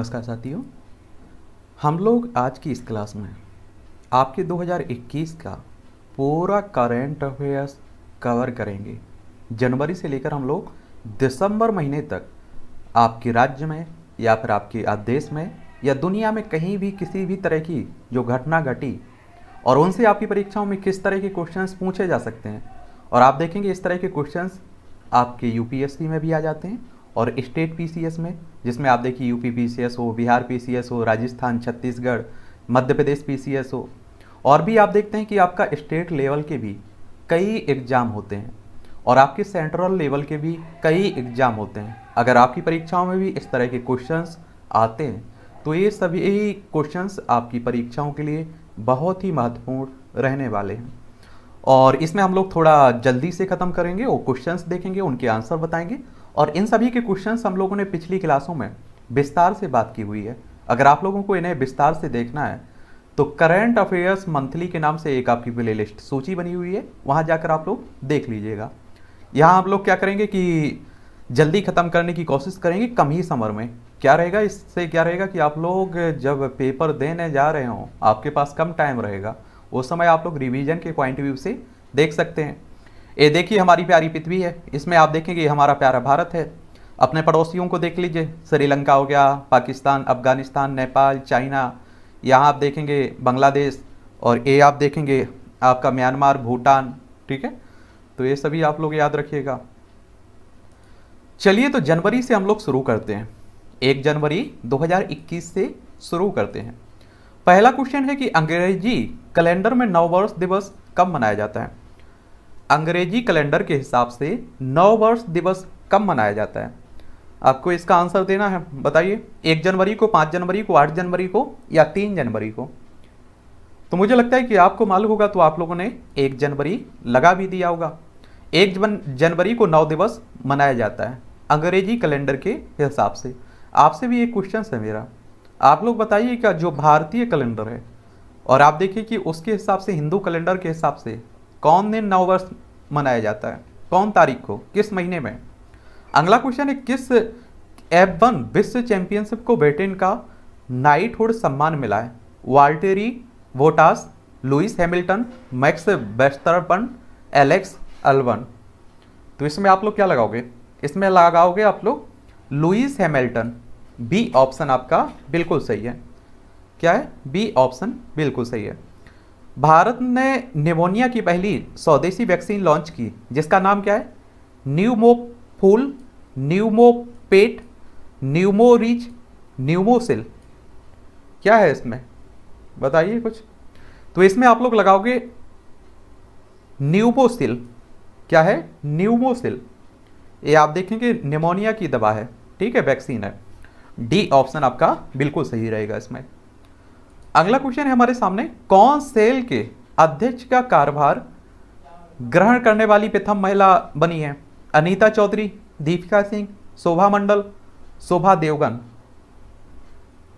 नमस्कार साथियों हम लोग आज की इस क्लास में आपके 2021 का पूरा करेंट अफेयर्स कवर करेंगे जनवरी से लेकर हम लोग दिसंबर महीने तक आपके राज्य में या फिर आपके देश में या दुनिया में कहीं भी किसी भी तरह की जो घटना घटी और उनसे आपकी परीक्षाओं में किस तरह के क्वेश्चंस पूछे जा सकते हैं और आप देखेंगे इस तरह के क्वेश्चंस आपके यूपीएससी में भी आ जाते हैं और स्टेट पीसीएस में जिसमें आप देखिए यूपी पीसीएस हो बिहार पीसीएस हो राजस्थान छत्तीसगढ़ मध्य प्रदेश पीसीएस हो और भी आप देखते हैं कि आपका स्टेट लेवल के भी कई एग्ज़ाम होते हैं और आपके सेंट्रल लेवल के भी कई एग्ज़ाम होते हैं अगर आपकी परीक्षाओं में भी इस तरह के क्वेश्चंस आते हैं तो ये सभी क्वेश्चंस आपकी परीक्षाओं के लिए बहुत ही महत्वपूर्ण रहने वाले हैं और इसमें हम लोग थोड़ा जल्दी से ख़त्म करेंगे वो क्वेश्चंस देखेंगे उनके आंसर बताएंगे और इन सभी के क्वेश्चन हम लोगों ने पिछली क्लासों में विस्तार से बात की हुई है अगर आप लोगों को इन्हें विस्तार से देखना है तो करंट अफेयर्स मंथली के नाम से एक आपकी प्ले लिस्ट सूची बनी हुई है वहाँ जाकर आप लोग देख लीजिएगा यहाँ आप लोग क्या करेंगे कि जल्दी ख़त्म करने की कोशिश करेंगे कम ही समर में क्या रहेगा इससे क्या रहेगा कि आप लोग जब पेपर देने जा रहे हों आपके पास कम टाइम रहेगा उस समय आप लोग रिवीजन के पॉइंट व्यू से देख सकते हैं ये देखिए हमारी प्यारी पृथ्वी है इसमें आप देखेंगे हमारा प्यारा भारत है अपने पड़ोसियों को देख लीजिए श्रीलंका हो गया पाकिस्तान अफगानिस्तान नेपाल चाइना यहाँ आप देखेंगे बांग्लादेश और ये आप देखेंगे आपका म्यांमार भूटान ठीक है तो ये सभी आप लोग याद रखिएगा चलिए तो जनवरी से हम लोग शुरू करते हैं एक जनवरी 2021 से शुरू करते हैं पहला क्वेश्चन है कि अंग्रेजी कैलेंडर में नववर्ष दिवस कब मनाया जाता है अंग्रेजी कैलेंडर के हिसाब से नववर्ष दिवस कब मनाया जाता है आपको इसका आंसर देना है बताइए एक जनवरी को पाँच जनवरी को आठ जनवरी को या तीन जनवरी को तो मुझे लगता है कि आपको मालूम होगा तो आप लोगों ने एक जनवरी लगा भी दिया होगा एक जनवरी को नौ दिवस मनाया जाता है अंग्रेजी कैलेंडर के हिसाब से आपसे भी एक क्वेश्चन है मेरा आप लोग बताइए क्या जो भारतीय कैलेंडर है और आप देखिए कि उसके हिसाब से हिंदू कैलेंडर के हिसाब से कौन दिन नववर्ष मनाया जाता है कौन तारीख को किस महीने में अगला क्वेश्चन है किस एफ वन विश्व चैंपियनशिप को ब्रिटेन का नाइटहुड सम्मान मिला है Valtteri Bottas Lewis Hamilton Max Verstappen Alex Albon तो इसमें आप लोग क्या लगाओगे इसमें लगाओगे आप लोग लुइस हैमिल्टन बी ऑप्शन आपका बिल्कुल सही है क्या है बी ऑप्शन बिल्कुल सही है भारत ने निमोनिया की पहली स्वदेशी वैक्सीन लॉन्च की जिसका नाम क्या है न्यूमोफूल न्यूमोपेट न्यूमोरीच न्यूमोसिल क्या है इसमें बताइए कुछ तो इसमें आप लोग लगाओगे न्यूमोसिल क्या है न्यूमोसिल ये आप देखेंगे निमोनिया की दवा है ठीक है वैक्सीन है डी ऑप्शन आपका बिल्कुल सही रहेगा इसमें अगला क्वेश्चन है हमारे सामने कौन सेल के अध्यक्ष का कारभार ग्रहण करने वाली प्रथम महिला बनी है अनीता चौधरी दीपिका सिंह शोभा मंडल शोभा देवगन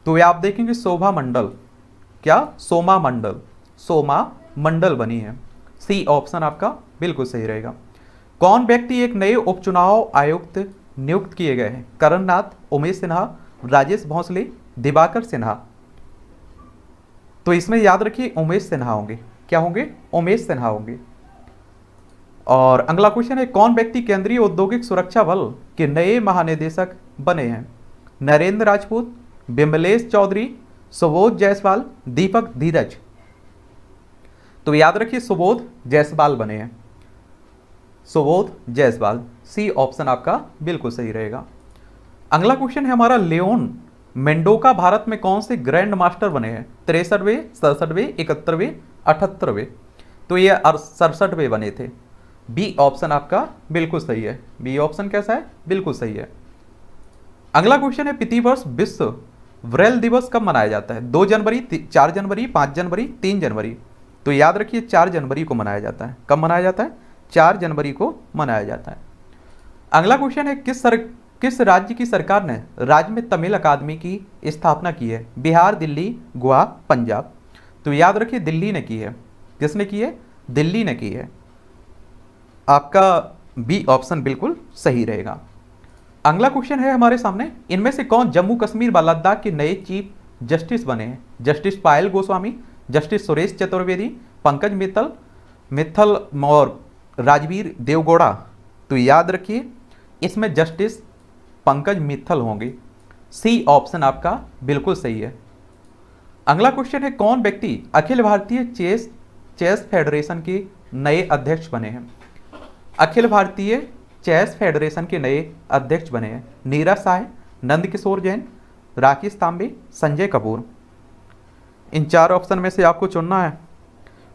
तो ये आप देखेंगे शोभा मंडल क्या सोमा मंडल सोमा मंडल बनी है सी ऑप्शन आपका बिल्कुल सही रहेगा कौन व्यक्ति एक नए उपचुनाव आयुक्त नियुक्त किए गए हैं करण नाथ उमेश सिन्हा राजेश भोंसले दिवाकर सिन्हा तो इसमें याद रखिए उमेश सिन्हा होंगे क्या होंगे उमेश सिन्हा होंगे और अगला क्वेश्चन है कौन व्यक्ति केंद्रीय औद्योगिक सुरक्षा बल के नए महानिदेशक बने हैं नरेंद्र राजपूत बिमलेश चौधरी सुबोध जायसवाल दीपक धीरज तो याद रखिए सुबोध जायसवाल बने हैं सुबोध जायसवाल सी ऑप्शन आपका बिल्कुल सही रहेगा अगला क्वेश्चन है हमारा लियोन मेंडोका भारत में कौन से ग्रैंड मास्टर बने हैं तिरसठवें सड़सठवें इकहत्तरवें अठहत्तरवें तो ये सड़सठवें बने थे बी ऑप्शन आपका बिल्कुल सही है बी ऑप्शन कैसा है बिल्कुल सही है अगला क्वेश्चन है प्रतिवर्ष विश्व व्रेल दिवस कब मनाया जाता है दो जनवरी चार जनवरी पाँच जनवरी तीन जनवरी तो याद रखिए चार जनवरी को मनाया जाता है कब मनाया जाता है चार जनवरी को मनाया जाता है अगला क्वेश्चन है किस सर किस राज्य की सरकार ने राज्य में तमिल अकादमी की स्थापना की है बिहार दिल्ली गोवा पंजाब तो याद रखिए दिल्ली ने की है किसने की है दिल्ली ने की है आपका बी ऑप्शन बिल्कुल सही रहेगा अगला क्वेश्चन है हमारे सामने इनमें से कौन जम्मू कश्मीर व लद्दाख के नए चीफ जस्टिस बने हैं जस्टिस पायल गोस्वामी जस्टिस सुरेश चतुर्वेदी पंकज मित्तल मित्थल और राजवीर देवगौड़ा तो याद रखिए इसमें जस्टिस पंकज मित्थल होंगे सी ऑप्शन आपका बिल्कुल सही है अगला क्वेश्चन है कौन व्यक्ति अखिल भारतीय चेस चेस फेडरेशन के नए अध्यक्ष बने हैं अखिल भारतीय चेस फेडरेशन के नए अध्यक्ष बने हैं नीरज साय नंद किशोर जैन राकेश तांबे संजय कपूर इन चार ऑप्शन में से आपको चुनना है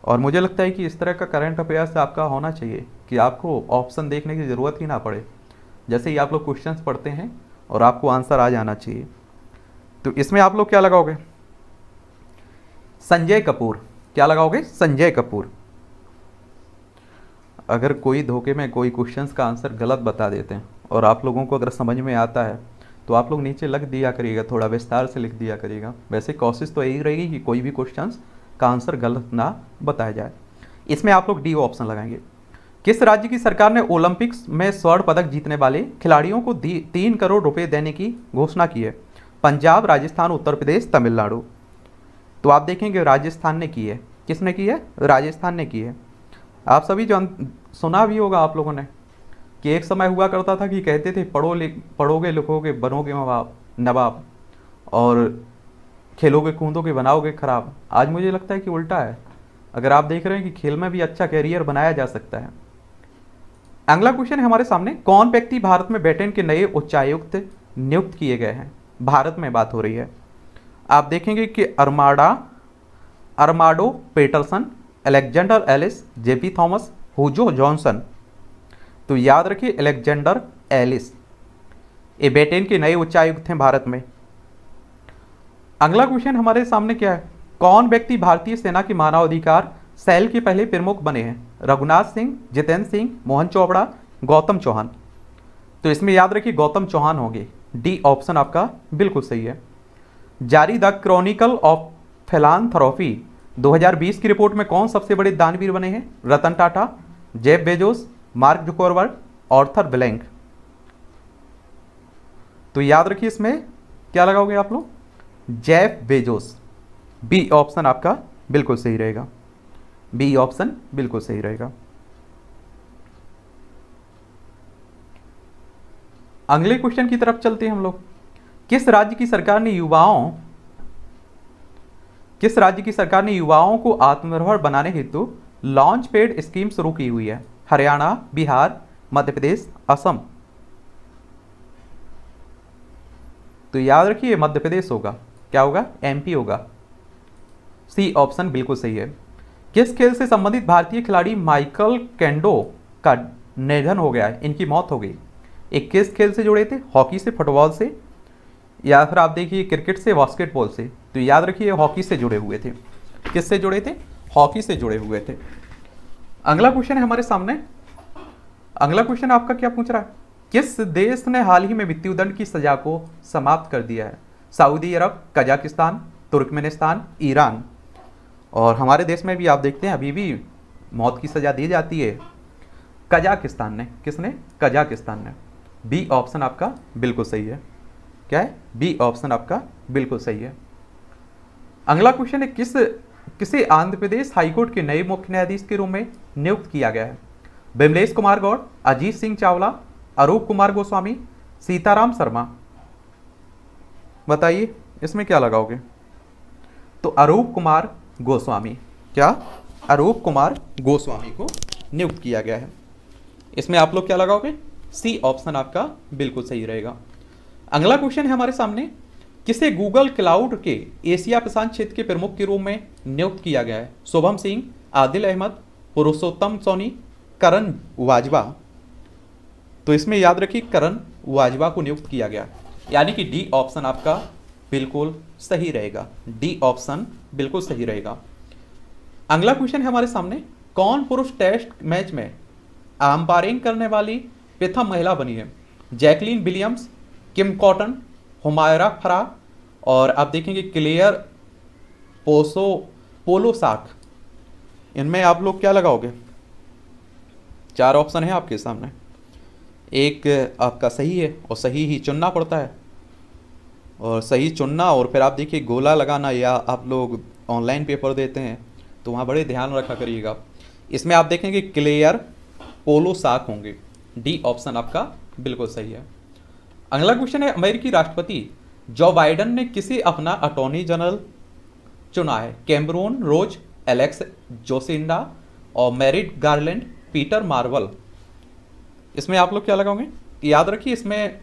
और मुझे लगता है कि इस तरह का करंट अफेयर्स आपका होना चाहिए कि आपको ऑप्शन देखने की ज़रूरत ही ना पड़े जैसे ही आप लोग क्वेश्चन पढ़ते हैं और आपको आंसर आ जाना चाहिए तो इसमें आप लोग क्या लगाओगे संजय कपूर क्या लगाओगे संजय कपूर अगर कोई धोखे में कोई क्वेश्चंस का आंसर गलत बता देते हैं और आप लोगों को अगर समझ में आता है तो आप लोग नीचे लग दिया करिएगा थोड़ा विस्तार से लिख दिया करिएगा वैसे कोशिश तो यही रहेगी कि कोई भी क्वेश्चंस का आंसर गलत ना बताया जाए इसमें आप लोग डी ऑप्शन लगाएंगे किस राज्य की सरकार ने ओलंपिक्स में स्वर्ण पदक जीतने वाले खिलाड़ियों को तीन करोड़ रुपए देने की घोषणा की है पंजाब राजस्थान उत्तर प्रदेश तमिलनाडु तो आप देखेंगे राजस्थान ने की है किसने की है राजस्थान ने की है आप सभी जान सुना भी होगा आप लोगों ने कि एक समय हुआ करता था कि कहते थे पढ़ो पढ़ोगे लिखोगे बनोगे नवाब नवाब और खेलोगे कूदोगे बनाओगे खराब आज मुझे लगता है कि उल्टा है अगर आप देख रहे हैं कि खेल में भी अच्छा करियर बनाया जा सकता है अगला क्वेश्चन है हमारे सामने कौन व्यक्ति भारत में ब्रिटेन के नए उच्चायुक्त नियुक्त किए गए हैं भारत में बात हो रही है आप देखेंगे कि Armada Armado Peterson Alexander Ellis JP Thomas Hugo Johnson तो याद रखिए एलेक्जेंडर एलिस ये ब्रिटेन के नए उच्चायुक्त हैं भारत में अगला क्वेश्चन हमारे सामने क्या है कौन व्यक्ति भारतीय सेना के मानवाधिकार सेल के पहले प्रमुख बने हैं रघुनाथ सिंह जितेंद्र सिंह मोहन चोपड़ा गौतम चौहान तो इसमें याद रखिए गौतम चौहान होंगे डी ऑप्शन आपका बिल्कुल सही है जारी द क्रॉनिकल ऑफ फेलानथ्रोफी 2020 की रिपोर्ट में कौन सबसे बड़े दानवीर बने हैं Ratan Tata Jeff Bezos Mark Zuckerberg Arthur Blank तो याद रखिए इसमें क्या लगाओगे आप लोग जेफ बेजोस बी ऑप्शन आपका बिल्कुल सही रहेगा बी ऑप्शन बिल्कुल सही रहेगा अगले क्वेश्चन की तरफ चलते हैं हम लोग किस राज्य की सरकार ने युवाओं किस राज्य की सरकार ने युवाओं को आत्मनिर्भर बनाने हेतु लॉन्च पेड स्कीम शुरू की हुई है हरियाणा बिहार मध्य प्रदेश असम तो याद रखिए मध्य प्रदेश होगा क्या होगा एमपी होगा सी ऑप्शन बिल्कुल सही है किस खेल से संबंधित भारतीय खिलाड़ी माइकल कैंडो का निधन हो गया है इनकी मौत हो गई एक किस खेल से जुड़े थे हॉकी से फुटबॉल से या फिर आप देखिए क्रिकेट से बास्केटबॉल से तो याद रखिए हॉकी से जुड़े हुए थे किससे जुड़े थे हॉकी से जुड़े हुए थे अगला क्वेश्चन है हमारे सामने अगला क्वेश्चन आपका क्या पूछ रहा है किस देश ने हाल ही में मृत्यु दंड की सजा को समाप्त कर दिया है Saudi Arab Kazakhstan Turkmenistan Iran और हमारे देश में भी आप देखते हैं अभी भी मौत की सज़ा दी जाती है कजाकिस्तान ने किसने कजाकिस्तान ने बी ऑप्शन आपका बिल्कुल सही है क्या है बी ऑप्शन आपका बिल्कुल सही है अगला क्वेश्चन है किस किसे आंध्र प्रदेश हाईकोर्ट के नए मुख्य न्यायाधीश के रूप में नियुक्त किया गया है बिमलेश कुमार गौड़ अजीत सिंह चावला अरूप कुमार गोस्वामी सीताराम शर्मा बताइए इसमें क्या लगाओगे तो अरूप कुमार गोस्वामी क्या अरूप कुमार गोस्वामी को नियुक्त किया गया है इसमें आप लोग क्या लगाओगे सी ऑप्शन आपका बिल्कुल सही रहेगा अगला क्वेश्चन है हमारे सामने किसे गूगल क्लाउड के एशिया प्रशांत क्षेत्र के प्रमुख के रूप में नियुक्त किया गया है शुभम सिंह आदिल अहमद पुरुषोत्तम सोनी करण वाजवा तो इसमें याद रखिए करण वाजवा को नियुक्त किया गया यानी कि डी ऑप्शन आपका बिल्कुल सही रहेगा डी ऑप्शन बिल्कुल सही रहेगा अगला क्वेश्चन है हमारे सामने कौन पुरुष टेस्ट मैच में अंपायरिंग करने वाली प्रथम महिला बनी है Jacqueline Williams Kim Cotton Humaira Farah और आप देखेंगे क्लियर पोसो पोलो साख इनमें आप लोग क्या लगाओगे चार ऑप्शन है आपके सामने एक आपका सही है और सही ही चुनना पड़ता है और सही चुनना और फिर आप देखिए गोला लगाना या आप लोग ऑनलाइन पेपर देते हैं तो वहाँ बड़े ध्यान रखा करिएगा इसमें आप देखेंगे क्लेयर पोलो साक होंगे डी ऑप्शन आपका बिल्कुल सही है अगला क्वेश्चन है अमेरिकी राष्ट्रपति जो बाइडन ने किसे अपना अटॉर्नी जनरल चुना है कैमरून रोज एलेक्स जोसिंडा और मेरिट गार्लैंड पीटर मार्वल इसमें आप लोग क्या लगाओगे याद रखिए इसमें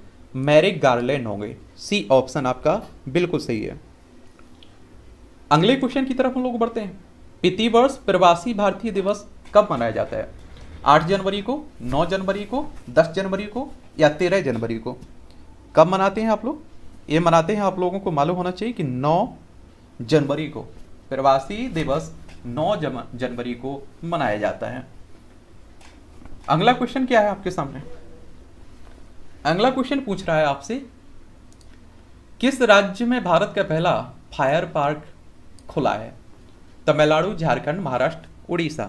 मेरिक गार्लैंड होंगे सी ऑप्शन आपका बिल्कुल सही है अगले क्वेश्चन की तरफ हम लोग बढ़ते हैं प्रतिवर्ष प्रवासी भारतीय दिवस कब मनाया जाता है आठ जनवरी को नौ जनवरी को दस जनवरी को या तेरह जनवरी को कब मनाते हैं आप लोग ये मनाते हैं आप लोगों को मालूम होना चाहिए कि नौ जनवरी को प्रवासी दिवस नौ जनवरी को मनाया जाता है अगला क्वेश्चन क्या है आपके सामने अगला क्वेश्चन पूछ रहा है आपसे किस राज्य में भारत का पहला फायर पार्क खुला है तमिलनाडु झारखंड महाराष्ट्र उड़ीसा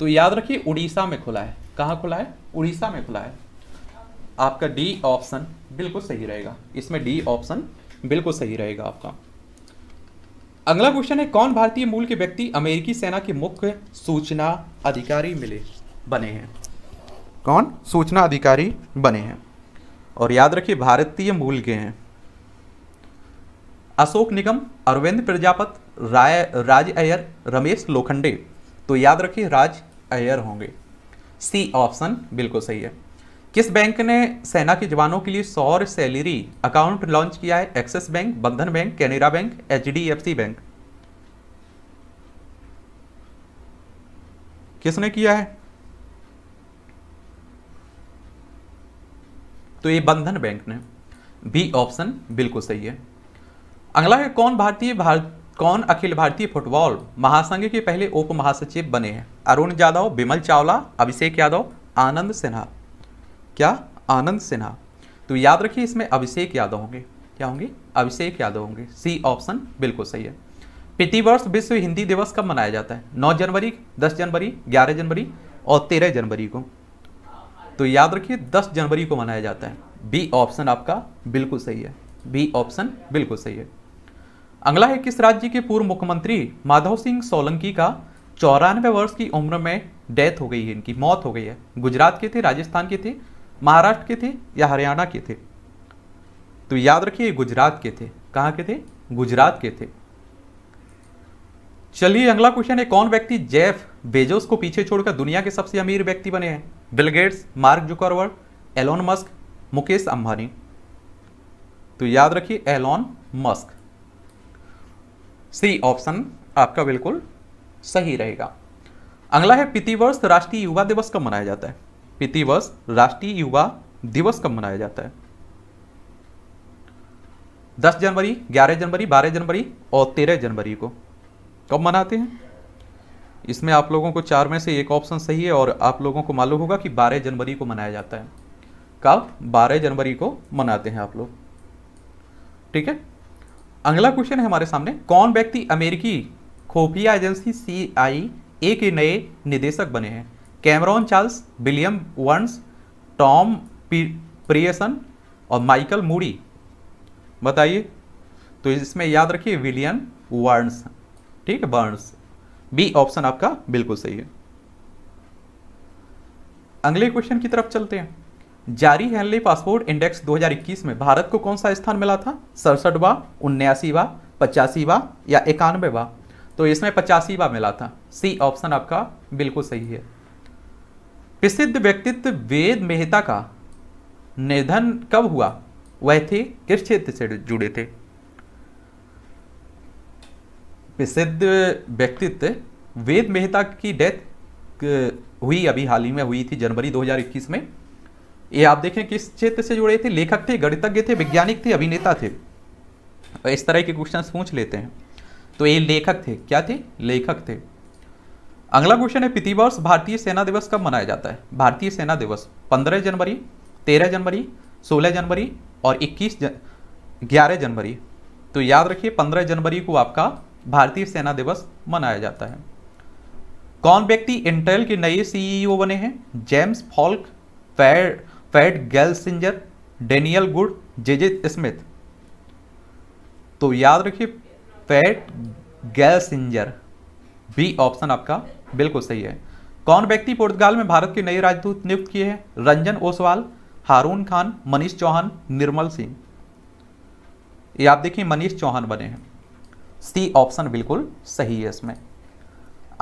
तो याद रखिए उड़ीसा में खुला है कहाँ खुला है उड़ीसा में खुला है आपका डी ऑप्शन बिल्कुल सही रहेगा इसमें डी ऑप्शन बिल्कुल सही रहेगा आपका अगला क्वेश्चन है कौन भारतीय मूल के व्यक्ति अमेरिकी सेना के मुख्य सूचना अधिकारी मिले बने हैं कौन सूचना अधिकारी बने हैं और याद रखिए भारतीय मूल के हैं अशोक निगम अरविंद प्रजापत राय राज अयर रमेश लोखंडे तो याद रखिए राज अयर होंगे सी ऑप्शन बिल्कुल सही है किस बैंक ने सेना के जवानों के लिए सौर सैलरी अकाउंट लॉन्च किया है Axis bank Bandhan bank Canara bank HDFC bank किसने किया है तो ये बंधन बैंक ने बी ऑप्शन बिल्कुल सही है अगला है कौन भारतीय भारत कौन अखिल भारतीय फुटबॉल महासंघ के पहले उप महासचिव बने हैं अरुण यादव बिमल चावला अभिषेक यादव आनंद सिन्हा क्या आनंद सिन्हा तो याद रखिए इसमें अभिषेक यादव होंगे क्या होंगे अभिषेक यादव होंगे सी ऑप्शन बिल्कुल सही है प्रतिवर्ष विश्व हिंदी दिवस कब मनाया जाता है 9 जनवरी 10 जनवरी 11 जनवरी और 13 जनवरी को तो याद रखिए 10 जनवरी को मनाया जाता है बी ऑप्शन आपका बिल्कुल सही है बी ऑप्शन बिल्कुल सही है अगला है किस राज्य के पूर्व मुख्यमंत्री माधव सिंह सोलंकी का चौरानवे वर्ष की उम्र में डेथ हो गई है इनकी मौत हो गई है गुजरात के थे राजस्थान के थे महाराष्ट्र के थे या हरियाणा के थे तो याद रखिए गुजरात के थे कहाँ के थे गुजरात के थे चलिए अगला क्वेश्चन है कौन व्यक्ति जेफ बेजोस को पीछे छोड़कर दुनिया के सबसे अमीर व्यक्ति बने हैं Bill Gates Mark Zuckerberg Elon Musk Mukesh Ambani तो याद रखिए एलोन मस्क सी ऑप्शन आपका बिल्कुल सही रहेगा अगला है पितिवर्ष राष्ट्रीय युवा दिवस कब मनाया जाता है पितिवर्ष राष्ट्रीय युवा दिवस कब मनाया जाता है 10 जनवरी 11 जनवरी 12 जनवरी और 13 जनवरी को कब मनाते हैं इसमें आप लोगों को चार में से एक ऑप्शन सही है और आप लोगों को मालूम होगा कि 12 जनवरी को मनाया जाता है कब 12 जनवरी को मनाते हैं आप लोग ठीक है अगला क्वेश्चन है हमारे सामने कौन व्यक्ति अमेरिकी खोफिया एजेंसी सी आई ए के नए निदेशक बने हैं Cameron Charles William Burns Tom Pierson और माइकल मूडी बताइए तो इसमें याद रखिए विलियम वर्न्स ठीक है बर्न्स बी ऑप्शन आपका बिल्कुल सही है अगले क्वेश्चन की तरफ चलते हैं जारी हेनले पासपोर्ट इंडेक्स 2021 में भारत को कौन सा स्थान मिला था सड़सठवा उन्यासीवा पचासीवा या इक्यानवेवा तो इसमें पचासीवा मिला था सी ऑप्शन आपका बिल्कुल सही है प्रसिद्ध व्यक्तित्व वेद मेहता का निधन कब हुआ वह थे किस क्षेत्र से जुड़े थे प्रसिद्ध व्यक्तित्व वेद मेहता की डेथ हुई अभी हाल ही में हुई थी जनवरी 2021 में ये आप देखें किस क्षेत्र से जुड़े थे लेखक थे गणितज्ञ थे वैज्ञानिक थे अभिनेता थे और इस तरह के क्वेश्चन पूछ लेते हैं तो ये लेखक थे क्या थे लेखक थे अगला क्वेश्चन है प्रतिवर्ष भारतीय सेना दिवस कब मनाया जाता है भारतीय सेना दिवस 15 जनवरी 13 जनवरी 16 जनवरी और 21 ग्यारह जनवरी तो याद रखिए 15 जनवरी को आपका भारतीय सेना दिवस मनाया जाता है कौन व्यक्ति इंटेल के नए सीईओ e बने हैं जेम्स फॉल्क फैड फैड गैलसिंजर डेनियल गुड जेजित स्मिथ तो याद रखिए फैट गैलसिंजर बी ऑप्शन आपका बिल्कुल सही है कौन व्यक्ति पुर्तगाल में भारत के नए राजदूत नियुक्त किए हैं रंजन ओसवाल हारून खान मनीष चौहान निर्मल सिंह ये आप देखिए मनीष चौहान बने हैं सी ऑप्शन बिल्कुल सही है इसमें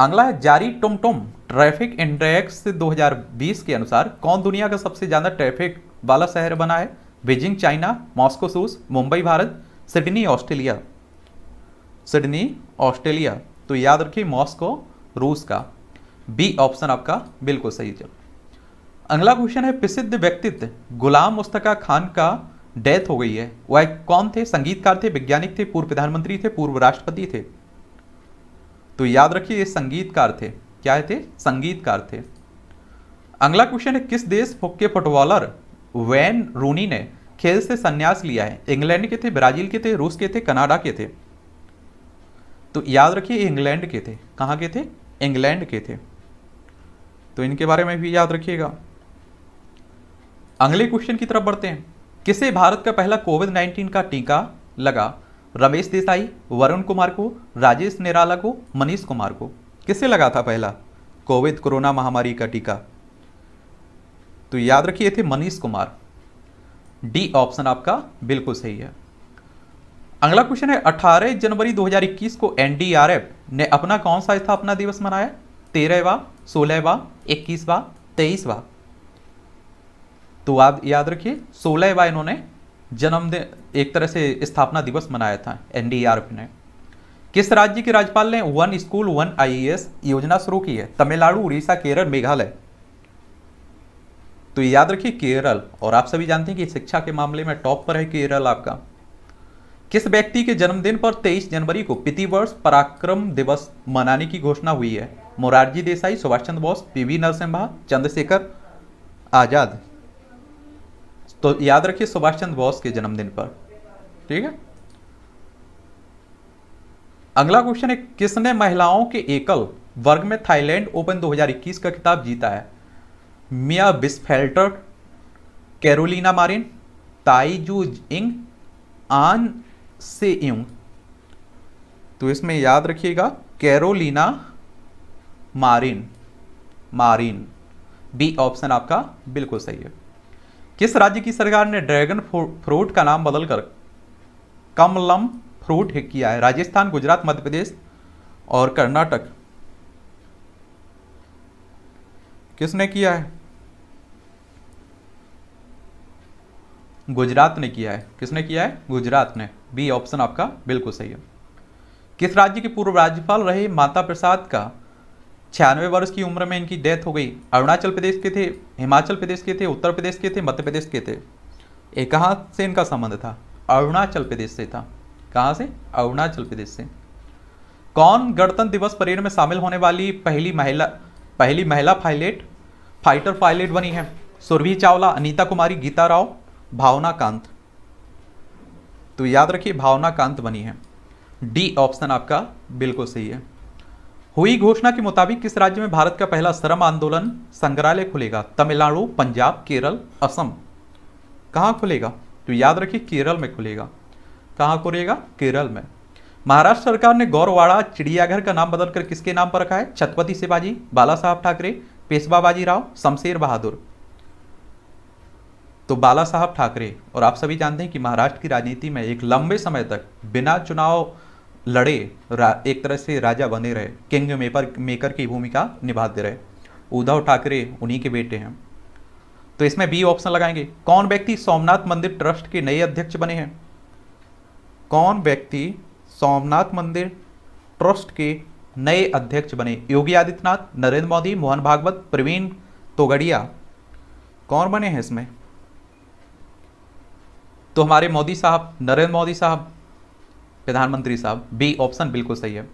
अगला है जारी टोमटोम ट्रैफिक इंडेक्स 2020 के अनुसार कौन दुनिया का सबसे ज़्यादा ट्रैफिक वाला शहर बना है बीजिंग चाइना मॉस्को सूस Mumbai Bharat Sydney Australia Sydney Australia तो याद रखिए मॉस्को रूस का बी ऑप्शन आपका बिल्कुल सही चल अगला क्वेश्चन है प्रसिद्ध व्यक्तित्व गुलाम मुस्तका खान का डेथ हो गई है वह कौन थे संगीतकार थे वैज्ञानिक थे पूर्व प्रधानमंत्री थे पूर्व राष्ट्रपति थे तो याद रखिए ये संगीतकार थे क्या थे संगीतकार थे अगला क्वेश्चन है किस देश के फुटबॉलर वैन रूनी ने खेल से संन्यास लिया है इंग्लैंड के थे ब्राजील के थे रूस के थे कनाडा के थे तो याद रखिए इंग्लैंड के थे कहाँ के थे इंग्लैंड के थे तो इनके बारे में भी याद रखिएगा अगले क्वेश्चन की तरफ बढ़ते हैं किसे भारत का पहला कोविड 19 का टीका लगा रमेश देसाई वरुण कुमार को राजेश निराला को मनीष कुमार को किसे लगा था पहला कोविड कोरोना महामारी का टीका तो याद रखिए थे मनीष कुमार डी ऑप्शन आपका बिल्कुल सही है अगला क्वेश्चन है 18 जनवरी 2021 को एनडीआरएफ ने अपना कौन सा स्थापना दिवस मनाया तेरहवा सोलहवा इक्कीसवा तेईसवा तो आप याद रखिए सोलह व इन्होंने जन्मदिन एक तरह से स्थापना दिवस मनाया था एन e ने किस राज्य के राज्यपाल ने one school one I e योजना शुरू की है तमिलनाडु उड़ीसा केरल मेघालय तो याद रखिए केरल और आप सभी जानते हैं कि शिक्षा के मामले में टॉप पर है केरल आपका किस व्यक्ति के जन्मदिन पर 23 जनवरी को प्रतिवर्ष पराक्रम दिवस मनाने की घोषणा हुई है मोरारजी देसाई सुभाष चंद्र बोस पीवी नरसिम्हा चंद्रशेखर आजाद तो याद रखिए सुभाष चंद्र बोस के जन्मदिन पर ठीक है अगला क्वेश्चन है किसने महिलाओं के एकल वर्ग में थाईलैंड ओपन 2021 का खिताब जीता है मिया बिस्फेल्टर कैरोलिना मारिन ताइजू इंग आन से इंग तो इसमें याद रखिएगा Carolina Marin Marin B option आपका बिल्कुल सही है किस राज्य की सरकार ने ड्रैगन फ्रूट का नाम बदलकर कमलम फ्रूट किया है राजस्थान गुजरात मध्य प्रदेश और कर्नाटक किसने किया है गुजरात ने किया है किसने किया है गुजरात ने बी ऑप्शन आपका बिल्कुल सही है किस राज्य के पूर्व राज्यपाल रहे माता प्रसाद का छियानवे वर्ष की उम्र में इनकी डेथ हो गई अरुणाचल प्रदेश के थे हिमाचल प्रदेश के थे उत्तर प्रदेश के थे मध्य प्रदेश के थे ये कहाँ से इनका संबंध था अरुणाचल प्रदेश से था कहाँ से अरुणाचल प्रदेश से कौन गणतंत्र दिवस परेड में शामिल होने वाली पहली महिला पहली महिला पायलट फाइटर पायलट बनी है सुरभि चावला अनीता कुमारी गीता राव भावना कांत तो याद रखिए भावना कांत बनी है डी ऑप्शन आपका बिल्कुल सही है हुई घोषणा के मुताबिक किस राज्य में भारत का पहला श्रम आंदोलन संग्रहालय खुलेगा तमिलनाडु पंजाब केरल असम कहाँ खुलेगा तो याद रखिए केरल में खुलेगा कहाँ खुलेगा केरल में महाराष्ट्र सरकार ने गौरवाड़ा चिड़ियाघर का नाम बदलकर किसके नाम पर रखा है छत्रपति शिवाजी बाला साहब ठाकरे पेशवा बाजीराव शमशेर बहादुर तो बाला साहब ठाकरे और आप सभी जानते हैं कि महाराष्ट्र की राजनीति में एक लंबे समय तक बिना चुनाव लड़े एक तरह से राजा बने रहे किंग मेकर मेकर की भूमिका निभाते रहे उद्धव ठाकरे उन्हीं के बेटे हैं तो इसमें बी ऑप्शन लगाएंगे कौन व्यक्ति सोमनाथ मंदिर ट्रस्ट के नए अध्यक्ष बने हैं कौन व्यक्ति सोमनाथ मंदिर ट्रस्ट के नए अध्यक्ष बने योगी आदित्यनाथ नरेंद्र मोदी मोहन भागवत प्रवीण तोगड़िया कौन बने हैं इसमें तो हमारे मोदी साहब नरेंद्र मोदी साहब प्रधानमंत्री साहब बी ऑप्शन बिल्कुल सही है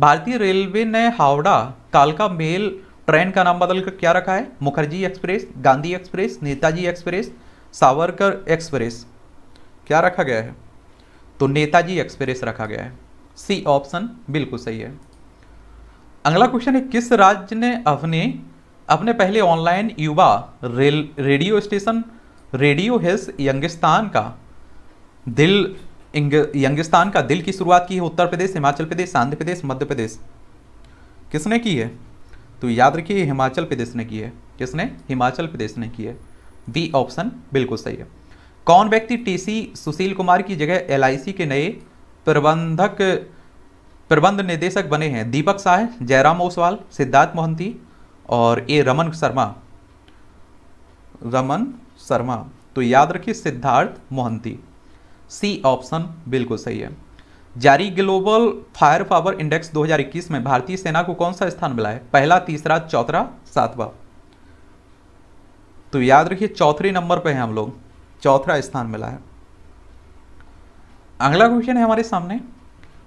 भारतीय रेलवे ने हावड़ा कालका मेल ट्रेन का नाम बदलकर क्या रखा है Mukherjee express Gandhi express Netaji express Savarkar express क्या रखा गया है तो नेताजी एक्सप्रेस रखा गया है सी ऑप्शन बिल्कुल सही है अगला क्वेश्चन है किस राज्य ने अपने अपने पहले ऑनलाइन युवा rail radio station radio hills Youngistan का दिल यंगिस्तान का दिल की शुरुआत की है उत्तर प्रदेश हिमाचल प्रदेश आंध्र प्रदेश मध्य प्रदेश किसने की है तो याद रखिए हिमाचल प्रदेश ने की है किसने हिमाचल प्रदेश ने की है बी ऑप्शन बिल्कुल सही है कौन व्यक्ति टीसी सुशील कुमार की जगह एलआईसी के नए प्रबंधक प्रबंध निदेशक बने हैं दीपक शाह जयराम ओसवाल सिद्धार्थ मोहंती और ए रमन शर्मा रमन शर्मा तो याद रखिए सिद्धार्थ मोहंती सी ऑप्शन बिल्कुल सही है जारी ग्लोबल फायर पावर इंडेक्स 2021 में भारतीय सेना को कौन सा स्थान मिला है पहला तीसरा चौथा सातवा तो याद रखिए चौथे नंबर पे हैं हम लोग चौथा स्थान मिला है अगला क्वेश्चन है हमारे सामने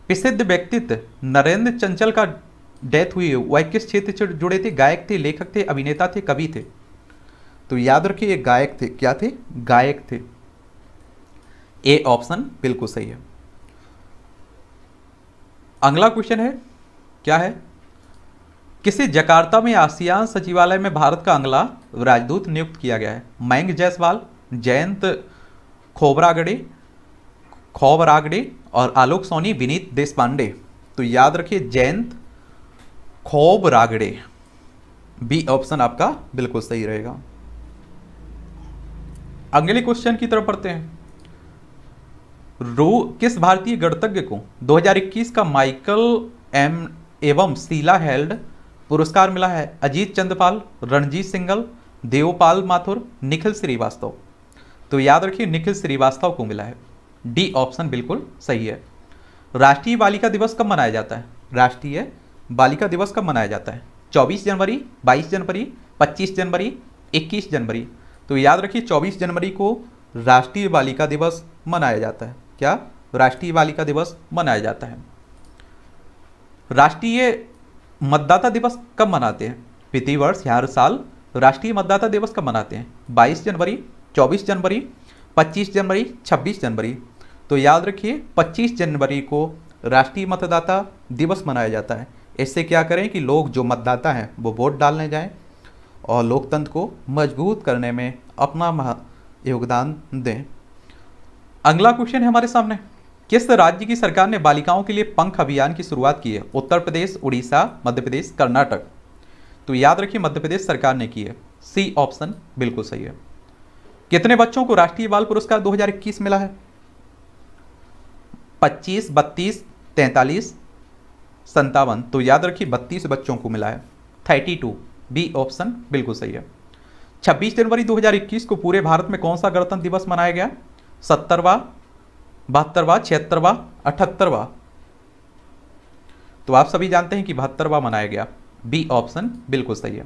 प्रसिद्ध व्यक्तित्व नरेंद्र चंचल का डेथ हुई वह किस क्षेत्र से जुड़े थे गायक थे लेखक थे अभिनेता थे कवि थे तो याद रखिए गायक थे क्या थे गायक थे ए ऑप्शन बिल्कुल सही है अगला क्वेश्चन है क्या है किसी जकार्ता में आसियान सचिवालय में भारत का अगला राजदूत नियुक्त किया गया है मयंक जायसवाल जयंत खोबरागड़े खोबरागड़े और आलोक सोनी विनीत देशपांडे तो याद रखिए जयंत खोबरागड़े बी ऑप्शन आपका बिल्कुल सही रहेगा अगले क्वेश्चन की तरफ पढ़ते हैं रो किस भारतीय गणतज्ञ को 2021 का माइकल एम एवं सीला हेल्ड पुरस्कार मिला है अजीत चंद्रपाल रणजीत सिंगल देवपाल माथुर निखिल श्रीवास्तव तो याद रखिए निखिल श्रीवास्तव को मिला है डी ऑप्शन बिल्कुल सही है राष्ट्रीय बालिका दिवस कब मनाया जाता है राष्ट्रीय बालिका दिवस कब मनाया जाता है 24 जनवरी 22 जनवरी 25 जनवरी 21 जनवरी तो याद रखिए 24 जनवरी को राष्ट्रीय बालिका दिवस मनाया जाता है क्या राष्ट्रीय बालिका दिवस मनाया जाता है राष्ट्रीय मतदाता दिवस कब मनाते हैं प्रतिवर्ष हर साल राष्ट्रीय मतदाता दिवस कब मनाते हैं 22 जनवरी 24 जनवरी 25 जनवरी 26 जनवरी तो याद रखिए 25 जनवरी को राष्ट्रीय मतदाता दिवस मनाया जाता है इससे क्या करें कि लोग जो मतदाता हैं वो वोट डालने जाएं और लोकतंत्र को मजबूत करने में अपना योगदान दें अगला क्वेश्चन है हमारे सामने किस राज्य की सरकार ने बालिकाओं के लिए पंख अभियान की शुरुआत की है उत्तर प्रदेश उड़ीसा मध्य प्रदेश कर्नाटक तो याद रखिए मध्य प्रदेश सरकार ने की है सी ऑप्शन बिल्कुल सही है कितने बच्चों को राष्ट्रीय बाल पुरस्कार 2021 मिला है 25, 32, 43, संतावन तो याद रखिए बत्तीस बच्चों को मिला है थर्टी बी ऑप्शन बिल्कुल सही है छब्बीस जनवरी दो को पूरे भारत में कौन सा गणतंत्र दिवस मनाया गया सत्तरवा बहत्तरवा छिहत्तरवा अठहत्तरवा तो आप सभी जानते हैं कि बहत्तरवा मनाया गया बी ऑप्शन बिल्कुल सही है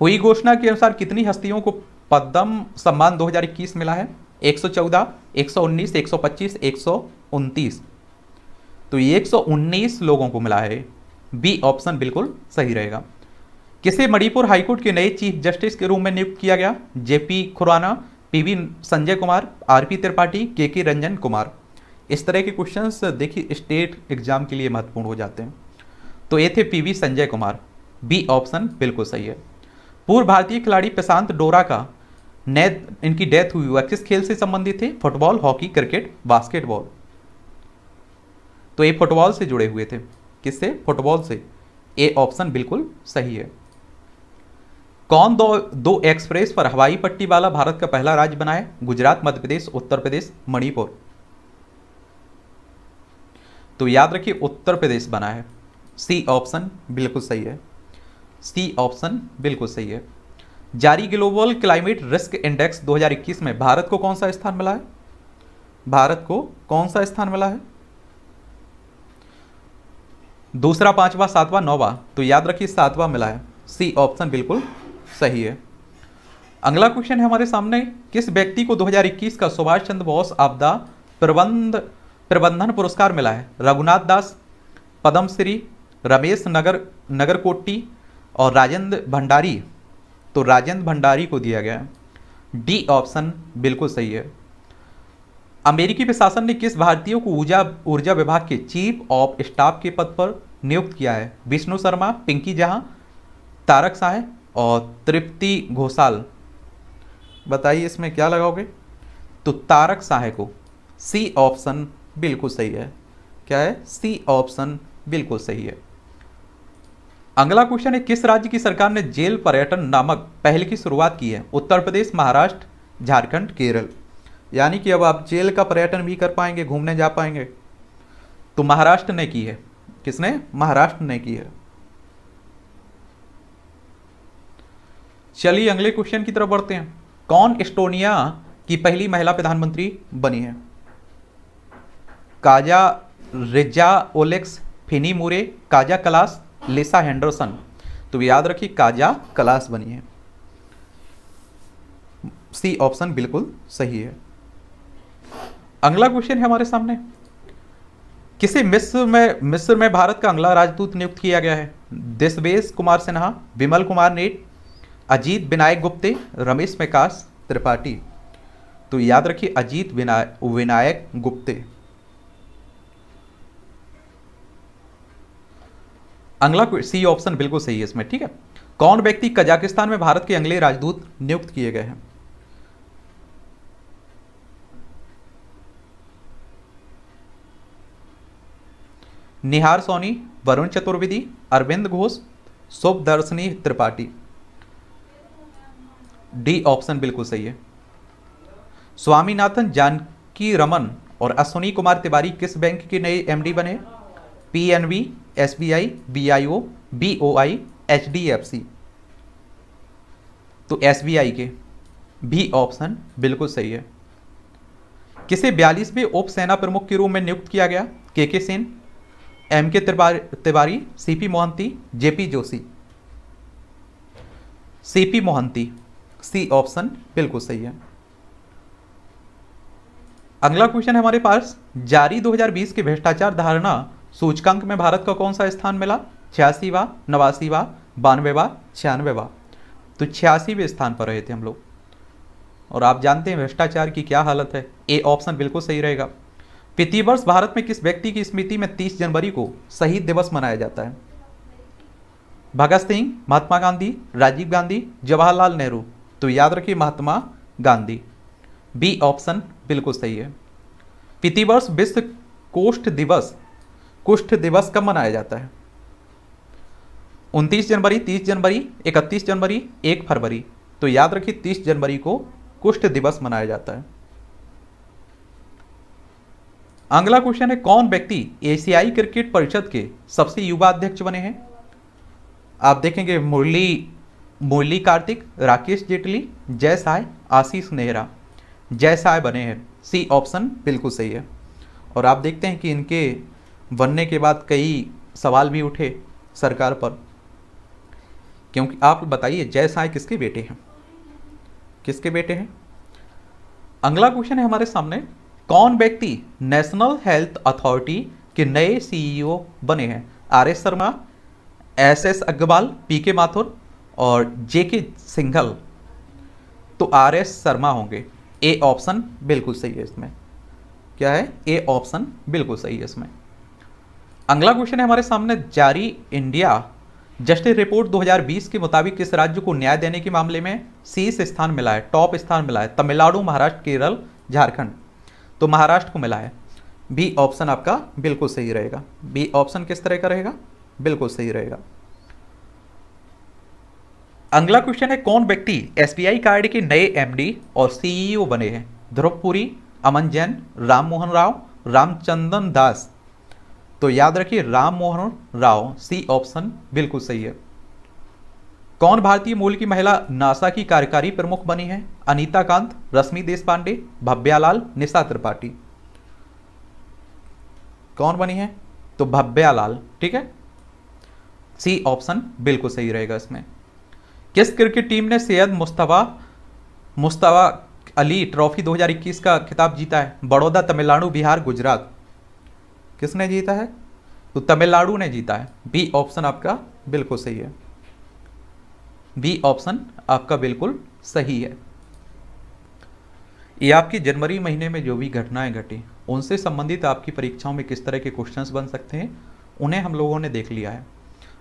हुई घोषणा के अनुसार कितनी हस्तियों को पद्म सम्मान 2021 मिला है 114, 119, 125, 129 तो 119 लोगों को मिला है बी ऑप्शन बिल्कुल सही रहेगा किसे मणिपुर हाईकोर्ट के नए चीफ जस्टिस के रूप में नियुक्त किया गया JP Khurana PV Sanjay Kumar RP Tripathi K K Ranjan Kumar इस तरह के क्वेश्चंस देखिए स्टेट एग्जाम के लिए महत्वपूर्ण हो जाते हैं तो ये थे PV Sanjay Kumar B option बिल्कुल सही है पूर्व भारतीय खिलाड़ी प्रशांत डोरा का ने इनकी डेथ हुई हुआ किस खेल से संबंधित थे फुटबॉल हॉकी क्रिकेट बास्केटबॉल तो ये फुटबॉल से जुड़े हुए थे किससे फुटबॉल से ए ऑप्शन बिल्कुल सही है कौन दो दो एक्सप्रेस पर हवाई पट्टी वाला भारत का पहला राज्य बना है गुजरात मध्य प्रदेश उत्तर प्रदेश मणिपुर तो याद रखिए उत्तर प्रदेश बना है सी ऑप्शन बिल्कुल सही है सी ऑप्शन बिल्कुल सही है जारी ग्लोबल क्लाइमेट रिस्क इंडेक्स 2021 में भारत को कौन सा स्थान मिला है भारत को कौन सा स्थान मिला है दूसरा पांचवा सातवां नौवा तो याद रखिए सातवां मिला है सी ऑप्शन बिल्कुल सही है अगला क्वेश्चन है हमारे सामने किस व्यक्ति को 2021 का सुभाष चंद्र बोस आपदा प्रबंध प्रबंधन पुरस्कार मिला है रघुनाथ दास पद्मश्री रमेश नगर नगर कोटी और राजेंद्र भंडारी तो राजेंद्र भंडारी को दिया गया डी ऑप्शन बिल्कुल सही है अमेरिकी प्रशासन ने किस भारतीयों को ऊर्जा ऊर्जा विभाग के चीफ ऑफ स्टाफ के पद पर नियुक्त किया है विष्णु शर्मा पिंकी जहां तारक साहे और तृप्ति घोषाल बताइए इसमें क्या लगाओगे तो तारक साहे को सी ऑप्शन बिल्कुल सही है क्या है सी ऑप्शन बिल्कुल सही है अगला क्वेश्चन है किस राज्य की सरकार ने जेल पर्यटन नामक पहल की शुरुआत की है उत्तर प्रदेश महाराष्ट्र झारखंड केरल यानी कि अब आप जेल का पर्यटन भी कर पाएंगे घूमने जा पाएंगे तो महाराष्ट्र ने की है किसने महाराष्ट्र ने की है चलिए अगले क्वेश्चन की तरफ बढ़ते हैं कौन एस्टोनिया की पहली महिला प्रधानमंत्री बनी है काजा रिजा ओलेक्स फिनी मुरे काजा कलास लिसा हैंडरसन तो याद रखिए काजा कलास बनी है सी ऑप्शन बिल्कुल सही है अगला क्वेश्चन है हमारे सामने किसे मिस्र में मिस्र में भारत का अगला राजदूत नियुक्त किया गया है दिसवेश कुमार सिन्हा विमल कुमार नेट अजीत विनायक गुप्ते रमेश विकास त्रिपाठी तो याद रखिए अजीत विनायक विनायक गुप्ते अगला सी ऑप्शन बिल्कुल सही है इसमें ठीक है कौन व्यक्ति कजाकिस्तान में भारत के अगले राजदूत नियुक्त किए गए हैं निहार सोनी वरुण चतुर्वेदी अरविंद घोष शुभ दर्शनी त्रिपाठी डी ऑप्शन बिल्कुल सही है स्वामीनाथन जानकी रमन और अश्विनी कुमार तिवारी किस बैंक के नए एमडी बने P N B S B I B I O B O I H D F C तो एस बी आई के बी ऑप्शन बिल्कुल सही है किसे बयालीसवें उप सेना प्रमुख के रूप में नियुक्त किया गया के के Sen M K Tiwari C P Mohanty JP Joshi C P Mohanty C option बिल्कुल सही है अगला क्वेश्चन है हमारे पास जारी 2020 के भ्रष्टाचार धारणा सूचकांक में भारत का कौन सा स्थान मिला छियासीवा नवासीवा बानवेवा छियानवेवा तो छियासीवें स्थान पर रहे थे हम लोग और आप जानते हैं भ्रष्टाचार की क्या हालत है ए ऑप्शन बिल्कुल सही रहेगा प्रतिवर्ष भारत में किस व्यक्ति की स्मृति में 30 जनवरी को शहीद दिवस मनाया जाता है भगत सिंह महात्मा गांधी राजीव गांधी जवाहरलाल नेहरू तो याद रखिए महात्मा गांधी बी ऑप्शन बिल्कुल सही है प्रतिवर्ष विश्व कोष्ठ दिवस कुष्ठ दिवस कब मनाया जाता है 29 जनवरी तीस जनवरी इकतीस जनवरी एक फरवरी तो याद रखिए तीस जनवरी को कुष्ठ दिवस मनाया जाता है अगला क्वेश्चन है कौन व्यक्ति एशियाई क्रिकेट परिषद के सबसे युवा अध्यक्ष बने हैं आप देखेंगे मुरली मुरली कार्तिक राकेश जेटली जय साय आशीष नेहरा जय साय बने हैं सी ऑप्शन बिल्कुल सही है और आप देखते हैं कि इनके बनने के बाद कई सवाल भी उठे सरकार पर क्योंकि आप बताइए जय साय किसके बेटे हैं किसके बेटे हैं अगला क्वेश्चन है हमारे सामने कौन व्यक्ति नेशनल हेल्थ अथॉरिटी के नए सीईओ e बने हैं R S Sharma S S Agarwal P K Mathur और जे के सिंघल तो आर एस शर्मा होंगे ए ऑप्शन बिल्कुल सही है इसमें क्या है ए ऑप्शन बिल्कुल सही है इसमें अगला क्वेश्चन है हमारे सामने जारी इंडिया जस्टिस रिपोर्ट 2020 के मुताबिक किस राज्य को न्याय देने के मामले में शीर्ष स्थान मिला है टॉप स्थान मिला है तमिलनाडु महाराष्ट्र केरल झारखंड तो महाराष्ट्र को मिला है बी ऑप्शन आपका बिल्कुल सही रहेगा बी ऑप्शन किस तरह का रहेगा बिल्कुल सही रहेगा अगला क्वेश्चन है कौन व्यक्ति एसबीआई कार्ड के नए एमडी और सीईओ e बने हैं ध्रुवपुरी अमन जैन राम मोहन राव रामचंदन दास तो याद रखिए राम मोहन राव सी ऑप्शन बिल्कुल सही है कौन भारतीय मूल की महिला नासा की कार्यकारी प्रमुख बनी है अनीता कांत रश्मि देश पांडे भव्यालाल निशा त्रिपाठी कौन बनी है तो भव्यालाल ठीक है सी ऑप्शन बिल्कुल सही रहेगा इसमें किस क्रिकेट टीम ने सैयद मुस्तवा मुस्तवा अली ट्रॉफी 2021 का खिताब जीता है बड़ौदा तमिलनाडु बिहार गुजरात किसने जीता है तो तमिलनाडु ने जीता है बी ऑप्शन आपका बिल्कुल सही है बी ऑप्शन आपका बिल्कुल सही है ये आपकी जनवरी महीने में जो भी घटनाएं घटी उनसे संबंधित आपकी परीक्षाओं में किस तरह के क्वेश्चंस बन सकते हैं उन्हें हम लोगों ने देख लिया है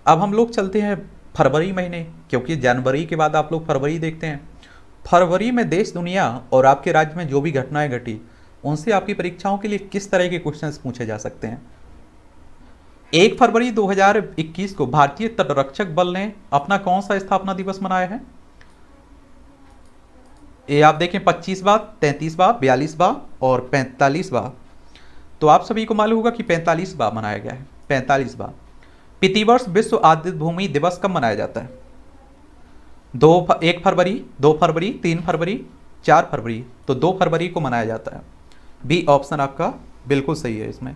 अब हम लोग चलते हैं फरवरी महीने क्योंकि जनवरी के बाद आप लोग फरवरी देखते हैं फरवरी में देश दुनिया और आपके राज्य में जो भी घटनाएं घटी उनसे आपकी परीक्षाओं के लिए किस तरह के क्वेश्चंस पूछे जा सकते हैं एक फरवरी 2021 को भारतीय तटरक्षक बल ने अपना कौन सा स्थापना दिवस मनाया है ये आप देखें 25 बार 33 बार 42 बार और 45 बार तो आप सभी को मालूम होगा कि 45 बार मनाया गया है 45 बार प्रतिवर्ष विश्व आदित्य भूमि दिवस कब मनाया जाता है दो एक फरवरी दो फरवरी तीन फरवरी चार फरवरी तो दो फरवरी को मनाया जाता है बी ऑप्शन आपका बिल्कुल सही है इसमें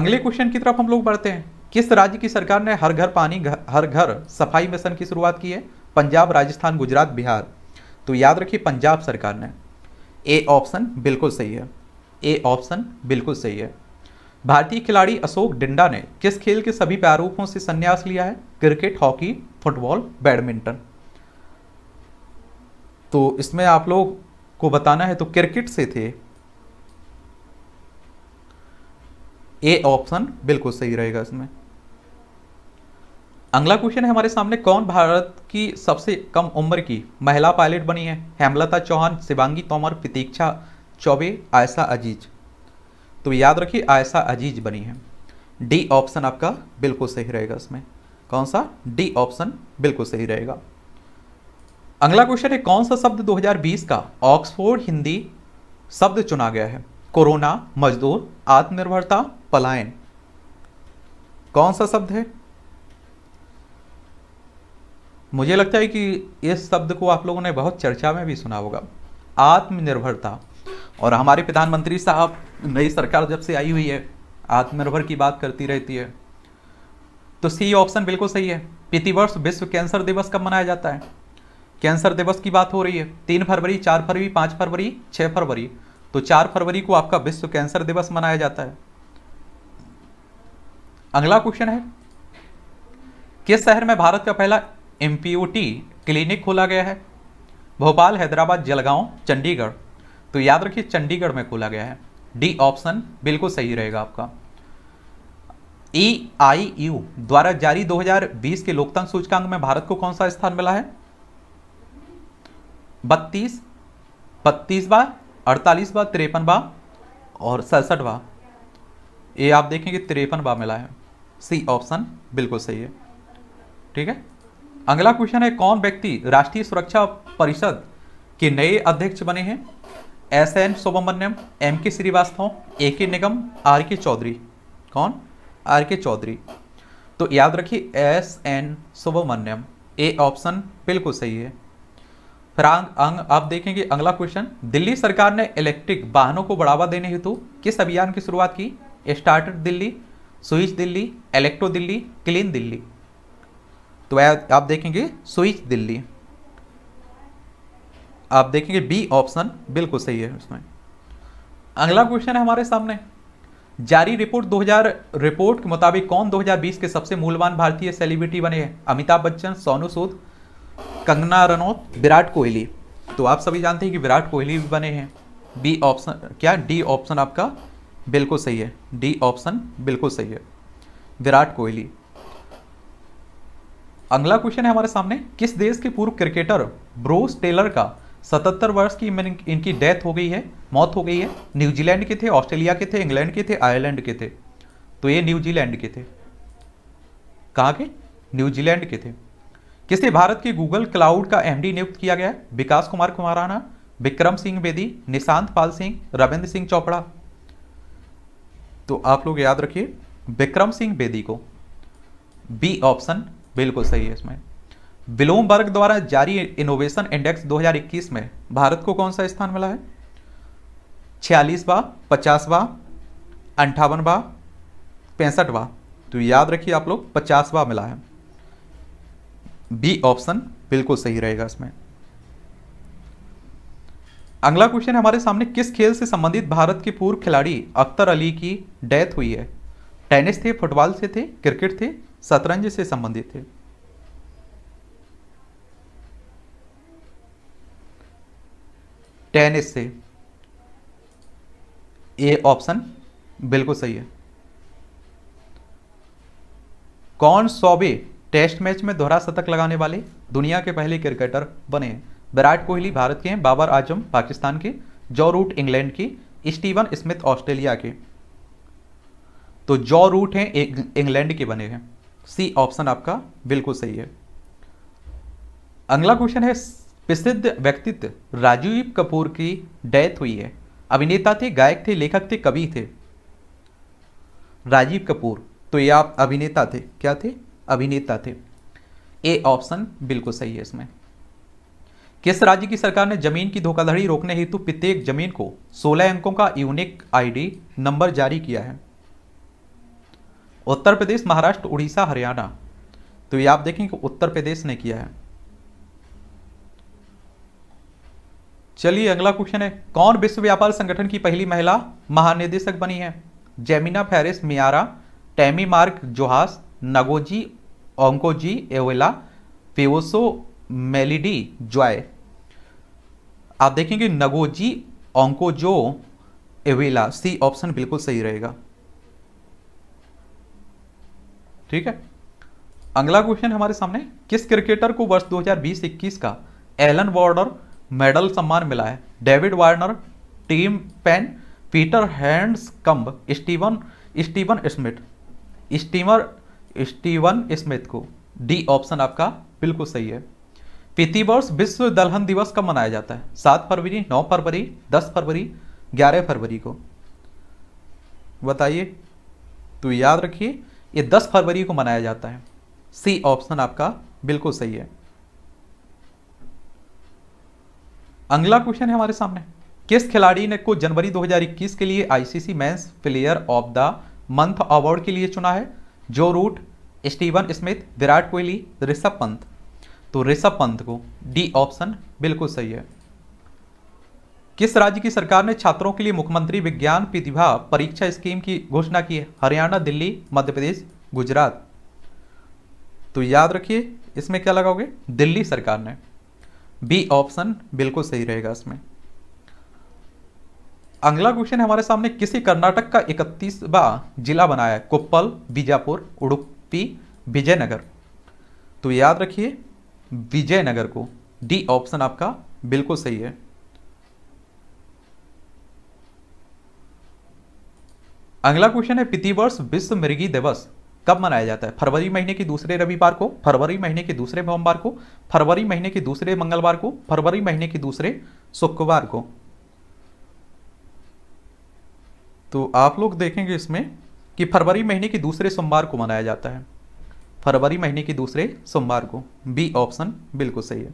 अगले क्वेश्चन की तरफ हम लोग बढ़ते हैं किस राज्य की सरकार ने हर घर पानी घर, हर घर सफाई मिशन की शुरुआत की है पंजाब राजस्थान गुजरात बिहार तो याद रखिए पंजाब सरकार ने ए ऑप्शन बिल्कुल सही है ए ऑप्शन बिल्कुल सही है भारतीय खिलाड़ी अशोक डिंडा ने किस खेल के सभी प्रारूपों से संन्यास लिया है क्रिकेट हॉकी फुटबॉल बैडमिंटन तो इसमें आप लोग को बताना है तो क्रिकेट से थे ए ऑप्शन बिल्कुल सही रहेगा इसमें अगला क्वेश्चन है हमारे सामने कौन भारत की सबसे कम उम्र की महिला पायलट बनी है हेमलता चौहान शिवांगी तोमर प्रतीक्षा चौबे आयसा अजीज तो याद रखिए आयशा अजीज बनी है डी ऑप्शन आपका बिल्कुल सही रहेगा इसमें कौन सा डी ऑप्शन बिल्कुल सही रहेगा अगला क्वेश्चन है कौन सा शब्द 2020 का ऑक्सफोर्ड हिंदी शब्द चुना गया है कोरोना मजदूर आत्मनिर्भरता पलायन कौन सा शब्द है मुझे लगता है कि इस शब्द को आप लोगों ने बहुत चर्चा में भी सुना होगा आत्मनिर्भरता और हमारे प्रधानमंत्री साहब नई सरकार जब से आई हुई है आत्मनिर्भर की बात करती रहती है तो सी ऑप्शन बिल्कुल सही है प्रतिवर्ष विश्व कैंसर दिवस कब मनाया जाता है कैंसर दिवस की बात हो रही है तीन फरवरी चार फरवरी पाँच फरवरी छः फरवरी तो चार फरवरी को आपका विश्व कैंसर दिवस मनाया जाता है अगला क्वेश्चन है किस शहर में भारत का पहला एम क्लिनिक खोला गया है भोपाल हैदराबाद जलगांव चंडीगढ़ तो याद रखिए चंडीगढ़ में खोला गया है डी ऑप्शन बिल्कुल सही रहेगा आपका ई आई यू द्वारा जारी 2020 के लोकतंत्र सूचकांक में भारत को कौन सा स्थान मिला है 32, 32 बार अड़तालीस बार तिरपन बार और सड़सठ बार ये आप देखेंगे तिरपन बार मिला है सी ऑप्शन बिल्कुल सही है ठीक है अगला क्वेश्चन है कौन व्यक्ति राष्ट्रीय सुरक्षा परिषद के नए अध्यक्ष बने हैं एस एन सुब्रमण्यम एम के श्रीवास्तव ए के निगम आर के चौधरी कौन आर के चौधरी तो याद रखिए S N Subramaniam A option बिल्कुल सही है फिर अंग आप देखेंगे अगला क्वेश्चन दिल्ली सरकार ने इलेक्ट्रिक वाहनों को बढ़ावा देने हेतु किस अभियान की शुरुआत की startup Delhi switch Delhi electro Delhi clean Delhi तो आप देखेंगे स्विच दिल्ली आप देखेंगे बी ऑप्शन बिल्कुल सही है उसमें अगला क्वेश्चन है हमारे सामने जारी रिपोर्ट 2000 रिपोर्ट के मुताबिक कौन 2020 के सबसे मूलवान भारतीय सेलिब्रिटी बने हैं अमिताभ बच्चन सोनू सूद कंगना रनौत विराट कोहली तो आप सभी जानते हैं कि विराट कोहली भी बने हैं बी ऑप्शन क्या डी ऑप्शन आपका बिल्कुल सही है डी ऑप्शन बिल्कुल सही है विराट कोहली अगला क्वेश्चन है हमारे सामने किस देश के पूर्व क्रिकेटर ब्रोस टेलर का सतहत्तर वर्ष की इनकी, डेथ हो गई है मौत हो गई है न्यूजीलैंड के थे ऑस्ट्रेलिया के थे इंग्लैंड के थे आयरलैंड के थे तो ये न्यूजीलैंड के थे कहाँ के न्यूजीलैंड के थे किसे भारत के गूगल क्लाउड का एमडी नियुक्त किया गया विकास कुमार कुमाराना विक्रम सिंह बेदी निशांत पाल सिंह रविंद्र सिंह चोपड़ा तो आप लोग याद रखिए विक्रम सिंह बेदी को बी ऑप्शन बिल्कुल सही है इसमें ब्लूमबर्ग द्वारा जारी इनोवेशन इंडेक्स 2021 में भारत को कौन सा स्थान मिला है छियालीसवा पचासवा अंठावनवा पैंसठवा तो याद रखिए आप लोग पचासवा मिला है बी ऑप्शन बिल्कुल सही रहेगा इसमें अगला क्वेश्चन हमारे सामने किस खेल से संबंधित भारत के पूर्व खिलाड़ी अख्तर अली की डेथ हुई है टेनिस थे फुटबॉल से थे क्रिकेट थे शतरंज से संबंधित थे टेनिस से ए ऑप्शन बिल्कुल सही है कौन सौबे टेस्ट मैच में दोहरा शतक लगाने वाले दुनिया के पहले क्रिकेटर बने हैं विराट कोहली भारत के हैं बाबर आजम पाकिस्तान के जो रूट इंग्लैंड के स्टीवन स्मिथ ऑस्ट्रेलिया के तो जो रूट हैं इंग्लैंड के बने हैं सी ऑप्शन आपका बिल्कुल सही है अगला क्वेश्चन है प्रसिद्ध व्यक्तित्व राजीव कपूर की डेथ हुई है अभिनेता थे गायक थे लेखक थे कवि थे राजीव कपूर तो ये आप अभिनेता थे क्या थे अभिनेता थे ए ऑप्शन बिल्कुल सही है इसमें किस राज्य की सरकार ने जमीन की धोखाधड़ी रोकने हेतु प्रत्येक जमीन को 16 अंकों का यूनिक आईडी नंबर जारी किया है उत्तर प्रदेश महाराष्ट्र उड़ीसा हरियाणा तो ये आप देखें कि उत्तर प्रदेश ने किया है चलिए अगला क्वेश्चन है कौन विश्व व्यापार संगठन की पहली महिला महानिदेशक बनी है Jemina Ferris Miara Tammy Mark Johas Ngozi ओंकोजी एवेला फेवोसो मेलिडी जॉय आप देखेंगे नगोजी ओंकोजो एवेला सी ऑप्शन बिल्कुल सही रहेगा ठीक है अगला क्वेश्चन हमारे सामने किस क्रिकेटर को वर्ष 2020-21 का एलन वार्डर मेडल सम्मान मिला है David Warner Tim Paine Peter Handscomb Steven Steven Smith स्टीमर स्टीवन स्मिथ को डी ऑप्शन आपका बिल्कुल सही है प्रति वर्ष विश्व दलहन दिवस कब मनाया जाता है सात फरवरी नौ फरवरी दस फरवरी ग्यारह फरवरी को बताइए तो याद रखिए ये दस फरवरी को मनाया जाता है सी ऑप्शन आपका बिल्कुल सही है अगला क्वेश्चन है हमारे सामने किस खिलाड़ी ने को जनवरी 2021 के लिए ICC men's player of the month award के लिए चुना है Joe Root Steven Smith Virat Kohli Rishabh Pant तो ऋषभ पंत को डी ऑप्शन बिल्कुल सही है किस राज्य की सरकार ने छात्रों के लिए मुख्यमंत्री विज्ञान प्रतिभा परीक्षा स्कीम की घोषणा की है हरियाणा दिल्ली मध्य प्रदेश गुजरात तो याद रखिए इसमें क्या लगाओगे दिल्ली सरकार ने बी ऑप्शन बिल्कुल सही रहेगा इसमें अगला क्वेश्चन हमारे सामने किसी कर्नाटक का इकतीसवा जिला बनाया है कोप्पल बीजापुर उडुपी विजयनगर तो याद रखिए विजयनगर को डी ऑप्शन आपका बिल्कुल सही है अगला क्वेश्चन है प्रतिवर्ष विश्व मृगी दिवस कब मनाया जाता है फरवरी महीने के दूसरे रविवार को फरवरी महीने के दूसरे सोमवार को फरवरी महीने के दूसरे मंगलवार को फरवरी महीने के दूसरे शुक्रवार को तो आप लोग देखेंगे इसमें कि फरवरी महीने के दूसरे सोमवार को मनाया जाता है फरवरी महीने के दूसरे सोमवार को बी ऑप्शन बिल्कुल सही है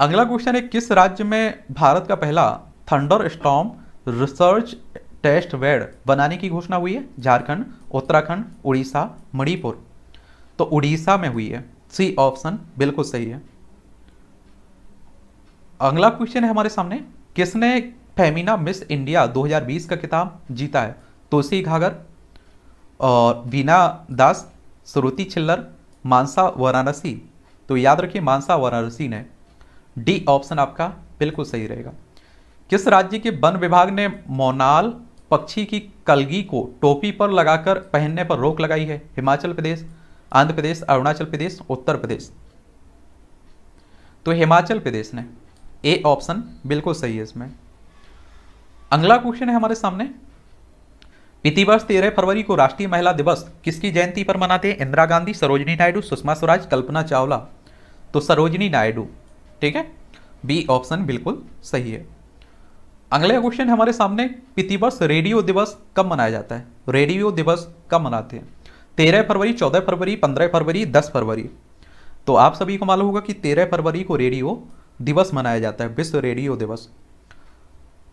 अगला क्वेश्चन है किस राज्य में भारत का पहला thunderstorm research test bed बनाने की घोषणा हुई है झारखंड उत्तराखंड उड़ीसा मणिपुर तो उड़ीसा में हुई है सी ऑप्शन बिल्कुल सही है अगला क्वेश्चन है हमारे सामने किसने फेमिना मिस इंडिया 2020 का किताब जीता है तुलसी घागर और वीना दास श्रुति छिल्लर मानसा वाराणसी तो याद रखिए मानसा वाराणसी ने डी ऑप्शन आपका बिल्कुल सही रहेगा किस राज्य के वन विभाग ने मोनाल पक्षी की कलगी को टोपी पर लगाकर पहनने पर रोक लगाई है हिमाचल प्रदेश आंध्र प्रदेश अरुणाचल प्रदेश उत्तर प्रदेश तो हिमाचल प्रदेश ने ए ऑप्शन बिल्कुल सही है इसमें अगला क्वेश्चन है हमारे सामने प्रतिवर्ष तेरह फरवरी को राष्ट्रीय महिला दिवस किसकी जयंती पर मनाते हैं इंदिरा गांधी सरोजनी नायडू सुषमा स्वराज कल्पना चावला तो सरोजनी नायडू ठीक है बी ऑप्शन बिल्कुल सही है अगला क्वेश्चन हमारे सामने पितिवर्ष रेडियो दिवस कब मनाया जाता है रेडियो दिवस कब मनाते हैं तेरह फरवरी चौदह फरवरी पंद्रह फरवरी दस फरवरी तो आप सभी को मालूम होगा कि तेरह फरवरी को रेडियो दिवस मनाया जाता है विश्व रेडियो दिवस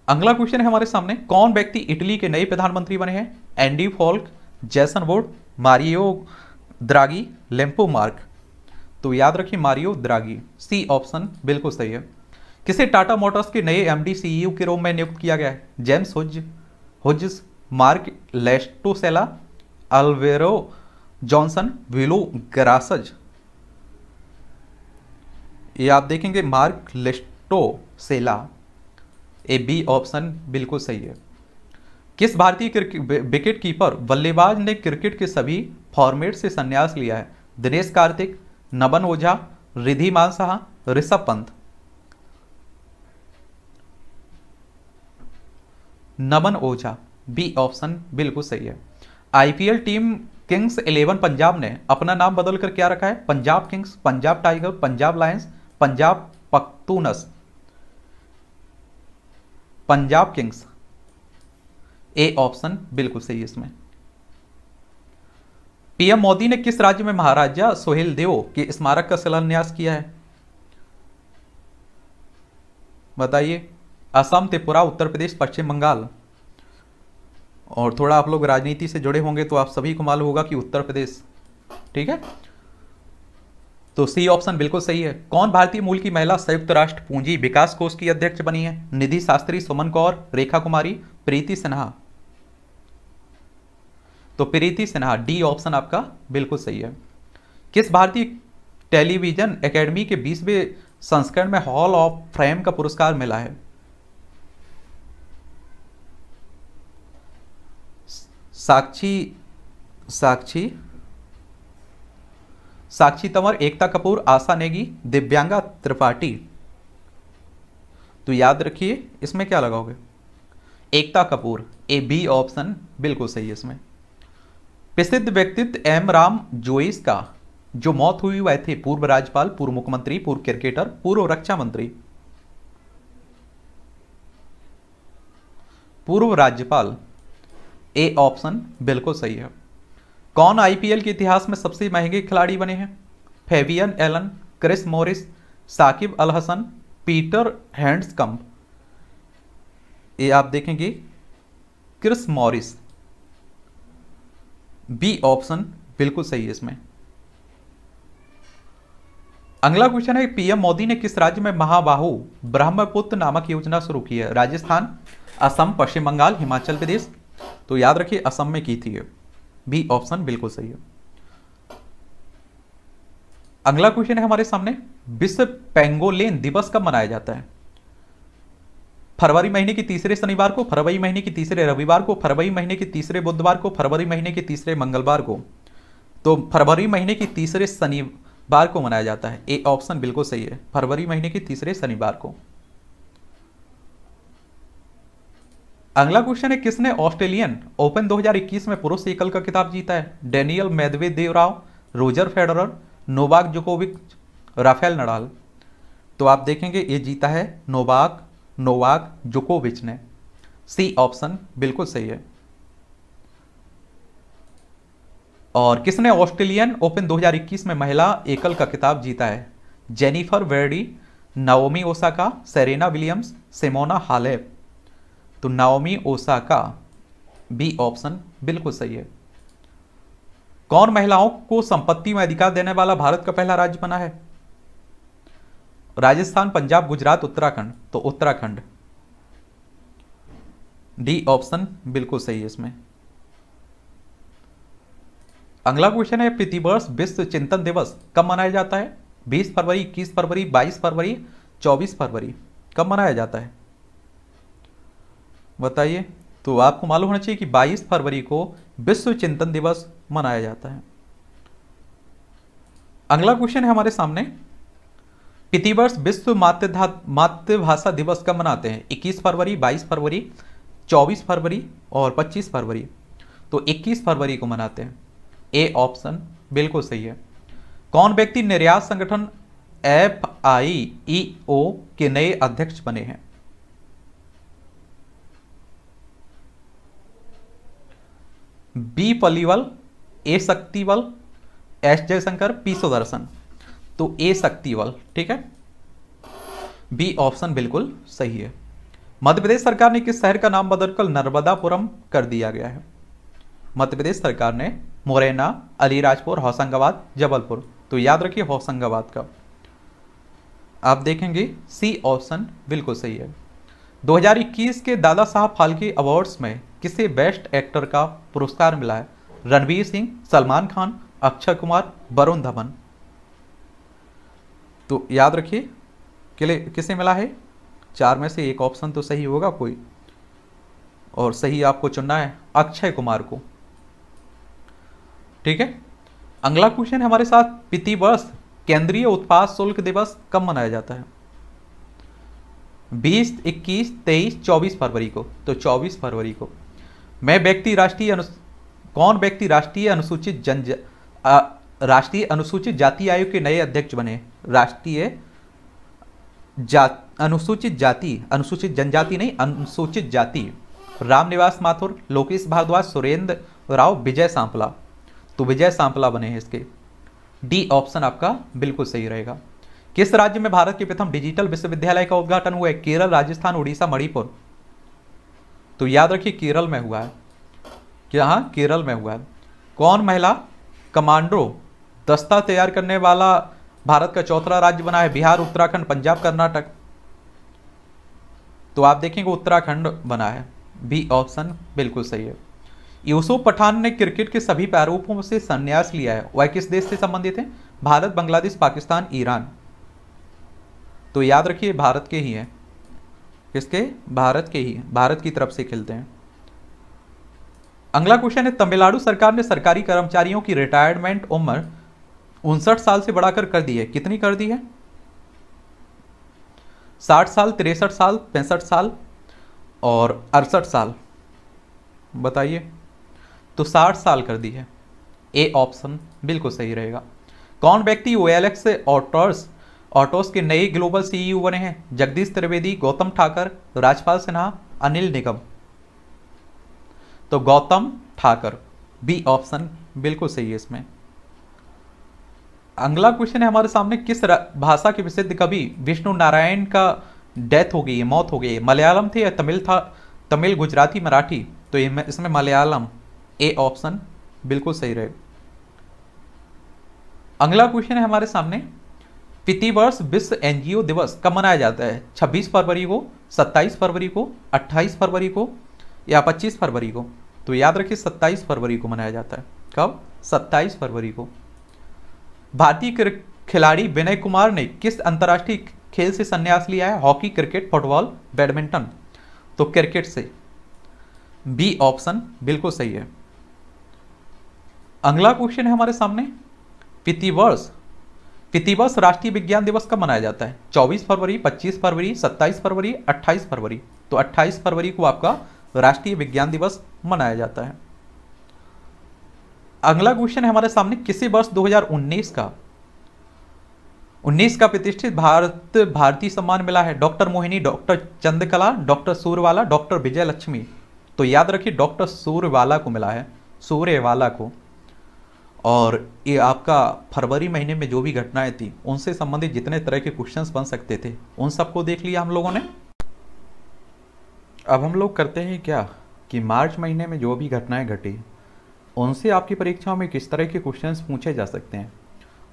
अगला क्वेश्चन है हमारे सामने कौन व्यक्ति इटली के नए प्रधानमंत्री बने हैं Andy Falk Jason Board Mario Draghi Lempo Mark तो याद रखिए मारियो द्रागी सी ऑप्शन बिल्कुल सही है किसे टाटा मोटर्स के नए एम डी e के रूप में नियुक्त किया गया है James Huge Hughes Mark Lestosela Alvaro Johnson Willow Grass ये आप देखेंगे Mark Lestosela A B option बिल्कुल सही है किस भारतीय विकेट कीपर बल्लेबाज ने क्रिकेट के सभी फॉर्मेट से संन्यास लिया है दिनेश कार्तिक नबन ओझा रिधिमान मानसाह ऋषभ पंत नमन ओझा बी ऑप्शन बिल्कुल सही है IPL team Kings Eleven Punjab ने अपना नाम बदलकर क्या रखा है Punjab Kings Punjab Tiger Punjab Lions Punjab पख्तूनस पंजाब किंग्स ए ऑप्शन बिल्कुल सही है इसमें पीएम मोदी ने किस राज्य में महाराजा सोहेल देव के स्मारक का शिलान्यास किया है बताइए असम त्रिपुरा उत्तर प्रदेश पश्चिम बंगाल और थोड़ा आप लोग राजनीति से जुड़े होंगे तो आप सभी को मालूम होगा कि उत्तर प्रदेश ठीक है तो सी ऑप्शन बिल्कुल सही है कौन भारतीय मूल की महिला संयुक्त राष्ट्र पूंजी विकास कोष की अध्यक्ष बनी है निधि शास्त्री सुमन कौर रेखा कुमारी प्रीति सिन्हा तो प्रीति सिन्हा डी ऑप्शन आपका बिल्कुल सही है किस भारतीय टेलीविजन एकेडमी के बीसवें संस्करण में हॉल ऑफ फ्रेम का पुरस्कार मिला है साक्षी साक्षी साक्षी तंवर एकता कपूर आशा नेगी दिव्यांगा त्रिपाठी तो याद रखिए इसमें क्या लगाओगे Ekta Kapoor A B option बिल्कुल सही है इसमें प्रसिद्ध व्यक्तित्व एम राम जोइस का जो मौत हुई हुए थे पूर्व राज्यपाल पूर्व मुख्यमंत्री पूर्व क्रिकेटर पूर्व रक्षा मंत्री पूर्व राज्यपाल ए ऑप्शन बिल्कुल सही है कौन आईपीएल के इतिहास में सबसे महंगे खिलाड़ी बने हैं Fabian Allen Chris Morris Shakib Al Hasan Peter Handscomb ये आप देखेंगे क्रिस मॉरिस बी ऑप्शन बिल्कुल सही है इसमें अगला क्वेश्चन है पीएम मोदी ने किस राज्य में महाबाहु ब्रह्मपुत्र नामक योजना शुरू की है राजस्थान असम पश्चिम बंगाल हिमाचल प्रदेश तो याद रखिए असम में की थी बी ऑप्शन बिल्कुल सही है अगला क्वेश्चन है हमारे सामने विश्व पेंगोलेन दिवस कब मनाया जाता है फरवरी महीने के तीसरे शनिवार को फरवरी महीने के तीसरे रविवार को फरवरी महीने के तीसरे बुधवार को फरवरी महीने के तीसरे मंगलवार को तो फरवरी महीने के तीसरे शनिवार को मनाया जाता है ए ऑप्शन बिल्कुल सही है फरवरी महीने के तीसरे शनिवार को अगला क्वेश्चन है किसने ऑस्ट्रेलियन ओपन 2021 में पुरुष एकल का खिताब जीता है Daniil Medvedev Roger Federer Novak Djokovic Rafael Nadal तो आप देखेंगे ये जीता है नोबाक नोवाक जोकोविच ने सी ऑप्शन बिल्कुल सही है और किसने ऑस्ट्रेलियन ओपन 2021 में महिला एकल का खिताब जीता है Jennifer Brady Naomi Osaka Serena Williams Simona Halep तो नाओमी का बी ऑप्शन बिल्कुल सही है कौन महिलाओं को संपत्ति में अधिकार देने वाला भारत का पहला राज्य बना है राजस्थान पंजाब गुजरात उत्तराखंड तो उत्तराखंड डी ऑप्शन बिल्कुल सही है इसमें अगला क्वेश्चन है प्रतिवर्ष विश्व चिंतन दिवस कब मनाया जाता है 20 फरवरी 21 फरवरी 22 फरवरी 24 फरवरी कब मनाया जाता है बताइए तो आपको मालूम होना चाहिए कि 22 फरवरी को विश्व चिंतन दिवस मनाया जाता है अगला क्वेश्चन है हमारे सामने प्रतिवर्ष विश्व मातृभाषा दिवस कब मनाते हैं 21 फरवरी 22 फरवरी 24 फरवरी और 25 फरवरी तो 21 फरवरी को मनाते हैं ए ऑप्शन बिल्कुल सही है कौन व्यक्ति निर्यात संगठन एफ आई ई ओ के नए अध्यक्ष बने हैं बी पलीवल ए शक्ति बल एस जयशंकर पी सुदर्शन तो ए शक्ति बल ठीक है बी ऑप्शन बिल्कुल सही है मध्य प्रदेश सरकार ने किस शहर का नाम बदलकर नर्मदापुरम कर दिया गया है मध्य प्रदेश सरकार ने मुरैना अलीराजपुर होशंगाबाद जबलपुर तो याद रखिए होशंगाबाद का आप देखेंगे सी ऑप्शन बिल्कुल सही है 2021 के दादा साहब फाल्के अवार्ड्स में किसे बेस्ट एक्टर का पुरस्कार मिला है रणवीर सिंह सलमान खान अक्षय कुमार वरुण धवन तो याद रखिए किले किसे मिला है चार में से एक ऑप्शन तो सही होगा कोई और सही आपको चुनना है अक्षय कुमार को ठीक है अगला क्वेश्चन हमारे साथ प्रति वर्ष केंद्रीय उत्पाद शुल्क दिवस कब मनाया जाता है बीस इक्कीस तेईस चौबीस फरवरी को तो चौबीस फरवरी को मैं व्यक्ति राष्ट्रीय कौन व्यक्ति राष्ट्रीय अनुसूचित जन राष्ट्रीय अनुसूचित जाति आयोग के नए अध्यक्ष बने राष्ट्रीय जा अनुसूचित जाति अनुसूचित जनजाति नहीं अनुसूचित जाति रामनिवास माथुर लोकेश भारद्वाज सुरेंद्र राव विजय सांपला तो विजय सांपला बने हैं इसके डी ऑप्शन आपका बिल्कुल सही रहेगा किस राज्य में भारत के प्रथम डिजिटल विश्वविद्यालय का उद्घाटन हुआ है केरल राजस्थान उड़ीसा मणिपुर तो याद रखिए केरल में हुआ है क्या हाँ केरल में हुआ है कौन महिला कमांडो दस्ता तैयार करने वाला भारत का चौथा राज्य बना है बिहार उत्तराखंड पंजाब कर्नाटक तो आप देखेंगे उत्तराखंड बना है बी ऑप्शन बिल्कुल सही है यूसुफ पठान ने क्रिकेट के सभी प्रारूपों से संन्यास लिया है वह किस देश से संबंधित है भारत बांग्लादेश पाकिस्तान ईरान तो याद रखिए भारत के ही हैं किसके भारत के ही भारत की तरफ से खेलते हैं अगला क्वेश्चन है तमिलनाडु सरकार ने सरकारी कर्मचारियों की रिटायरमेंट उम्र उनसठ साल से बढ़ाकर कर दी है कितनी कर दी है साठ साल तिरसठ साल पैंसठ साल और अड़सठ साल बताइए तो साठ साल कर दी है ए ऑप्शन बिल्कुल सही रहेगा कौन व्यक्ति ओ एक्स ऑटर्स ऑटोस के नए ग्लोबल सीईओ e बने हैं जगदीश त्रिवेदी गौतम ठाकर राजपाल सिन्हा अनिल निगम तो गौतम ठाकर बी ऑप्शन बिल्कुल सही है इसमें अगला क्वेश्चन है हमारे सामने किस भाषा के प्रसिद्ध कवि विष्णु नारायण का डेथ हो गई है मौत हो गई है मलयालम थे या तमिल था तमिल गुजराती मराठी तो इसमें मलयालम ए ऑप्शन बिल्कुल सही रहे अगला क्वेश्चन है हमारे सामने प्रतिवर्ष विश्व एनजीओ दिवस कब मनाया जाता है 26 फरवरी को 27 फरवरी को 28 फरवरी को या 25 फरवरी को तो याद रखिए 27 फरवरी को मनाया जाता है कब 27 फरवरी को भारतीय खिलाड़ी विनय कुमार ने किस अंतर्राष्ट्रीय खेल से संन्यास लिया है हॉकी क्रिकेट फुटबॉल बैडमिंटन तो क्रिकेट से बी ऑप्शन बिल्कुल सही है अगला क्वेश्चन है हमारे सामने प्रतिवर्ष दिवस राष्ट्रीय विज्ञान दिवस कब मनाया जाता है 24 फरवरी 25 फरवरी 27 फरवरी 28 फरवरी तो 28 फरवरी को आपका राष्ट्रीय विज्ञान दिवस मनाया जाता है अगला क्वेश्चन है हमारे सामने किसी वर्ष 2019 का 19 का प्रतिष्ठित भारत भारतीय सम्मान मिला है doctor Mohini doctor Chandrakala doctor Suryabala doctor Vijay Lakshmi तो याद रखिए डॉक्टर सूर्यवाला को मिला है सूर्यवाला को और ये आपका फरवरी महीने में जो भी घटनाएं थी उनसे संबंधित जितने तरह के क्वेश्चंस बन सकते थे उन सबको देख लिया हम लोगों ने अब हम लोग करते हैं क्या कि मार्च महीने में जो भी घटनाएं घटी उनसे आपकी परीक्षाओं में किस तरह के क्वेश्चंस पूछे जा सकते हैं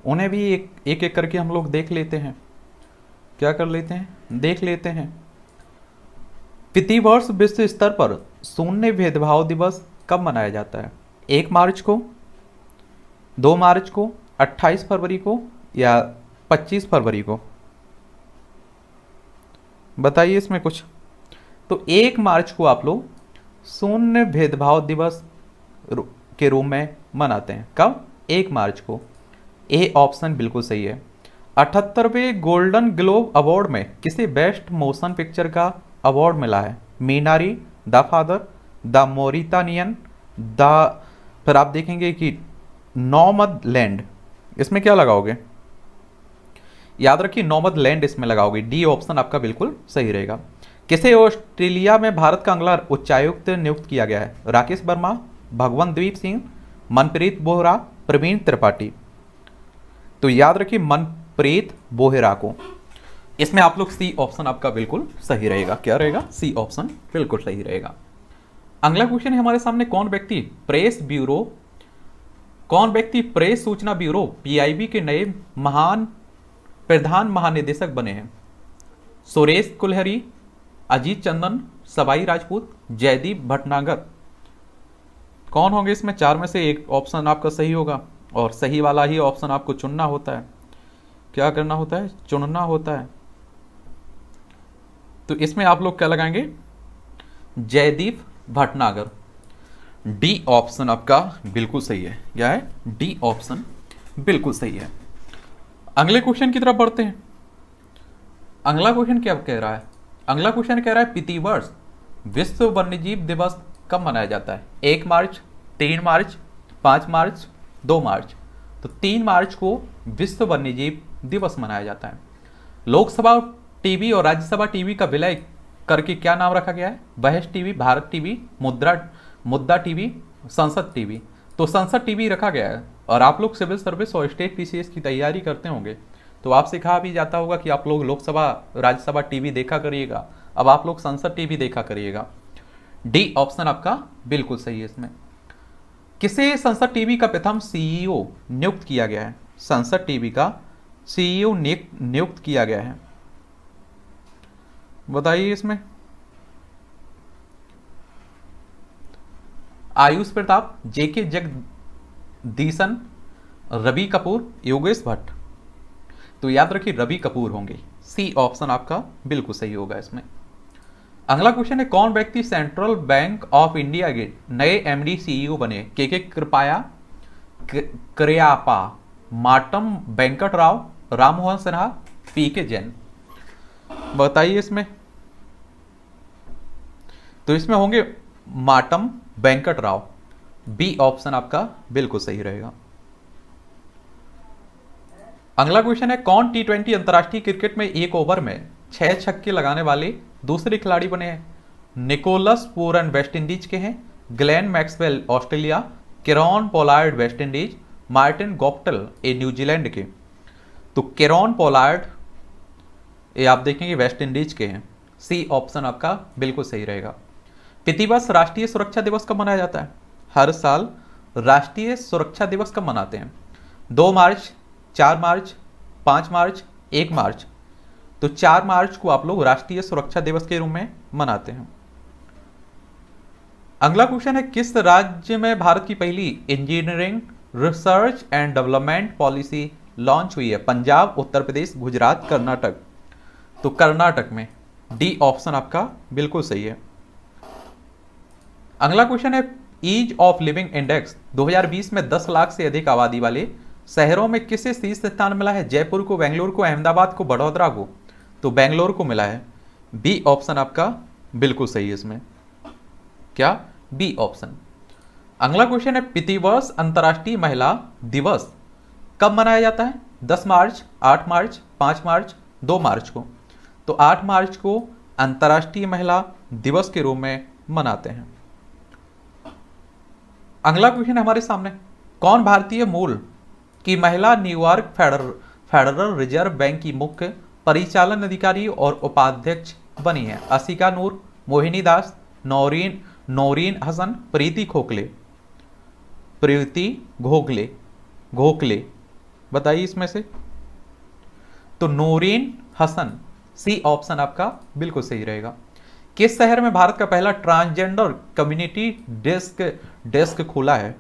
उन्हें भी एक एक, एक करके हम लोग देख लेते हैं क्या कर लेते हैं देख लेते हैं प्रतिवर्ष विश्व स्तर पर शून्य भेदभाव दिवस कब मनाया जाता है एक मार्च को दो मार्च को अट्ठाईस फरवरी को या पच्चीस फरवरी को बताइए इसमें कुछ तो एक मार्च को आप लोग शून्य भेदभाव दिवस के रूप में मनाते हैं कब एक मार्च को ए ऑप्शन बिल्कुल सही है अठहत्तरवें गोल्डन ग्लोब अवार्ड में किसे बेस्ट मोशन पिक्चर का अवार्ड मिला है Minari the Father the Mauritanian the फिर आप देखेंगे कि नॉमद लैंड इसमें क्या लगाओगे याद रखिए नॉमद लैंड इसमें लगाओगे डी ऑप्शन आपका बिल्कुल सही रहेगा किसे ऑस्ट्रेलिया में भारत का अगला उच्चायुक्त नियुक्त किया गया है राकेश वर्मा भगवंत द्वीप सिंह मनप्रीत बोहरा प्रवीण त्रिपाठी तो याद रखिए मनप्रीत बोहरा को इसमें आप लोग सी ऑप्शन आपका बिल्कुल सही रहेगा क्या रहेगा सी ऑप्शन बिल्कुल सही रहेगा अगला क्वेश्चन है हमारे सामने कौन व्यक्ति प्रेस ब्यूरो कौन व्यक्ति प्रेस सूचना ब्यूरो पीआईबी के नए महान प्रधान महानिदेशक बने हैं सुरेश कुलहरी अजीत चंदन सवाई राजपूत जयदीप भटनागर कौन होंगे इसमें चार में से एक ऑप्शन आपका सही होगा और सही वाला ही ऑप्शन आपको चुनना होता है क्या करना होता है चुनना होता है तो इसमें आप लोग क्या लगाएंगे जयदीप भटनागर डी ऑप्शन आपका बिल्कुल सही है क्या है डी ऑप्शन बिल्कुल सही है अगले क्वेश्चन की तरफ बढ़ते हैं अगला क्वेश्चन क्या कह रहा है अगला क्वेश्चन कह रहा है वर्ष विश्व वन्यजीव दिवस कब मनाया जाता है एक मार्च तीन मार्च पांच मार्च दो मार्च तो तीन मार्च को विश्व वन्यजीव दिवस मनाया जाता है लोकसभा टीवी और राज्यसभा टीवी का विलय करके क्या नाम रखा गया है बहस टीवी भारत टीवी मुद्रा मुद्दा टीवी संसद टीवी तो संसद टीवी रखा गया है और आप लोग सिविल सर्विस और स्टेट पीसीएस की तैयारी करते होंगे तो आपसे कहा भी जाता होगा कि आप लोग लोकसभा राज्यसभा टीवी देखा करिएगा अब आप लोग संसद टीवी देखा करिएगा डी ऑप्शन आपका बिल्कुल सही है इसमें किसे संसद टीवी का प्रथम सीईओ e नियुक्त किया गया है संसद टीवी का सीईओ e नियुक्त किया गया है बताइए इसमें आयुष प्रताप जेके जगदीशन रवि कपूर योगेश भट्ट तो याद रखिए रवि कपूर होंगे सी ऑप्शन आपका बिल्कुल सही होगा इसमें अगला क्वेश्चन है कौन व्यक्ति सेंट्रल बैंक ऑफ इंडिया के नए एमडी सीईओ e बने के के कृपाया क्रियापा मार्टम वेंकट राव राममोहन सिन्हा पी के जैन बताइए इसमें तो इसमें होंगे माटम वेंकट राव बी ऑप्शन आपका बिल्कुल सही रहेगा अगला क्वेश्चन है कौन टी ट्वेंटी अंतर्राष्ट्रीय क्रिकेट में एक ओवर में छह छक्के लगाने वाले दूसरे खिलाड़ी बने हैं निकोलस पोरन वेस्ट इंडीज के हैं Glenn Maxwell Australia Kieron Pollard West Indies Martin गोप्टल ए न्यूजीलैंड के तो किरॉन पोलार्ड ये आप देखेंगे वेस्ट इंडीज के हैं सी ऑप्शन आपका बिल्कुल सही रहेगा दिवस राष्ट्रीय सुरक्षा दिवस कब मनाया जाता है हर साल राष्ट्रीय सुरक्षा दिवस कब मनाते हैं दो मार्च चार मार्च पाँच मार्च एक मार्च तो चार मार्च को आप लोग राष्ट्रीय सुरक्षा दिवस के रूप में मनाते हैं अगला क्वेश्चन है किस राज्य में भारत की पहली engineering research and development policy launch हुई है पंजाब उत्तर प्रदेश गुजरात कर्नाटक तो कर्नाटक में डी ऑप्शन आपका बिल्कुल सही है अगला क्वेश्चन है ईज ऑफ लिविंग इंडेक्स 2020 में 10 लाख से अधिक आबादी वाले शहरों में किसे शीर्ष स्थान मिला है जयपुर को बेंगलोर को अहमदाबाद को बड़ौदरा को तो बेंगलोर को मिला है बी ऑप्शन आपका बिल्कुल सही है इसमें क्या बी ऑप्शन अगला क्वेश्चन है प्रतिवर्ष अंतर्राष्ट्रीय महिला दिवस कब मनाया जाता है 10 मार्च 8 मार्च 5 मार्च 2 मार्च को तो 8 मार्च को अंतर्राष्ट्रीय महिला दिवस के रूप में मनाते हैं अगला क्वेश्चन हमारे सामने कौन भारतीय मूल की महिला New York federal federal reserve bank की मुख्य परिचालन अधिकारी और उपाध्यक्ष बनी है असिका नूर मोहिनी दास नौरीन नौरीन हसन प्रीति खोखले प्रीति घोखले घोखले बताइए इसमें से तो नोरीन हसन सी ऑप्शन आपका बिल्कुल सही रहेगा किस शहर में भारत का पहला ट्रांसजेंडर कम्युनिटी डेस्क डेस्क खुला है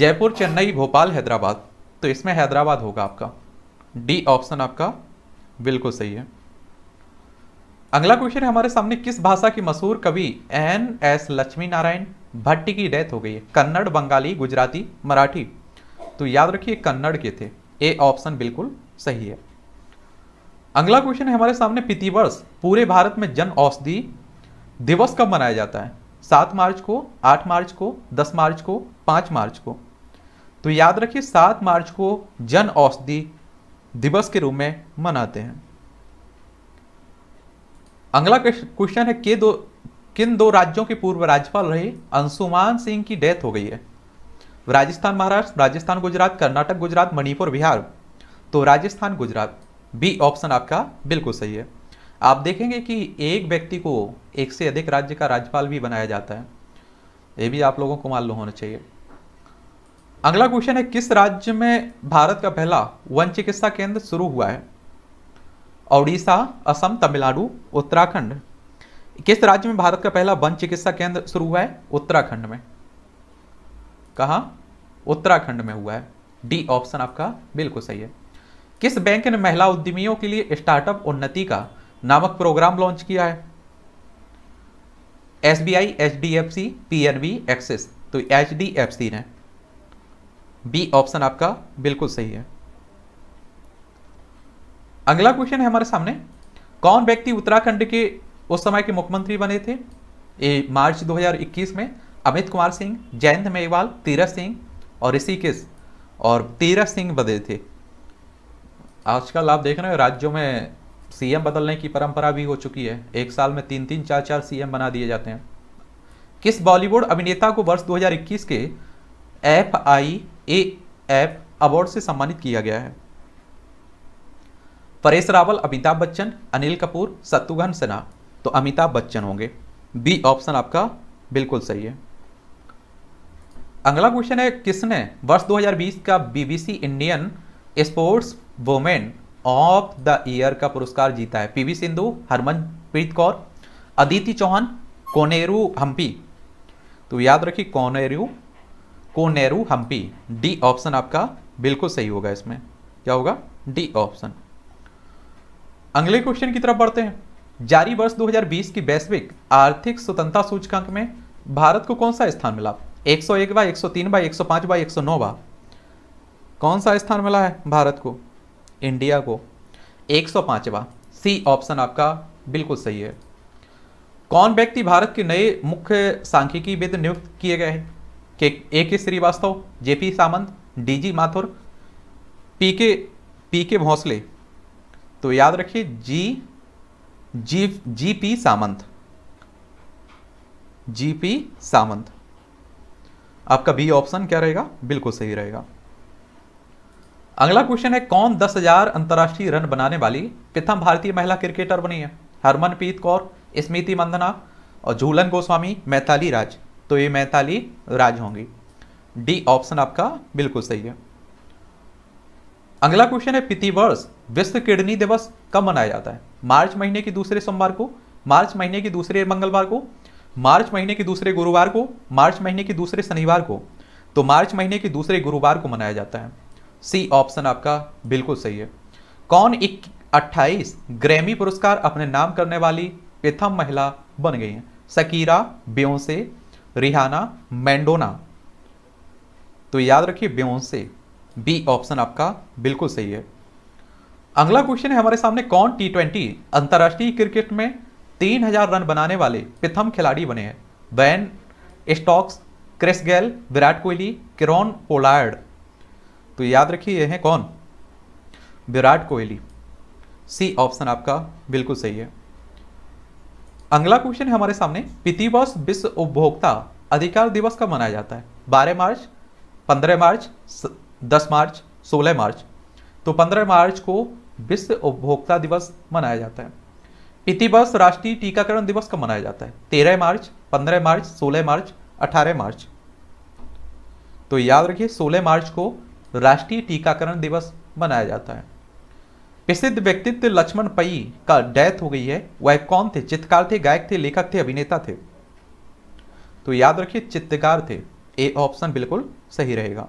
जयपुर चेन्नई भोपाल हैदराबाद तो इसमें हैदराबाद होगा आपका डी ऑप्शन आपका बिल्कुल सही है अगला क्वेश्चन है हमारे सामने किस भाषा की मशहूर कवि एन एस लक्ष्मी नारायण भट्टी की डेथ हो गई है कन्नड़ बंगाली गुजराती मराठी तो याद रखिए कन्नड़ के थे ए ऑप्शन बिल्कुल सही है अगला क्वेश्चन है हमारे सामने प्रतिवर्ष पूरे भारत में जन औषधि दिवस कब मनाया जाता है सात मार्च को आठ मार्च को दस मार्च को पाँच मार्च को तो याद रखिए सात मार्च को जन औषधि दिवस के रूप में मनाते हैं अगला क्वेश्चन है के दो किन दो राज्यों के पूर्व राज्यपाल रहे अंशुमान सिंह की डेथ हो गई है राजस्थान महाराष्ट्र राजस्थान गुजरात कर्नाटक गुजरात मणिपुर बिहार तो राजस्थान गुजरात बी ऑप्शन आपका बिल्कुल सही है आप देखेंगे कि एक व्यक्ति को एक से अधिक राज्य का राज्यपाल भी बनाया जाता है ये भी आप लोगों को मालूम होना चाहिए अगला क्वेश्चन है किस राज्य में भारत का पहला वन चिकित्सा केंद्र शुरू हुआ है ओडिशा असम तमिलनाडु उत्तराखंड किस राज्य में भारत का पहला वन चिकित्सा केंद्र शुरू हुआ है उत्तराखंड में कहा उत्तराखंड में हुआ है डी ऑप्शन आपका बिल्कुल सही है किस बैंक ने महिला उद्यमियों के लिए स्टार्टअप उन्नति का नामक प्रोग्राम लॉन्च किया है S B I H D F C P N B Axis तो एच डी एफ सी ने बी ऑप्शन आपका बिल्कुल सही है अगला क्वेश्चन है हमारे सामने कौन व्यक्ति उत्तराखंड के उस समय के मुख्यमंत्री बने थे ए, मार्च 2021 में अमित कुमार सिंह जयंत मेघवाल तीरथ सिंह और ऋषिकेश और तीरथ सिंह बने थे आजकल आप देख रहे हो राज्यों में सीएम बदलने की परंपरा भी हो चुकी है एक साल में तीन तीन चार चार सीएम बना दिए जाते हैं किस बॉलीवुड अभिनेता को वर्ष 2021 के F I A F award से सम्मानित किया गया है परेश रावल अमिताभ बच्चन अनिल कपूर शत्रुघ्न सिन्हा तो अमिताभ बच्चन होंगे बी ऑप्शन आपका बिल्कुल सही है अगला क्वेश्चन है किसने वर्ष 2020 का BBC Indian sports women of the year का पुरस्कार जीता है पीवी सिंधु हरमनप्रीत कौर अदिति चौहान कोनेरू हम्पी तो याद रखिए कोनेरू कोनेरू हम्पी डी ऑप्शन आपका बिल्कुल सही होगा इसमें क्या होगा डी ऑप्शन अगले क्वेश्चन की तरफ बढ़ते हैं जारी वर्ष 2020 की वैश्विक आर्थिक स्वतंत्रता सूचकांक में भारत को कौन सा स्थान मिला 101 बाय 103 बाय 105 बाय 109 बाय कौन सा स्थान मिला है भारत को इंडिया को एक सौ पांचवा सी ऑप्शन आपका बिल्कुल सही है कौन व्यक्ति भारत के नए मुख्य सांख्यिकी विद नियुक्त किए गए हैं K A K Srivastava J P Samant D G Mathur P K P K Bhonsle तो याद रखिए जी जी जी पी सामंत जी पी सामंत आपका बी ऑप्शन क्या रहेगा बिल्कुल सही रहेगा अगला क्वेश्चन है कौन दस हजार अंतर्राष्ट्रीय रन बनाने वाली प्रथम भारतीय महिला क्रिकेटर बनी है हरमनप्रीत कौर स्मृति मंदना और झूलन गोस्वामी मैथाली राज तो ये मैथाली राज होंगी डी ऑप्शन आपका बिल्कुल सही है अगला क्वेश्चन है प्रतिवर्ष विश्व किडनी दिवस कब मनाया जाता है मार्च महीने के दूसरे सोमवार को मार्च महीने के दूसरे मंगलवार को मार्च महीने के दूसरे गुरुवार को मार्च महीने के दूसरे शनिवार को तो मार्च महीने के दूसरे गुरुवार को मनाया जाता है सी ऑप्शन आपका बिल्कुल सही है कौन एक अट्ठाईस ग्रैमी पुरस्कार अपने नाम करने वाली प्रथम महिला बन गई हैं सकीरा ब्योंसे रिहाना मैंडोना तो याद रखिए ब्योंसे बी ऑप्शन आपका बिल्कुल सही है अगला क्वेश्चन है हमारे सामने कौन टी ट्वेंटी अंतर्राष्ट्रीय क्रिकेट में तीन हजार रन बनाने वाले प्रथम खिलाड़ी बने हैं Ben Stokes Chris Gayle Virat Kohli Kieron Pollard तो याद रखिए ये है कौन विराट कोहली सी ऑप्शन आपका बिल्कुल सही है अगला क्वेश्चन है हमारे सामने पितिवर्ष विश्व उपभोक्ता अधिकार दिवस कब मनाया जाता है 12 मार्च 15 मार्च 10 मार्च 16 मार्च तो 15 मार्च को विश्व उपभोक्ता दिवस मनाया जाता है पितिवर्ष राष्ट्रीय टीकाकरण दिवस कब मनाया जाता है 13 मार्च 15 मार्च 16 मार्च 18 मार्च तो याद रखिए 16 मार्च को राष्ट्रीय टीकाकरण दिवस मनाया जाता है प्रसिद्ध व्यक्तित्व लक्ष्मण पई का डेथ हो गई है वह कौन थे चित्रकार थे गायक थे लेखक थे अभिनेता थे तो याद रखिए चित्रकार थे ए ऑप्शन बिल्कुल सही रहेगा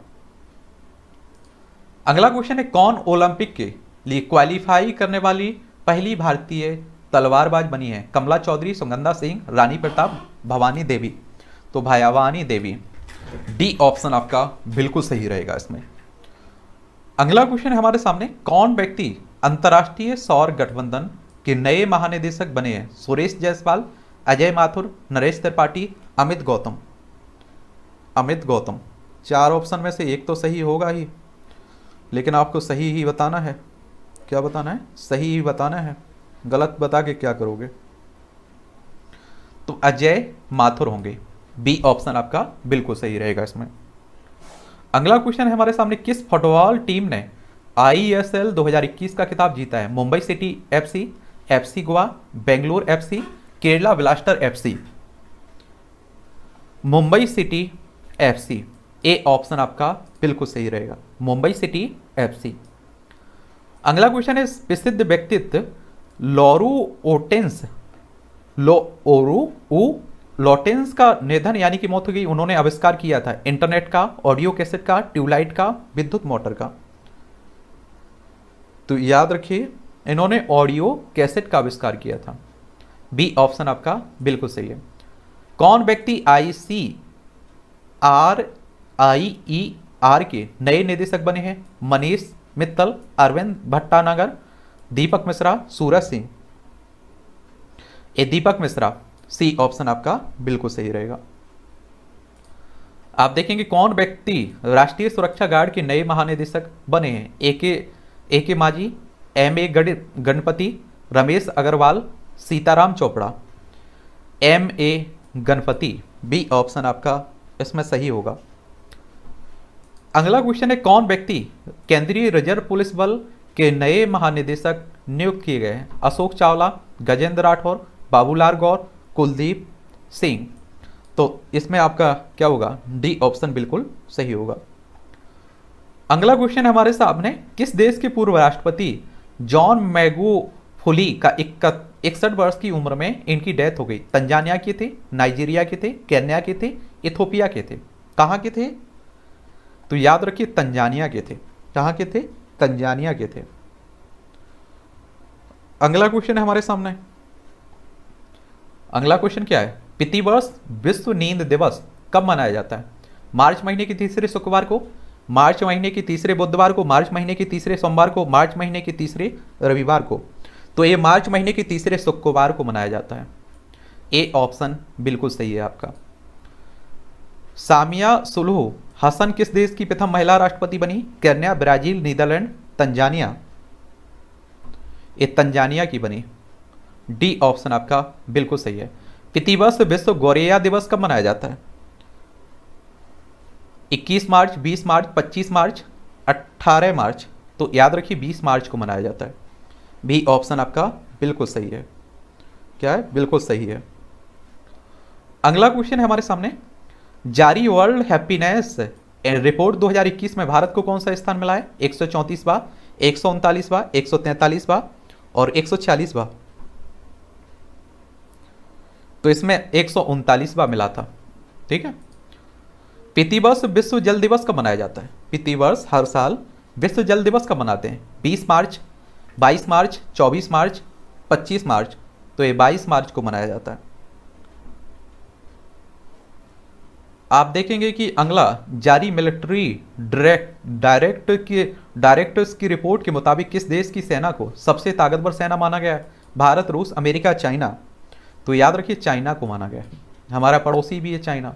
अगला क्वेश्चन है कौन ओलंपिक के लिए क्वालिफाई करने वाली पहली भारतीय तलवारबाज बनी है कमला चौधरी सुगंधा सिंह रानी प्रताप भवानी देवी तो भयावानी देवी डी ऑप्शन आपका बिल्कुल सही रहेगा इसमें अगला क्वेश्चन हमारे सामने कौन व्यक्ति अंतर्राष्ट्रीय सौर गठबंधन के नए महानिदेशक बने हैं सुरेश जायसवाल अजय माथुर नरेश त्रिपाठी अमित गौतम अमित गौतम चार ऑप्शन में से एक तो सही होगा ही लेकिन आपको सही ही बताना है क्या बताना है सही ही बताना है गलत बता के क्या करोगे तो अजय माथुर होंगे बी ऑप्शन आपका बिल्कुल सही रहेगा इसमें अगला क्वेश्चन है हमारे सामने किस फुटबॉल टीम ने आईएसएल 2021 का खिताब जीता है Mumbai City FC FC Goa Bengaluru FC Kerala blaster FC Mumbai City FC A option आपका बिल्कुल सही रहेगा मुंबई सिटी एफसी अगला क्वेश्चन है प्रसिद्ध व्यक्तित्व लॉरू ओटेंस लो ओरू लॉटेंस का निधन यानी कि मौत हो गई उन्होंने आविष्कार किया था इंटरनेट का ऑडियो कैसेट का ट्यूबलाइट का विद्युत मोटर का तो याद रखिए इन्होंने ऑडियो कैसेट का आविष्कार किया था बी ऑप्शन आपका बिल्कुल सही है कौन व्यक्ति आई सी आर आई ई आर के नए निदेशक बने हैं मनीष मित्तल अरविंद भट्टानगर दीपक मिश्रा सूरज सिंह दीपक मिश्रा सी ऑप्शन आपका बिल्कुल सही रहेगा आप देखेंगे कौन व्यक्ति राष्ट्रीय सुरक्षा गार्ड के नए महानिदेशक बने हैं ए के A K Majhi M A Ganapathy Ramesh Agarwal Sitaram Chopra M A Ganapathy B option आपका इसमें सही होगा अगला क्वेश्चन है कौन व्यक्ति केंद्रीय रिजर्व पुलिस बल के नए महानिदेशक नियुक्त किए गए हैं अशोक चावला गजेंद्र राठौर बाबूलाल गौर कुलदीप सिंह तो इसमें आपका क्या होगा डी ऑप्शन बिल्कुल सही होगा अगला क्वेश्चन हमारे सामने किस देश के पूर्व राष्ट्रपति जॉन मैगोफुली का इकसठ वर्ष की उम्र में इनकी डेथ हो गई तंजानिया के थे नाइजीरिया के थे केन्या के थे इथोपिया के थे कहाँ के थे तो याद रखिए तंजानिया के थे कहाँ के थे तंजानिया के थे अगला क्वेश्चन है हमारे सामने अगला क्वेश्चन क्या है वर्ष विश्व नींद दिवस कब मनाया जाता है मार्च महीने के तीसरे शुक्रवार को मार्च महीने के तीसरे बुधवार को मार्च महीने के तीसरे सोमवार को मार्च महीने के तीसरे रविवार को तो ये मार्च महीने के तीसरे शुक्रवार को मनाया जाता है ए ऑप्शन बिल्कुल सही है आपका सामिया सुलह हसन किस देश की प्रथम महिला राष्ट्रपति बनी कैन्या ब्राजील नीदरलैंड तंजानिया ये तंजानिया की बनी डी ऑप्शन आपका बिल्कुल सही है वर्ष विश्व गौरैया दिवस कब मनाया जाता है 21 मार्च 20 मार्च 25 मार्च 18 मार्च तो याद रखिए 20 मार्च को मनाया जाता है बी ऑप्शन आपका बिल्कुल सही है क्या है बिल्कुल सही है अगला क्वेश्चन है हमारे सामने जारी वर्ल्ड हैप्पीनेस रिपोर्ट 2021 में भारत को कौन सा स्थान मिला है एक सौ चौंतीस बा एक सौ उनतालीस बा एक सौ तैंतालीस बा और एक सौ छियालीस बा तो इसमें एक बार मिला था ठीक है पिति वर्ष विश्व जल दिवस कब मनाया जाता है पिति वर्ष हर साल विश्व जल दिवस कब मनाते हैं 20 मार्च 22 मार्च 24 मार्च 25 मार्च तो ये 22 मार्च को मनाया जाता है आप देखेंगे कि अंगला जारी मिलिट्री डायरेक्ट डायरेक्ट के डायरेक्टर्स की रिपोर्ट के मुताबिक किस देश की सेना को सबसे ताकतवर सेना माना गया है भारत रूस अमेरिका चाइना तो याद रखिए चाइना को माना गया हमारा पड़ोसी भी है चाइना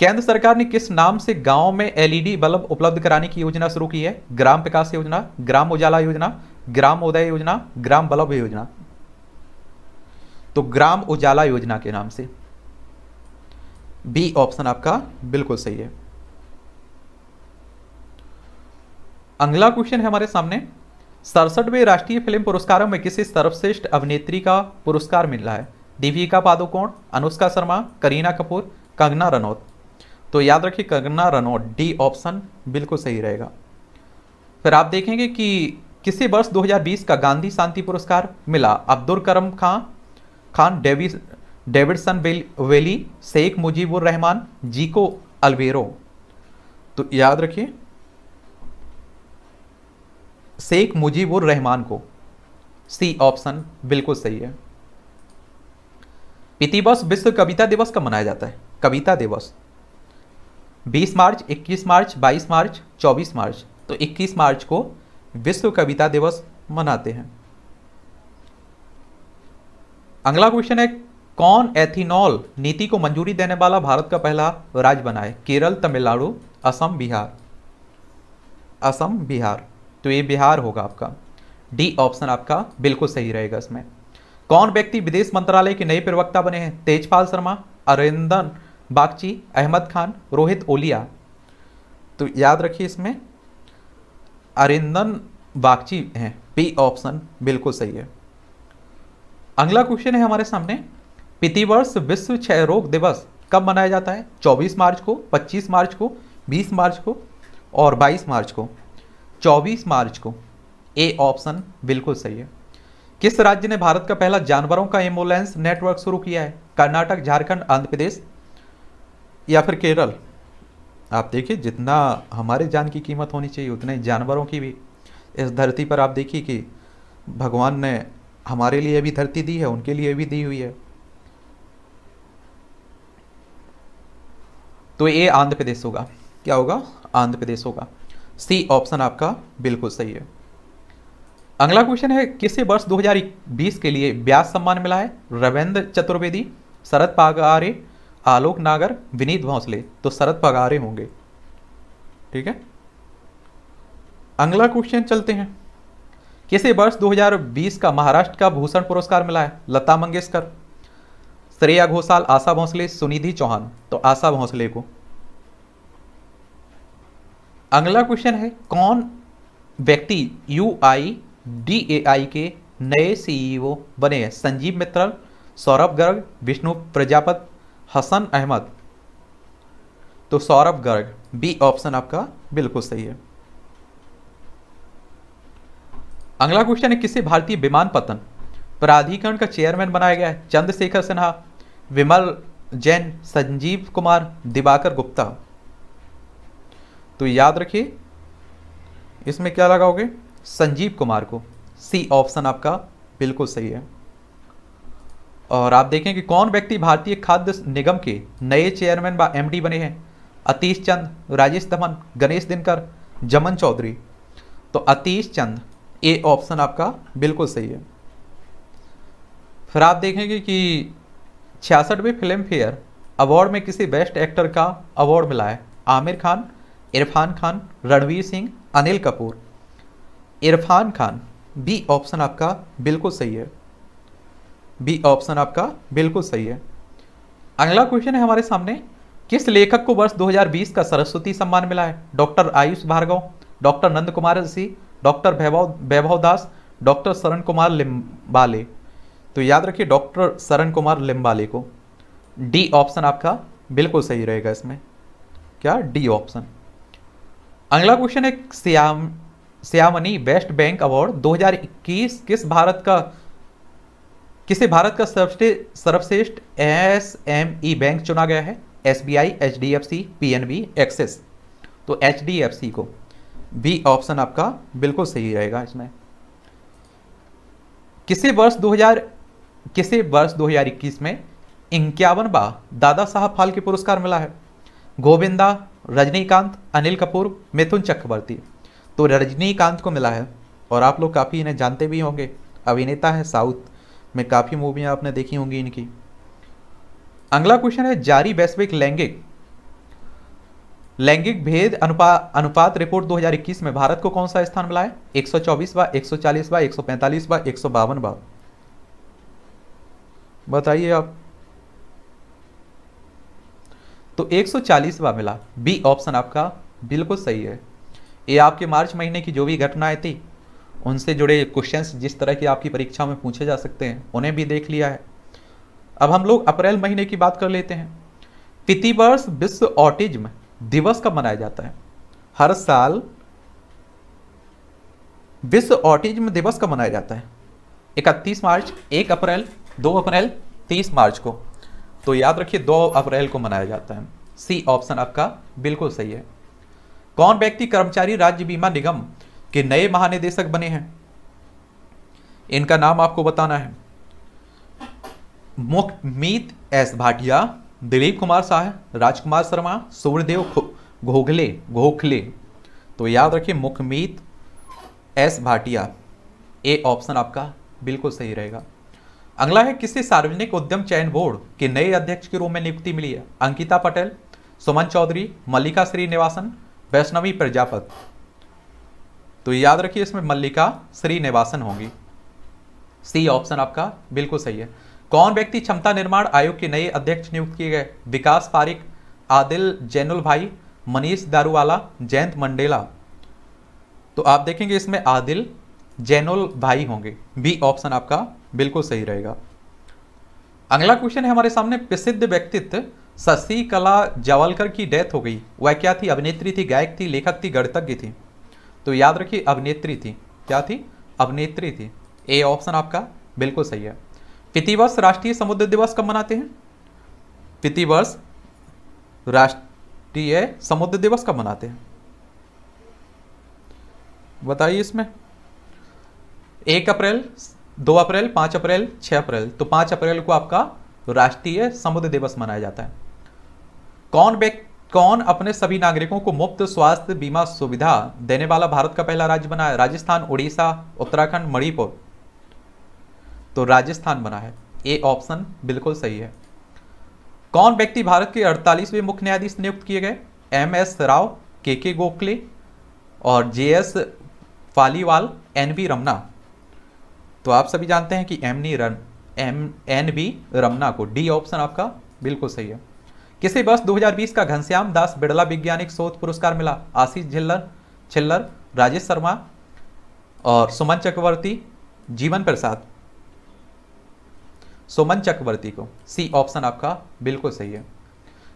केंद्र सरकार ने किस नाम से गांव में एलईडी बल्ब उपलब्ध कराने की योजना शुरू की है ग्राम विकास योजना ग्राम उजाला योजना ग्राम उदय योजना ग्राम बल्ब योजना तो ग्राम उजाला योजना के नाम से बी ऑप्शन आपका बिल्कुल सही है अगला क्वेश्चन है हमारे सामने सड़सठवें राष्ट्रीय फिल्म पुरस्कारों में किसी सर्वश्रेष्ठ अभिनेत्री का पुरस्कार मिल रहा है दीपिका पादुकोण अनुष्का शर्मा करीना कपूर कंगना रनौत तो याद रखिए कंगना रनौत डी ऑप्शन बिल्कुल सही रहेगा फिर आप देखेंगे कि किसी वर्ष 2020 का गांधी शांति पुरस्कार मिला Abdul Karam Khan Khan Davis Davidson Wally Sheikh Mujibur Rahman Zico Alvaro तो याद रखिए शेख मुजीबुर रहमान को सी ऑप्शन बिल्कुल सही है पितिवर्ष विश्व कविता दिवस कब मनाया जाता है कविता दिवस 20 मार्च 21 मार्च 22 मार्च 24 मार्च तो 21 मार्च को विश्व कविता दिवस मनाते हैं अगला क्वेश्चन है कौन एथिनॉल नीति को मंजूरी देने वाला भारत का पहला राज्य बना है केरल तमिलनाडु असम बिहार असम बिहार तो ये बिहार होगा आपका डी ऑप्शन आपका बिल्कुल सही रहेगा इसमें कौन व्यक्ति विदेश मंत्रालय के नए प्रवक्ता बने हैं तेजपाल शर्मा अरिंदन बागची अहमद खान रोहित ओलिया तो याद रखिए इसमें अरिंदन बागची हैं पी ऑप्शन बिल्कुल सही है अगला क्वेश्चन है हमारे सामने प्रतिवर्ष विश्व क्षय रोग दिवस कब मनाया जाता है 24 मार्च को 25 मार्च को 20 मार्च को और 22 मार्च को 24 मार्च को ए ऑप्शन बिल्कुल सही है किस राज्य ने भारत का पहला जानवरों का एम्बुलेंस नेटवर्क शुरू किया है कर्नाटक झारखंड आंध्र प्रदेश या फिर केरल आप देखिए जितना हमारे जान की कीमत होनी चाहिए उतने जानवरों की भी इस धरती पर आप देखिए कि भगवान ने हमारे लिए भी धरती दी है उनके लिए भी दी हुई है तो ये आंध्र प्रदेश होगा क्या होगा आंध्र प्रदेश होगा सी ऑप्शन आपका बिल्कुल सही है अगला क्वेश्चन है किसे वर्ष 2020 के लिए ब्यास सम्मान मिला है रविंद्र चतुर्वेदी शरद पगारे आलोक नागर विनीत भोंसले तो शरद पगारे होंगे ठीक है अगला क्वेश्चन चलते हैं किसे वर्ष 2020 का महाराष्ट्र का भूषण पुरस्कार मिला है लता मंगेशकर श्रेया घोषाल आशा भोसले सुनिधि चौहान तो आशा भोसले को अगला क्वेश्चन है कौन व्यक्ति यू आई डी ए आई के नए सीईओ e बने हैं संजीव मित्तल सौरभ गर्ग विष्णु प्रजापत हसन अहमद तो सौरभ गर्ग बी ऑप्शन आपका बिल्कुल सही है अगला क्वेश्चन है किसे भारतीय विमान पतन प्राधिकरण का चेयरमैन बनाया गया है चंद्रशेखर सिन्हा विमल जैन संजीव कुमार दिवाकर गुप्ता तो याद रखिए इसमें क्या लगाओगे संजीव कुमार को सी ऑप्शन आपका बिल्कुल सही है और आप देखें कि कौन व्यक्ति भारतीय खाद्य निगम के नए चेयरमैन व एमडी बने हैं अतीश चंद राजेश धमन गणेश दिनकर जमन चौधरी तो अतीश चंद ए ऑप्शन आपका बिल्कुल सही है फिर आप देखेंगे कि छियासठवें फिल्म फेयर अवार्ड में किसी बेस्ट एक्टर का अवार्ड मिला है आमिर खान इरफान खान रणवीर सिंह अनिल कपूर इरफान खान बी ऑप्शन आपका बिल्कुल सही है बी ऑप्शन आपका बिल्कुल सही है अगला क्वेश्चन है हमारे सामने किस लेखक को वर्ष 2020 का सरस्वती सम्मान मिला है doctor Ayush Bhargava doctor Nand Kumar Rishi doctor Vaibhav Vaibhav Das doctor Sharan Kumar Limbale तो याद रखिए डॉक्टर शरण कुमार लिम्बाले को डी ऑप्शन आपका बिल्कुल सही रहेगा इसमें क्या डी ऑप्शन अगला क्वेश्चन है श्याम श्यामनी बेस्ट बैंक अवार्ड 2021 किस भारत का किसे भारत का सर्वश्रेष्ठ एस एम ई बैंक चुना गया है S B I H D F C P N B Axis तो एच डी एफ सी को बी ऑप्शन आपका बिल्कुल सही रहेगा इसमें किसे वर्ष 2000 किसे वर्ष 2021 में इक्यावनवा दादा साहब फाल्के पुरस्कार मिला है गोविंदा रजनीकांत अनिल कपूर मिथुन चक्रवर्ती तो रजनीकांत को मिला है और आप लोग काफ़ी इन्हें जानते भी होंगे अभिनेता है साउथ में काफ़ी मूवियाँ आपने देखी होंगी इनकी अगला क्वेश्चन है जारी वैश्विक लैंगिक लैंगिक भेद अनुपा अनुपात रिपोर्ट 2021 में भारत को कौन सा स्थान मिला है 124 बा 140 बा 145 बा एक बताइए आप तो 140 मिला बी ऑप्शन आपका बिल्कुल सही है ये आपके मार्च महीने की जो भी घटनाएं थी उनसे जुड़े क्वेश्चंस जिस तरह की आपकी परीक्षा में पूछे जा सकते हैं उन्हें भी देख लिया है अब हम लोग अप्रैल महीने की बात कर लेते हैं वर्ष विश्व ऑटिज्म दिवस कब मनाया जाता है हर साल विश्व ऑटिज्म दिवस कब मनाया जाता है इकतीस मार्च एक अप्रैल दो अप्रैल तीस मार्च को तो याद रखिए दो अप्रैल को मनाया जाता है सी ऑप्शन आपका बिल्कुल सही है कौन व्यक्ति कर्मचारी राज्य बीमा निगम के नए महानिदेशक बने हैं इनका नाम आपको बताना है मुखमीत एस भाटिया दिलीप कुमार शाह राजकुमार शर्मा सूर्यदेव घोखले घोखले तो याद रखिए Mukhmeet S Bhatia A option आपका बिल्कुल सही रहेगा अगला है किसी सार्वजनिक उद्यम चयन बोर्ड के नए अध्यक्ष के रूप में नियुक्ति मिली है अंकिता पटेल सुमन चौधरी मल्लिका श्रीनिवासन वैष्णवी प्रजापत तो याद रखिए इसमें मल्लिका श्रीनिवासन होंगी सी ऑप्शन आपका बिल्कुल सही है कौन व्यक्ति क्षमता निर्माण आयोग के नए अध्यक्ष नियुक्त किए गए विकास पारिक आदिल जैनुल भाई मनीष दारूवाला जयंत मंडेला तो आप देखेंगे इसमें आदिल जैनुल भाई होंगे बी ऑप्शन आपका बिल्कुल सही रहेगा अगला क्वेश्चन है हमारे सामने प्रसिद्ध व्यक्तित्व शशिकला जावलकर की डेथ हो गई वह क्या थी अभिनेत्री थी गायक थी लेखक थी गणतज्ञ थी तो याद रखिए अभिनेत्री थी क्या थी अभिनेत्री थी ए ऑप्शन आपका बिल्कुल सही है प्रतिवर्ष राष्ट्रीय समुद्र दिवस कब मनाते हैं प्रतिवर्ष राष्ट्रीय समुद्र दिवस कब मनाते हैं बताइए इसमें एक अप्रैल दो अप्रैल पांच अप्रैल छह अप्रैल तो पांच अप्रैल को आपका राष्ट्रीय समुद्र दिवस मनाया जाता है कौन कौन अपने सभी नागरिकों को मुफ्त स्वास्थ्य बीमा सुविधा देने वाला भारत का पहला राज्य बना है राजस्थान उड़ीसा उत्तराखंड मणिपुर तो राजस्थान बना है ए ऑप्शन बिल्कुल सही है कौन व्यक्ति भारत के 48वें मुख्य न्यायाधीश नियुक्त किए गए एम एस राव के के गोखले और J S Phaliwal N V Ramana तो आप सभी जानते हैं कि एम नी रन एम एन बी रमना को डी ऑप्शन आपका बिल्कुल सही है किसी बस 2020 का घनश्याम दास बिड़ला वैज्ञानिक शोध पुरस्कार मिला आशीष झिल्लर छिल्लर राजेश शर्मा और सुमन चक्रवर्ती जीवन प्रसाद सुमन चक्रवर्ती को सी ऑप्शन आपका बिल्कुल सही है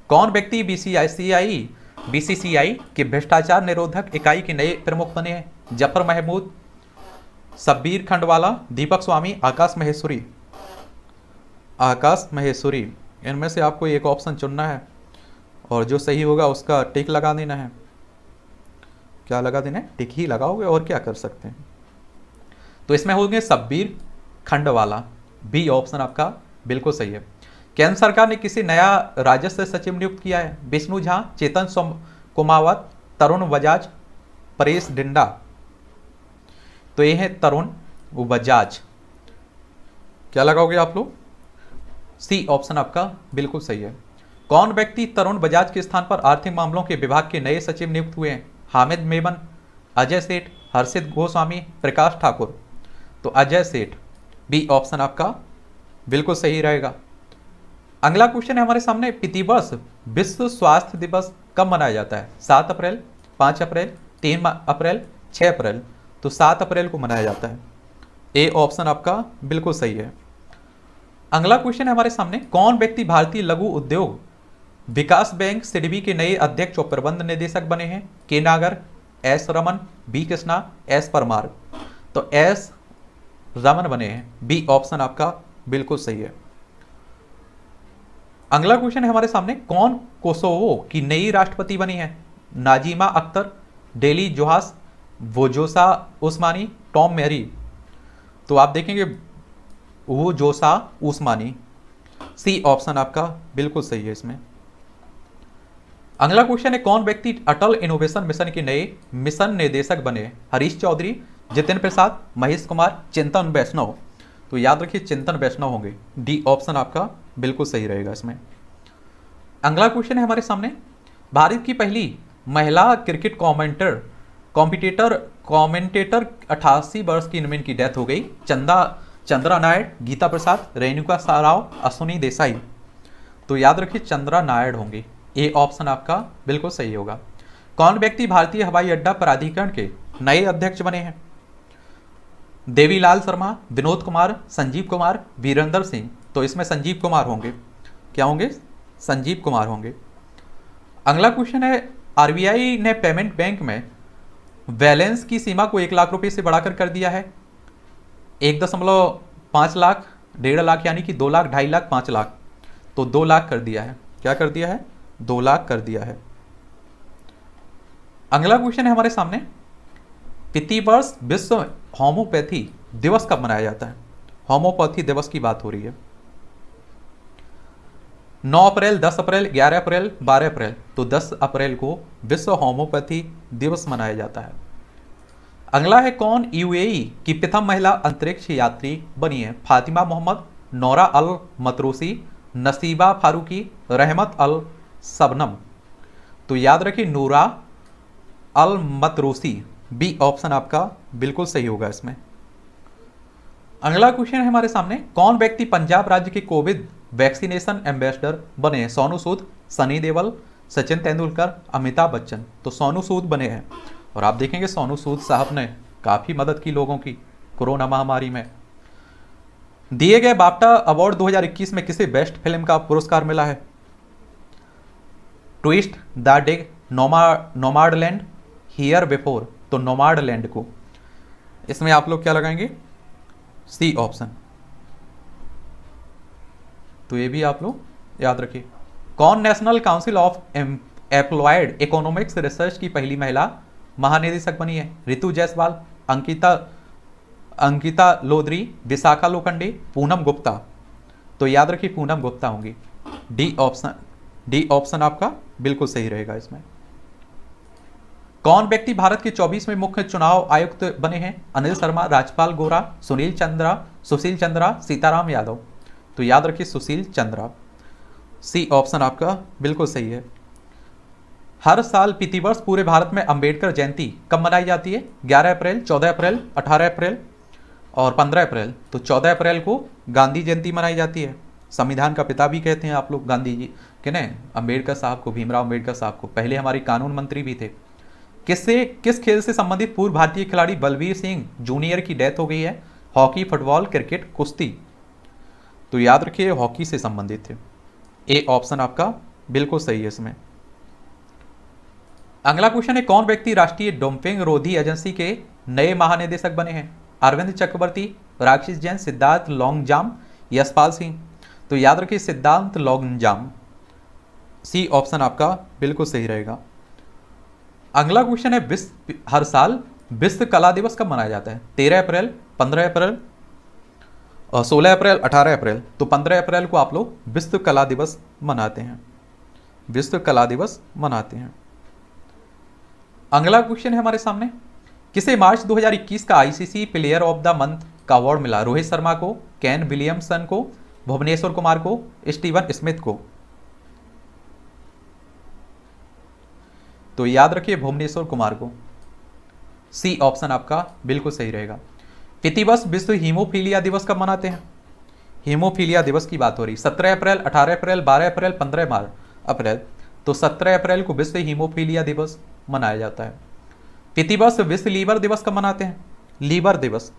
कौन व्यक्ति बीसीआईसीआई बीसीसीआई के भ्रष्टाचार निरोधक इकाई के नए प्रमुख बने हैं जफर महमूद सब्बीर खंडवाला दीपक स्वामी आकाश महेश्वरी आकाश महेश्वरी इनमें से आपको एक ऑप्शन चुनना है और जो सही होगा उसका टिक लगा देना है क्या लगा देना है टिक ही लगाओगे और क्या कर सकते हैं तो इसमें होंगे सब्बीर खंडवाला बी ऑप्शन आपका बिल्कुल सही है केंद्र सरकार ने किसी नया राजस्व सचिव नियुक्त किया है विष्णु झा चेतन कुमावत तरुण बजाज परेश डिंडा तो ये है तरुण वो बजाज क्या लगाओगे आप लोग सी ऑप्शन आपका बिल्कुल सही है कौन व्यक्ति तरुण बजाज के स्थान पर आर्थिक मामलों के विभाग के नए सचिव नियुक्त हुए हैं हामिद मेमन अजय सेठ हर्षित गोस्वामी प्रकाश ठाकुर तो अजय सेठ बी ऑप्शन आपका बिल्कुल सही रहेगा अगला क्वेश्चन है हमारे सामने प्रतिवर्ष विश्व स्वास्थ्य दिवस कब मनाया जाता है सात अप्रैल पाँच अप्रैल तीन अप्रैल छः अप्रैल तो सात अप्रैल को मनाया जाता है ए ऑप्शन आपका बिल्कुल सही है अगला क्वेश्चन है हमारे सामने कौन व्यक्ति भारतीय लघु उद्योग विकास बैंक सिडबी के नए अध्यक्ष और प्रबंध निदेशक बने हैं K Nagar S Raman B Krishna S Parmar तो एस रमन बने हैं बी ऑप्शन आपका बिल्कुल सही है अगला क्वेश्चन है हमारे सामने कौन कोसोवो की नई राष्ट्रपति बनी है Nazima Akhtar Daly Johas Vjosa Osmani Tom Mary तो आप देखेंगे वो जोसा उस्मानी सी ऑप्शन आपका बिल्कुल सही है इसमें अगला क्वेश्चन है कौन व्यक्ति अटल इनोवेशन मिशन के नए मिशन निदेशक बने हरीश चौधरी जितिन प्रसाद महेश कुमार चिंतन वैष्णव तो याद रखिए चिंतन वैष्णव होंगे डी ऑप्शन आपका बिल्कुल सही रहेगा इसमें अगला क्वेश्चन है हमारे सामने भारत की पहली महिला क्रिकेट कॉमेंटर कॉम्पिटेटर कॉमेंटेटर 88 वर्ष की इनमें की डेथ हो गई चंदा चंद्रा नायड गीता प्रसाद रेणुका साराव अश्विनी देसाई तो याद रखिए चंद्रा नायड होंगे ए ऑप्शन आपका बिल्कुल सही होगा कौन व्यक्ति भारतीय हवाई अड्डा प्राधिकरण के नए अध्यक्ष बने हैं देवीलाल शर्मा विनोद कुमार संजीव कुमार वीरेंद्र सिंह तो इसमें संजीव कुमार होंगे क्या होंगे संजीव कुमार होंगे अगला क्वेश्चन है आरबीआई ने पेमेंट बैंक में बैलेंस की सीमा को एक लाख रुपए से बढ़ाकर कर दिया है एक दशमलव पांच लाख डेढ़ लाख यानी कि दो लाख ढाई लाख पांच लाख तो दो लाख कर दिया है क्या कर दिया है दो लाख कर दिया है अगला क्वेश्चन है हमारे सामने प्रतिवर्ष विश्व होम्योपैथी दिवस कब मनाया जाता है होम्योपैथी दिवस की बात हो रही है 9 अप्रैल 10 अप्रैल 11 अप्रैल 12 अप्रैल तो 10 अप्रैल को विश्व होम्योपैथी दिवस मनाया जाता है अगला है कौन यूएई की प्रथम महिला अंतरिक्ष यात्री बनी है फातिमा मोहम्मद नौरा अल मतरूसी नसीबा फारूकी रहमत अल सबनम तो याद रखिए नूरा अल मतरूसी बी ऑप्शन आपका बिल्कुल सही होगा इसमें अगला क्वेश्चन है हमारे सामने कौन व्यक्ति पंजाब राज्य के कोविड वैक्सीनेशन एम्बेसडर बने हैं सोनू सूद सनी देवल सचिन तेंदुलकर अमिताभ बच्चन तो सोनू सूद बने हैं और आप देखेंगे सोनू सूद साहब ने काफ़ी मदद की लोगों की कोरोना महामारी में दिए गए बापटा अवार्ड 2021 में किसे बेस्ट फिल्म का पुरस्कार मिला है twist the Dig Noma Nomadland here before तो नोमार्डलैंड को इसमें आप लोग क्या लगाएंगे सी ऑप्शन तो ये भी आप लोग याद रखिए कौन National Council of Employed Economics Research की पहली महिला महानिदेशक बनी है ऋतु जायसवाल अंकिता अंकिता लोधरी विशाखा लोखंडे पूनम गुप्ता तो याद रखिए पूनम गुप्ता होंगी डी ऑप्शन डी ऑप्शन आपका बिल्कुल सही रहेगा इसमें कौन व्यक्ति भारत के 24वें मुख्य चुनाव आयुक्त बने हैं अनिल शर्मा राजपाल गोरा सुनील चंद्रा सुशील चंद्रा सीताराम यादव तो याद रखिए सुशील चंद्रा सी ऑप्शन आपका बिल्कुल सही है हर साल प्रतिवर्ष पूरे भारत में अंबेडकर जयंती कब मनाई जाती है 11 अप्रैल 14 अप्रैल 18 अप्रैल और 15 अप्रैल तो 14 अप्रैल को गांधी जयंती मनाई जाती है संविधान का पिता भी कहते हैं आप लोग गांधी जी के ने अम्बेडकर साहब को भीमराव अम्बेडकर साहब को पहले हमारे कानून मंत्री भी थे किससे किस खेल से संबंधित पूर्व भारतीय खिलाड़ी बलबीर सिंह जूनियर की डेथ हो गई है हॉकी फुटबॉल क्रिकेट कुश्ती तो याद रखिए हॉकी से संबंधित थे ए ऑप्शन आपका बिल्कुल सही है इसमें अगला क्वेश्चन है कौन व्यक्ति राष्ट्रीय डोम्पिंग रोधी एजेंसी के नए महानिदेशक बने हैं अरविंद चक्रवर्ती राक्षस जैन सिद्धार्थ लॉन्ग जाम यशपाल सिंह तो याद रखिए सिद्धांत जाम सी ऑप्शन आपका बिल्कुल सही रहेगा अगला क्वेश्चन है विश्व हर साल विश्व कला दिवस कब मनाया जाता है तेरह अप्रैल पंद्रह अप्रैल सोलह अप्रैल अठारह अप्रैल तो पंद्रह अप्रैल को आप लोग विश्व कला दिवस मनाते हैं विश्व कला दिवस मनाते हैं अगला क्वेश्चन है हमारे सामने किसे मार्च 2021 का ICC player of the month का अवार्ड मिला रोहित शर्मा को कैन विलियमसन को भुवनेश्वर कुमार को स्टीवन स्मिथ को तो याद रखिए भुवनेश्वर कुमार को सी ऑप्शन आपका बिल्कुल सही रहेगा प्रति वर्ष विश्व हीमोफीलिया दिवस कब मनाते हैं हीमोफीलिया दिवस की बात हो रही सत्रह अप्रैल अठारह अप्रैल बारह अप्रैल पंद्रह मार्च अप्रैल तो सत्रह अप्रैल को विश्व हीमोफीलिया दिवस मनाया जाता है प्रति वर्ष विश्व लीवर दिवस कब मनाते हैं लीवर दिवस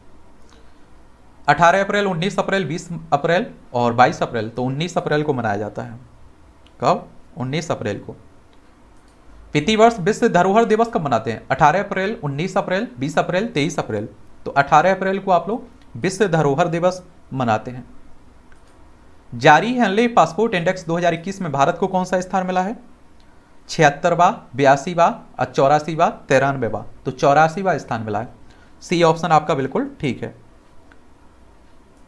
18 अप्रैल 19 अप्रैल 20 अप्रैल और 22 अप्रैल तो 19 अप्रैल को मनाया जाता है कब 19 अप्रैल को प्रति वर्ष विश्व धरोहर दिवस कब मनाते हैं 18 अप्रैल 19 अप्रैल 20 अप्रैल 23 अप्रैल तो 18 अप्रैल को आप लोग विश्व धरोहर दिवस मनाते हैं जारी हनले पासपोर्ट इंडेक्स 2021 में भारत को कौन सा स्थान मिला है छिहत्तरवा बयासीवा और चौरासीवा तिरानवेवा तो चौरासीवा स्थान मिला है सी ऑप्शन आपका बिल्कुल ठीक है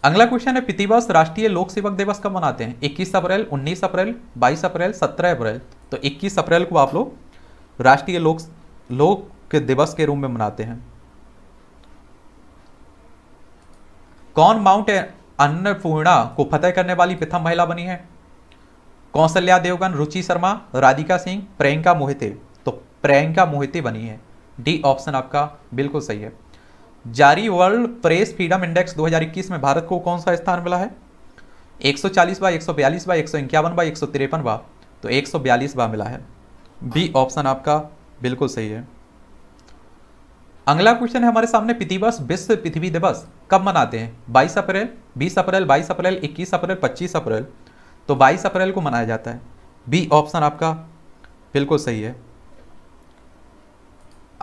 अगला क्वेश्चन है पितिवस राष्ट्रीय लोक सेवक दिवस कब मनाते हैं 21 अप्रैल 19 अप्रैल 22 अप्रैल 17 अप्रैल तो 21 अप्रैल को आप लोग राष्ट्रीय लोक लोक के दिवस के रूप में मनाते हैं कौन माउंट अन्नपूर्णा को फतेह करने वाली प्रथम महिला बनी है कौशल्या देवगन रुचि शर्मा राधिका सिंह प्रियंका मोहिते तो प्रियंका मोहिते बनी है डी ऑप्शन आपका बिल्कुल सही है जारी वर्ल्ड प्रेस फ्रीडम इंडेक्स 2021 में भारत को कौन सा स्थान मिला है 140 बा 142 बा एक सौ इक्यावन बा एक सौ तिरपन बा तो एक सौ बयालीस बा मिला है बी ऑप्शन आपका बिल्कुल सही है अगला क्वेश्चन है हमारे सामने पृथ्वीवर्ष विश्व पृथ्वी दिवस कब मनाते हैं 22 अप्रैल 20 अप्रैल 22 अप्रैल 21 अप्रैल 25 अप्रैल तो 22 अप्रैल को मनाया जाता है बी ऑप्शन आपका बिल्कुल सही है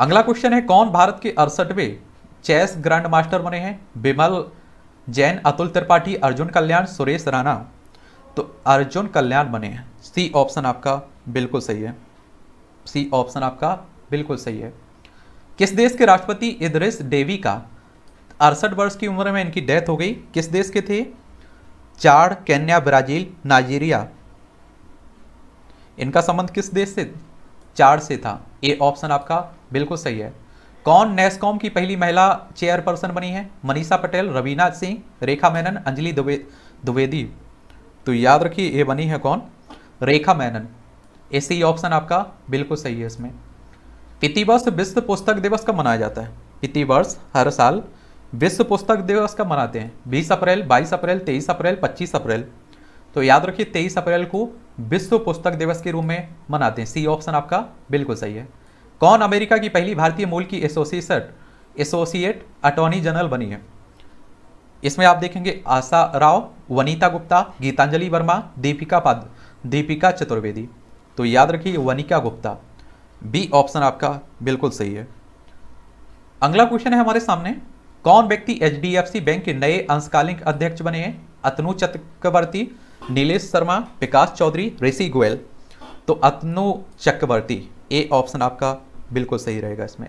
अगला क्वेश्चन है कौन भारत के अड़सठवें चेस ग्रैंड मास्टर बने हैं बिमल जैन अतुल त्रिपाठी अर्जुन कल्याण सुरेश राणा तो अर्जुन कल्याण बने हैं सी ऑप्शन आपका बिल्कुल सही है सी ऑप्शन आपका बिल्कुल सही है किस देश के राष्ट्रपति इदरिस डेवी का अड़सठ वर्ष की उम्र में इनकी डेथ हो गई किस देश के थे चार केन्या ब्राज़ील नाइजीरिया इनका संबंध किस देश से चार से था ये ऑप्शन आपका बिल्कुल सही है कौन नेस्कॉम की पहली महिला चेयरपर्सन बनी है मनीषा पटेल रवीना सिंह रेखा मैनन अंजलि द्विवेदी तो याद रखिए ये बनी है कौन रेखा मैनन ऐसे ही ऑप्शन आपका बिल्कुल सही है इसमें पितिवर्ष विश्व पुस्तक दिवस कब मनाया जाता है वर्ष हर साल विश्व पुस्तक दिवस कब मनाते हैं बीस अप्रैल बाईस अप्रैल तेईस अप्रैल पच्चीस अप्रैल तो याद रखिए तेईस अप्रैल को विश्व पुस्तक दिवस के रूप में मनाते हैं सी ऑप्शन आपका बिल्कुल सही है कौन अमेरिका की पहली भारतीय मूल की एसोसिएट एसोसिएट अटॉर्नी जनरल बनी है इसमें आप देखेंगे आशा राव वनीता गुप्ता गीतांजलि वर्मा दीपिका पाद दीपिका चतुर्वेदी तो याद रखिए वनिका गुप्ता बी ऑप्शन आपका बिल्कुल सही है अगला क्वेश्चन है हमारे सामने कौन व्यक्ति एच बैंक के नए अंशकालिक अध्यक्ष बने हैं अतनु चक्रवर्ती नीलेश शर्मा विकास चौधरी ऋषि गोयल तो अतनु चक्रवर्ती ए ऑप्शन आपका बिल्कुल सही रहेगा इसमें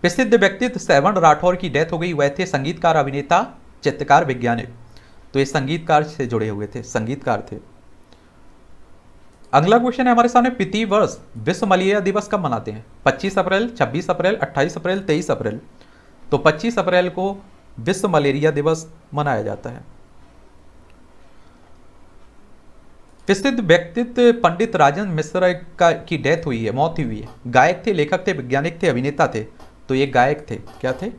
प्रसिद्ध व्यक्तित्व सेवन राठौर की डेथ हो गई वह थे संगीतकार अभिनेता चित्रकार विज्ञानिक तो ये संगीतकार से जुड़े हुए थे संगीतकार थे अगला क्वेश्चन है हमारे सामने प्रति वर्ष विश्व मलेरिया दिवस कब मनाते हैं 25 अप्रैल 26 अप्रैल 28 अप्रैल 23 अप्रैल तो 25 अप्रैल को विश्व मलेरिया दिवस मनाया जाता है प्रसिद्ध व्यक्तित्व पंडित राजन मिश्र का की डेथ हुई है मौत हुई है गायक थे लेखक थे वैज्ञानिक थे अभिनेता थे तो ये गायक थे क्या थे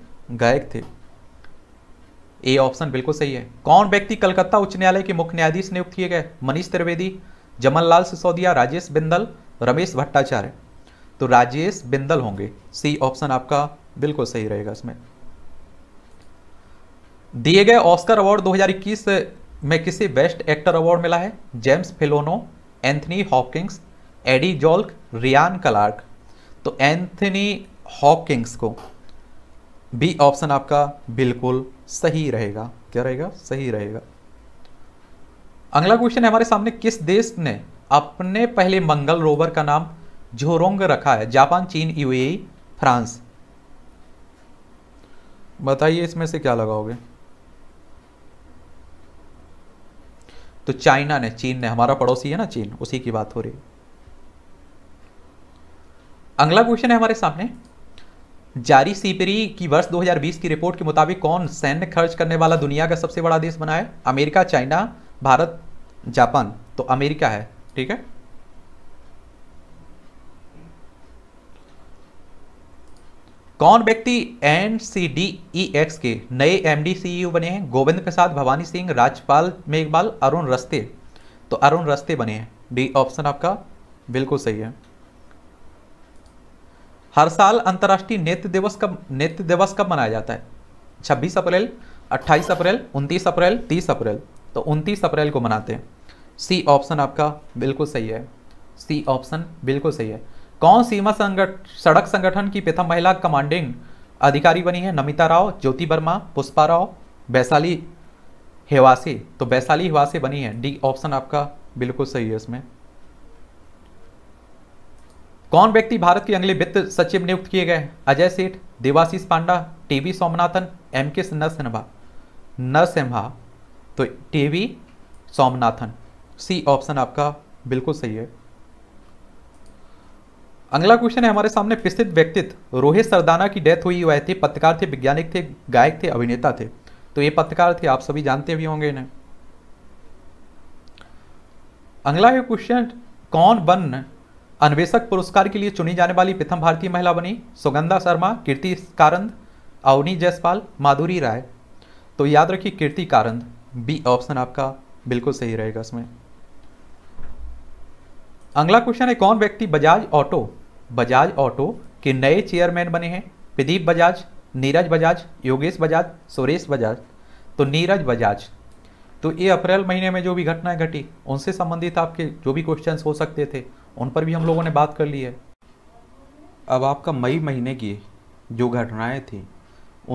गायक थे ए ऑप्शन बिल्कुल सही है कौन व्यक्ति कलकत्ता उच्च न्यायालय के मुख्य न्यायाधीश नियुक्त किए गए मनीष त्रिवेदी जमन लाल सिसोदिया राजेश बिंदल रमेश भट्टाचार्य तो राजेश बिंदल होंगे सी ऑप्शन आपका बिल्कुल सही रहेगा इसमें दिए गए ऑस्कर अवार्ड 2021 में किसे बेस्ट एक्टर अवार्ड मिला है James Filono Anthony Hopkins Eddie Jolk Ryan Clark तो एंथनी हॉकिंग्स को बी ऑप्शन आपका बिल्कुल सही रहेगा क्या रहेगा सही रहेगा अगला क्वेश्चन है हमारे सामने किस देश ने अपने पहले मंगल रोवर का नाम झोरोंग रखा है जापान चीन यूएई फ्रांस बताइए इसमें से क्या लगाओगे तो चाइना ने चीन ने हमारा पड़ोसी है ना चीन उसी की बात हो रही अगला क्वेश्चन है हमारे सामने जारी सीपरी की वर्ष 2020 की रिपोर्ट के मुताबिक कौन सैन्य खर्च करने वाला दुनिया का सबसे बड़ा देश बना है अमेरिका चाइना भारत जापान तो अमेरिका है ठीक है कौन व्यक्ति N C D E X के नए एम डी सी बने हैं गोविंद प्रसाद भवानी सिंह राजपाल मेघवाल अरुण रस्ते तो अरुण रस्ते बने हैं डी ऑप्शन आपका बिल्कुल सही है हर साल अंतर्राष्ट्रीय नेत्र दिवस कब नेत्र दिवस कब मनाया जाता है 26 अप्रैल 28 अप्रैल 29 अप्रैल 30 अप्रैल तो 29 अप्रैल को मनाते हैं सी ऑप्शन आपका बिल्कुल सही है सी ऑप्शन बिल्कुल सही है कौन सीमा संगठ सड़क संगठन की प्रथम महिला कमांडिंग अधिकारी बनी है नमिता राव ज्योति वर्मा पुष्पा राव वैशाली हेवासी तो वैशाली हिवासी बनी है डी ऑप्शन आपका बिल्कुल सही है इसमें कौन व्यक्ति भारत के अगले वित्त सचिव नियुक्त किए गए Ajay Seth Debashish Panda T V Somanathan M K Narasimha Narasimha तो टीवी सोमनाथन सी ऑप्शन आपका बिल्कुल सही है अगला क्वेश्चन है हमारे सामने प्रसिद्ध व्यक्तित्व रोहित सरदाना की डेथ हुई हुआ थे पत्रकार थे वैज्ञानिक थे गायक थे अभिनेता थे तो ये पत्रकार थे आप सभी जानते भी होंगे इन्हें अगला है क्वेश्चन कौन बन अन्वेषक पुरस्कार के लिए चुनी जाने वाली प्रथम भारतीय महिला बनी सुगंधा शर्मा कीर्ति कारंद अवनी जयसपाल माधुरी राय तो याद रखिए कीर्ति कारंद बी ऑप्शन आपका बिल्कुल सही रहेगा इसमें अगला क्वेश्चन है कौन व्यक्ति बजाज ऑटो बजाज ऑटो के नए चेयरमैन बने हैं प्रदीप बजाज नीरज बजाज योगेश बजाज सुरेश बजाज तो नीरज बजाज तो ये अप्रैल महीने में जो भी घटनाएं घटी उनसे संबंधित आपके जो भी क्वेश्चन हो सकते थे उन पर भी हम लोगों ने बात कर ली है अब आपका मई महीने की जो घटनाएं थी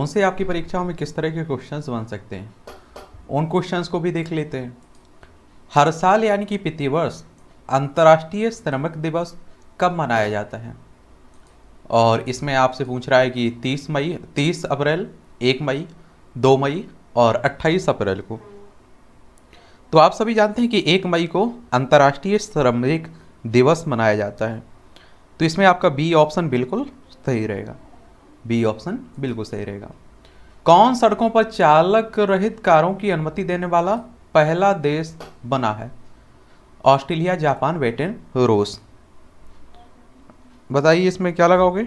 उनसे आपकी परीक्षाओं में किस तरह के क्वेश्चंस बन सकते हैं उन क्वेश्चंस को भी देख लेते हैं हर साल यानी कि प्रतिवर्ष अंतर्राष्ट्रीय श्रमिक दिवस कब मनाया जाता है और इसमें आपसे पूछ रहा है कि 30 मई 30 अप्रैल 1 मई 2 मई और 28 अप्रैल को तो आप सभी जानते हैं कि 1 मई को अंतर्राष्ट्रीय श्रमिक दिवस मनाया जाता है तो इसमें आपका बी ऑप्शन बिल्कुल सही रहेगा बी ऑप्शन बिल्कुल सही रहेगा कौन सड़कों पर चालक रहित कारों की अनुमति देने वाला पहला देश बना है ऑस्ट्रेलिया जापान ब्रिटेन रूस बताइए इसमें क्या लगाओगे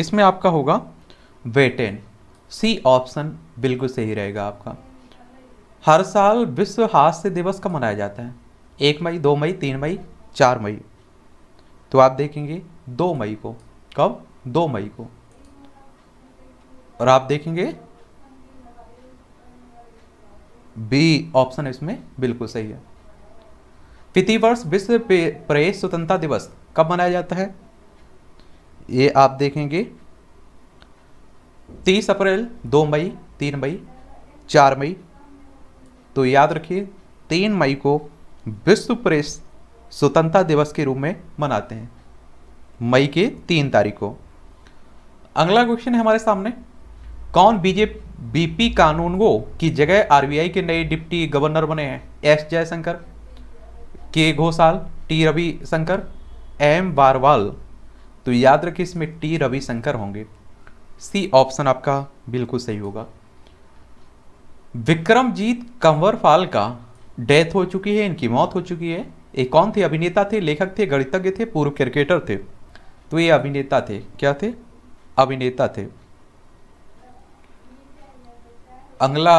इसमें आपका होगा ब्रिटेन सी ऑप्शन बिल्कुल सही रहेगा आपका हर साल विश्व हास्य दिवस कब मनाया जाता है एक मई दो मई तीन मई चार मई तो आप देखेंगे दो मई को कब दो मई को और आप देखेंगे बी ऑप्शन इसमें बिल्कुल सही है प्रतिवर्ष विश्व प्रेस स्वतंत्रता दिवस कब मनाया जाता है ये आप देखेंगे तीस अप्रैल दो मई तीन मई चार मई तो याद रखिए तीन मई को विश्व प्रेस स्वतंत्रता दिवस के रूप में मनाते हैं मई के तीन तारीख को अगला क्वेश्चन है हमारे सामने कौन बीजेपी बीपी कानूनगो की जगह आरबीआई के नए डिप्टी गवर्नर बने हैं S Jaishankar K Ghoshal T Ravi Shankar M Barwal तो याद रखिए इसमें टी रवि शंकर होंगे सी ऑप्शन आपका बिल्कुल सही होगा विक्रमजीत कंवरपाल का डेथ हो चुकी है इनकी मौत हो चुकी है ये कौन थे अभिनेता थे लेखक थे गणितज्ञ थे पूर्व क्रिकेटर थे तो ये अभिनेता थे क्या थे अभिनेता थे अगला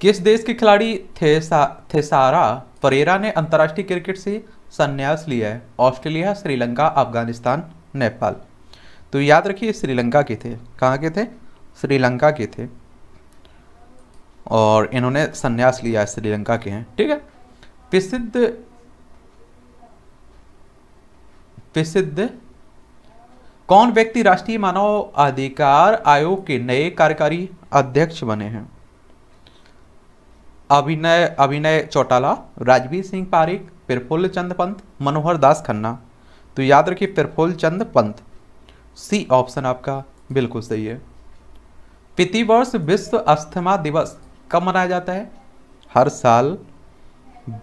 किस देश के खिलाड़ी थेसा थेसारा परेरा ने अंतर्राष्ट्रीय क्रिकेट से संन्यास लिया है ऑस्ट्रेलिया श्रीलंका अफगानिस्तान नेपाल तो याद रखिए श्रीलंका के थे कहाँ के थे श्रीलंका के थे और इन्होंने संन्यास लिया है श्रीलंका के हैं ठीक है प्रसिद्ध प्रसिद्ध कौन व्यक्ति राष्ट्रीय मानव अधिकार आयोग के नए कार्यकारी अध्यक्ष बने हैं अभिनय अभिनय चौटाला राजवीर सिंह पारिक प्रफुल्ल चंद पंत मनोहर दास खन्ना तो याद रखिए प्रफुल्ल चंद पंत सी ऑप्शन आपका बिल्कुल सही है प्रतिवर्ष विश्व अस्थमा दिवस कब मनाया जाता है हर साल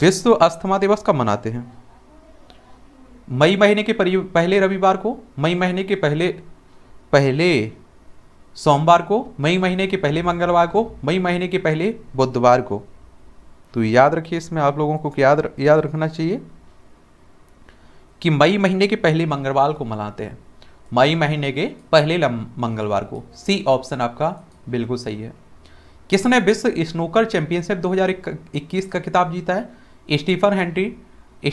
विश्व अस्थमा दिवस कब मनाते हैं मई महीने के पहले रविवार को मई महीने के पहले पहले सोमवार को मई महीने के पहले मंगलवार को मई महीने के पहले बुधवार को तो याद रखिए इसमें आप लोगों को याद याद रखना चाहिए कि मई महीने के पहले मंगलवार को मनाते हैं मई महीने के पहले मंगलवार को सी ऑप्शन आपका बिल्कुल सही है किसने विश्व स्नूकर चैंपियनशिप 2021 का खिताब जीता है Stephen Hendry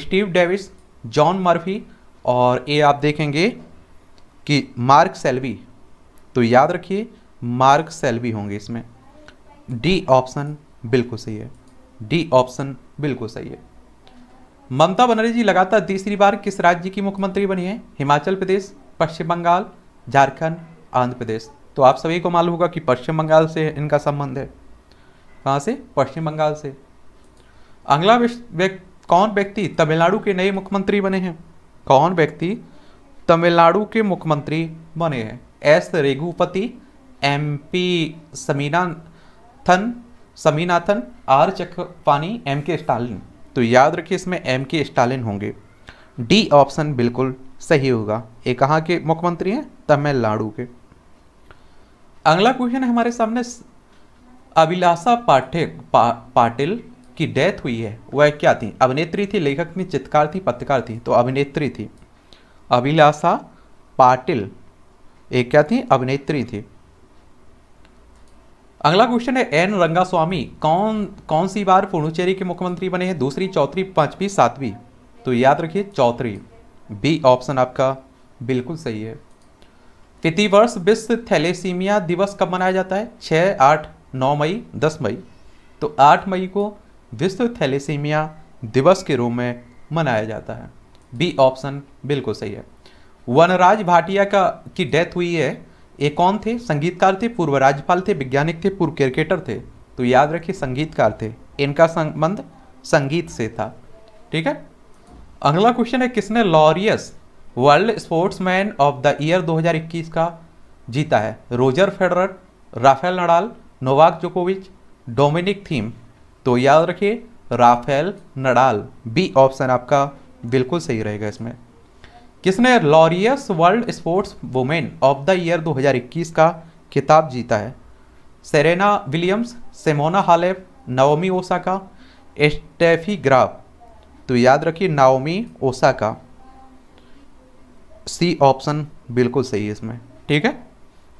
Steve Davis John Murphy और ये आप देखेंगे कि मार्क सेल्वी तो याद रखिए मार्क सेल्वी होंगे इसमें डी ऑप्शन बिल्कुल सही है डी ऑप्शन बिल्कुल सही है ममता बनर्जी लगातार तीसरी बार किस राज्य की मुख्यमंत्री बनी है हिमाचल प्रदेश पश्चिम बंगाल झारखंड आंध्र प्रदेश तो आप सभी को मालूम होगा कि पश्चिम बंगाल से इनका संबंध है कहाँ से पश्चिम बंगाल से अगला कौन व्यक्ति तमिलनाडु के नए मुख्यमंत्री बने हैं कौन व्यक्ति तमिलनाडु के मुख्यमंत्री बने हैं S Raghupathy M P Saminathan Saminathan R Chakrapani M K Stalin तो याद रखिए इसमें एम के स्टालिन होंगे डी ऑप्शन बिल्कुल सही होगा ये कहाँ के मुख्यमंत्री हैं तमिलनाडु के अगला क्वेश्चन हमारे सामने अभिलाषा पाठे पा, पाटिल की डेथ हुई है वह क्या थी अभिनेत्री थी लेखक थी चित्रकार थी पत्रकार थी तो अभिनेत्री थी अभिलाषा पाटिल एक क्या थी अभिनेत्री थी अगला क्वेश्चन है एन रंगास्वामी कौन कौन सी बार पुडुचेरी के मुख्यमंत्री बने हैं दूसरी चौथी पांचवी सातवीं तो याद रखिए चौथी बी ऑप्शन आपका बिल्कुल सही है वर्ष विश्व थैलेसीमिया दिवस कब मनाया जाता है छः आठ नौ मई दस मई तो आठ मई को विश्व थैलेसीमिया दिवस के रूप में मनाया जाता है बी ऑप्शन बिल्कुल सही है वनराज भाटिया का की डेथ हुई है ये कौन थे संगीतकार थे पूर्व राज्यपाल थे वैज्ञानिक थे पूर्व क्रिकेटर थे तो याद रखिए संगीतकार थे इनका संबंध संगीत से था ठीक है अगला क्वेश्चन है किसने Laureus World Sportsman of the Year 2021 का जीता है Roger Federer Rafael Nadal Novak जोकोविच डोमिनिक थीम तो याद रखिए राफेल नडाल बी ऑप्शन आपका बिल्कुल सही रहेगा इसमें किसने Laureus World Sports Women of the Year 2021 का खिताब जीता है Serena Williams Simona Halep Naomi का एस्टेफी ग्राफ तो याद रखिए नाओमी का सी ऑप्शन बिल्कुल सही है इसमें ठीक है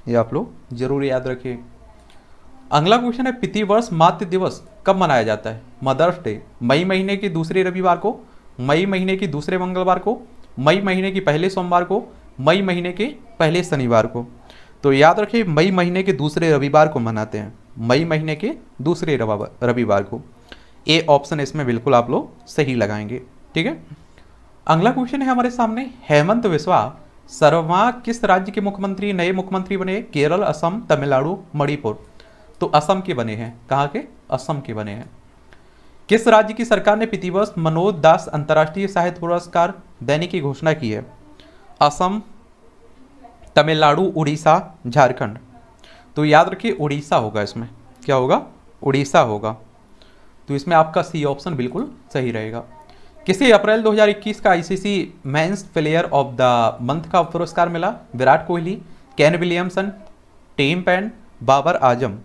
ये आप लोग जरूर याद रखिए अगला क्वेश्चन है प्रतिवर्ष मातृ दिवस कब मनाया जाता है मदर्स डे मई महीने के दूसरे रविवार को मई महीने के दूसरे मंगलवार को मई महीने के पहले सोमवार को मई महीने के पहले शनिवार को तो याद रखिए मई महीने के दूसरे रविवार को मनाते हैं मई महीने के दूसरे रविवार को ए ऑप्शन इसमें बिल्कुल आप लोग सही लगाएंगे ठीक है अगला क्वेश्चन है हमारे सामने हेमंत विश्वा सर्वा किस राज्य के मुख्यमंत्री नए मुख्यमंत्री बने केरल असम तमिलनाडु मणिपुर तो असम के बने हैं कहाँ के असम के बने हैं किस राज्य की सरकार ने प्रतिवर्ष मनोज दास अंतर्राष्ट्रीय साहित्य पुरस्कार देने की घोषणा की है असम तमिलनाडु उड़ीसा झारखंड तो याद रखिए उड़ीसा होगा इसमें क्या होगा उड़ीसा होगा तो इसमें आपका सी ऑप्शन बिल्कुल सही रहेगा किसी अप्रैल 2021 का ICC men's player of the month का पुरस्कार मिला Virat Kohli Kane Williamson Tim Paine Babar Azam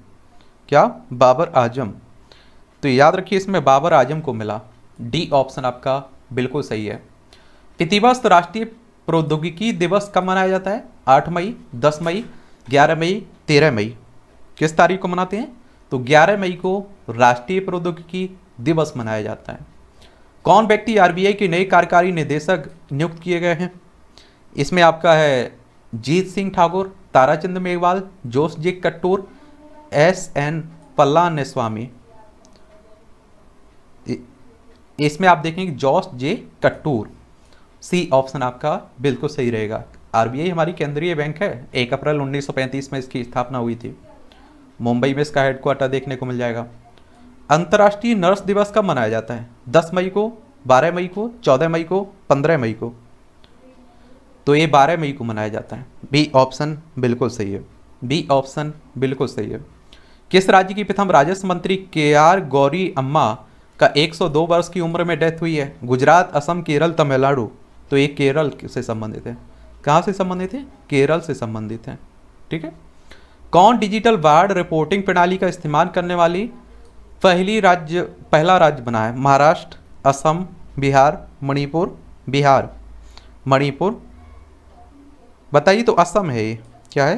क्या बाबर आजम तो याद रखिए इसमें बाबर आजम को मिला डी ऑप्शन आपका बिल्कुल सही है प्रतिवर्ष राष्ट्रीय प्रौद्योगिकी दिवस कब मनाया जाता है आठ मई दस मई ग्यारह मई तेरह मई किस तारीख को मनाते हैं तो ग्यारह मई को राष्ट्रीय प्रौद्योगिकी दिवस मनाया जाता है कौन व्यक्ति आरबीआई के नए कार्यकारी निदेशक नियुक्त किए गए हैं इसमें आपका है जीत सिंह ठाकुर ताराचंद मेघवाल जोश जी कट्टूर एस एन ने स्वामी इसमें आप देखेंगे जोश जे कट्टूर सी ऑप्शन आपका बिल्कुल सही रहेगा आरबीआई हमारी केंद्रीय बैंक है एक अप्रैल 1935 में इसकी स्थापना हुई थी मुंबई में इसका हेडक्वार्टर देखने को मिल जाएगा अंतर्राष्ट्रीय नर्स दिवस कब मनाया जाता है 10 मई को 12 मई को 14 मई को 15 मई को तो ये 12 मई को मनाया जाता है बी ऑप्शन बिल्कुल सही है बी ऑप्शन बिल्कुल सही है किस राज्य की प्रथम राजस्व मंत्री के आर गौरी अम्मा का 102 वर्ष की उम्र में डेथ हुई है गुजरात असम केरल तमिलनाडु तो ये केरल से संबंधित है कहाँ से संबंधित है केरल से संबंधित है ठीक है कौन डिजिटल वार्ड रिपोर्टिंग प्रणाली का इस्तेमाल करने वाली पहली राज्य पहला राज्य बना है महाराष्ट्र असम बिहार मणिपुर बिहार मणिपुर बताइए तो असम है ये क्या है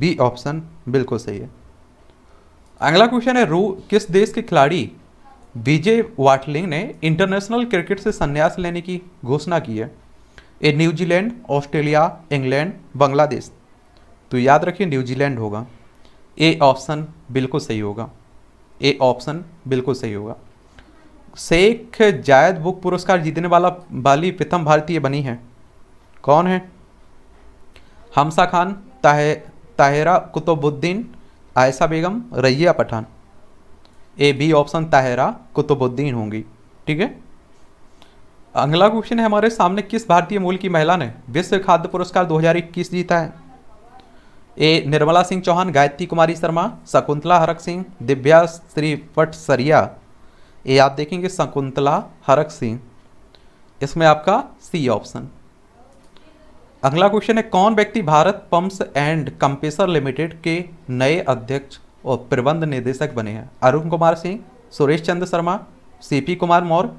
बी ऑप्शन बिल्कुल सही है अगला क्वेश्चन है रू किस देश के खिलाड़ी विजय वाटलिंग ने इंटरनेशनल क्रिकेट से संन्यास लेने की घोषणा की है ए न्यूजीलैंड ऑस्ट्रेलिया इंग्लैंड बांग्लादेश तो याद रखिए न्यूजीलैंड होगा ए ऑप्शन बिल्कुल सही होगा ए ऑप्शन बिल्कुल सही होगा शेख जायद बुक पुरस्कार जीतने वाला बाली प्रथम भारतीय बनी है कौन है हमसा खान ताहे Tahira Qutubuddin Ayesha Begum Raiya Pathan A B option Tahira Qutubuddin होंगी ठीक है अगला क्वेश्चन है हमारे सामने किस भारतीय मूल की महिला ने विश्व खाद्य पुरस्कार 2021 जीता है ए निर्मला सिंह चौहान गायत्री कुमारी शर्मा शकुंतला हरक सिंह दिव्या श्री सरिया ये आप देखेंगे शकुंतला हरक सिंह इसमें आपका सी ऑप्शन अगला क्वेश्चन है कौन व्यक्ति Bharat Pumps and Compressor Limited के नए अध्यक्ष और प्रबंध निदेशक बने हैं अरुण कुमार सिंह सुरेश चंद्र शर्मा सीपी कुमार मौर्य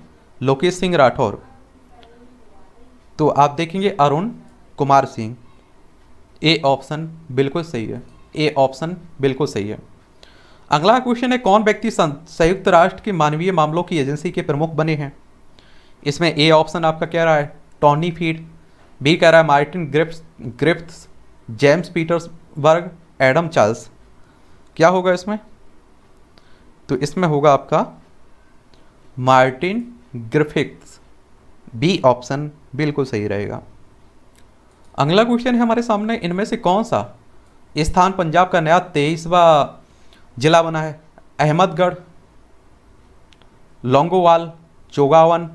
लोकेश सिंह राठौर तो आप देखेंगे अरुण कुमार सिंह ए ऑप्शन बिल्कुल सही है ए ऑप्शन बिल्कुल सही है अगला क्वेश्चन है कौन व्यक्ति संयुक्त राष्ट्र के मानवीय मामलों की एजेंसी के प्रमुख बने हैं इसमें ए ऑप्शन आपका कह रहा है टॉनी फीड बी कह रहा है Martin Grips Grips James Petersburg Adam Charles क्या होगा इसमें तो इसमें होगा आपका मार्टिन ग्रिफिक्स बी ऑप्शन बिल्कुल सही रहेगा अगला क्वेश्चन है हमारे सामने इनमें से कौन सा स्थान पंजाब का नया तेईसवा जिला बना है अहमदगढ़ लोंगोवाल चोगावन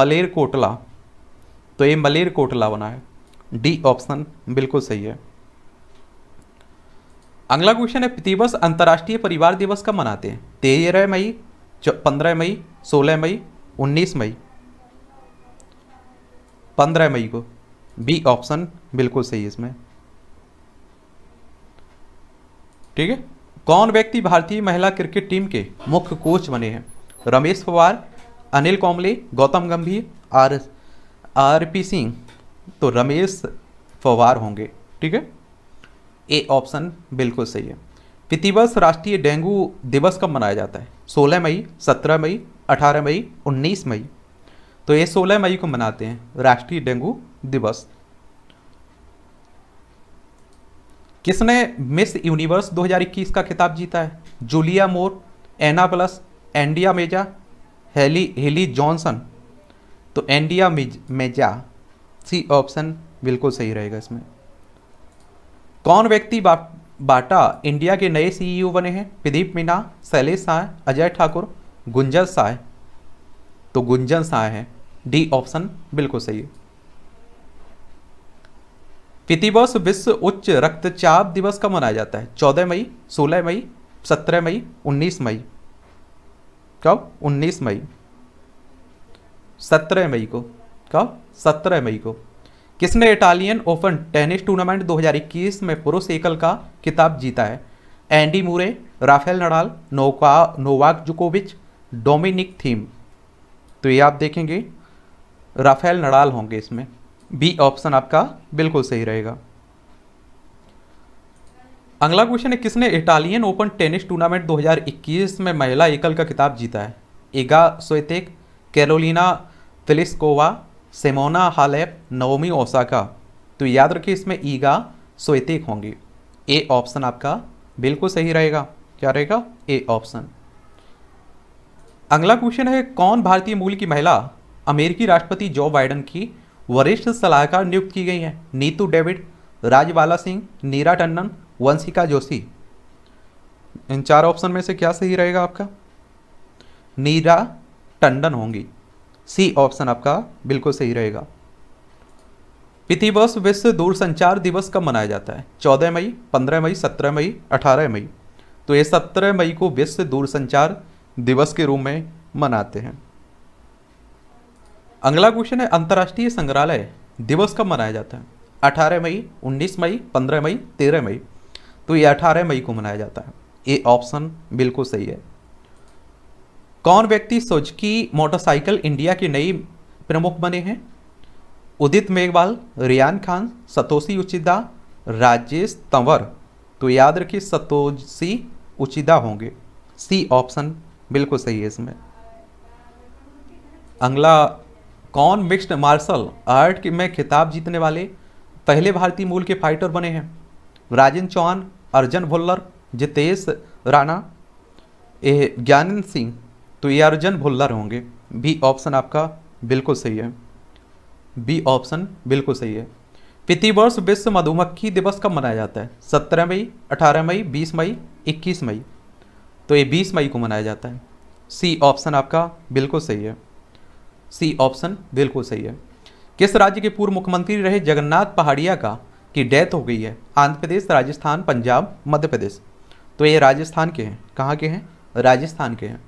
मलेर कोटला तो ये मलेर कोटला बना है डी ऑप्शन बिल्कुल सही है अगला क्वेश्चन है प्रतिवर्ष अंतर्राष्ट्रीय परिवार दिवस कब मनाते हैं तेरह मई पंद्रह मई सोलह मई 19 मई 15 मई को बी ऑप्शन बिल्कुल सही है इसमें ठीक है कौन व्यक्ति भारतीय महिला क्रिकेट टीम के मुख्य कोच बने हैं रमेश पवार अनिल कोमले गौतम गंभीर आर आर पी सिंह तो रमेश पवार होंगे ठीक है ए ऑप्शन बिल्कुल सही है प्रतिवर्ष राष्ट्रीय डेंगू दिवस कब मनाया जाता है 16 मई 17 मई 18 मई 19 मई तो ये 16 मई को मनाते हैं राष्ट्रीय डेंगू दिवस किसने मिस यूनिवर्स 2021 का खिताब जीता है Julia More Ana plus Andrea Meza Hailey Hailey Johnson तो एंडिया मेजा सी ऑप्शन बिल्कुल सही रहेगा इसमें कौन व्यक्ति बा, बाटा इंडिया के नए सीईओ e बने हैं प्रदीप मीना शैलेश अजय ठाकुर गुंजन शाह तो गुंजन शाह है डी ऑप्शन बिल्कुल सही है प्रतिवर्ष विश्व उच्च रक्तचाप दिवस कब मनाया जाता है चौदह मई सोलह मई सत्रह मई उन्नीस मई कब उन्नीस मई सत्रह मई को कब सत्रह मई को किसने इटालियन ओपन टेनिस टूर्नामेंट 2021 में पुरुष एकल का खिताब जीता है Andy Murray Rafael Nadal Noka Novak जुकोविच डोमिनिक थीम तो ये आप देखेंगे राफेल नडाल होंगे इसमें बी ऑप्शन आपका बिल्कुल सही रहेगा अगला क्वेश्चन है किसने इटालियन ओपन टेनिस टूर्नामेंट 2021 में महिला एकल का खिताब जीता है Iga Swiatek Karolina Pliskova Simona Halep Naomi Osaka तो याद रखिए इसमें ईगा स्वेतिक होंगी ए ऑप्शन आपका बिल्कुल सही रहेगा क्या रहेगा ए ऑप्शन अगला क्वेश्चन है कौन भारतीय मूल की महिला अमेरिकी राष्ट्रपति जो बाइडन की वरिष्ठ सलाहकार नियुक्त की गई है नीतू डेविड राजबाला सिंह नीरा टंडन वंशिका जोशी इन चार ऑप्शन में से क्या सही रहेगा आपका नीरा टंडन होंगी सी ऑप्शन आपका बिल्कुल सही रहेगा पृथ्वीवर्ष विश्व दूरसंचार दिवस कब मनाया जाता है चौदह मई पंद्रह मई सत्रह मई अठारह मई तो ये सत्रह मई को विश्व दूरसंचार दिवस के रूप में मनाते हैं अगला क्वेश्चन है अंतर्राष्ट्रीय संग्रहालय दिवस कब मनाया जाता है 18 मई 19 मई 15 मई 13 मई तो ये 18 मई को मनाया जाता है ये ऑप्शन बिल्कुल सही है कौन व्यक्ति सोच की मोटरसाइकिल इंडिया के नई प्रमुख बने हैं उदित मेघवाल रियान खान सतोषी उचिदा राजेश तंवर तो याद रखिए सतोशी उचिदा होंगे सी ऑप्शन बिल्कुल सही है इसमें अंगला कौन मिक्स्ड मार्शल आर्ट में खिताब जीतने वाले पहले भारतीय मूल के फाइटर बने हैं राजेंद्र चौहान अर्जन भुल्लर जितेश राणा ए ज्ञानंद सिंह तो ये अर्जन भुल्लर होंगे बी ऑप्शन आपका बिल्कुल सही है बी ऑप्शन बिल्कुल सही है प्रतिवर्ष विश्व मधुमक्खी दिवस कब मनाया जाता है सत्रह मई अठारह मई बीस मई इक्कीस मई तो ये 20 मई को मनाया जाता है सी ऑप्शन आपका बिल्कुल सही है सी ऑप्शन बिल्कुल सही है किस राज्य के पूर्व मुख्यमंत्री रहे जगन्नाथ पहाड़िया का की डेथ हो गई है आंध्र प्रदेश राजस्थान पंजाब मध्य प्रदेश तो ये राजस्थान के हैं कहाँ के हैं राजस्थान के हैं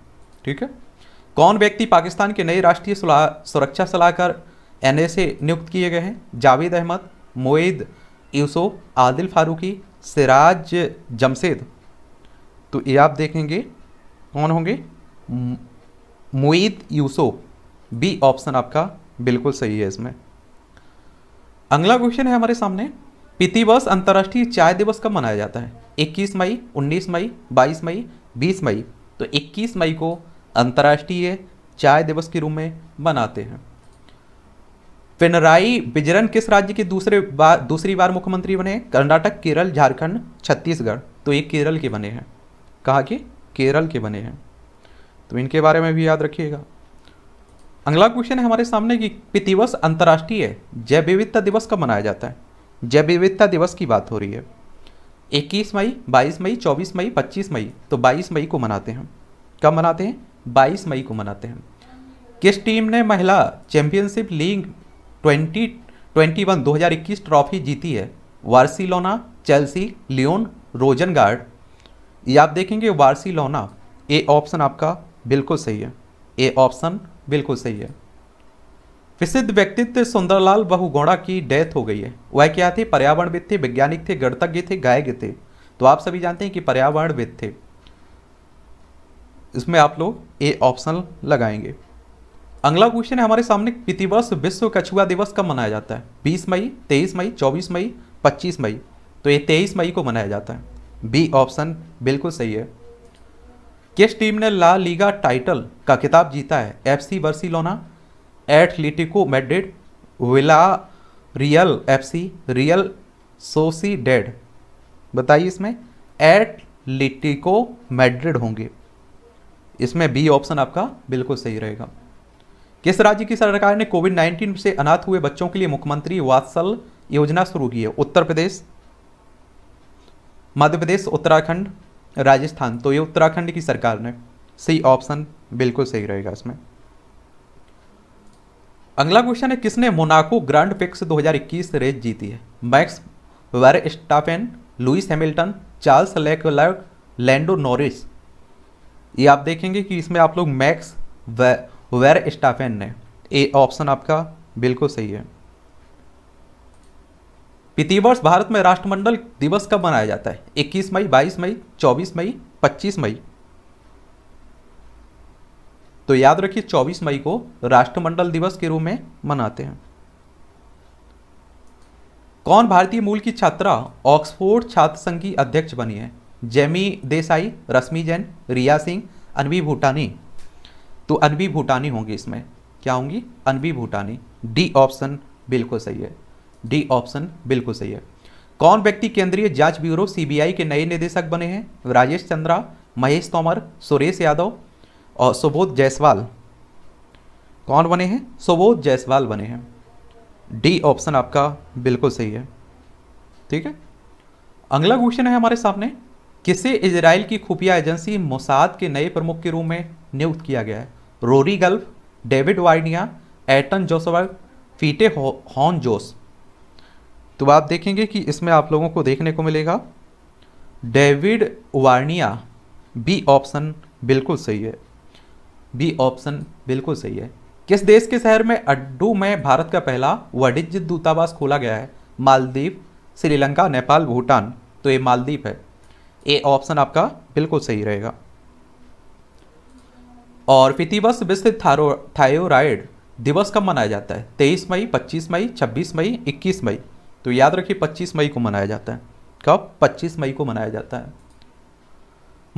ठीक है कौन व्यक्ति पाकिस्तान के नए राष्ट्रीय सुरक्षा सलाहकार एन नियुक्त किए गए हैं जावेद अहमद मोईद यूसुफ आदिल फारूकी सिराज जमशेद तो ये आप देखेंगे कौन होंगे मुईद यूसुफ बी ऑप्शन आपका बिल्कुल सही है इसमें अगला क्वेश्चन है हमारे सामने पीती वर्ष अंतर्राष्ट्रीय चाय दिवस कब मनाया जाता है 21 मई 19 मई 22 मई 20 मई तो 21 मई को अंतर्राष्ट्रीय चाय दिवस के रूप में मनाते हैं पिनराई बिजरन किस राज्य के दूसरे बार दूसरी बार मुख्यमंत्री बने कर्नाटक केरल झारखंड छत्तीसगढ़ तो ये केरल के बने हैं कहा कि केरल के बने हैं तो इनके बारे में भी याद रखिएगा अगला क्वेश्चन है हमारे सामने कि पितिवस अंतर्राष्ट्रीय जैव विविधता दिवस कब मनाया जाता है जैव विविधता दिवस की बात हो रही है 21 मई 22 मई 24 मई 25 मई तो 22 मई को मनाते हैं कब मनाते हैं 22 मई को मनाते हैं किस टीम ने महिला चैंपियनशिप लीग 20 21 2021 ट्रॉफी जीती है वार्सिलोना चेल्सी लियोन रोजनगार्ड ये आप देखेंगे वारसी लोना ए ऑप्शन आपका बिल्कुल सही है ए ऑप्शन बिल्कुल सही है प्रसिद्ध व्यक्तित्व सुंदरलाल बहुगौड़ा की डेथ हो गई है वह क्या थे पर्यावरणविद थे वैज्ञानिक थे गणतज्ञ थे गायक थे तो आप सभी जानते हैं कि पर्यावरणविद थे इसमें आप लोग ए ऑप्शन लगाएंगे अगला क्वेश्चन है हमारे सामने प्रतिवर्ष विश्व कछुआ दिवस कब मनाया जाता है 20 मई 23 मई 24 मई 25 मई तो ये 23 मई को मनाया जाता है बी ऑप्शन बिल्कुल सही है किस टीम ने ला लीगा टाइटल का खिताब जीता है F C Barcelona Atletico Madrid Villa Real F C Real Sociedad बताइए इसमें एथलीटिको मेड्रिड होंगे इसमें बी ऑप्शन आपका बिल्कुल सही रहेगा किस राज्य की सरकार ने कोविड 19 से अनाथ हुए बच्चों के लिए मुख्यमंत्री वात्सल योजना शुरू की है उत्तर प्रदेश मध्य प्रदेश उत्तराखंड राजस्थान तो ये उत्तराखंड की सरकार ने सही ऑप्शन बिल्कुल सही रहेगा इसमें अगला क्वेश्चन है किसने मोनाको ग्रांड पिक्स 2021 रेस जीती है Max Verstappen Lewis Hamilton Charles Leclerc Lando Norris ये आप देखेंगे कि इसमें आप लोग मैक्स वे, वेर स्टाफेन ने ए ऑप्शन आपका बिल्कुल सही है प्रतिवर्ष भारत में राष्ट्रमंडल दिवस कब मनाया जाता है 21 मई 22 मई 24 मई 25 मई तो याद रखिए 24 मई को राष्ट्रमंडल दिवस के रूप में मनाते हैं कौन भारतीय मूल की छात्रा ऑक्सफोर्ड छात्र संघ की अध्यक्ष बनी है जेमी देसाई रश्मि जैन रिया सिंह अनवी भूटानी तो अनवी भूटानी होंगी इसमें क्या होंगी अनवी भूटानी डी ऑप्शन बिल्कुल सही है डी ऑप्शन बिल्कुल सही है कौन व्यक्ति केंद्रीय जांच ब्यूरो सीबीआई के नए निदेशक बने हैं राजेश चंद्रा महेश तोमर सुरेश यादव और सुबोध जायसवाल कौन बने हैं सुबोध जायसवाल बने हैं डी ऑप्शन आपका बिल्कुल सही है ठीक है अगला क्वेश्चन है हमारे सामने किसे इसराइल की खुफिया एजेंसी मोसाद के नए प्रमुख के रूप में नियुक्त किया गया है रोरी गल्फ डेविड वाइनिया एटन जोसवर्ग फीटे हॉन जोस तो आप देखेंगे कि इसमें आप लोगों को देखने को मिलेगा डेविड वार्निया बी ऑप्शन बिल्कुल सही है बी ऑप्शन बिल्कुल सही है किस देश के शहर में अड्डू में भारत का पहला वाणिज्य दूतावास खोला गया है मालदीव श्रीलंका नेपाल भूटान तो ये मालदीव है ए ऑप्शन आपका बिल्कुल सही रहेगा और प्रतिवर्ष विश्व थायराइड दिवस कब मनाया जाता है 23 मई 25 मई 26 मई 21 मई तो याद रखिए 25 मई को मनाया जाता है कब 25 मई को मनाया जाता है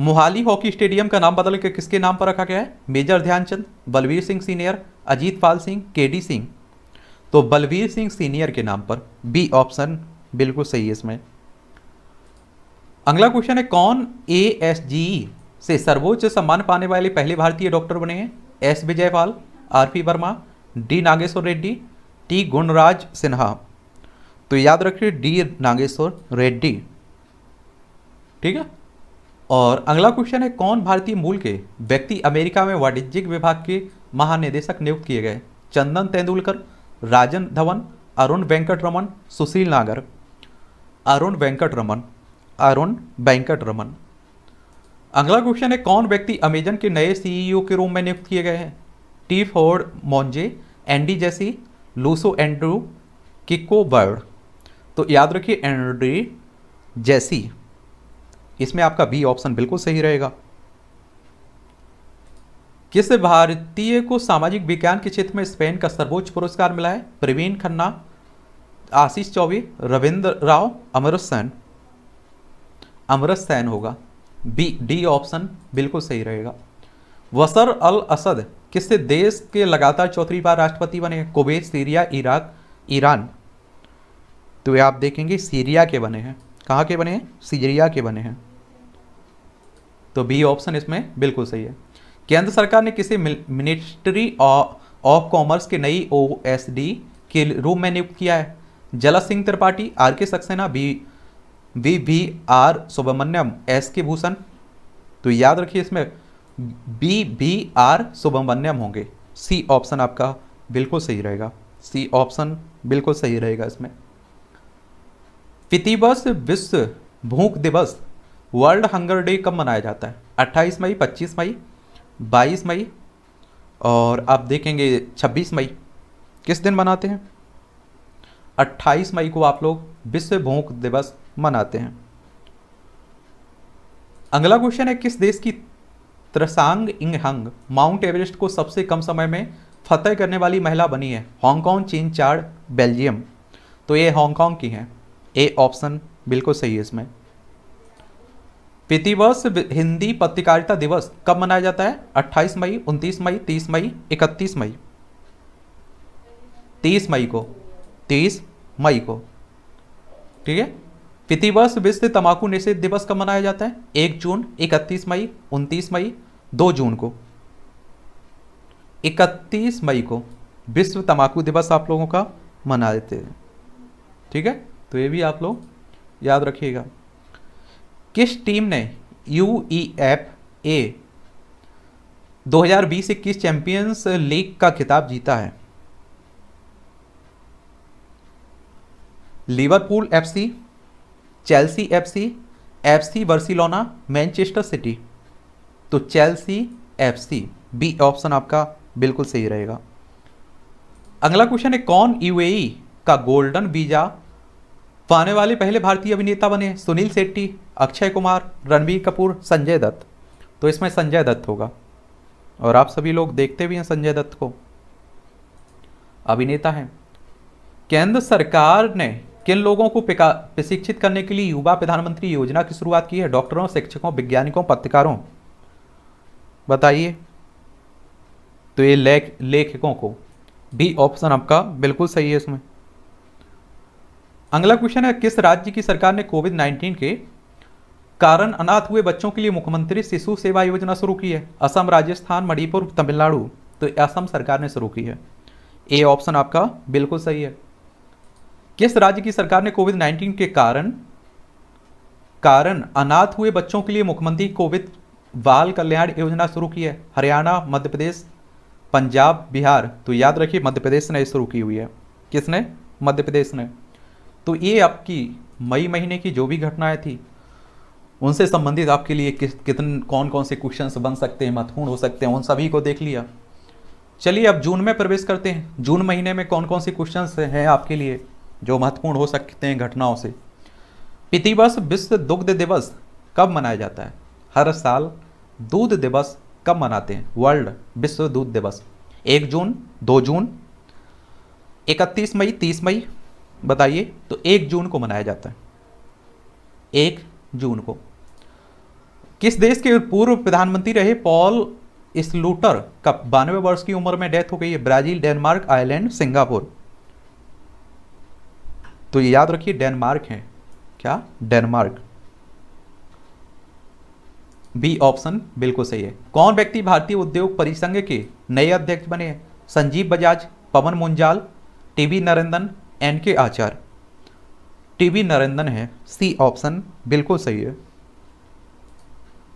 मोहाली हॉकी स्टेडियम का नाम बदल के किसके नाम पर रखा गया है major Dhyanchand Balbir Singh senior Ajit Pal Singh KD Singh तो बलवीर सिंह सीनियर के नाम पर बी ऑप्शन बिल्कुल सही है इसमें अगला क्वेश्चन है कौन ए एस जी से सर्वोच्च सम्मान पाने वाले पहले भारतीय डॉक्टर बने हैं S Vijaypal R P Verma D Nageshwar Reddy T Gunraj Sinha तो याद रखिए डी नागेश्वर रेड्डी ठीक है और अगला क्वेश्चन है कौन भारतीय मूल के व्यक्ति अमेरिका में वाणिज्यिक विभाग के महानिदेशक नियुक्त किए गए चंदन तेंदुलकर राजन धवन अरुण वेंकट रमन सुशील नागर अरुण वेंकट रमन अरुण वेंकट रमन अगला क्वेश्चन है कौन व्यक्ति अमेजन के नए सीईओ e के रूप में नियुक्त किए गए हैं T Ford Monje Andy Jesse Luso Andrew Kiko Bird तो याद रखिए एंड्री जैसी इसमें आपका बी ऑप्शन बिल्कुल सही रहेगा किस भारतीय को सामाजिक विज्ञान के क्षेत्र में स्पेन का सर्वोच्च पुरस्कार मिला है प्रवीण खन्ना आशीष चौबे रविंद्र राव अमृत सैन अमृत सैन होगा बी डी ऑप्शन बिल्कुल सही रहेगा वसर अल असद किस देश के लगातार चौथी बार राष्ट्रपति बने कुवैत सीरिया इराक ईरान तो ये आप देखेंगे सीरिया के बने हैं कहाँ के बने हैं सीरिया के बने हैं तो बी ऑप्शन इसमें बिल्कुल सही है केंद्र सरकार ने किसी मिनिस्ट्री ऑफ कॉमर्स के नई ओ एस डी के रूप में नियुक्त किया है जल Singh Tripathi R K Saxena B V V R Subramanyam S K Bhushan तो याद रखिए इसमें बी वी आर सुब्रमण्यम होंगे सी ऑप्शन आपका बिल्कुल सही रहेगा सी ऑप्शन बिल्कुल सही रहेगा इसमें प्रतिवर्ष विश्व भूख दिवस वर्ल्ड हंगर डे कब मनाया जाता है 28 मई 25 मई 22 मई और आप देखेंगे 26 मई किस दिन मनाते हैं 28 मई को आप लोग विश्व भूख दिवस मनाते हैं अगला क्वेश्चन है किस देश की त्रसांग इंगहंग माउंट एवरेस्ट को सबसे कम समय में फतेह करने वाली महिला बनी है हांगकांग चीन चार बेल्जियम तो ये हांगकांग की हैं ए ऑप्शन बिल्कुल सही है इसमें प्रतिवर्ष हिंदी पत्रकारिता दिवस कब मनाया जाता है 28 मई 29 मई 30 मई 31 मई 30 मई को 30 मई को ठीक है प्रतिवर्ष विश्व तंबाकू निषेध दिवस कब मनाया जाता है 1 जून 31 मई 29 मई 2 जून को 31 मई को विश्व तंबाकू दिवस आप लोगों का मना देते हैं ठीक है तो ये भी आप लोग याद रखिएगा किस टीम ने यू ई एफ ए 2020 इक्कीस चैंपियंस लीग का खिताब जीता है Liverpool FC, Chelsea FC, FC Barcelona Manchester City तो चेल्सी एफसी बी ऑप्शन आपका बिल्कुल सही रहेगा अगला क्वेश्चन है कौन यूएई e का गोल्डन वीजा वो आने वाले पहले भारतीय अभिनेता बने सुनील शेट्टी अक्षय कुमार रणबीर कपूर संजय दत्त तो इसमें संजय दत्त होगा और आप सभी लोग देखते भी हैं संजय दत्त को अभिनेता हैं केंद्र सरकार ने किन लोगों को प्रशिक्षित करने के लिए युवा प्रधानमंत्री योजना की शुरुआत की है डॉक्टरों शिक्षकों वैज्ञानिकों पत्रकारों बताइए तो ये लेख लेखकों को भी ऑप्शन आपका बिल्कुल सही है इसमें अगला क्वेश्चन है किस राज्य की सरकार ने कोविड नाइन्टीन के कारण अनाथ हुए बच्चों के लिए मुख्यमंत्री शिशु सेवा योजना शुरू की है असम राजस्थान मणिपुर तमिलनाडु तो असम सरकार ने शुरू की है ए ऑप्शन आपका बिल्कुल सही है किस राज्य की सरकार ने कोविड नाइन्टीन के कारण कारण अनाथ हुए बच्चों के लिए मुख्यमंत्री कोविड बाल कल्याण योजना शुरू की है हरियाणा मध्य प्रदेश पंजाब बिहार तो याद रखिए मध्य प्रदेश ने शुरू की हुई है किसने मध्य प्रदेश ने तो ये आपकी मई महीने की जो भी घटनाएं थी उनसे संबंधित आपके लिए कि, कितने कौन कौन से क्वेश्चन बन सकते हैं महत्वपूर्ण हो सकते हैं उन सभी को देख लिया चलिए अब जून में प्रवेश करते हैं जून महीने में कौन कौन से क्वेश्चन हैं आपके लिए जो महत्वपूर्ण हो सकते हैं घटनाओं से पितिवस विश्व दुग्ध दिवस कब मनाया जाता है हर साल दूध दिवस कब मनाते हैं वर्ल्ड विश्व दूध दिवस एक जून दो जून इकतीस मई तीस मई बताइए तो एक जून को मनाया जाता है एक जून को किस देश के पूर्व प्रधानमंत्री रहे पॉल स्लूटर का बानवे वर्ष की उम्र में डेथ हो गई है ब्राजील डेनमार्क आयरलैंड सिंगापुर तो ये याद रखिए डेनमार्क है क्या डेनमार्क बी ऑप्शन बिल्कुल सही है कौन व्यक्ति भारतीय उद्योग परिसंघ के नए अध्यक्ष बने Sanjiv Bajaj Pawan Munjal TV Narendran N K Acharya T V Narendran है सी ऑप्शन बिल्कुल सही है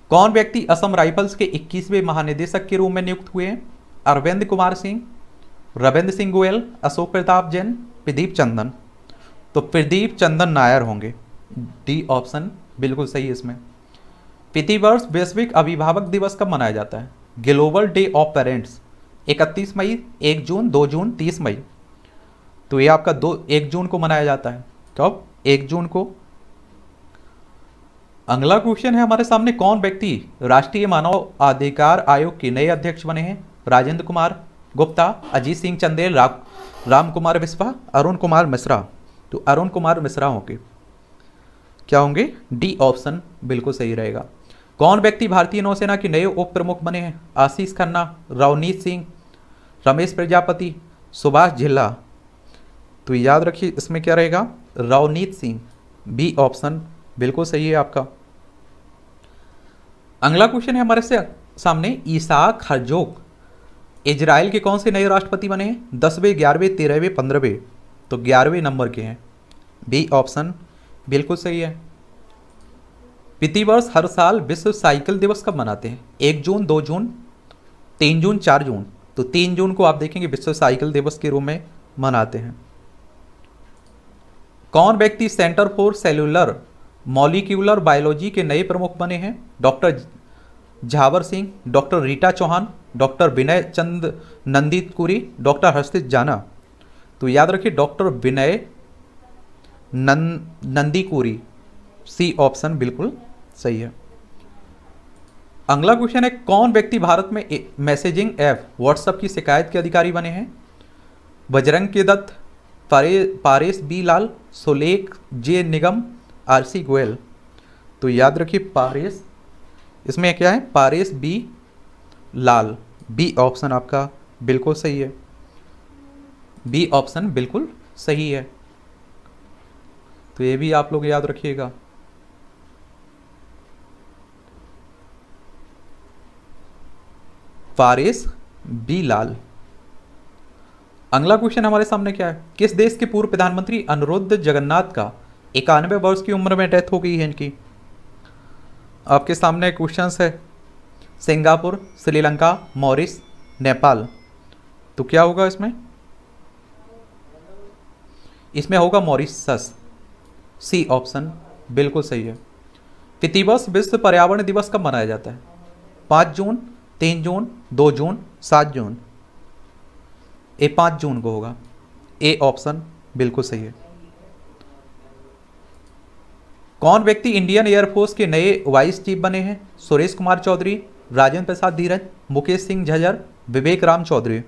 कौन व्यक्ति असम राइफल्स के 21वें महानिदेशक के रूप में नियुक्त हुए अरविंद कुमार सिंह रविंद्र सिंह गोयल अशोक प्रताप जैन प्रदीप चंदन तो प्रदीप चंदन नायर होंगे डी ऑप्शन बिल्कुल सही इसमें प्रतिवर्ष वैश्विक अभिभावक दिवस कब मनाया जाता है ग्लोबल डे ऑफ पेरेंट्स 31 मई 1 जून 2 जून 30 मई तो ये आपका दो एक जून को मनाया जाता है कब तो एक जून को अगला क्वेश्चन है हमारे सामने कौन व्यक्ति राष्ट्रीय मानव अधिकार आयोग के नए अध्यक्ष बने हैं राजेंद्र कुमार गुप्ता अजीत सिंह चंदेल रा, राम कुमार विश्वा अरुण कुमार मिश्रा तो अरुण कुमार मिश्रा होंगे क्या होंगे डी ऑप्शन बिल्कुल सही रहेगा कौन व्यक्ति भारतीय नौसेना के नए उप प्रमुख बने हैं आशीष खन्ना रवनीत सिंह रमेश प्रजापति सुभाष झिल्ला तो याद रखिए इसमें क्या रहेगा रावनीत सिंह बी ऑप्शन बिल्कुल सही है आपका अगला क्वेश्चन है हमारे से सामने ईसाक हरजोक इजराइल के कौन से नए राष्ट्रपति बने हैं दसवें ग्यारहवें तेरहवें पंद्रहवें तो ग्यारहवें नंबर के हैं बी ऑप्शन बिल्कुल सही है प्रतिवर्ष हर साल विश्व साइकिल दिवस कब मनाते हैं एक जून दो जून तीन जून चार जून तो तीन जून को आप देखेंगे विश्व साइकिल दिवस के रूप में मनाते हैं कौन व्यक्ति centre for cellular molecular biology के नए प्रमुख बने हैं doctor Jhawar Singh doctor Rita Chauhan doctor Vinay Chand Nandicoori doctor हर्षित जाना तो याद रखिए डॉक्टर विनय नं नंदी सी ऑप्शन बिल्कुल सही है अगला क्वेश्चन है कौन व्यक्ति भारत में मैसेजिंग ऐप व्हाट्सएप की शिकायत के अधिकारी बने हैं Bajrang K Dutt Pares B Lal Solekh J Nigam R C Goyal तो याद रखिए पारेस इसमें क्या है Pares B Lal B option आपका बिल्कुल सही है बी ऑप्शन बिल्कुल सही है तो ये भी आप लोग याद रखिएगा पारेस बी लाल अगला क्वेश्चन हमारे सामने क्या है किस देश के पूर्व प्रधानमंत्री अनुरुद्ध जगन्नाथ का इक्यानवे वर्ष की उम्र में डेथ हो गई है इनकी आपके सामने क्वेश्चन है सिंगापुर श्रीलंका मॉरिस नेपाल तो क्या होगा इसमें इसमें होगा मॉरिसस सी ऑप्शन बिल्कुल सही है प्रतिवर्ष विश्व पर्यावरण दिवस कब मनाया जाता है पाँच जून तीन जून दो जून सात जून ए पाँच जून को होगा ए ऑप्शन बिल्कुल सही है कौन व्यक्ति इंडियन एयरफोर्स के नए वाइस चीफ बने हैं सुरेश कुमार चौधरी राजेंद्र प्रसाद धीरज मुकेश सिंह झजर विवेक राम चौधरी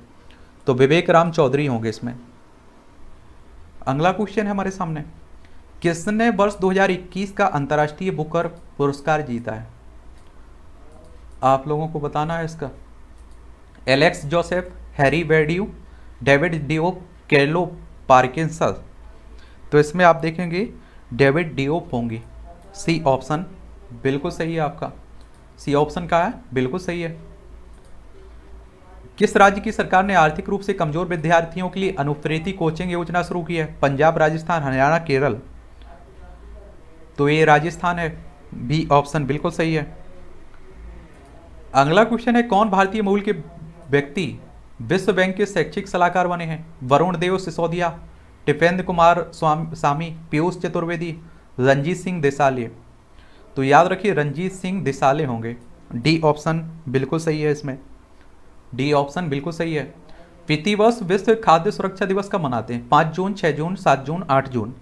तो विवेक राम चौधरी होंगे इसमें अगला क्वेश्चन है हमारे सामने किसने वर्ष 2021 का अंतर्राष्ट्रीय बुकर पुरस्कार जीता है आप लोगों को बताना है इसका Alex Joseph Harry Vedyu David Diop Kelo Parkinsons तो इसमें आप देखेंगे डेविड डीओ पोंगी सी ऑप्शन बिल्कुल सही है आपका सी ऑप्शन का है बिल्कुल सही है किस राज्य की सरकार ने आर्थिक रूप से कमजोर विद्यार्थियों के लिए अनुप्रेति कोचिंग योजना शुरू की है पंजाब राजस्थान हरियाणा केरल तो ये राजस्थान है बी ऑप्शन बिल्कुल सही है अगला क्वेश्चन है कौन भारतीय मूल के व्यक्ति विश्व बैंक के शैक्षिक सलाहकार बने हैं वरुण देव सिसोदिया टिपेंद्र कुमार स्वामी सामी पीयूष चतुर्वेदी रंजीत सिंह देसाले तो याद रखिए रंजीत सिंह देसाले होंगे डी ऑप्शन बिल्कुल सही है इसमें डी ऑप्शन बिल्कुल सही है प्रतिवर्ष विश्व खाद्य सुरक्षा दिवस कब मनाते हैं पाँच जून छः जून सात जून आठ जून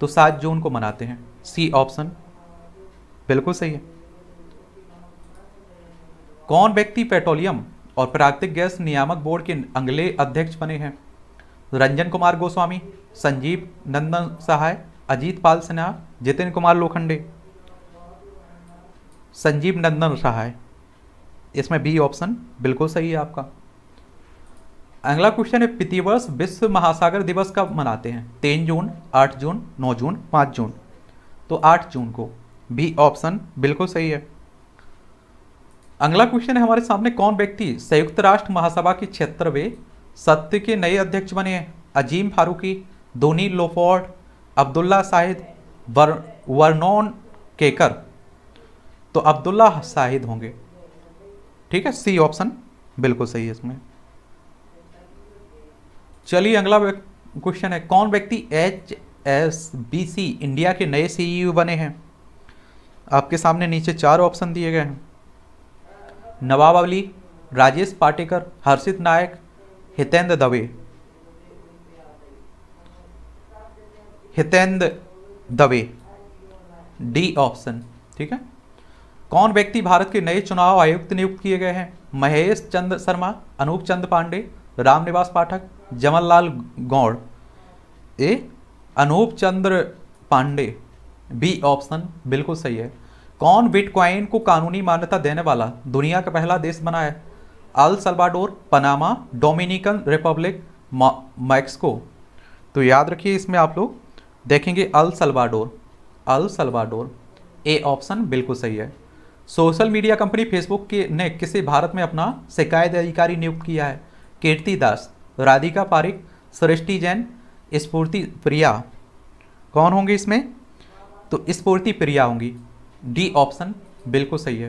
तो सात जून को मनाते हैं सी ऑप्शन बिल्कुल सही है कौन व्यक्ति पेट्रोलियम और प्राकृतिक गैस नियामक बोर्ड के अगले अध्यक्ष बने हैं रंजन कुमार गोस्वामी संजीव नंदन सहाय अजीत पाल सिन्हा जितिन कुमार लोखंडे संजीव नंदन सहाय इसमें बी ऑप्शन बिल्कुल सही है आपका अगला क्वेश्चन है प्रतिवर्ष विश्व महासागर दिवस कब मनाते हैं तीन जून आठ जून नौ जून पाँच जून तो आठ जून को बी ऑप्शन बिल्कुल सही है अगला क्वेश्चन है हमारे सामने कौन व्यक्ति संयुक्त राष्ट्र महासभा के क्षेत्र में सत्य के नए अध्यक्ष बने अजीम फारूकी धोनी लोफोर्ड अब्दुल्ला साहिद वर, वर्नोन केकर तो अब्दुल्ला साहिद होंगे ठीक है सी ऑप्शन बिल्कुल सही है इसमें चलिए अगला क्वेश्चन है कौन व्यक्ति H S B C India के नए सीईओ e बने हैं आपके सामने नीचे चार ऑप्शन दिए गए हैं नवाब अली राजेश पाटेकर हर्षित नायक हितेंद्र दवे हितेंद्र दवे डी ऑप्शन ठीक है कौन व्यक्ति भारत के नए चुनाव आयुक्त नियुक्त किए गए हैं Mahesh Chand Sharma Anoop Chand Pandey Ramniwas Pathak Jamnalal Gaur A Anoop Chandra Pandey B option बिल्कुल सही है कौन बिटकॉइन को कानूनी मान्यता देने वाला दुनिया का पहला देश बना है El Salvador Panama Dominican Republic Mexico तो याद रखिए इसमें आप लोग देखेंगे El Salvador El Salvador A option बिल्कुल सही है सोशल मीडिया कंपनी फेसबुक के ने किसे भारत में अपना शिकायत अधिकारी नियुक्त किया है कीर्ति दास राधिका पारिक सृष्टि जैन स्फूर्ति प्रिया कौन होंगे इसमें तो स्फूर्ति प्रिया होंगी डी ऑप्शन बिल्कुल सही है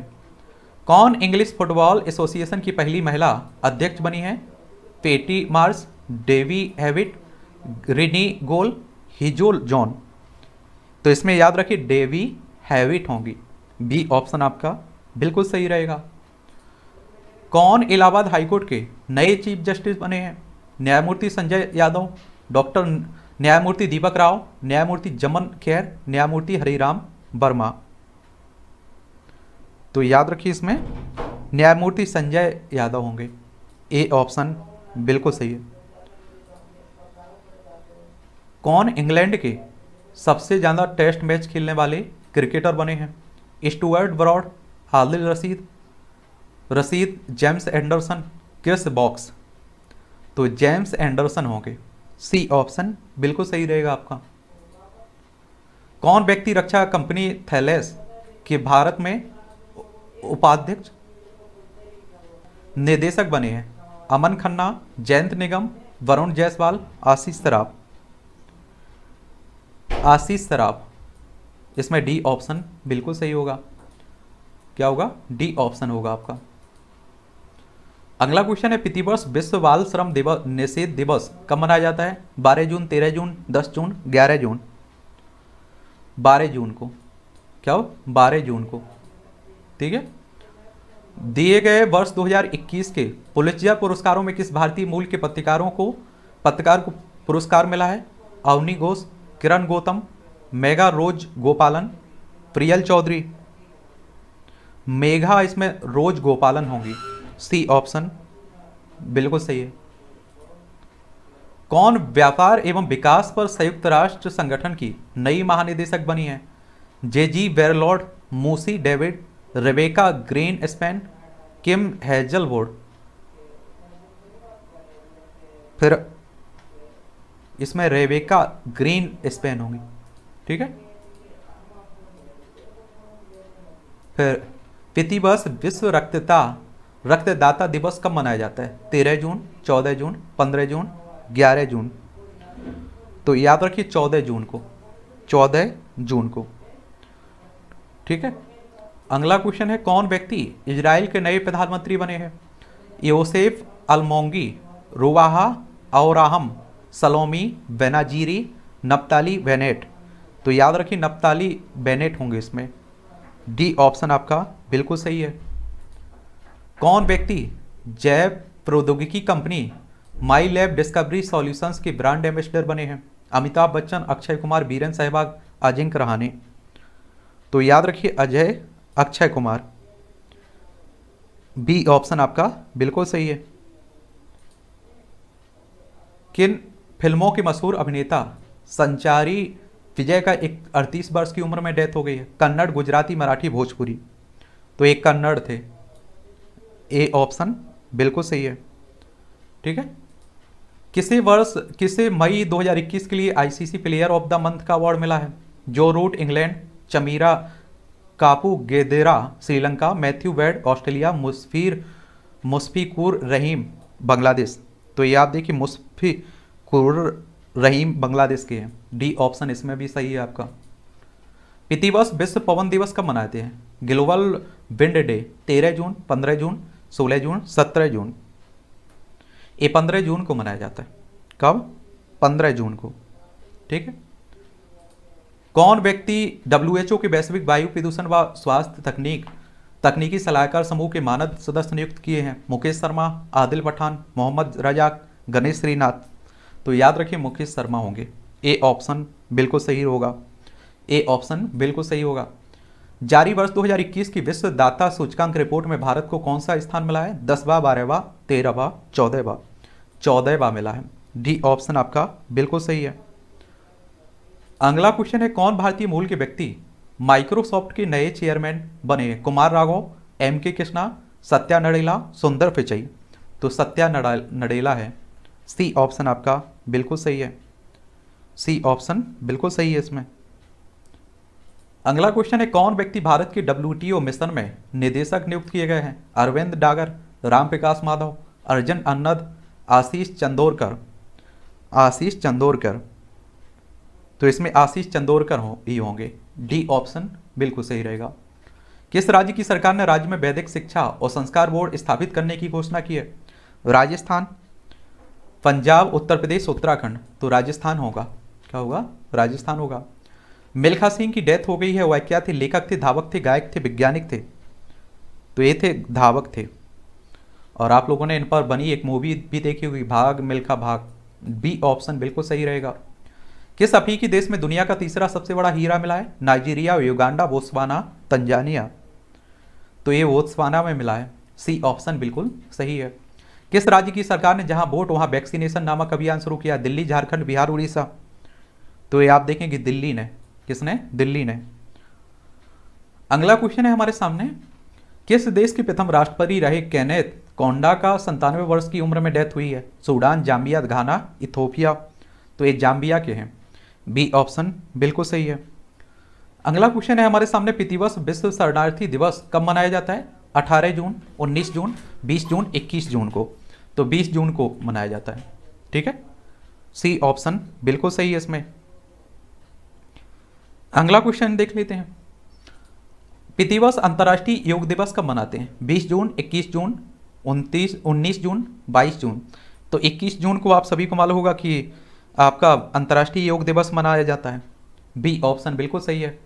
कौन इंग्लिश फुटबॉल एसोसिएशन की पहली महिला अध्यक्ष बनी है Patty Mars Davy Hewitt Renee गोल हिजोल जॉन तो इसमें याद रखिए डेवी हैविट होंगी बी ऑप्शन आपका बिल्कुल सही रहेगा कौन इलाहाबाद हाईकोर्ट के नए चीफ जस्टिस बने हैं न्यायमूर्ति संजय यादव डॉक्टर न्यायमूर्ति दीपक राव न्यायमूर्ति जमन खैर न्यायमूर्ति हरिराम वर्मा तो याद रखिए इसमें न्यायमूर्ति संजय यादव होंगे ए ऑप्शन बिल्कुल सही है कौन इंग्लैंड के सबसे ज़्यादा टेस्ट मैच खेलने वाले क्रिकेटर बने हैं Stuart broad Adil Rashid Rashid James Anderson Chris Woakes तो जेम्स एंडरसन होंगे सी ऑप्शन बिल्कुल सही रहेगा आपका कौन व्यक्ति रक्षा कंपनी थैलेस के भारत में उपाध्यक्ष निदेशक बने हैं अमन खन्ना जयंत निगम वरुण जायसवाल आशीष सराफ आशीष सराफ इसमें डी ऑप्शन बिल्कुल सही होगा क्या होगा डी ऑप्शन होगा आपका अगला क्वेश्चन है प्रतिवर्ष विश्व बाल श्रम दिवस निषेध दिवस कब मनाया जाता है 12 जून 13 जून 10 जून 11 जून 12 जून को क्या हो 12 जून को ठीक है दिए गए वर्ष 2021 के पुलिसिया पुरस्कारों में किस भारतीय मूल के पत्रकारों को पत्रकार को पुरस्कार मिला है अवनी घोष किरण गौतम मेघा रोज गोपालन प्रियल चौधरी मेघा इसमें रोज गोपालन होंगी सी ऑप्शन बिल्कुल सही है कौन व्यापार एवं विकास पर संयुक्त राष्ट्र संगठन की नई महानिदेशक बनी है जे जी बेरलॉर्ड मूसी David Rebecca Grynspan Kim Hazelwood फिर इसमें रेबेका ग्रीन स्पेन होंगी ठीक है फिर तिथि विश्व रक्तता रक्तदाता दिवस कब मनाया जाता है तेरह जून चौदह जून पंद्रह जून ग्यारह जून तो याद रखिए चौदह जून को चौदह जून को ठीक है अगला क्वेश्चन है कौन व्यक्ति इसराइल के नए प्रधानमंत्री बने हैं योसेफ अलमोंगी रुवाहा औराहम सलोमी बेनाजीरी नप्ताली बेनेट तो याद रखिए नप्ताली बेनेट होंगे इसमें डी ऑप्शन आपका बिल्कुल सही है कौन व्यक्ति जैव प्रौद्योगिकी company My Lab Discovery Solutions के ब्रांड एम्बेसडर बने हैं अमिताभ बच्चन अक्षय कुमार बीरन सहवाग अजिंक रहाने तो याद रखिए अजय अक्षय कुमार बी ऑप्शन आपका बिल्कुल सही है किन फिल्मों के मशहूर अभिनेता संचारी विजय का एक अड़तीस वर्ष की उम्र में डेथ हो गई है कन्नड़ गुजराती मराठी भोजपुरी तो एक कन्नड़ थे ए ऑप्शन बिल्कुल सही है ठीक है किसे वर्ष किसे मई 2021 के लिए ICC player of the month का अवार्ड मिला है जो रूट इंग्लैंड चमीरा कापू गेदेरा श्रीलंका मैथ्यू वेड ऑस्ट्रेलिया मुस्फिर मुस्फिकुर रहीम बांग्लादेश तो ये आप देखिए मुस्फिकुर रहीम बांग्लादेश के हैं डी ऑप्शन इसमें भी सही है आपका पितिवर्ष विश्व पवन दिवस कब मनाते हैं ग्लोबल विंड डे तेरह जून पंद्रह जून सोलह जून सत्रह जून ये पंद्रह जून को मनाया जाता है कब पंद्रह जून को ठीक है कौन व्यक्ति डब्ल्यूएचओ के वैश्विक वायु प्रदूषण व स्वास्थ्य तकनीक तकनीकी सलाहकार समूह के मानद सदस्य नियुक्त किए हैं मुकेश शर्मा आदिल पठान मोहम्मद रजाक गणेश श्रीनाथ तो याद रखिए मुकेश शर्मा होंगे ए ऑप्शन बिल्कुल सही होगा ए ऑप्शन बिल्कुल सही होगा जारी वर्ष 2021 की विश्व दाता सूचकांक रिपोर्ट में भारत को कौन सा स्थान मिला है दसवा बारहवा तेरहवा चौदहवा चौदहवा मिला है डी ऑप्शन आपका बिल्कुल सही है अगला क्वेश्चन है कौन भारतीय मूल के व्यक्ति माइक्रोसॉफ्ट के नए चेयरमैन बने कुमार राघव एम के कृष्णा सत्या नडेला सुंदर फिचई तो सत्या नडेला है सी ऑप्शन आपका बिल्कुल सही है सी ऑप्शन बिल्कुल सही है इसमें अगला क्वेश्चन है कौन व्यक्ति भारत के डब्ल्यू मिशन में निदेशक नियुक्त किए गए हैं अरविंद डागर राम प्रकाश माधव अर्जन अन्नद आशीष चंदोरकर आशीष चंदोरकर तो इसमें आशीष चंदोरकर हो ही होंगे डी ऑप्शन बिल्कुल सही रहेगा किस राज्य की सरकार ने राज्य में वैदिक शिक्षा और संस्कार बोर्ड स्थापित करने की घोषणा की है राजस्थान पंजाब उत्तर प्रदेश उत्तराखंड तो राजस्थान होगा क्या होगा राजस्थान होगा मिल्खा सिंह की डेथ हो गई है वह क्या थे लेखक थे धावक थे गायक थे वैज्ञानिक थे तो ये थे धावक थे और आप लोगों ने इन पर बनी एक मूवी भी देखी होगी भाग मिल्खा भाग बी ऑप्शन बिल्कुल सही रहेगा किस अफ्रीकी देश में दुनिया का तीसरा सबसे बड़ा हीरा मिला है नाइजीरिया युगांडा बोस्वाना तंजानिया तो ये बोस्वाना में मिला है सी ऑप्शन बिल्कुल सही है किस राज्य की सरकार ने जहां वोट वहां वैक्सीनेशन नामक अभियान शुरू किया दिल्ली झारखंड बिहार उड़ीसा तो ये आप देखेंगे दिल्ली ने किसने दिल्ली ने अगला क्वेश्चन है हमारे सामने किस देश के प्रथम राष्ट्रपति रहे कैनेत कोंडा का संतानवे वर्ष की उम्र में डेथ हुई है सूडान जाम्बिया घाना इथोपिया तो ये जाम्बिया के हैं बी ऑप्शन बिल्कुल सही है अगला क्वेश्चन है हमारे सामने प्रतिवर्ष विश्व शरणार्थी दिवस कब मनाया जाता है 18 जून 19 जून 20 जून 21 जून को तो 20 जून को मनाया जाता है ठीक है सी ऑप्शन बिल्कुल सही है इसमें अगला क्वेश्चन देख लेते हैं प्रतिवर्ष अंतर्राष्ट्रीय योग दिवस कब मनाते हैं 20 जून 21 जून 29 19 जून 22 जून तो 21 जून को आप सभी को मालूम होगा कि आपका अंतर्राष्ट्रीय योग दिवस मनाया जाता है बी ऑप्शन बिल्कुल सही है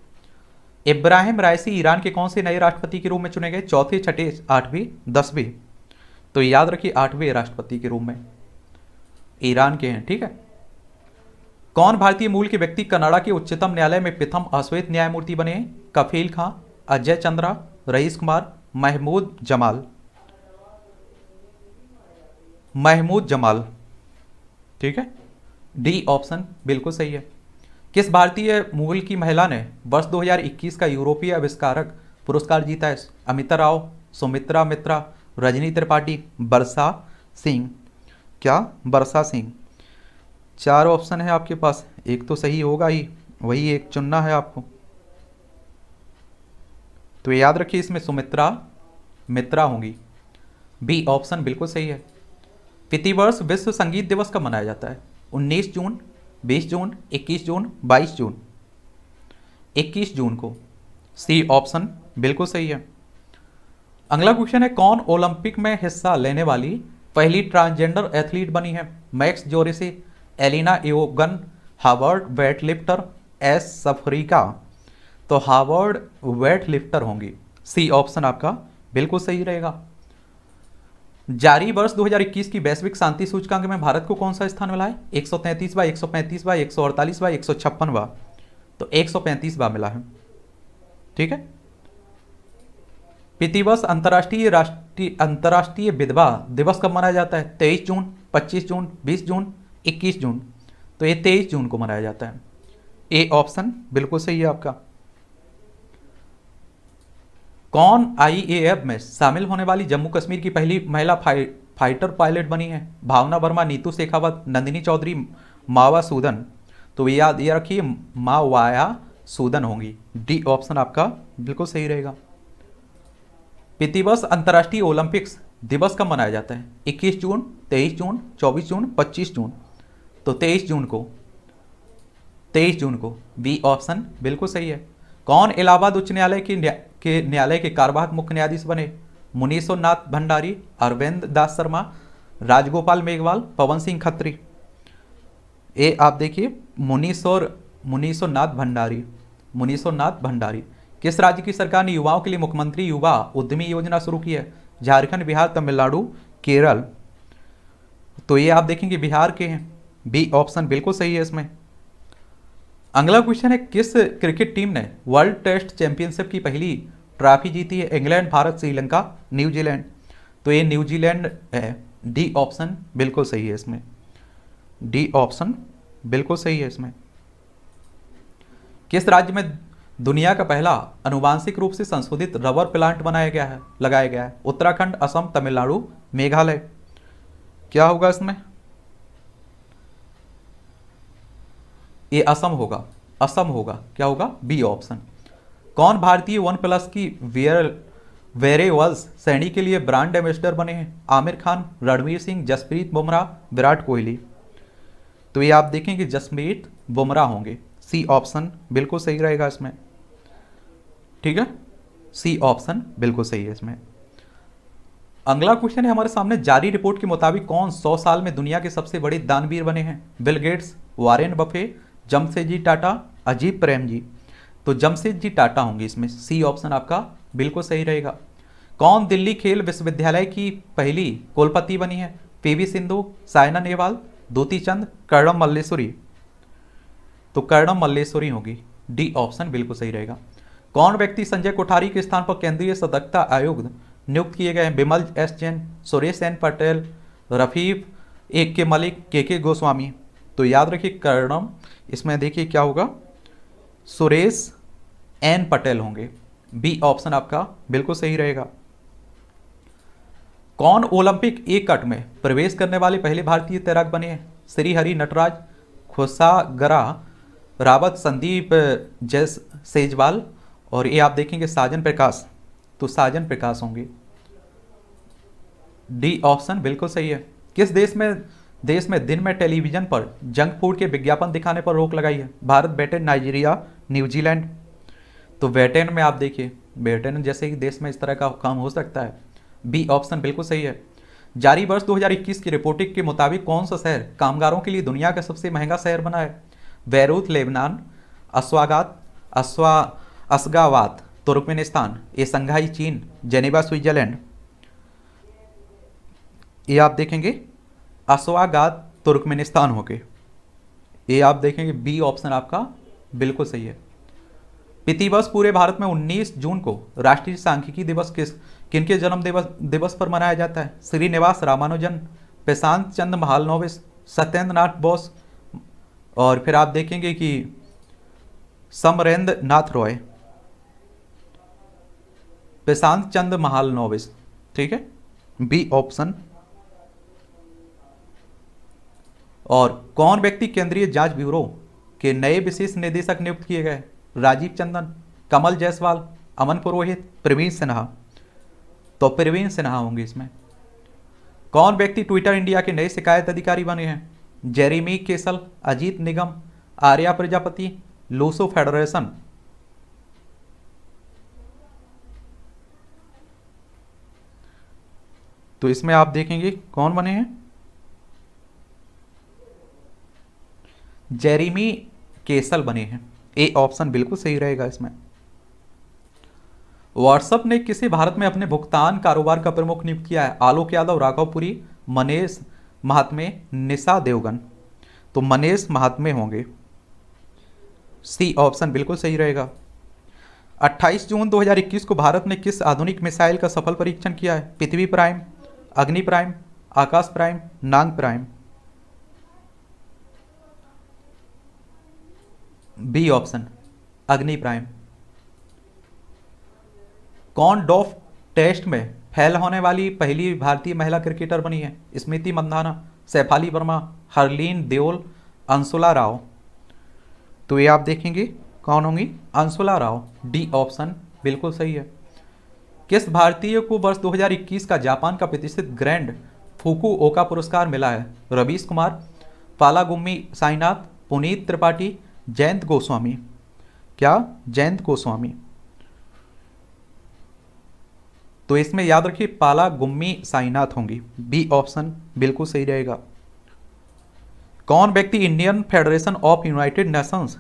इब्राहिम रायसी ईरान के कौन से नए राष्ट्रपति के रूप में चुने गए चौथे छठे आठवीं दसवीं तो याद रखिए आठवें राष्ट्रपति के रूप में ईरान के हैं ठीक है कौन भारतीय मूल के व्यक्ति कनाडा के उच्चतम न्यायालय में प्रथम अश्वेत न्यायमूर्ति बने हैं कफील खां अजय चंद्रा रईस कुमार महमूद जमाल महमूद जमाल ठीक है डी ऑप्शन बिल्कुल सही है किस भारतीय मूल की महिला ने वर्ष 2021 का यूरोपीय आविष्कारक पुरस्कार जीता है अमिता राव सुमित्रा मित्रा रजनी त्रिपाठी बरसा सिंह क्या बरसा सिंह चार ऑप्शन है आपके पास एक तो सही होगा ही वही एक चुनना है आपको तो याद रखिए इसमें सुमित्रा मित्रा होंगी बी ऑप्शन बिल्कुल सही है प्रतिवर्ष विश्व संगीत दिवस का मनाया जाता है उन्नीस जून बीस जून इक्कीस जून बाईस जून इक्कीस जून को सी ऑप्शन बिल्कुल सही है अगला क्वेश्चन है कौन ओलंपिक में हिस्सा लेने वाली पहली ट्रांसजेंडर एथलीट बनी है मैक्स जोरिसी एलिना योगन हार्वर्ड वेट लिफ्टर एस सफरीका तो हार्वर्ड वेट लिफ्टर होंगी सी ऑप्शन आपका बिल्कुल सही रहेगा जारी वर्ष 2021 की वैश्विक शांति सूचकांक में भारत को कौन सा स्थान मिला है एक सौ तैंतीस बा एक सौ पैंतीस बा एक सौ अड़तालीस बा एक सौ छप्पन बा तो एक सौ पैंतीस बा मिला है ठीक है प्रतिवर्ष अंतर्राष्ट्रीय राष्ट्रीय अंतर्राष्ट्रीय विधवा दिवस कब मनाया जाता है तेईस जून पच्चीस जून बीस जून इक्कीस जून तो ये तेईस जून को मनाया जाता है ए ऑप्शन बिल्कुल सही है आपका कौन आईएएफ में शामिल होने वाली जम्मू कश्मीर की पहली महिला फाइ, फाइटर पायलट बनी है भावना वर्मा नीतू शेखावत नंदिनी चौधरी मावा सूदन तो याद ये रखिए मावाया सूदन होंगी डी ऑप्शन आपका बिल्कुल सही रहेगा प्रतिवर्ष अंतर्राष्ट्रीय ओलंपिक्स दिवस कब मनाया जाता है 21 जून 23 जून 24 जून 25 जून तो 23 जून को 23 जून को बी ऑप्शन बिल्कुल सही है कौन इलाहाबाद उच्च न्यायालय की के न्यायालय के कार्यवाहक मुख्य न्यायाधीश बने मुनीश्वर नाथ भंडारी अरविंद दास शर्मा राजगोपाल मेघवाल पवन सिंह खत्री ये आप देखिए मुनीश्वर मुनीश्वर नाथ भंडारी मुनीश्वर नाथ भंडारी किस राज्य की सरकार ने युवाओं के लिए मुख्यमंत्री युवा उद्यमी योजना शुरू की है झारखंड बिहार तमिलनाडु केरल तो ये आप देखेंगे बिहार के हैं बी ऑप्शन बिल्कुल सही है इसमें अगला क्वेश्चन है किस क्रिकेट टीम ने वर्ल्ड टेस्ट चैंपियनशिप की पहली ट्रॉफी जीती है इंग्लैंड भारत श्रीलंका न्यूजीलैंड तो ये न्यूजीलैंड है डी ऑप्शन बिल्कुल सही है इसमें डी ऑप्शन बिल्कुल सही है इसमें किस राज्य में दुनिया का पहला अनुवांशिक रूप से संशोधित रबर प्लांट बनाया गया है लगाया गया है उत्तराखंड असम तमिलनाडु मेघालय क्या होगा इसमें ये असम होगा असम होगा क्या होगा बी ऑप्शन कौन भारतीय वन प्लस की वेयर वर्ल्स सैनी के लिए ब्रांड एम्बेसडर बने हैं आमिर खान रणवीर सिंह जसप्रीत बुमराह विराट कोहली तो ये आप देखें कि जसप्रीत बुमराह होंगे सी ऑप्शन बिल्कुल सही रहेगा इसमें ठीक है सी ऑप्शन बिल्कुल सही है इसमें अगला क्वेश्चन है हमारे सामने जारी रिपोर्ट के मुताबिक कौन 100 साल में दुनिया के सबसे बड़े दानवीर बने हैं Bill Gates Warren Buffett Jamshed ji Tata Azim प्रेम जी तो जमशेद जी टाटा होंगे इसमें सी ऑप्शन आपका बिल्कुल सही रहेगा कौन दिल्ली खेल विश्वविद्यालय की पहली कुलपति बनी है पीवी सिंधु सायना नेहवाल दूती चंद कर्णम मल्लेश्वरी तो कर्णम मल्लेश्वरी होगी डी ऑप्शन बिल्कुल सही रहेगा कौन व्यक्ति संजय कोठारी के स्थान पर केंद्रीय सतर्कता आयोग नियुक्त किए गए हैं Bimal S Jain Suresh N Patel Rafif A K Malik के के गोस्वामी तो याद रखिए कर्णम इसमें देखिए क्या होगा सुरेश एन पटेल होंगे बी ऑप्शन आपका बिल्कुल सही रहेगा कौन ओलंपिक एक कट में प्रवेश करने वाले पहले भारतीय तैराक बने हैं श्रीहरि नटराज खोसागरा रावत संदीप जैस सेजवाल और ये आप देखेंगे साजन प्रकाश तो साजन प्रकाश होंगे डी ऑप्शन बिल्कुल सही है किस देश में देश में दिन में टेलीविजन पर जंक फूड के विज्ञापन दिखाने पर रोक लगाई है भारत बेटेन नाइजीरिया न्यूजीलैंड तो वेटेन में आप देखिए बेटेन जैसे ही देश में इस तरह का काम हो सकता है बी ऑप्शन बिल्कुल सही है जारी वर्ष 2021 की रिपोर्टिंग के मुताबिक कौन सा शहर कामगारों के लिए दुनिया का सबसे महंगा शहर बना है बैरूथ लेबनान अस्वागात अस्वा असगावात तुर्कमेनिस्तान ये संघाई चीन जेनेवा स्विट्जरलैंड ये आप देखेंगे असवागात तुर्कमेनिस्तान होके ये आप देखेंगे बी ऑप्शन आपका बिल्कुल सही है पिति वर्ष पूरे भारत में 19 जून को राष्ट्रीय सांख्यिकी दिवस किस किनके जन्म दिवस दिवस पर मनाया जाता है श्रीनिवास रामानुजन प्रशांत चंद महालनोविस सत्येंद्र नाथ बोस और फिर आप देखेंगे कि समरेंद्र नाथ रॉय प्रशांत चंद महालनोविस ठीक है बी ऑप्शन और कौन व्यक्ति केंद्रीय जांच ब्यूरो के नए विशेष निदेशक नियुक्त किए गए राजीव चंदन कमल जायसवाल अमन पुरोहित प्रवीण सिन्हा तो प्रवीण सिन्हा होंगे इसमें कौन व्यक्ति ट्विटर इंडिया के नए शिकायत अधिकारी बने हैं Jeremy Kessel Ajit Nigam Arya Prajapati Luso Federation तो इसमें आप देखेंगे कौन बने हैं जेरिमी केसल बने हैं ए ऑप्शन बिल्कुल सही रहेगा इसमें व्हाट्सएप ने किसे भारत में अपने भुगतान कारोबार का प्रमुख नियुक्त किया है आलोक यादव राघवपुरी मनेश महात्मे निशा देवगन तो मनेश महात्मे होंगे सी ऑप्शन बिल्कुल सही रहेगा 28 जून 2021 को भारत ने किस आधुनिक मिसाइल का सफल परीक्षण किया है Prithvi prime Agni prime Akash prime Nag prime B option Agni prime कौन डॉफ टेस्ट में फैल होने वाली पहली भारतीय महिला क्रिकेटर बनी है स्मृति मंदाना सैफाली वर्मा हरलीन देओल अंशुला राव तो ये आप देखेंगे कौन होंगी अंशुला राव डी ऑप्शन बिल्कुल सही है किस भारतीय को वर्ष 2021 का जापान का प्रतिष्ठित ग्रैंड फुकू ओका पुरस्कार मिला है रवीश कुमार पालागुम्मी साईनाथ पुनीत त्रिपाठी जयंत गोस्वामी क्या जयंत गोस्वामी तो इसमें याद रखिए पाला गुम्मी साईनाथ होंगी बी ऑप्शन बिल्कुल सही रहेगा कौन व्यक्ति Indian Federation of United Nations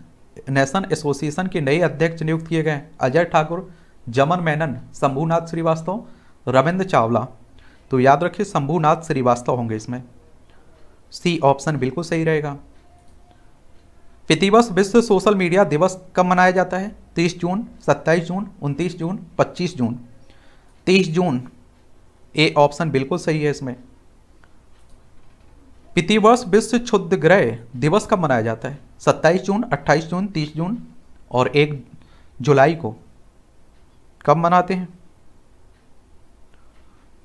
Nation Association के नए अध्यक्ष नियुक्त किए गए अजय ठाकुर जमन मेनन शंभुनाथ श्रीवास्तव रविंद्र चावला तो याद रखिए शंभुनाथ श्रीवास्तव होंगे इसमें सी ऑप्शन बिल्कुल सही रहेगा प्रतिवर्ष विश्व सोशल मीडिया दिवस कब मनाया जाता है 30 जून 27 जून 29 जून 25 जून 30 जून ए ऑप्शन बिल्कुल सही है इसमें प्रतिवर्ष विश्व क्षुद्ध ग्रह दिवस कब मनाया जाता है 27 जून 28 जून 30 जून और 1 जुलाई को कब मनाते हैं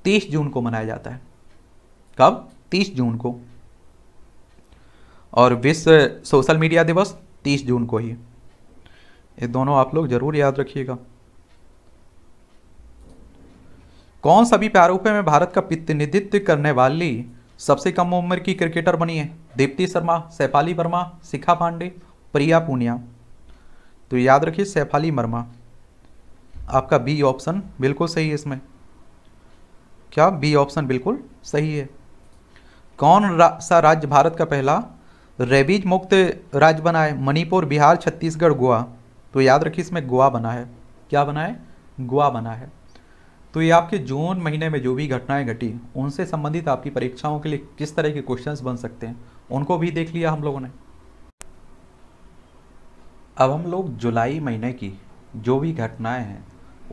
30 जून को मनाया जाता है कब 30 जून को और विश्व सोशल मीडिया दिवस 30 जून को ही ये दोनों आप लोग जरूर याद रखिएगा कौन सभी प्यारूपे में भारत का प्रतिनिधित्व करने वाली सबसे कम उम्र की क्रिकेटर बनी है दीप्ति शर्मा सैफाली वर्मा शिखा पांडे प्रिया पुनिया तो याद रखिए सैफाली वर्मा आपका बी ऑप्शन बिल्कुल सही है इसमें क्या बी ऑप्शन बिल्कुल सही है कौन रा, सा राज्य भारत का पहला रेबीज मुक्त राज्य बना है मणिपुर बिहार छत्तीसगढ़ गोवा तो याद रखिए इसमें गोवा बना है क्या बना है गोवा बना है तो ये आपके जून महीने में जो भी घटनाएं घटी उनसे संबंधित आपकी परीक्षाओं के लिए किस तरह के क्वेश्चंस बन सकते हैं उनको भी देख लिया हम लोगों ने अब हम लोग जुलाई महीने की जो भी घटनाएं हैं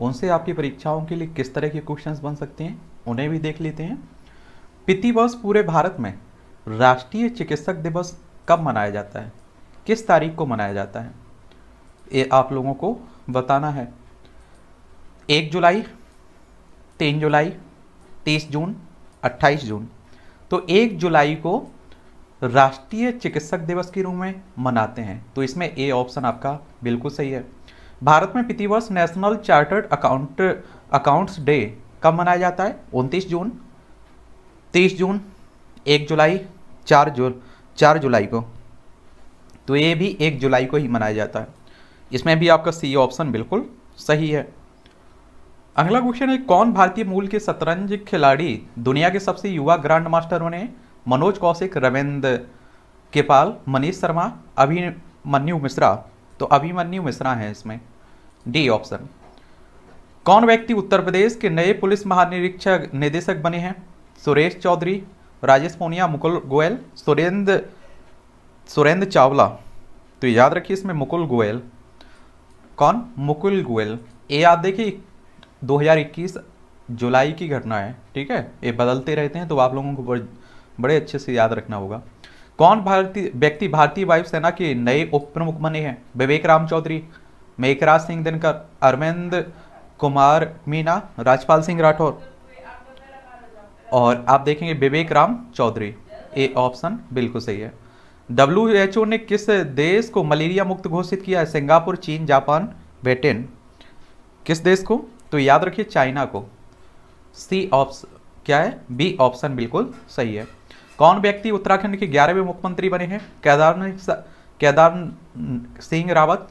उनसे आपकी परीक्षाओं के लिए किस तरह के क्वेश्चंस बन सकते हैं उन्हें भी देख लेते हैं पिति पूरे भारत में राष्ट्रीय चिकित्सक दिवस कब मनाया जाता है किस तारीख को मनाया जाता है ये आप लोगों को बताना है एक जुलाई तीन जुलाई तीस जून अट्ठाईस जून तो एक जुलाई को राष्ट्रीय चिकित्सक दिवस के रूप में मनाते हैं तो इसमें ए ऑप्शन आपका बिल्कुल सही है भारत में प्रतिवर्ष National Chartered Account Accounts Day कब मनाया जाता है 29 जून 30 जून 1 जुलाई 4 जून चार जुलाई को तो ये भी एक जुलाई को ही मनाया जाता है इसमें भी आपका सी ऑप्शन बिल्कुल सही है अगला क्वेश्चन है कौन भारतीय मूल के शतरंज खिलाड़ी दुनिया के सबसे युवा ग्रांड मास्टर बने मनोज कौशिक रविंद्र केपाल मनीष शर्मा अभिमन्यु मिश्रा तो अभिमन्यु मिश्रा है इसमें डी ऑप्शन कौन व्यक्ति उत्तर प्रदेश के नए पुलिस महानिरीक्षक निदेशक बने हैं सुरेश चौधरी राजेश पोनिया मुकुल गोयल सुरेंद्र सुरेंद्र चावला तो याद रखिए इसमें मुकुल गोयल कौन मुकुल गोयल ये याद देखिए 2021 जुलाई की घटना है ठीक है ये बदलते रहते हैं तो आप लोगों को बड़े अच्छे से याद रखना होगा कौन भारतीय व्यक्ति भारतीय वायुसेना के नए उप प्रमुख बने हैं विवेक राम चौधरी मेघराज सिंह दिनकर अरविंद कुमार मीना राजपाल सिंह राठौर और आप देखेंगे विवेक राम चौधरी ए ऑप्शन बिल्कुल सही है डब्ल्यू एच ओ ने किस देश को मलेरिया मुक्त घोषित किया है सिंगापुर चीन जापान ब्रिटेन किस देश को तो याद रखिए चाइना को सी ऑप्शन क्या है बी ऑप्शन बिल्कुल सही है कौन व्यक्ति उत्तराखंड के ग्यारहवें मुख्यमंत्री बने हैं केदारनाथ केदार सिंह रावत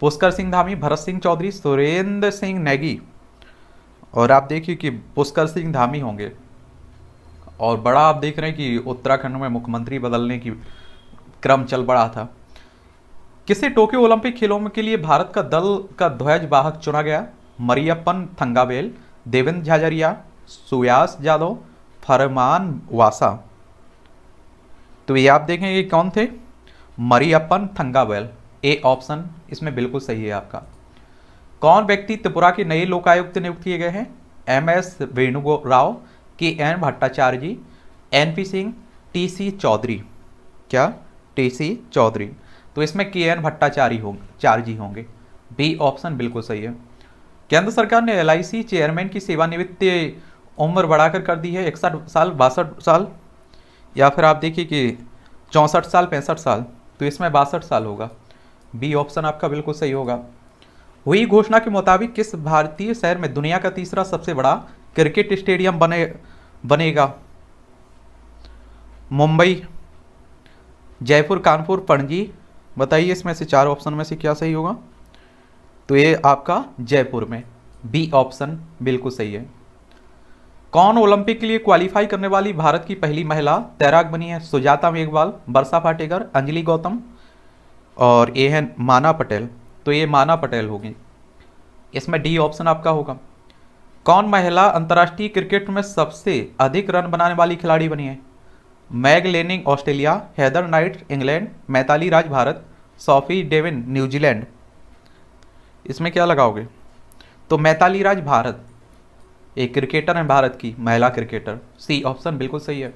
पुष्कर सिंह धामी भरत सिंह चौधरी सुरेंद्र सिंह नेगी और आप देखिए कि पुष्कर सिंह धामी होंगे और बड़ा आप देख रहे हैं कि उत्तराखंड में मुख्यमंत्री बदलने की क्रम चल पड़ा था किसे टोक्यो ओलंपिक खेलों के लिए भारत का दल का ध्वज वाहक चुना गया मरियपन थंगावेल देवेंद्र झाझरिया सुयास जादव फरमान वासा तो ये आप देखें ये कौन थे मरियपन थंगावेल ए ऑप्शन इसमें बिल्कुल सही है आपका कौन व्यक्ति त्रिपुरा के नए लोकायुक्त नियुक्त किए गए हैं M S Venugo Rao K N Bhattacharya G N P Singh T C Chaudhary क्या टी सी चौधरी तो इसमें के एन भट्टाचार्य होंगे चार जी होंगे बी ऑप्शन बिल्कुल सही है केंद्र सरकार ने एल चेयरमैन की सेवानिवृत्ति उम्र बढ़ाकर कर दी है इकसठ साल बासठ साल या फिर आप देखिए कि चौंसठ साल पैंसठ साल तो इसमें बासठ साल होगा बी ऑप्शन आपका बिल्कुल सही होगा हुई घोषणा के मुताबिक किस भारतीय शहर में दुनिया का तीसरा सबसे बड़ा क्रिकेट स्टेडियम बने बनेगा मुंबई जयपुर कानपुर पणजी बताइए इसमें से चार ऑप्शन में से क्या सही होगा तो ये आपका जयपुर में बी ऑप्शन बिल्कुल सही है कौन ओलंपिक के लिए क्वालिफाई करने वाली भारत की पहली महिला तैराक बनी है सुजाता मेघवाल बरसा फाटेकर अंजलि गौतम और ये है माना पटेल तो ये माना पटेल होगी इसमें डी ऑप्शन आपका होगा कौन महिला अंतर्राष्ट्रीय क्रिकेट में सबसे अधिक रन बनाने वाली खिलाड़ी बनी है Meg Lanning Australia Heather Knight England Mithali Raj Bharat Sophie Devine न्यूजीलैंड इसमें क्या लगाओगे तो मैताली राज भारत एक क्रिकेटर है भारत की महिला क्रिकेटर सी ऑप्शन बिल्कुल सही है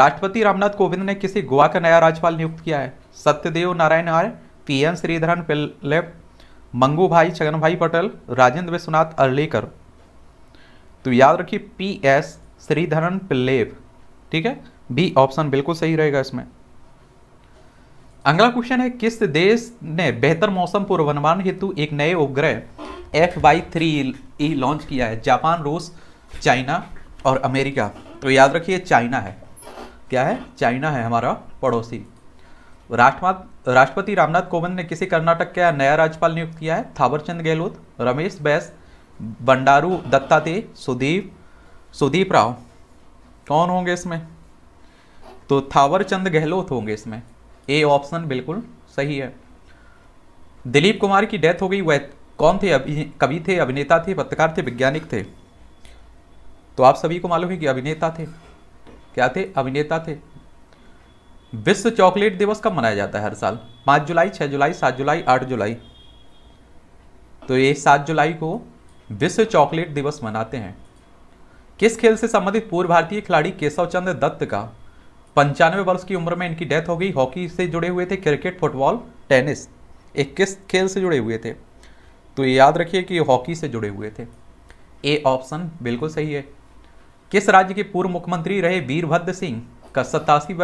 राष्ट्रपति रामनाथ कोविंद ने किसी गोवा का नया राज्यपाल नियुक्त किया है Satyadev Narayan Arya P N Sreedharan Pillai Mangubhai Chhagan भाई पटेल राजेंद्र विश्वनाथ अर्लीकर तो याद रखिए पी एस श्रीधरन पिल्लेव ठीक है बी ऑप्शन बिल्कुल सही रहेगा इसमें अगला क्वेश्चन है किस देश ने बेहतर मौसम पूर्वानुमान हेतु एक नए उपग्रह F Y three E launch किया है जापान रूस चाइना और अमेरिका तो याद रखिए चाइना है क्या है चाइना है हमारा पड़ोसी राष्ट्रवाद राष्ट्रपति रामनाथ कोविंद ने किसी कर्नाटक का नया राज्यपाल नियुक्त किया है थावरचंद गहलोत रमेश बैस बंडारू दत्तात्रेय सुदीप सुदीप राव कौन होंगे इसमें तो थावरचंद गहलोत होंगे इसमें ए ऑप्शन बिल्कुल सही है दिलीप कुमार की डेथ हो गई वह कौन थे कवि थे अभिनेता थे पत्रकार थे वैज्ञानिक थे तो आप सभी को मालूम है कि अभिनेता थे क्या थे अभिनेता थे विश्व चॉकलेट दिवस कब मनाया जाता है हर साल पाँच जुलाई छः जुलाई सात जुलाई आठ जुलाई तो ये सात जुलाई को विश्व चॉकलेट दिवस मनाते हैं किस खेल से संबंधित पूर्व भारतीय खिलाड़ी केशव चंद्र दत्त का पंचानवे वर्ष की उम्र में इनकी डेथ हो गई हॉकी से जुड़े हुए थे क्रिकेट फुटबॉल टेनिस एक किस खेल से जुड़े हुए थे तो ये याद रखिए कि हॉकी से जुड़े हुए थे ए ऑप्शन बिल्कुल सही है किस राज्य के पूर्व मुख्यमंत्री रहे वीरभद्र सिंह का सतासी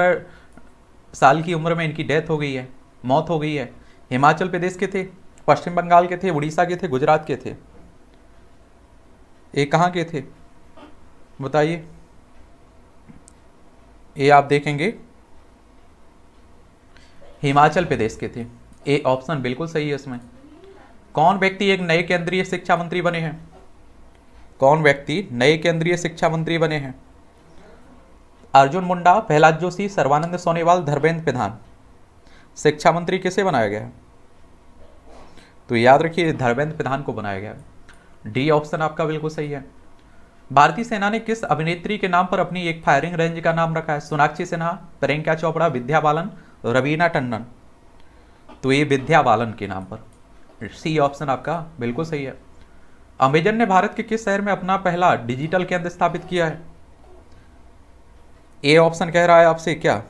साल की उम्र में इनकी डेथ हो गई है मौत हो गई है हिमाचल प्रदेश के थे पश्चिम बंगाल के थे उड़ीसा के थे गुजरात के थे ए कहाँ के थे बताइए ए आप देखेंगे हिमाचल प्रदेश के थे ए ऑप्शन बिल्कुल सही है इसमें कौन व्यक्ति एक नए केंद्रीय शिक्षा मंत्री बने हैं कौन व्यक्ति नए केंद्रीय शिक्षा मंत्री बने हैं अर्जुन मुंडा प्रहलाद जोशी सर्वानंद सोनेवाल धर्मेंद्र प्रधान शिक्षा मंत्री किसे बनाया गया है तो याद रखिए धर्मेंद्र प्रधान को बनाया गया है डी ऑप्शन आपका बिल्कुल सही है भारतीय सेना ने किस अभिनेत्री के नाम पर अपनी एक फायरिंग रेंज का नाम रखा है सोनाक्षी सिन्हा प्रियंका चोपड़ा विद्या बालन रवीना टंडन तो ये विद्या बालन के नाम पर सी ऑप्शन आपका बिल्कुल सही है अमेजन ने भारत के किस शहर में अपना पहला डिजिटल केंद्र स्थापित किया है ए ऑप्शन कह रहा है आपसे क्या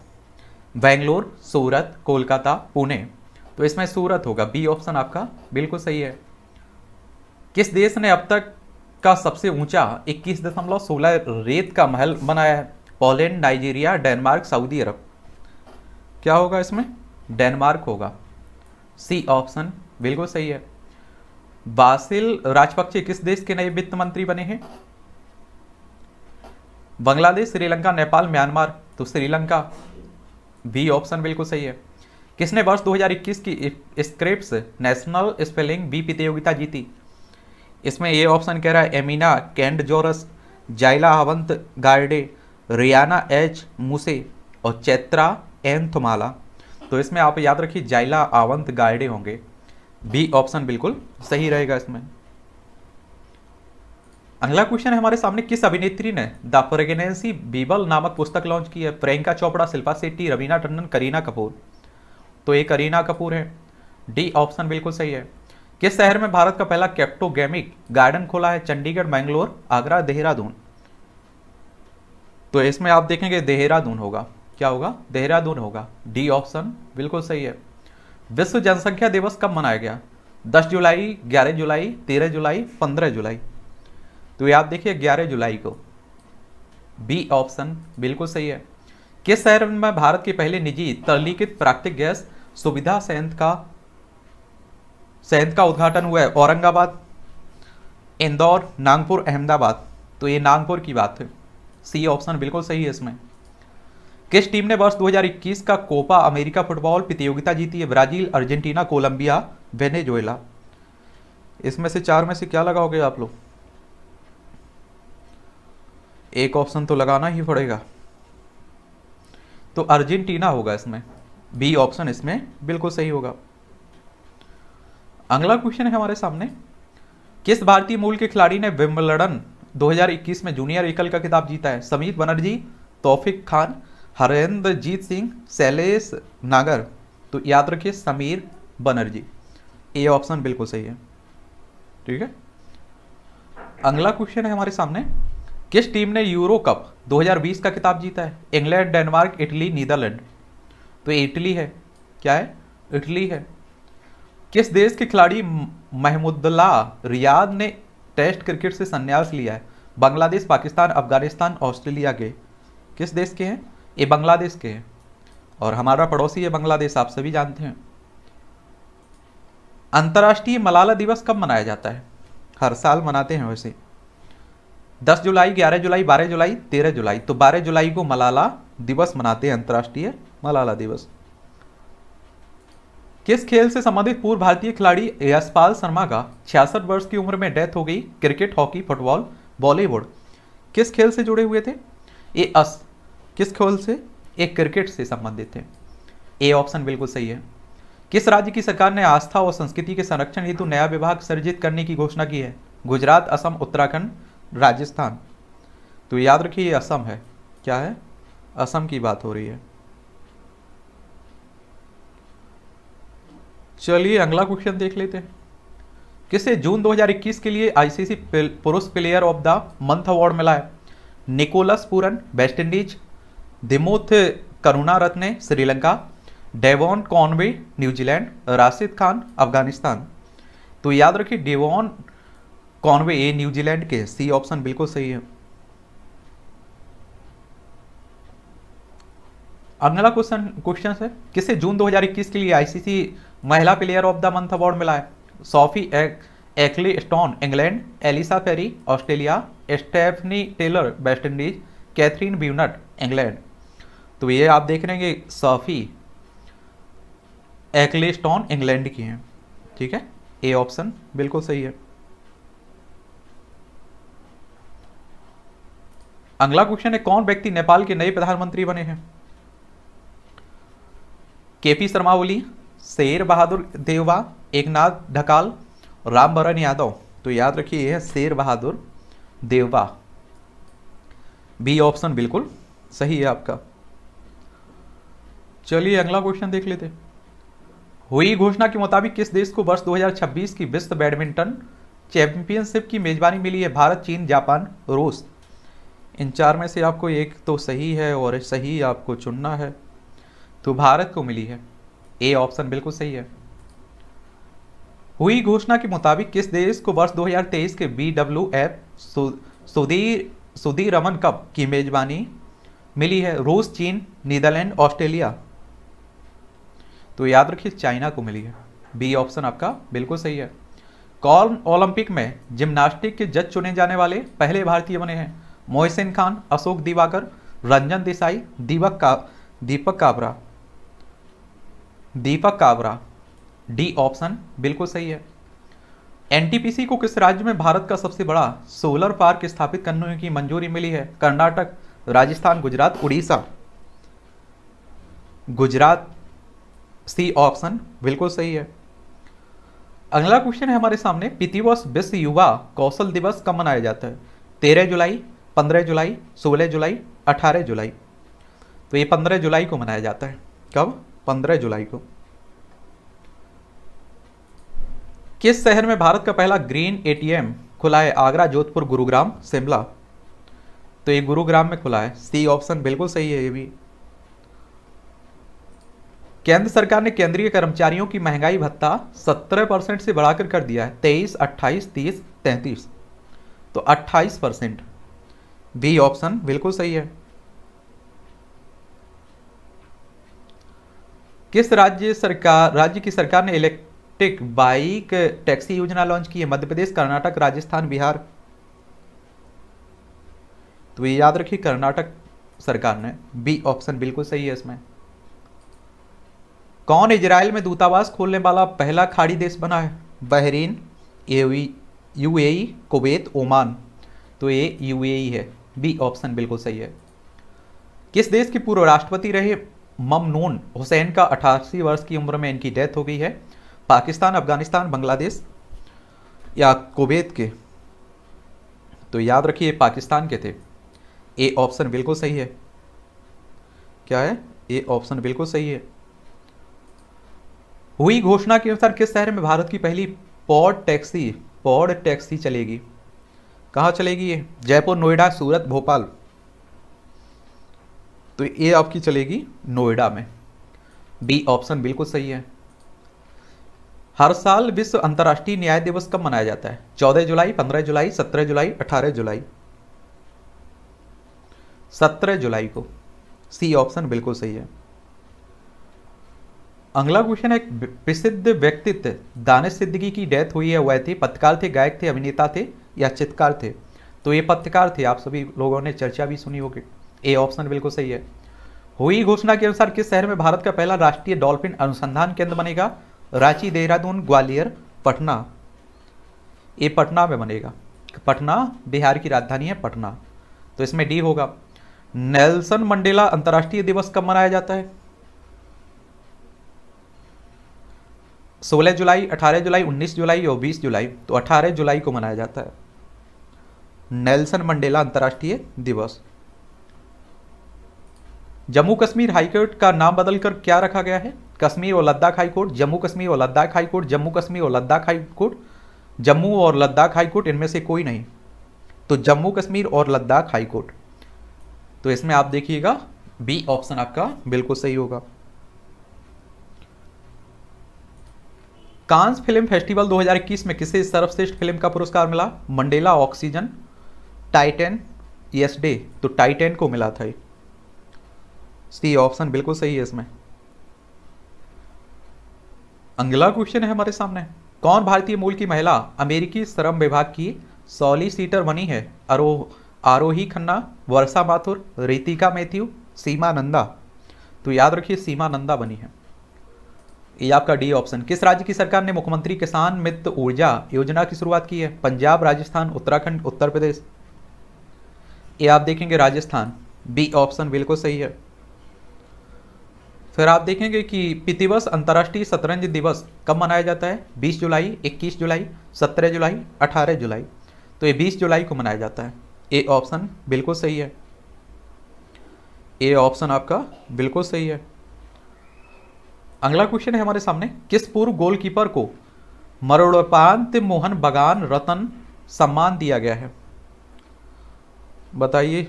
बेंगलोर सूरत कोलकाता पुणे तो इसमें सूरत होगा बी ऑप्शन आपका बिल्कुल सही है किस देश ने अब तक का सबसे ऊंचा 21.16 रेत का महल बनाया है Poland Nigeria Denmark Saudi Arabia क्या होगा इसमें डेनमार्क होगा सी ऑप्शन बिल्कुल सही है बासिल राजपक्षे किस देश के नए वित्त मंत्री बने हैं बांग्लादेश श्रीलंका नेपाल म्यांमार तो श्रीलंका बी ऑप्शन बिल्कुल सही है किसने वर्ष 2021 की स्क्रिप्स नेशनल स्पेलिंग बी प्रतियोगिता जीती इसमें ये ऑप्शन कह रहा है एमिना कैंड जोरस जाइला हवंत गार्डे रियाना एच मुसे और चैत्रा एंथमाला तो इसमें आप याद रखिए जाइला आवंत गार्डे होंगे बी ऑप्शन बिल्कुल सही रहेगा इसमें अगला क्वेश्चन है हमारे सामने किस अभिनेत्री ने द प्रेगनेंसी बीबल नामक पुस्तक लॉन्च की है प्रियंका चोपड़ा शिल्पा शेट्टी रवीना टंडन करीना कपूर तो ये करीना कपूर है डी ऑप्शन बिल्कुल सही है किस शहर में भारत का पहला कैप्टोगेमिक गार्डन खोला है चंडीगढ़ मैंगलोर आगरा देहरादून तो इसमें आप देखेंगे देहरादून होगा क्या होगा देहरादून होगा डी ऑप्शन बिल्कुल सही है विश्व जनसंख्या दिवस कब मनाया गया 10 जुलाई 11 जुलाई 13 जुलाई 15 जुलाई तो ये आप देखिए 11 जुलाई को बी ऑप्शन बिल्कुल सही है किस शहर में भारत की पहली निजी तरलीकृत प्राकृतिक गैस सुविधा संयंत्र का शहद का उद्घाटन हुआ है औरंगाबाद इंदौर नागपुर अहमदाबाद तो ये नागपुर की बात है सी ऑप्शन बिल्कुल सही है इसमें किस टीम ने वर्ष 2021 का कोपा अमेरिका फुटबॉल प्रतियोगिता जीती है ब्राजील अर्जेंटीना कोलंबिया वेनेजुएला इसमें से चार में से क्या लगाओगे आप लोग एक ऑप्शन तो लगाना ही पड़ेगा तो अर्जेंटीना होगा इसमें बी ऑप्शन इसमें बिल्कुल सही होगा अगला क्वेश्चन है हमारे सामने किस भारतीय मूल के खिलाड़ी ने विम्बलडन 2021 में जूनियर एकल का खिताब जीता है समीर बनर्जी तौफिक खान हरेंद्रजीत सिंह शैलेश नागर तो याद रखिए समीर बनर्जी ए ऑप्शन बिल्कुल सही है ठीक है अगला क्वेश्चन है हमारे सामने किस टीम ने यूरो कप 2020 का खिताब जीता है इंग्लैंड डेनमार्क इटली नीदरलैंड तो इटली है क्या है इटली है किस देश के खिलाड़ी महमुदुल्ला रियाद ने टेस्ट क्रिकेट से संन्यास लिया है बांग्लादेश पाकिस्तान अफगानिस्तान ऑस्ट्रेलिया के किस देश के हैं ये बांग्लादेश के हैं और हमारा पड़ोसी है बांग्लादेश आप सभी जानते हैं अंतर्राष्ट्रीय मलाला दिवस कब मनाया जाता है हर साल मनाते हैं वैसे 10 जुलाई 11 जुलाई 12 जुलाई 13 जुलाई तो 12 जुलाई को मलाला दिवस मनाते हैं अंतर्राष्ट्रीय मलाला दिवस किस खेल से संबंधित पूर्व भारतीय खिलाड़ी यशपाल शर्मा का छियासठ वर्ष की उम्र में डेथ हो गई क्रिकेट हॉकी फुटबॉल बॉलीवुड किस खेल से जुड़े हुए थे ए अस किस खेल से एक क्रिकेट से संबंधित थे ए ऑप्शन बिल्कुल सही है किस राज्य की सरकार ने आस्था और संस्कृति के संरक्षण हेतु नया विभाग सर्जित करने की घोषणा की है गुजरात असम उत्तराखंड राजस्थान तो याद रखिए असम है क्या है असम की बात हो रही है चलिए अगला क्वेश्चन देख लेते हैं किसे जून 2021 के लिए आईसीसी पुरुष player of the month award मिला है निकोलस पूरन वेस्ट इंडीज दिमोथ करुणा रत्ने Sri Lanka Devon Conway New Zealand Rashid Khan Afghanistan तो याद रखिए डेवॉन कॉनवे ए न्यूजीलैंड के सी ऑप्शन बिल्कुल सही है अगला क्वेश्चन क्वेश्चन है किसे जून 2021 के लिए आईसीसी महिला player of the month award मिला है सॉफी एक, Ecclestone England Alyssa Perry Australia Stafanie Taylor West Indies Katherine Brunt England तो ये आप देख रहे हैं सॉफी एक्ली स्टोन इंग्लैंड की हैं ठीक है ए ऑप्शन बिल्कुल सही है अगला क्वेश्चन है कौन व्यक्ति नेपाल के नए प्रधानमंत्री बने हैं केपी शर्मा ओली शेर बहादुर देववा एकनाथ ढकाल रामभरण यादव तो याद रखिए यह शेर बहादुर देववा बी ऑप्शन बिल्कुल सही है आपका चलिए अगला क्वेश्चन देख लेते हुई घोषणा के मुताबिक किस देश को वर्ष 2026 की विश्व बैडमिंटन चैंपियनशिप की मेजबानी मिली है भारत चीन जापान रूस इन चार में से आपको एक तो सही है और सही आपको चुनना है तो भारत को मिली है ए ऑप्शन बिल्कुल सही है हुई घोषणा के मुताबिक किस देश को वर्ष 2023 के बी डब्ल्यू एफ सुधीर सुधीर रमन कप की मेजबानी मिली है रूस चीन नीदरलैंड ऑस्ट्रेलिया तो याद रखिए चाइना को मिली है बी ऑप्शन आपका बिल्कुल सही है कॉर्न ओलंपिक में जिम्नास्टिक के जज चुने जाने वाले पहले भारतीय बने हैं मोहसिन खान अशोक दिवाकर रंजन देसाई दीपक का दीपक काबरा दीपक कावरा डी ऑप्शन बिल्कुल सही है एनटीपीसी को किस राज्य में भारत का सबसे बड़ा सोलर पार्क स्थापित करने की मंजूरी मिली है कर्नाटक राजस्थान गुजरात उड़ीसा गुजरात सी ऑप्शन बिल्कुल सही है अगला क्वेश्चन है हमारे सामने पीतिवर्ष विश्व युवा कौशल दिवस कब मनाया जाता है तेरह जुलाई पंद्रह जुलाई सोलह जुलाई अठारह जुलाई तो ये पंद्रह जुलाई को मनाया जाता है कब पंद्रह जुलाई को किस शहर में भारत का पहला ग्रीन एटीएम खुला है आगरा जोधपुर गुरुग्राम शिमला तो ये गुरुग्राम में खुला है सी ऑप्शन बिल्कुल सही है ये भी केंद्र सरकार ने केंद्रीय कर्मचारियों की महंगाई भत्ता 17 परसेंट से बढ़ाकर कर दिया है 23, 28, 30, 33 तो 28 परसेंट बी ऑप्शन बिल्कुल सही है किस राज्य सरकार राज्य की सरकार ने इलेक्ट्रिक बाइक टैक्सी योजना लॉन्च की है मध्य प्रदेश कर्नाटक राजस्थान बिहार तो ये याद रखिए कर्नाटक सरकार ने बी ऑप्शन बिल्कुल सही है इसमें कौन इजराइल में दूतावास खोलने वाला पहला खाड़ी देश बना है बहरीन यूएई कुवैत ओमान तो ये यूएई है बी ऑप्शन बिल्कुल सही है किस देश के पूर्व राष्ट्रपति रहे ममनून हुसैन का अठासी वर्ष की उम्र में इनकी डेथ हो गई है पाकिस्तान अफगानिस्तान बांग्लादेश या कुवैत के तो याद रखिए पाकिस्तान के थे ए ऑप्शन बिल्कुल सही है क्या है ए ऑप्शन बिल्कुल सही है हुई घोषणा के अनुसार किस शहर में भारत की पहली पॉड टैक्सी पॉड टैक्सी चलेगी कहाँ चलेगी ये जयपुर नोएडा सूरत भोपाल तो ए आपकी चलेगी नोएडा में बी ऑप्शन बिल्कुल सही है हर साल विश्व अंतर्राष्ट्रीय न्याय दिवस कब मनाया जाता है चौदह जुलाई पंद्रह जुलाई सत्रह जुलाई अठारह जुलाई सत्रह जुलाई को सी ऑप्शन बिल्कुल सही है अगला क्वेश्चन एक प्रसिद्ध व्यक्तित्व दानिश सिद्दीकी की डेथ हुई है वह थे पत्रकार थे गायक थे अभिनेता थे या चित्रकार थे तो ये पत्रकार थे आप सभी लोगों ने चर्चा भी सुनी होगी ए ऑप्शन बिल्कुल सही है हुई घोषणा के अनुसार किस शहर में भारत का पहला राष्ट्रीय डॉल्फिन अनुसंधान केंद्र बनेगा रांची देहरादून ग्वालियर पटना ये पटना में बनेगा पटना बिहार की राजधानी है पटना तो इसमें डी होगा नेल्सन मंडेला अंतर्राष्ट्रीय दिवस कब मनाया जाता है 16 जुलाई 18 जुलाई 19 जुलाई और 20 जुलाई तो 18 जुलाई को मनाया जाता है नेल्सन मंडेला अंतर्राष्ट्रीय दिवस जम्मू कश्मीर हाईकोर्ट का नाम बदलकर क्या रखा गया है कश्मीर और लद्दाख हाईकोर्ट जम्मू कश्मीर और लद्दाख हाईकोर्ट जम्मू कश्मीर और लद्दाख हाईकोर्ट जम्मू और लद्दाख हाईकोर्ट इनमें से कोई नहीं तो जम्मू कश्मीर और लद्दाख हाईकोर्ट तो इसमें आप देखिएगा बी ऑप्शन आपका बिल्कुल सही होगा कांस फिल्म फेस्टिवल 2021 में किसे सर्वश्रेष्ठ फिल्म का पुरस्कार मिला Mandela Oxygen Titane Yes Day तो टाइटेन को मिला था ये सी ऑप्शन बिल्कुल सही है इसमें अगला क्वेश्चन है हमारे सामने कौन भारतीय मूल की महिला अमेरिकी श्रम विभाग की सॉलिसिटर बनी है अरो आरोही खन्ना वर्षा माथुर रितिका मैथ्यू सीमा नंदा तो याद रखिए सीमा नंदा बनी है ये आपका डी ऑप्शन किस राज्य की सरकार ने मुख्यमंत्री किसान मित्र ऊर्जा योजना की शुरुआत की है पंजाब राजस्थान उत्तराखंड उत्तर प्रदेश ये आप देखेंगे राजस्थान बी ऑप्शन बिल्कुल सही है फिर आप देखेंगे कि पितिवस अंतर्राष्ट्रीय शतरंज दिवस कब मनाया जाता है 20 जुलाई 21 जुलाई 17 जुलाई 18 जुलाई तो ये 20 जुलाई को मनाया जाता है ए ऑप्शन बिल्कुल सही है ए ऑप्शन आपका बिल्कुल सही है अगला क्वेश्चन है हमारे सामने किस पूर्व गोलकीपर को मरणोपांत मोहन बगान रतन सम्मान दिया गया है बताइए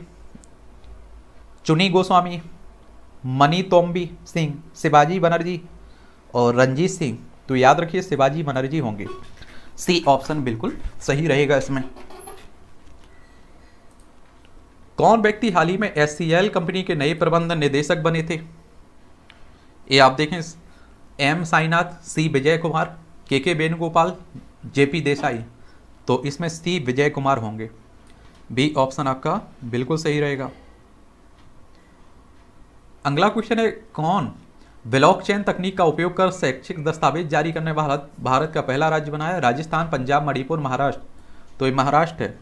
चुनी गोस्वामी मनी तोम्बी सिंह शिवाजी बनर्जी और रंजीत सिंह तो याद रखिए शिवाजी बनर्जी होंगे सी ऑप्शन बिल्कुल सही रहेगा इसमें कौन व्यक्ति हाल ही में एस कंपनी के नए प्रबंधन निदेशक बने थे ये आप देखें M Sainath C Vijay Kumar K K Venugopal JP Desai तो इसमें सी विजय कुमार होंगे बी ऑप्शन आपका बिल्कुल सही रहेगा अगला क्वेश्चन है कौन ब्लॉकचेन तकनीक का उपयोग कर शैक्षिक दस्तावेज जारी करने भारत भारत का पहला राज्य बना है राजस्थान पंजाब मणिपुर महाराष्ट्र तो ये महाराष्ट्र है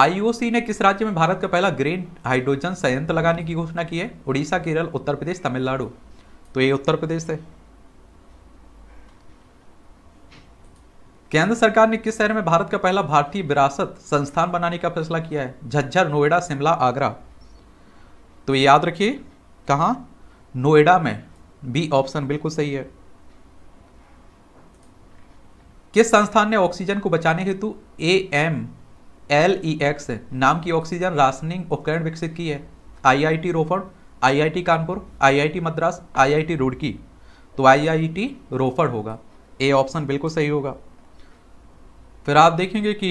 आईओसी ने किस राज्य में भारत का पहला ग्रीन हाइड्रोजन संयंत्र लगाने की घोषणा की है उड़ीसा केरल उत्तर प्रदेश तमिलनाडु तो ये उत्तर प्रदेश है केंद्र सरकार ने किस शहर में भारत का पहला भारतीय विरासत संस्थान बनाने का फैसला किया है झज्जर नोएडा शिमला आगरा तो याद रखिए कहा नोएडा में बी ऑप्शन बिल्कुल सही है किस संस्थान ने ऑक्सीजन को बचाने हेतु A M L E X नाम की ऑक्सीजन राशनिंग उपकरण विकसित की है IIT Ropar IIT Kanpur IIT Madras IIT Roorkee तो आईआईटी रोफड़ होगा ए ऑप्शन बिल्कुल सही होगा फिर आप देखेंगे कि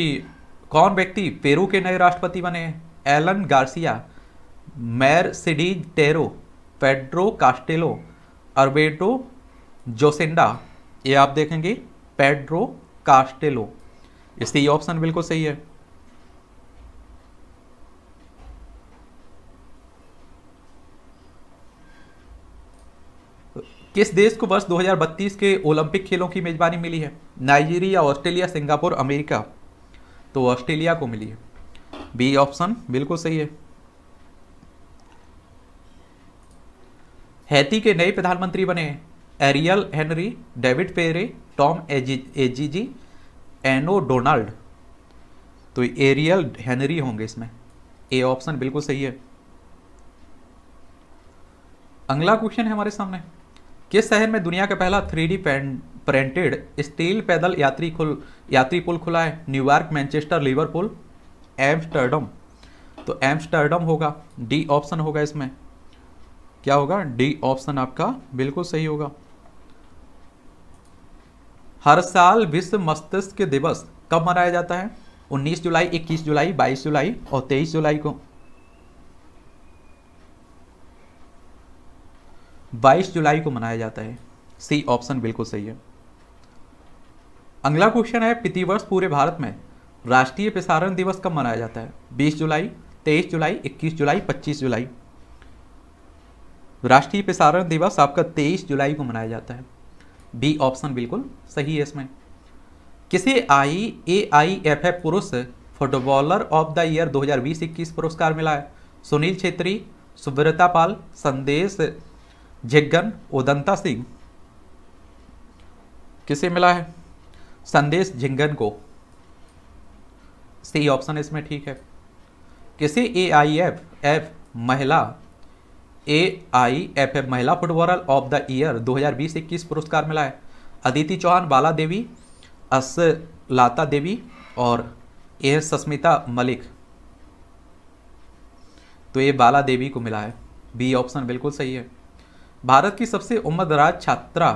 कौन व्यक्ति पेरू के नए राष्ट्रपति बने एलन गार्सिया मैर सिडी टेरो पेड्रो कास्टेलो अर्बेटो जोसेंडा ये आप देखेंगे पेड्रो कास्टेलो इसलिए ये ऑप्शन बिल्कुल सही है किस देश को वर्ष 2032 के ओलंपिक खेलों की मेजबानी मिली है नाइजीरिया ऑस्ट्रेलिया सिंगापुर अमेरिका तो ऑस्ट्रेलिया को मिली है बी ऑप्शन बिल्कुल सही है हैती के नए प्रधानमंत्री बने एरियल हेनरी डेविड पेरे टॉम एजीजी एनो डोनाल्ड तो एरियल हेनरी होंगे इसमें ए ऑप्शन बिल्कुल सही है अगला क्वेश्चन है हमारे सामने किस शहर में दुनिया का पहला थ्री डी प्रिंटेड स्टील पैदल यात्री खुल यात्री पुल खुला है न्यूयॉर्क मैनचेस्टर लिवरपुल एम्स्टर्डम तो एम्स्टर्डम होगा डी ऑप्शन होगा इसमें क्या होगा डी ऑप्शन आपका बिल्कुल सही होगा हर साल विश्व मस्तिष्क दिवस कब मनाया जाता है 19 जुलाई 21 जुलाई 22 जुलाई और 23 जुलाई को 22 जुलाई को मनाया जाता है सी ऑप्शन बिल्कुल सही है अगला क्वेश्चन है प्रतिवर्ष पूरे भारत में राष्ट्रीय प्रसारण दिवस कब मनाया जाता है 20 जुलाई 23 जुलाई 21 जुलाई 25 जुलाई राष्ट्रीय प्रसारण दिवस आपका 23 जुलाई को मनाया जाता है बी ऑप्शन बिल्कुल सही है इसमें किसे I A I F F पुरुष फुटबॉलर ऑफ द ईयर 2020-21 पुरस्कार मिला है सुनील छेत्री सुब्रता पाल संदेश जिग्गन उदंता सिंह किसे मिला है संदेश झिंगन को सी ऑप्शन इसमें ठीक है किसे ए आई एफ एफ महिला ए आई एफ एफ महिला फुटबॉलर ऑफ द ईयर 2020 से पुरस्कार मिला है अदिति चौहान बाला देवी अस लाता देवी और ए सस्मिता मलिक तो ये बाला देवी को मिला है बी ऑप्शन बिल्कुल सही है भारत की सबसे उम्रदराज छात्रा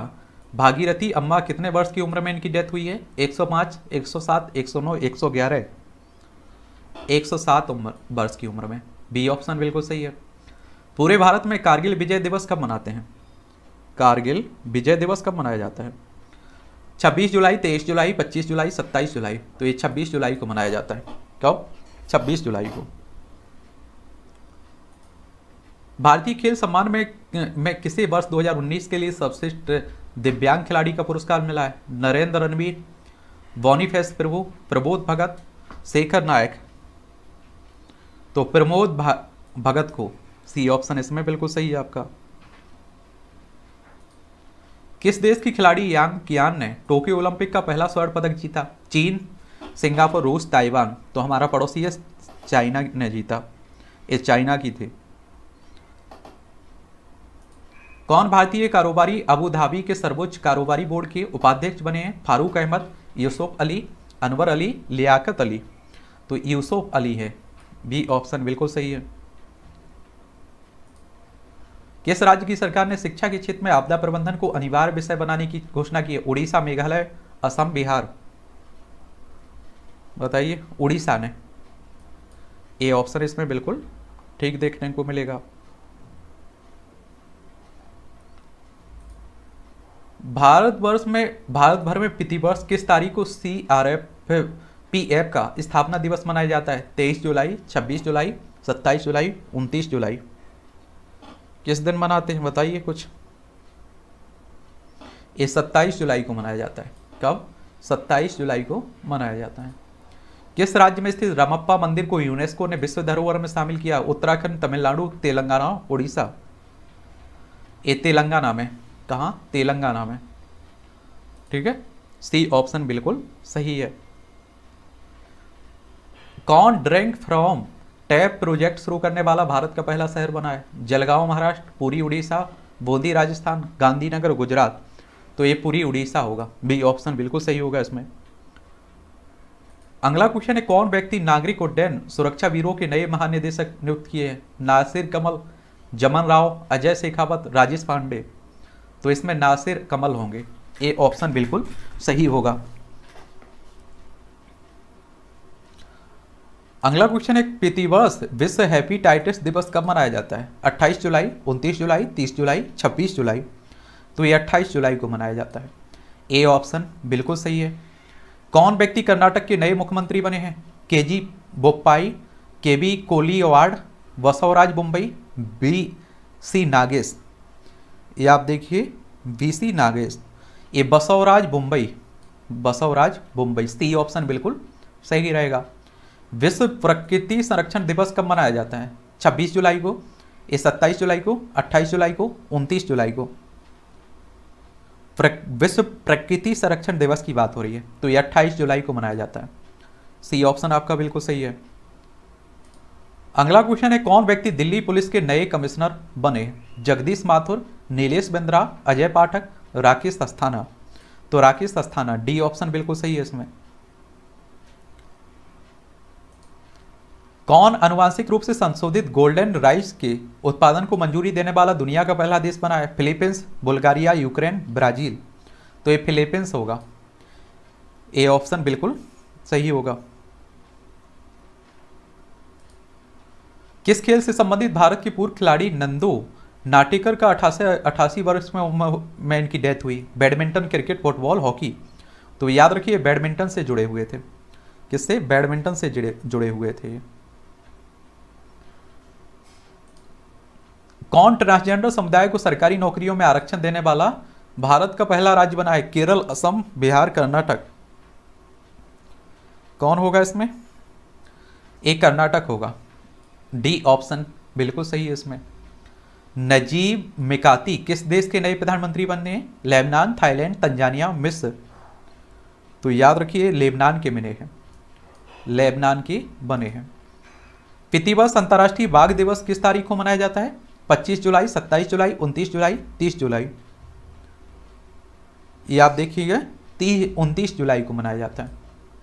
भागीरथी अम्मा कितने वर्ष की उम्र में इनकी डेथ हुई है 105, 107, 109, 111, 107 उम्र वर्ष की उम्र में बी ऑप्शन बिल्कुल सही है पूरे भारत में कारगिल विजय दिवस कब मनाते हैं कारगिल विजय दिवस कब मनाया जाता है 26 जुलाई 23 जुलाई 25 जुलाई 27 जुलाई तो ये 26 जुलाई को मनाया जाता है कब 26 जुलाई को भारतीय खेल सम्मान में में किसे वर्ष 2019 के लिए सर्वश्रेष्ठ दिव्यांग खिलाड़ी का पुरस्कार मिला है नरेंद्र रणवीर बॉनीफेस प्रभु प्रबोध भगत शेखर नायक तो प्रमोद भगत को सी ऑप्शन इसमें बिल्कुल सही है आपका किस देश की खिलाड़ी यांग कियान ने टोक्यो ओलंपिक का पहला स्वर्ण पदक जीता चीन सिंगापुर रूस ताइवान तो हमारा पड़ोसी है चाइना ने जीता ये चाइना की थी कौन भारतीय कारोबारी अबू धाबी के सर्वोच्च कारोबारी बोर्ड के उपाध्यक्ष बने हैं फारूक अहमद यूसुफ अली अनवर अली लियाकत अली तो यूसुफ अली है बी ऑप्शन बिल्कुल सही है किस राज्य की सरकार ने शिक्षा के क्षेत्र में आपदा प्रबंधन को अनिवार्य विषय बनाने की घोषणा की है उड़ीसा मेघालय असम बिहार बताइए उड़ीसा ने ए ऑप्शन इसमें बिल्कुल ठीक देखने को मिलेगा भारतवर्ष में भारत भर में प्रतिवर्ष किस तारीख को सी आर एफ पी एफ का स्थापना दिवस मनाया जाता है तेईस जुलाई छब्बीस जुलाई सत्ताईस जुलाई उनतीस जुलाई किस दिन मनाते हैं बताइए कुछ ये सत्ताईस जुलाई को मनाया जाता है कब सत्ताईस जुलाई को मनाया जाता है किस राज्य में स्थित रामप्पा मंदिर को यूनेस्को ने विश्व धरोहर में शामिल किया उत्तराखंड तमिलनाडु तेलंगाना उड़ीसा ये तेलंगाना में कहाँ तेलंगाना में ठीक है सी ऑप्शन बिल्कुल सही है कौन ड्रिंक फ्रॉम टैप प्रोजेक्ट शुरू करने वाला भारत का पहला शहर बना है जलगांव महाराष्ट्र पूरी उड़ीसा बूंदी राजस्थान गांधीनगर गुजरात तो ये पूरी उड़ीसा होगा बी ऑप्शन बिल्कुल सही होगा इसमें अगला क्वेश्चन है कौन व्यक्ति नागरिक उड्डयन सुरक्षा ब्यूरो के नए महानिदेशक नियुक्त किए हैं नासिर कमल जमन राव अजय शेखावत राजेश पांडे तो इसमें नासिर कमल होंगे ये ऑप्शन बिल्कुल सही होगा अगला क्वेश्चन है प्रतिवर्ष विश्व हैपीटाइटिस दिवस कब मनाया जाता है 28 जुलाई 29 जुलाई 30 जुलाई 26 जुलाई तो ये 28 जुलाई को मनाया जाता है ए ऑप्शन बिल्कुल सही है कौन व्यक्ति कर्नाटक के नए मुख्यमंत्री बने हैं के G Bopaiah K B Koli award Basavaraj मुंबई बी सी नागेश ये आप देखिए सी नागेश ये बसवराज बुम्बई बसवराज मुंबई सी ऑप्शन बिल्कुल सही रहेगा विश्व प्रकृति संरक्षण दिवस कब मनाया जाता है 26 जुलाई को ये 27 जुलाई को 28 जुलाई को 29 जुलाई को प्र, विश्व प्रकृति संरक्षण दिवस की बात हो रही है तो ये 28 जुलाई को मनाया जाता है सी ऑप्शन आपका बिल्कुल सही है अगला क्वेश्चन है कौन व्यक्ति दिल्ली पुलिस के नए कमिश्नर बने जगदीश माथुर नीलेश बिंद्रा अजय पाठक राकेश अस्थाना तो राकेश अस्थाना डी ऑप्शन बिल्कुल सही है इसमें कौन अनुवांशिक रूप से संशोधित गोल्डन राइस के उत्पादन को मंजूरी देने वाला दुनिया का पहला देश बना है फिलीपींस बुल्गारिया यूक्रेन ब्राजील तो ये फिलीपींस होगा ए ऑप्शन बिल्कुल सही होगा किस खेल से संबंधित भारत की पूर्व खिलाड़ी नंदो नाटेकर का अठासी अठासी वर्ष में उम्र में इनकी डेथ हुई बैडमिंटन क्रिकेट फुटबॉल हॉकी तो याद रखिए बैडमिंटन से जुड़े हुए थे किससे बैडमिंटन से जुड़े जुड़े हुए थे कौन ट्रांसजेंडर समुदाय को सरकारी नौकरियों में आरक्षण देने वाला भारत का पहला राज्य बना है केरल असम बिहार कर्नाटक कौन होगा इसमें एक कर्नाटक होगा डी ऑप्शन बिल्कुल सही है इसमें नजीब मिकाती किस देश के नए प्रधानमंत्री बनने हैं लेबनान थाईलैंड तंजानिया मिस्र तो याद रखिए लेबनान के बने हैं लेबनान के बने हैं पितिवर्ष अंतर्राष्ट्रीय बाघ दिवस किस तारीख को मनाया जाता है 25 जुलाई 27 जुलाई 29 जुलाई 30 जुलाई ये आप देखिएगा तीस उनतीस जुलाई को मनाया जाता है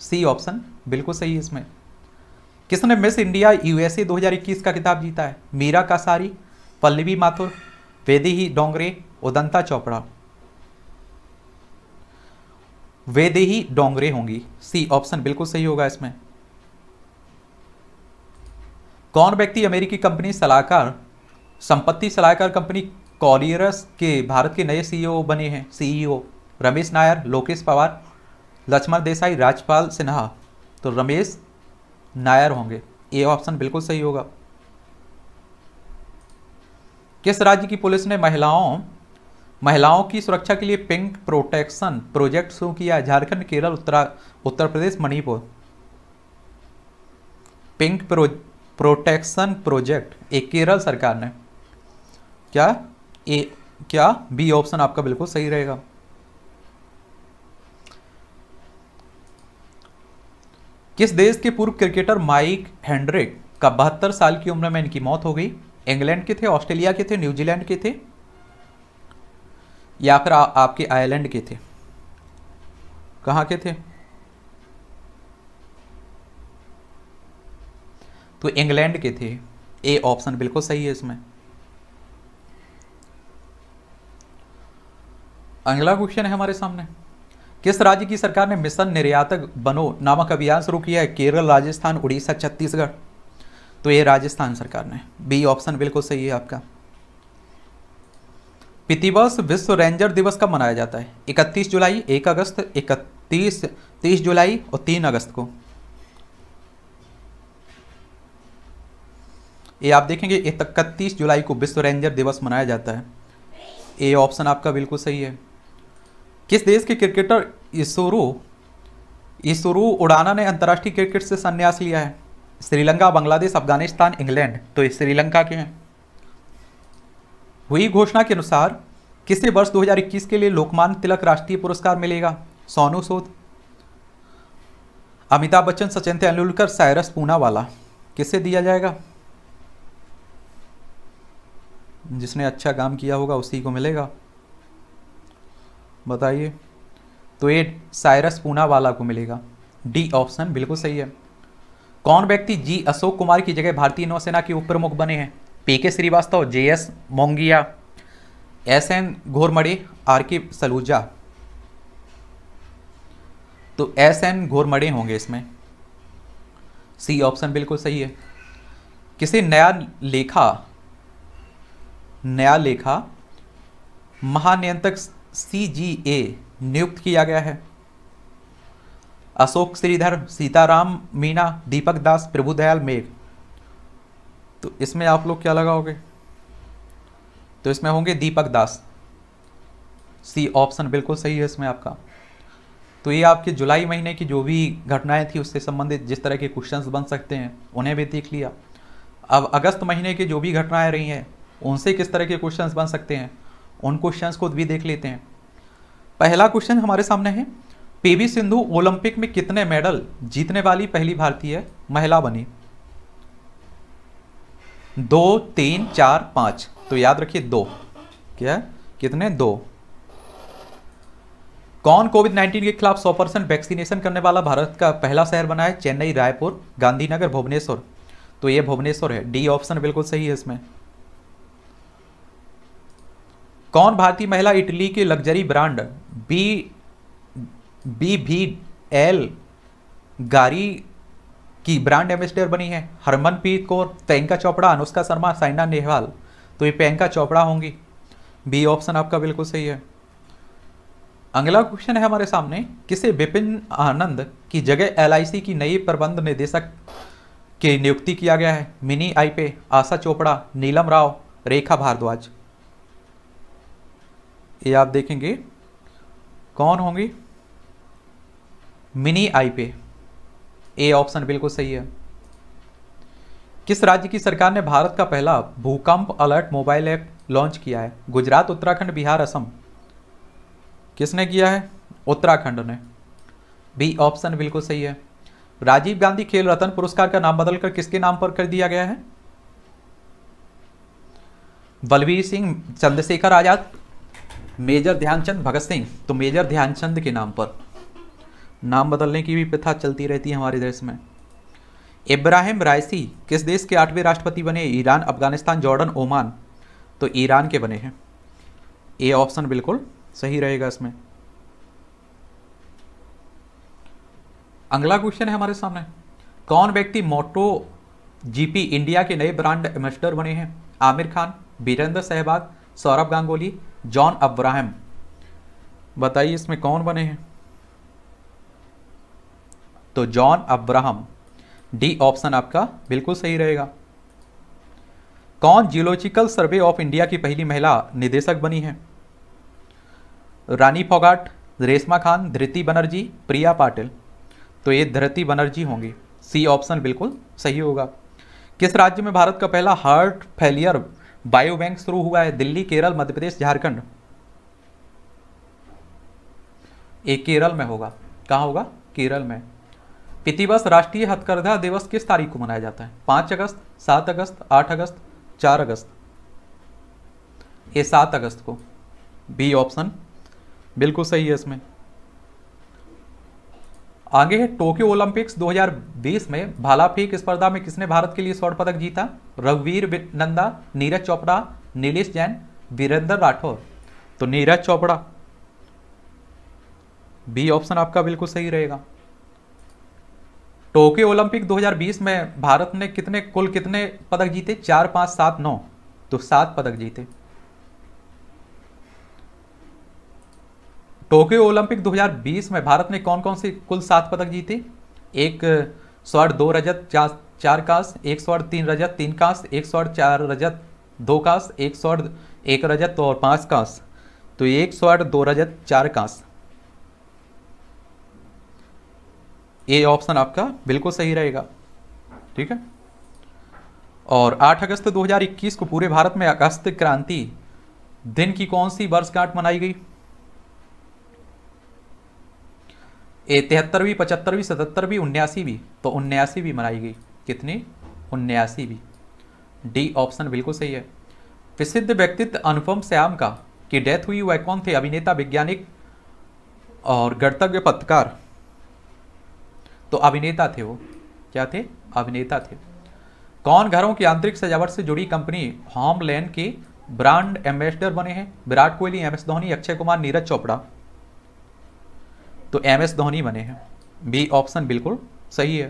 सी ऑप्शन बिल्कुल सही है इसमें किसने मिस इंडिया यूएसए 2021 का किताब जीता है मीरा कासारी पल्लवी माथुर वेदेही डोंगरे उदंता चोपड़ा वेदेही डोंगरे होंगी सी ऑप्शन बिल्कुल सही होगा इसमें कौन व्यक्ति अमेरिकी कंपनी सलाहकार संपत्ति सलाहकार कंपनी कॉलियरस के भारत के नए सीईओ e बने हैं सीईओ e रमेश नायर लोकेश पवार लक्ष्मण देसाई राजपाल सिन्हा तो रमेश नायर होंगे ए ऑप्शन बिल्कुल सही होगा किस राज्य की पुलिस ने महिलाओं महिलाओं की सुरक्षा के लिए पिंक प्रोटेक्शन प्रोजेक्ट शुरू किया Jharkhand Kerala Uttara Uttar Pradesh Manipur pink pro, protection project A Kerala सरकार ने क्या ए क्या बी ऑप्शन आपका बिल्कुल सही रहेगा किस देश के पूर्व क्रिकेटर माइक हैंड्रिक का बहत्तर साल की उम्र में इनकी मौत हो गई इंग्लैंड के थे ऑस्ट्रेलिया के थे न्यूजीलैंड के थे या फिर आ, आपके आयरलैंड के थे कहाँ के थे तो इंग्लैंड के थे ए ऑप्शन बिल्कुल सही है इसमें अगला क्वेश्चन है हमारे सामने किस राज्य की सरकार ने मिशन निर्यातक बनो नामक अभियान शुरू किया है केरल राजस्थान उड़ीसा छत्तीसगढ़ तो ये राजस्थान सरकार ने बी ऑप्शन बिल्कुल सही है आपका पीतिवर्ष विश्व रेंजर दिवस कब मनाया जाता है 31 जुलाई 1 अगस्त 31 30 जुलाई और 3 अगस्त को ये आप देखेंगे इकतीस जुलाई को विश्व रेंजर दिवस मनाया जाता है ए ऑप्शन आपका बिल्कुल सही है किस देश के क्रिकेटर इसोरो इसोरो उड़ाना ने अंतर्राष्ट्रीय क्रिकेट से संन्यास लिया है श्रीलंका बांग्लादेश अफगानिस्तान इंग्लैंड तो ये श्रीलंका के हैं हुई घोषणा के अनुसार किसे वर्ष 2021 के लिए लोकमान्य तिलक राष्ट्रीय पुरस्कार मिलेगा सोनू सूद अमिताभ बच्चन सचिन तेंदुलकर सायरस पूना वाला किसे दिया जाएगा जिसने अच्छा काम किया होगा उसी को मिलेगा बताइए तो ये साइरस पूनावाला को मिलेगा डी ऑप्शन बिल्कुल सही है कौन व्यक्ति जी अशोक कुमार की जगह भारतीय नौसेना के उप प्रमुख बने हैं P K Srivastava J S Mongia S N Ghormade R K Saluja तो एस एन घोरमड़े होंगे इसमें सी ऑप्शन बिल्कुल सही है किसे नया लेखा नया लेखा महानियंत्रक सी नियुक्त किया गया है अशोक श्रीधर सीताराम मीना दीपक दास प्रभुदयाल मेघ तो इसमें आप लोग क्या लगाओगे तो इसमें होंगे दीपक दास सी ऑप्शन बिल्कुल सही है इसमें आपका तो ये आपके जुलाई महीने की जो भी घटनाएं थी उससे संबंधित जिस तरह के क्वेश्चंस बन सकते हैं उन्हें भी देख लिया अब अगस्त महीने की जो भी घटनाएं रही हैं उनसे किस तरह के क्वेश्चंस बन सकते हैं उन क्वेश्चंस को भी देख लेते हैं पहला क्वेश्चन हमारे सामने है पीवी सिंधु ओलंपिक में कितने मेडल जीतने वाली पहली भारतीय महिला बनी दो तीन चार पांच तो याद रखिए दो क्या कितने दो कौन कोविड 19 के खिलाफ 100 परसेंट वैक्सीनेशन करने वाला भारत का पहला शहर बना है चेन्नई रायपुर गांधीनगर भुवनेश्वर तो ये भुवनेश्वर है डी ऑप्शन बिल्कुल सही है इसमें कौन भारतीय महिला इटली के लग्जरी ब्रांड बी बी भी एल गारी की ब्रांड एम्बेसडर बनी है हरमनप्रीत कौर प्रियंका चोपड़ा अनुष्का शर्मा साइना नेहवाल तो ये प्रियंका चोपड़ा होंगी बी ऑप्शन आपका बिल्कुल सही है अगला क्वेश्चन है हमारे सामने किसे विपिन आनंद की जगह एल की नई प्रबंध निदेशक की नियुक्ति किया गया है मिनी आई पे आशा चोपड़ा नीलम राव रेखा भारद्वाज ये आप देखेंगे कौन होंगे मिनी आई पे ए ऑप्शन बिल्कुल सही है किस राज्य की सरकार ने भारत का पहला भूकंप अलर्ट मोबाइल ऐप लॉन्च किया है गुजरात उत्तराखंड बिहार असम किसने किया है उत्तराखंड ने बी ऑप्शन बिल्कुल सही है राजीव गांधी खेल रत्न पुरस्कार का नाम बदलकर किसके नाम पर कर दिया गया है बलवीर सिंह चंद्रशेखर आजाद मेजर ध्यानचंद भगत सिंह तो मेजर ध्यानचंद के नाम पर नाम बदलने की भी प्रथा चलती रहती है हमारे देश में इब्राहिम रायसी किस देश के आठवें राष्ट्रपति बने ईरान अफगानिस्तान जॉर्डन ओमान तो ईरान के बने हैं ए ऑप्शन बिल्कुल सही रहेगा इसमें अगला क्वेश्चन है हमारे सामने कौन व्यक्ति मोटो जीपी इंडिया के नए ब्रांड एम्बेसडर बने हैं आमिर खान बीरेंद्र सहवाग सौरभ गांगुली जॉन अब्राहम बताइए इसमें कौन बने हैं तो जॉन अब्राहम डी ऑप्शन आपका बिल्कुल सही रहेगा कौन जियोलॉजिकल सर्वे ऑफ इंडिया की पहली महिला निदेशक बनी है रानी फोगाट रेशमा खान धृति बनर्जी प्रिया पाटिल तो ये धृति बनर्जी होंगी सी ऑप्शन बिल्कुल सही होगा किस राज्य में भारत का पहला हार्ट फेलियर बायो बैंक शुरू हुआ है दिल्ली केरल मध्य प्रदेश झारखंड ये केरल में होगा कहाँ होगा केरल में प्रतिवर्ष राष्ट्रीय हथकरघा दिवस किस तारीख को मनाया जाता है पाँच अगस्त सात अगस्त आठ अगस्त चार अगस्त ये सात अगस्त को बी ऑप्शन बिल्कुल सही है इसमें आगे है टोक्यो ओलंपिक्स 2020 में भाला फेंक स्पर्धा में किसने भारत के लिए स्वर्ण पदक जीता रघुवीर नंदा नीरज चोपड़ा नीलेश जैन वीरेंद्र राठौर तो नीरज चोपड़ा बी ऑप्शन आपका बिल्कुल सही रहेगा टोक्यो ओलंपिक 2020 में भारत ने कितने कुल कितने पदक जीते चार पांच सात नौ तो सात पदक जीते टोक्यो ओलंपिक 2020 में भारत ने कौन कौन से कुल सात पदक जीते एक स्वर्ण दो रजत चार चार कास्ट एक स्वर्ण तीन रजत तीन कास एक स्वर्ण चार रजत दो कास्ट एक स्वर्ण एक रजत और पांच कास्ट तो एक स्वर्ण दो रजत चार कास्ट ए ऑप्शन आपका बिल्कुल सही रहेगा ठीक है और 8 अगस्त 2021 को पूरे भारत में अगस्त क्रांति दिन की कौन सी वर्षगांठ मनाई गई तिहत्तरवीं पचहत्तरवीं सतहत्तरवीं उन्यासीवीं तो उन्यासीवीं मनाई गई कितनी उन्यासीवीं डी ऑप्शन बिल्कुल सही है प्रसिद्ध व्यक्तित्व अनुपम श्याम का कि डेथ हुई वह कौन थे अभिनेता वैज्ञानिक और गणतज्ञ पत्रकार तो अभिनेता थे वो क्या थे अभिनेता थे कौन घरों की आंतरिक सजावट से जुड़ी कंपनी होमलैंड के ब्रांड एम्बेसडर बने हैं विराट कोहली एम एस धोनी अक्षय कुमार नीरज चोपड़ा तो एम एस धोनी बने हैं बी ऑप्शन बिल्कुल सही है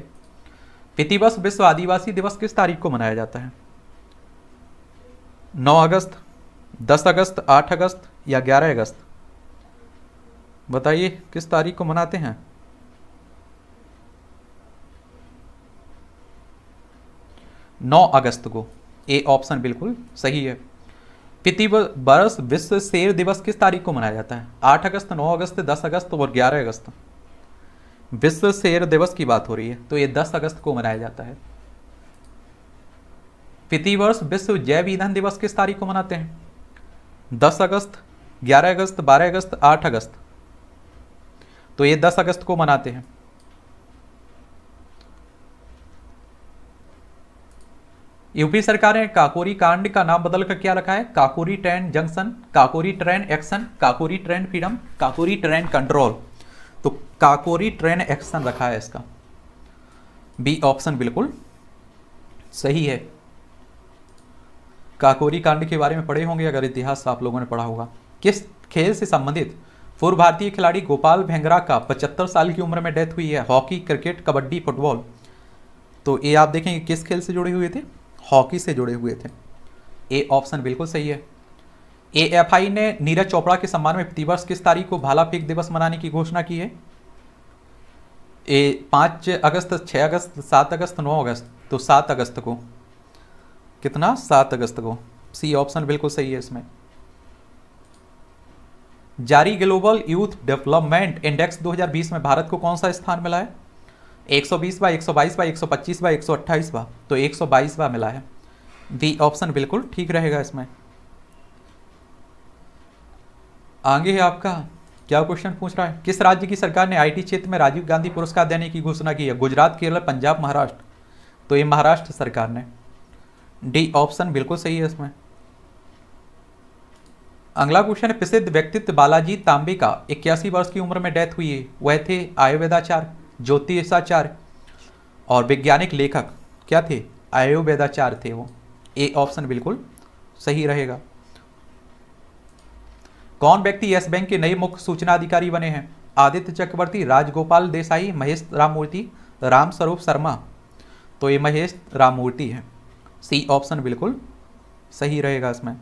प्रतिवर्ष विश्व आदिवासी दिवस किस तारीख को मनाया जाता है 9 अगस्त 10 अगस्त 8 अगस्त या 11 अगस्त बताइए किस तारीख को मनाते हैं नौ अगस्त को ए ऑप्शन बिल्कुल सही है प्रति वर्ष विश्व शेर दिवस किस तारीख को मनाया जाता है आठ अगस्त नौ अगस्त दस अगस्त और ग्यारह अगस्त विश्व शेर दिवस की बात हो रही है तो ये दस अगस्त को मनाया जाता है प्रतिवर्ष विश्व जैव ईंधन दिवस किस तारीख को मनाते हैं दस अगस्त ग्यारह अगस्त बारह अगस्त आठ अगस्त तो ये दस अगस्त को मनाते हैं यूपी सरकार ने काकोरी कांड का नाम बदलकर क्या रखा है Kakori train junction Kakori train action Kakori train freedom Kakori train control तो काकोरी ट्रेन एक्शन रखा है इसका बी ऑप्शन बिल्कुल सही है काकोरी कांड के बारे में पढ़े होंगे अगर इतिहास आप लोगों ने पढ़ा होगा किस खेल से संबंधित पूर्व भारतीय खिलाड़ी गोपाल भेंगरा का पचहत्तर साल की उम्र में डेथ हुई है हॉकी क्रिकेट कबड्डी फुटबॉल तो ये आप देखेंगे किस खेल से जुड़े हुए थे हॉकी से जुड़े हुए थे ए ऑप्शन बिल्कुल सही है ए एफ आई ने नीरज चोपड़ा के सम्मान में प्रतिवर्ष किस तारीख को भाला फेंक दिवस मनाने की घोषणा की है ए पाँच अगस्त छः अगस्त सात अगस्त नौ अगस्त तो सात अगस्त को कितना सात अगस्त को सी ऑप्शन बिल्कुल सही है इसमें जारी ग्लोबल यूथ डेवलपमेंट इंडेक्स 2020 में भारत को कौन सा स्थान मिला है 120 बा 122 बा 125 बा 128 बा तो 122 बा मिला है दी ऑप्शन बिल्कुल ठीक रहेगा इसमें आगे है आपका क्या क्वेश्चन पूछ रहा है किस राज्य की सरकार ने आईटी क्षेत्र में राजीव गांधी पुरस्कार देने की घोषणा की है गुजरात केरल पंजाब महाराष्ट्र तो ये महाराष्ट्र सरकार ने डी ऑप्शन बिल्कुल सही है इसमें अगला क्वेश्चन है प्रसिद्ध व्यक्तित्व बालाजी तांबे का इक्यासी वर्ष की उम्र में डेथ हुई है वह थे आयुर्वेदाचार्य ज्योतिषाचार्य और वैज्ञानिक लेखक क्या थे आयुर्वेदाचार्य थे वो ए ऑप्शन बिल्कुल सही रहेगा कौन व्यक्ति यस बैंक के नए मुख्य सूचना अधिकारी बने हैं आदित्य चक्रवर्ती राजगोपाल देसाई महेश राममूर्ति रामस्वरूप शर्मा तो ये महेश राममूर्ति है सी ऑप्शन बिल्कुल सही रहेगा इसमें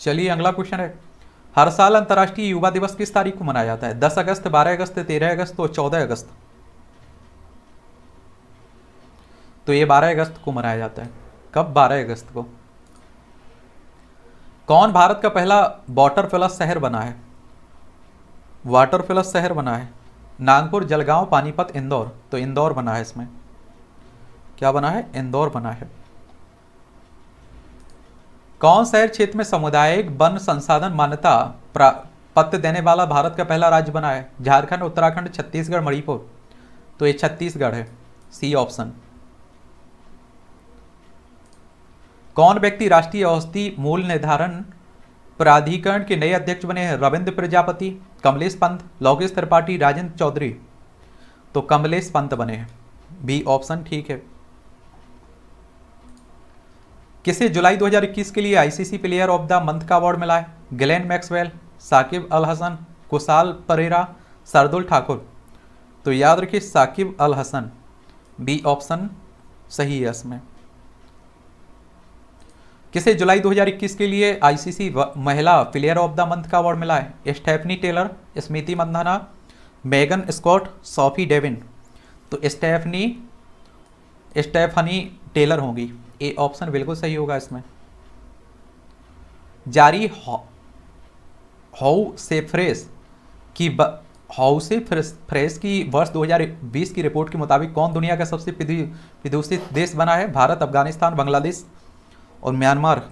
चलिए अगला क्वेश्चन है हर साल अंतर्राष्ट्रीय युवा दिवस किस तारीख को मनाया जाता है दस अगस्त बारह अगस्त तेरह अगस्त और चौदह अगस्त तो ये बारह अगस्त को मनाया जाता है कब बारह अगस्त को कौन भारत का पहला वाटर प्लस शहर बना है वाटर प्लस शहर बना है नागपुर जलगांव पानीपत इंदौर तो इंदौर बना है इसमें क्या बना है इंदौर बना है कौन शहर क्षेत्र में सामुदायिक वन संसाधन मान्यता पत्र देने वाला भारत का पहला राज्य बना है झारखंड उत्तराखंड छत्तीसगढ़ मणिपुर तो ये छत्तीसगढ़ है सी ऑप्शन कौन व्यक्ति राष्ट्रीय औषधि मूल निर्धारण प्राधिकरण के नए अध्यक्ष बने हैं रविंद्र प्रजापति कमलेश पंत लोकेश त्रिपाठी राजेंद्र चौधरी तो कमलेश पंत बने हैं बी ऑप्शन ठीक है किसे जुलाई 2021 के लिए ICC player of the month का अवार्ड मिला है ग्लेन मैक्सवेल साकिब अल हसन कुशाल परेरा सरदुल ठाकुर तो याद रखिए साकिब अल हसन बी ऑप्शन सही है इसमें किसे जुलाई 2021 के लिए आईसीसी महिला प्लेयर ऑफ द मंथ का अवार्ड मिला है Stafanie Taylor Smriti Mandhana Megan Scott Sophie Devine तो स्टेफनी स्टेफनी टेलर होंगी ए ऑप्शन बिल्कुल सही होगा इसमें जारी हाउ से फ्रेश की हाउ से फ्रेश, की वर्ष 2020 की रिपोर्ट के मुताबिक कौन दुनिया का सबसे प्रदूषित देश बना है भारत अफगानिस्तान बांग्लादेश और म्यांमार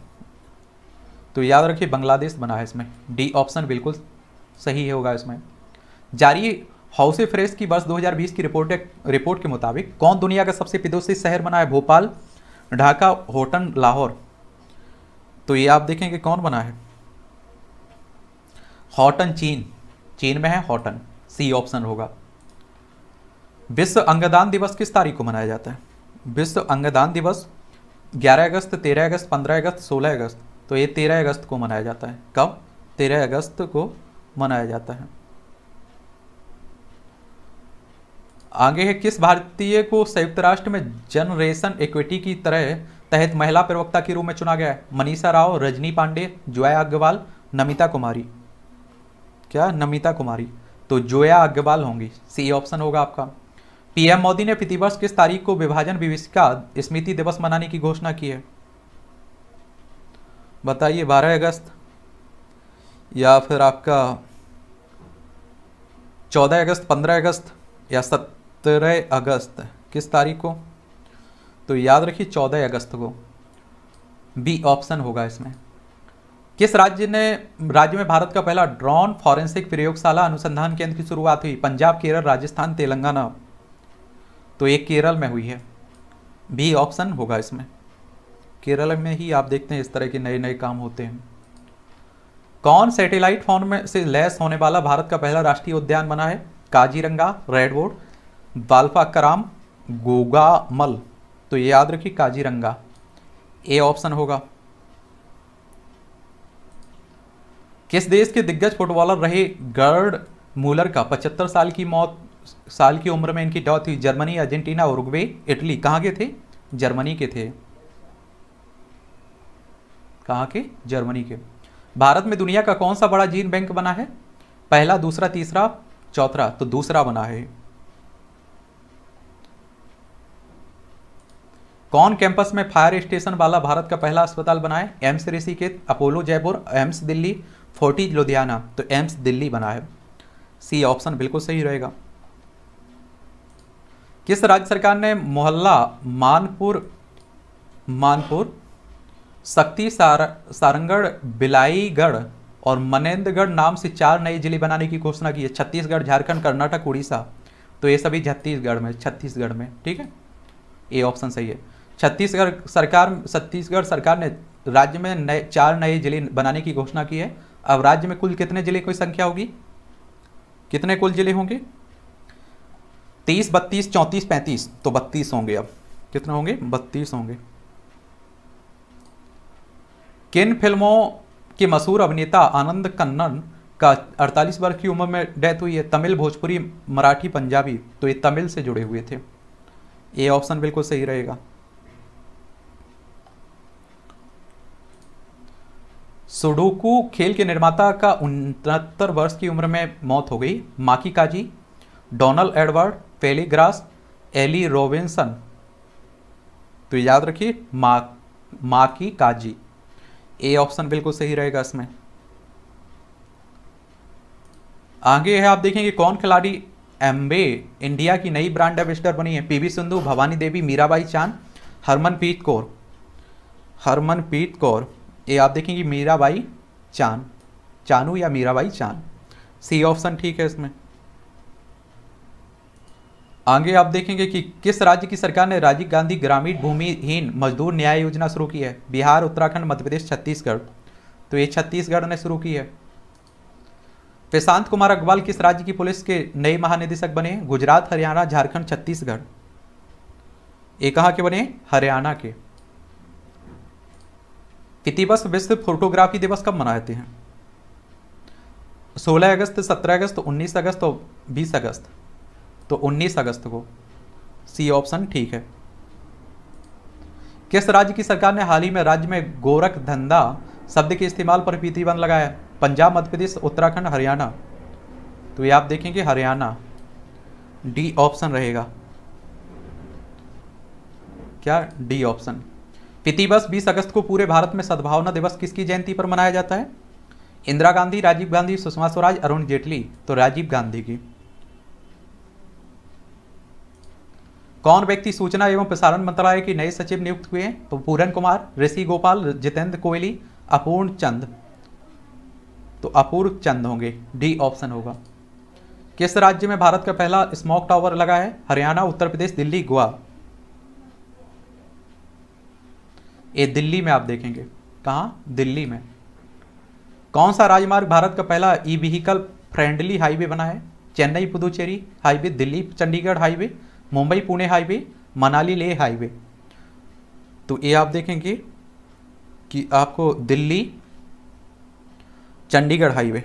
तो याद रखिए बांग्लादेश बना है इसमें डी ऑप्शन बिल्कुल सही होगा इसमें जारी हाउस फ्रेश की वर्ष 2020 की रिपोर्ट रिपोर्ट के मुताबिक कौन दुनिया का सबसे प्रदूषित शहर बना है भोपाल ढाका होटन लाहौर तो ये आप देखेंगे कौन बना है हॉटन चीन चीन में है हॉटन सी ऑप्शन होगा विश्व अंगदान दिवस किस तारीख को मनाया जाता है विश्व अंगदान दिवस 11 अगस्त 13 अगस्त 15 अगस्त 16 अगस्त तो ये 13 अगस्त को मनाया जाता है कब 13 अगस्त को मनाया जाता है आगे है किस भारतीय को संयुक्त राष्ट्र में जनरेशन इक्विटी की तरह तहत महिला प्रवक्ता के रूप में चुना गया है मनीषा राव रजनी पांडे जोया अग्रवाल नमिता कुमारी क्या नमिता कुमारी तो जोया अग्रवाल होंगी सी ऑप्शन होगा आपका पीएम मोदी ने प्रतिवर्ष किस तारीख को विभाजन का स्मृति दिवस मनाने की घोषणा की है बताइए 12 अगस्त या फिर आपका 14 अगस्त 15 अगस्त या सत तेरह अगस्त किस तारीख को तो याद रखिए चौदह अगस्त को बी ऑप्शन होगा इसमें किस राज्य ने राज्य में भारत का पहला ड्रोन फॉरेंसिक प्रयोगशाला अनुसंधान केंद्र की शुरुआत हुई पंजाब केरल राजस्थान तेलंगाना तो एक केरल में हुई है बी ऑप्शन होगा इसमें केरल में ही आप देखते हैं इस तरह के नए नए काम होते हैं कौन सैटेलाइट फोन में से लैस होने वाला भारत का पहला राष्ट्रीय उद्यान बना है काजीरंगा रेडवोड़ बाल्पा कराम गोगामल तो ये याद रखिए काजीरंगा ए ऑप्शन होगा किस देश के दिग्गज फुटबॉलर रहे गर्ड मूलर का 75 साल की मौत साल की उम्र में इनकी डेथ हुई जर्मनी अर्जेंटीना और इटली कहां के थे जर्मनी के थे कहा के जर्मनी के भारत में दुनिया का कौन सा बड़ा जीन बैंक बना है पहला दूसरा तीसरा चौथा तो दूसरा बना है कौन कैंपस में फायर स्टेशन वाला भारत का पहला अस्पताल बनाए एम्स ऋषिकेत अपोलो जयपुर एम्स दिल्ली फोर्टी लुधियाना तो एम्स दिल्ली बना है सी ऑप्शन बिल्कुल सही रहेगा किस राज्य सरकार ने मोहल्ला मानपुर मानपुर शक्ति सार सारंगढ़ बिलाईगढ़ और मनेन्द्रगढ़ नाम से चार नए जिले बनाने की घोषणा की है छत्तीसगढ़ झारखंड कर्नाटक उड़ीसा तो ये सभी छत्तीसगढ़ में छत्तीसगढ़ में ठीक है ए ऑप्शन सही है छत्तीसगढ़ सरकार छत्तीसगढ़ सरकार ने राज्य में नए चार नए जिले बनाने की घोषणा की है अब राज्य में कुल कितने जिले की संख्या होगी कितने कुल जिले होंगे तीस बत्तीस चौंतीस पैंतीस तो बत्तीस होंगे अब कितने होंगे बत्तीस होंगे किन फिल्मों के मशहूर अभिनेता आनंद कन्नन का 48 वर्ष की उम्र में डेथ हुई है तमिल भोजपुरी मराठी पंजाबी तो ये तमिल से जुड़े हुए थे ये ऑप्शन बिल्कुल सही रहेगा सुडोकू खेल के निर्माता का उनहत्तर वर्ष की उम्र में मौत हो गई माकी काजी डोनल्ड एडवर्ड फेलीग्रास एली रोबिंसन तो याद रखिए मा माकी काजी ए ऑप्शन बिल्कुल सही रहेगा इसमें आगे है आप देखेंगे कौन खिलाड़ी एम्बे इंडिया की नई ब्रांड एम्बेस्टर बनी है पीवी सिंधु भवानी देवी मीराबाई चांद हरमनप्रीत कौर हरमनप्रीत कौर ये आप देखेंगे मीरा बाई चान चानू या Mirabai Chan C option ठीक है इसमें आगे आप देखेंगे कि किस राज्य की सरकार ने राजीव गांधी ग्रामीण भूमिहीन मजदूर न्याय योजना शुरू की है बिहार उत्तराखंड मध्य प्रदेश छत्तीसगढ़ तो ये छत्तीसगढ़ ने शुरू की है प्रशांत कुमार अग्रवाल किस राज्य की पुलिस के नए महानिदेशक बने गुजरात हरियाणा झारखंड छत्तीसगढ़ ये कहाँ के बने हरियाणा के दिवस विश्व फोटोग्राफी दिवस कब मनाते हैं 16 अगस्त 17 अगस्त 19 अगस्त और 20 अगस्त तो 19 अगस्त को सी ऑप्शन ठीक है किस राज्य की सरकार ने हाल ही में राज्य में गोरख धंधा शब्द के इस्तेमाल पर प्रतिबंध लगाया पंजाब मध्य प्रदेश उत्तराखंड हरियाणा तो ये आप देखेंगे हरियाणा डी ऑप्शन रहेगा क्या डी ऑप्शन पितिवस 20 अगस्त को पूरे भारत में सद्भावना दिवस किसकी जयंती पर मनाया जाता है इंदिरा गांधी राजीव गांधी सुषमा स्वराज अरुण जेटली तो राजीव गांधी की कौन व्यक्ति सूचना एवं प्रसारण मंत्रालय के नए सचिव नियुक्त हुए हैं तो पूरन कुमार ऋषि गोपाल जितेंद्र कोहली अपूर्ण चंद तो अपूर्व चंद होंगे डी ऑप्शन होगा किस राज्य में भारत का पहला स्मोक टावर लगा है हरियाणा उत्तर प्रदेश दिल्ली गोवा ये दिल्ली में आप देखेंगे कहाँ दिल्ली में कौन सा राजमार्ग भारत का पहला ई व्हीकल फ्रेंडली हाईवे बना है Chennai Puducherry highway Delhi Chandigarh highway Mumbai Pune highway Manali Leh highway तो ये आप देखेंगे कि आपको Delhi Chandigarh highway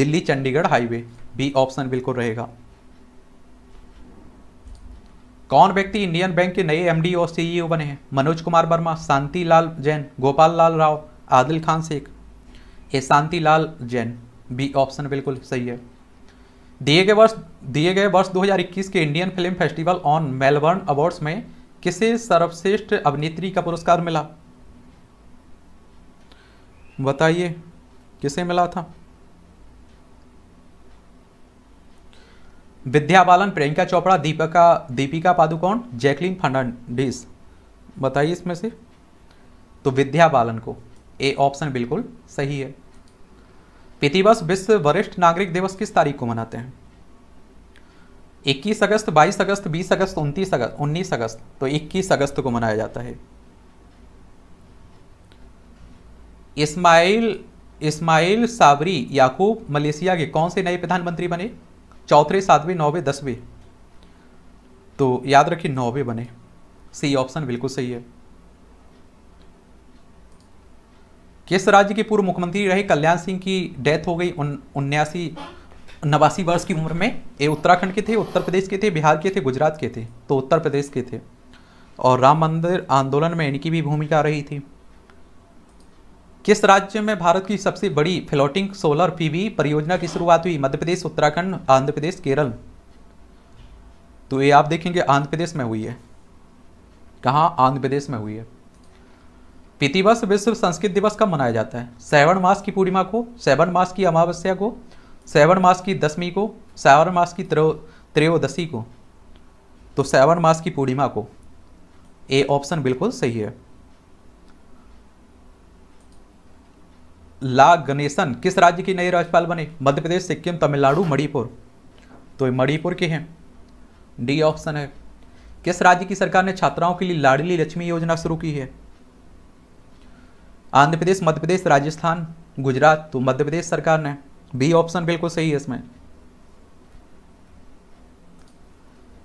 Delhi Chandigarh highway B option बिल्कुल रहेगा कौन व्यक्ति इंडियन बैंक के नए एमडी और सीईओ e बने हैं मनोज कुमार वर्मा शांति लाल जैन गोपाल लाल राव आदिल खान शेख ये शांति लाल जैन बी ऑप्शन बिल्कुल सही है दिए गए वर्ष दिए गए वर्ष 2021 के Indian film festival on Melbourne awards में किसे सर्वश्रेष्ठ अभिनेत्री का पुरस्कार मिला बताइए किसे मिला था विद्या बालन प्रियंका चोपड़ा दीपिका दीपिका पादुकोण जैकलिन फर्नांडिस बताइए इसमें से तो विद्या बालन को ए ऑप्शन बिल्कुल सही है प्रतिवर्ष विश्व वरिष्ठ नागरिक दिवस किस तारीख को मनाते हैं 21 अगस्त 22 अगस्त 20 अगस्त 29 अगस्त 19 अगस्त तो 21 अगस्त को मनाया जाता है Ismail Ismail Sabri Yaakob Malaysia के कौन से नए प्रधानमंत्री बने चौथे सातवें नौवें दसवें तो याद रखिए नौवे बने सी ऑप्शन बिल्कुल सही है किस राज्य के पूर्व मुख्यमंत्री रहे कल्याण सिंह की डेथ हो गई उन्यासी नवासी वर्ष की उम्र में ये उत्तराखंड के थे उत्तर प्रदेश के थे बिहार के थे गुजरात के थे तो उत्तर प्रदेश के थे और राम मंदिर आंदोलन में इनकी भी भूमिका रही थी किस राज्य में भारत की सबसे बड़ी फ्लोटिंग सोलर पीवी परियोजना की शुरुआत हुई मध्य प्रदेश उत्तराखंड आंध्र प्रदेश केरल तो ये आप देखेंगे आंध्र प्रदेश में हुई है कहाँ आंध्र प्रदेश में हुई है प्रतिवर्ष विश्व संस्कृत दिवस कब मनाया जाता है सेवन मास की पूर्णिमा को सेवन मास की अमावस्या को सेवन मास की दसवीं को सेवन मास की त्रयोदशी को तो सेवन मास की पूर्णिमा को ए ऑप्शन बिल्कुल सही है ला गणेशन किस राज्य की नए राज्यपाल बने मध्य प्रदेश सिक्किम तमिलनाडु मणिपुर तो ये मणिपुर के हैं डी ऑप्शन है किस राज्य की सरकार ने छात्राओं के लिए लाडली लक्ष्मी योजना शुरू की है आंध्र प्रदेश मध्य प्रदेश राजस्थान गुजरात तो मध्य प्रदेश सरकार ने बी ऑप्शन बिल्कुल सही है इसमें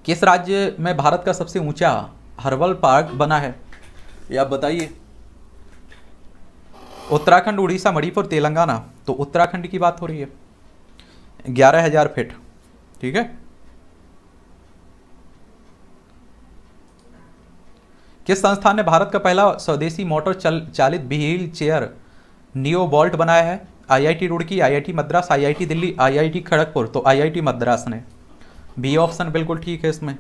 किस राज्य में भारत का सबसे ऊंचा हर्बल पार्क बना है ये आप बताइए उत्तराखंड उड़ीसा मणिपुर तेलंगाना तो उत्तराखंड की बात हो रही है ग्यारह हजार फिट ठीक है किस संस्थान ने भारत का पहला स्वदेशी मोटर चल चालित व्हील चेयर नियो बॉल्ट बनाया है IIT Roorkee IIT Madras IIT Delhi IIT Kharagpur तो आईआईटी मद्रास ने बी ऑप्शन बिल्कुल ठीक है इसमें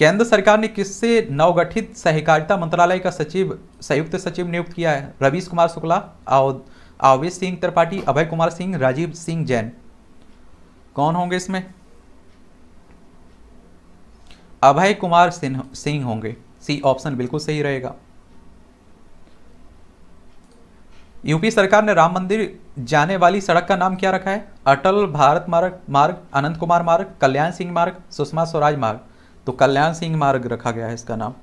केंद्र सरकार ने किससे नवगठित सहकारिता मंत्रालय का सचिव संयुक्त सचिव नियुक्त किया है रवीश कुमार शुक्ला आवेश सिंह त्रिपाठी अभय कुमार सिंह राजीव सिंह जैन कौन होंगे इसमें अभय कुमार सिंह होंगे सी ऑप्शन बिल्कुल सही रहेगा यूपी सरकार ने राम मंदिर जाने वाली सड़क का नाम क्या रखा है अटल भारत मार्ग मार्ग अनंत कुमार मार्ग कल्याण सिंह मार्ग सुषमा स्वराज मार्ग तो कल्याण सिंह मार्ग रखा गया है इसका नाम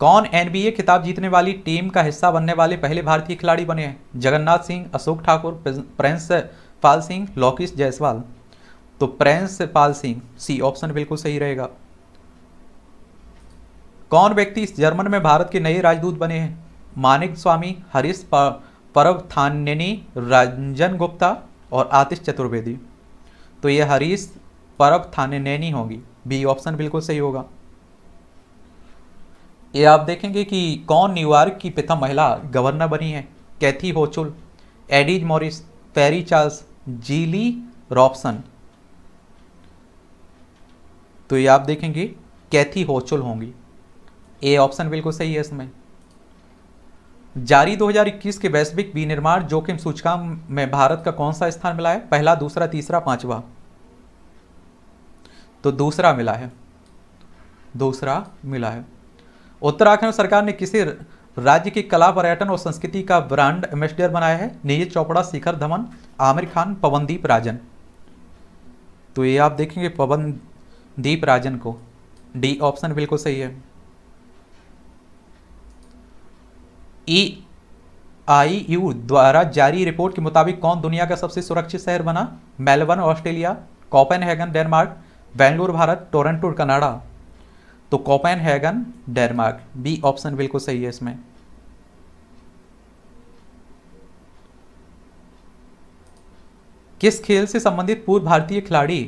कौन एनबीए खिताब जीतने वाली टीम का हिस्सा बनने वाले पहले भारतीय खिलाड़ी बने हैं जगन्नाथ सिंह अशोक ठाकुर प्रिंस पाल सिंह लोकेश जायसवाल तो प्रिंस पाल सिंह सी ऑप्शन बिल्कुल सही रहेगा कौन व्यक्ति जर्मन में भारत के नए राजदूत बने हैं मानिक स्वामी हरीश परव रंजन गुप्ता और आतिश चतुर्वेदी तो ये हरीश परब थाने नैनी होगी बी ऑप्शन बिल्कुल सही होगा ये आप देखेंगे कि कौन न्यूयॉर्क की प्रथम महिला गवर्नर बनी है कैथी होचुल एडिज मॉरिस पेरी चार्ल्स जीली रॉबसन तो ये आप देखेंगे कैथी होचुल होंगी ए ऑप्शन बिल्कुल सही है इसमें जारी 2021 के वैश्विक विनिर्माण जोखिम सूचकांक में भारत का कौन सा स्थान मिला है पहला दूसरा तीसरा पांचवा तो दूसरा मिला है दूसरा मिला है उत्तराखंड सरकार ने किसी राज्य की कला पर्यटन और संस्कृति का ब्रांड एम्बेसडर बनाया है नीरज चोपड़ा शिखर धवन आमिर खान पवनदीप राजन तो ये आप देखेंगे पवनदीप राजन को डी ऑप्शन बिल्कुल सही है ई आई यू द्वारा जारी रिपोर्ट के मुताबिक कौन दुनिया का सबसे सुरक्षित शहर बना Melbourne Australia Copenhagen Denmark Bengaluru Bharat Toronto Canada तो Copenhagen Denmark B option बिल्कुल सही है इसमें किस खेल से संबंधित पूर्व भारतीय खिलाड़ी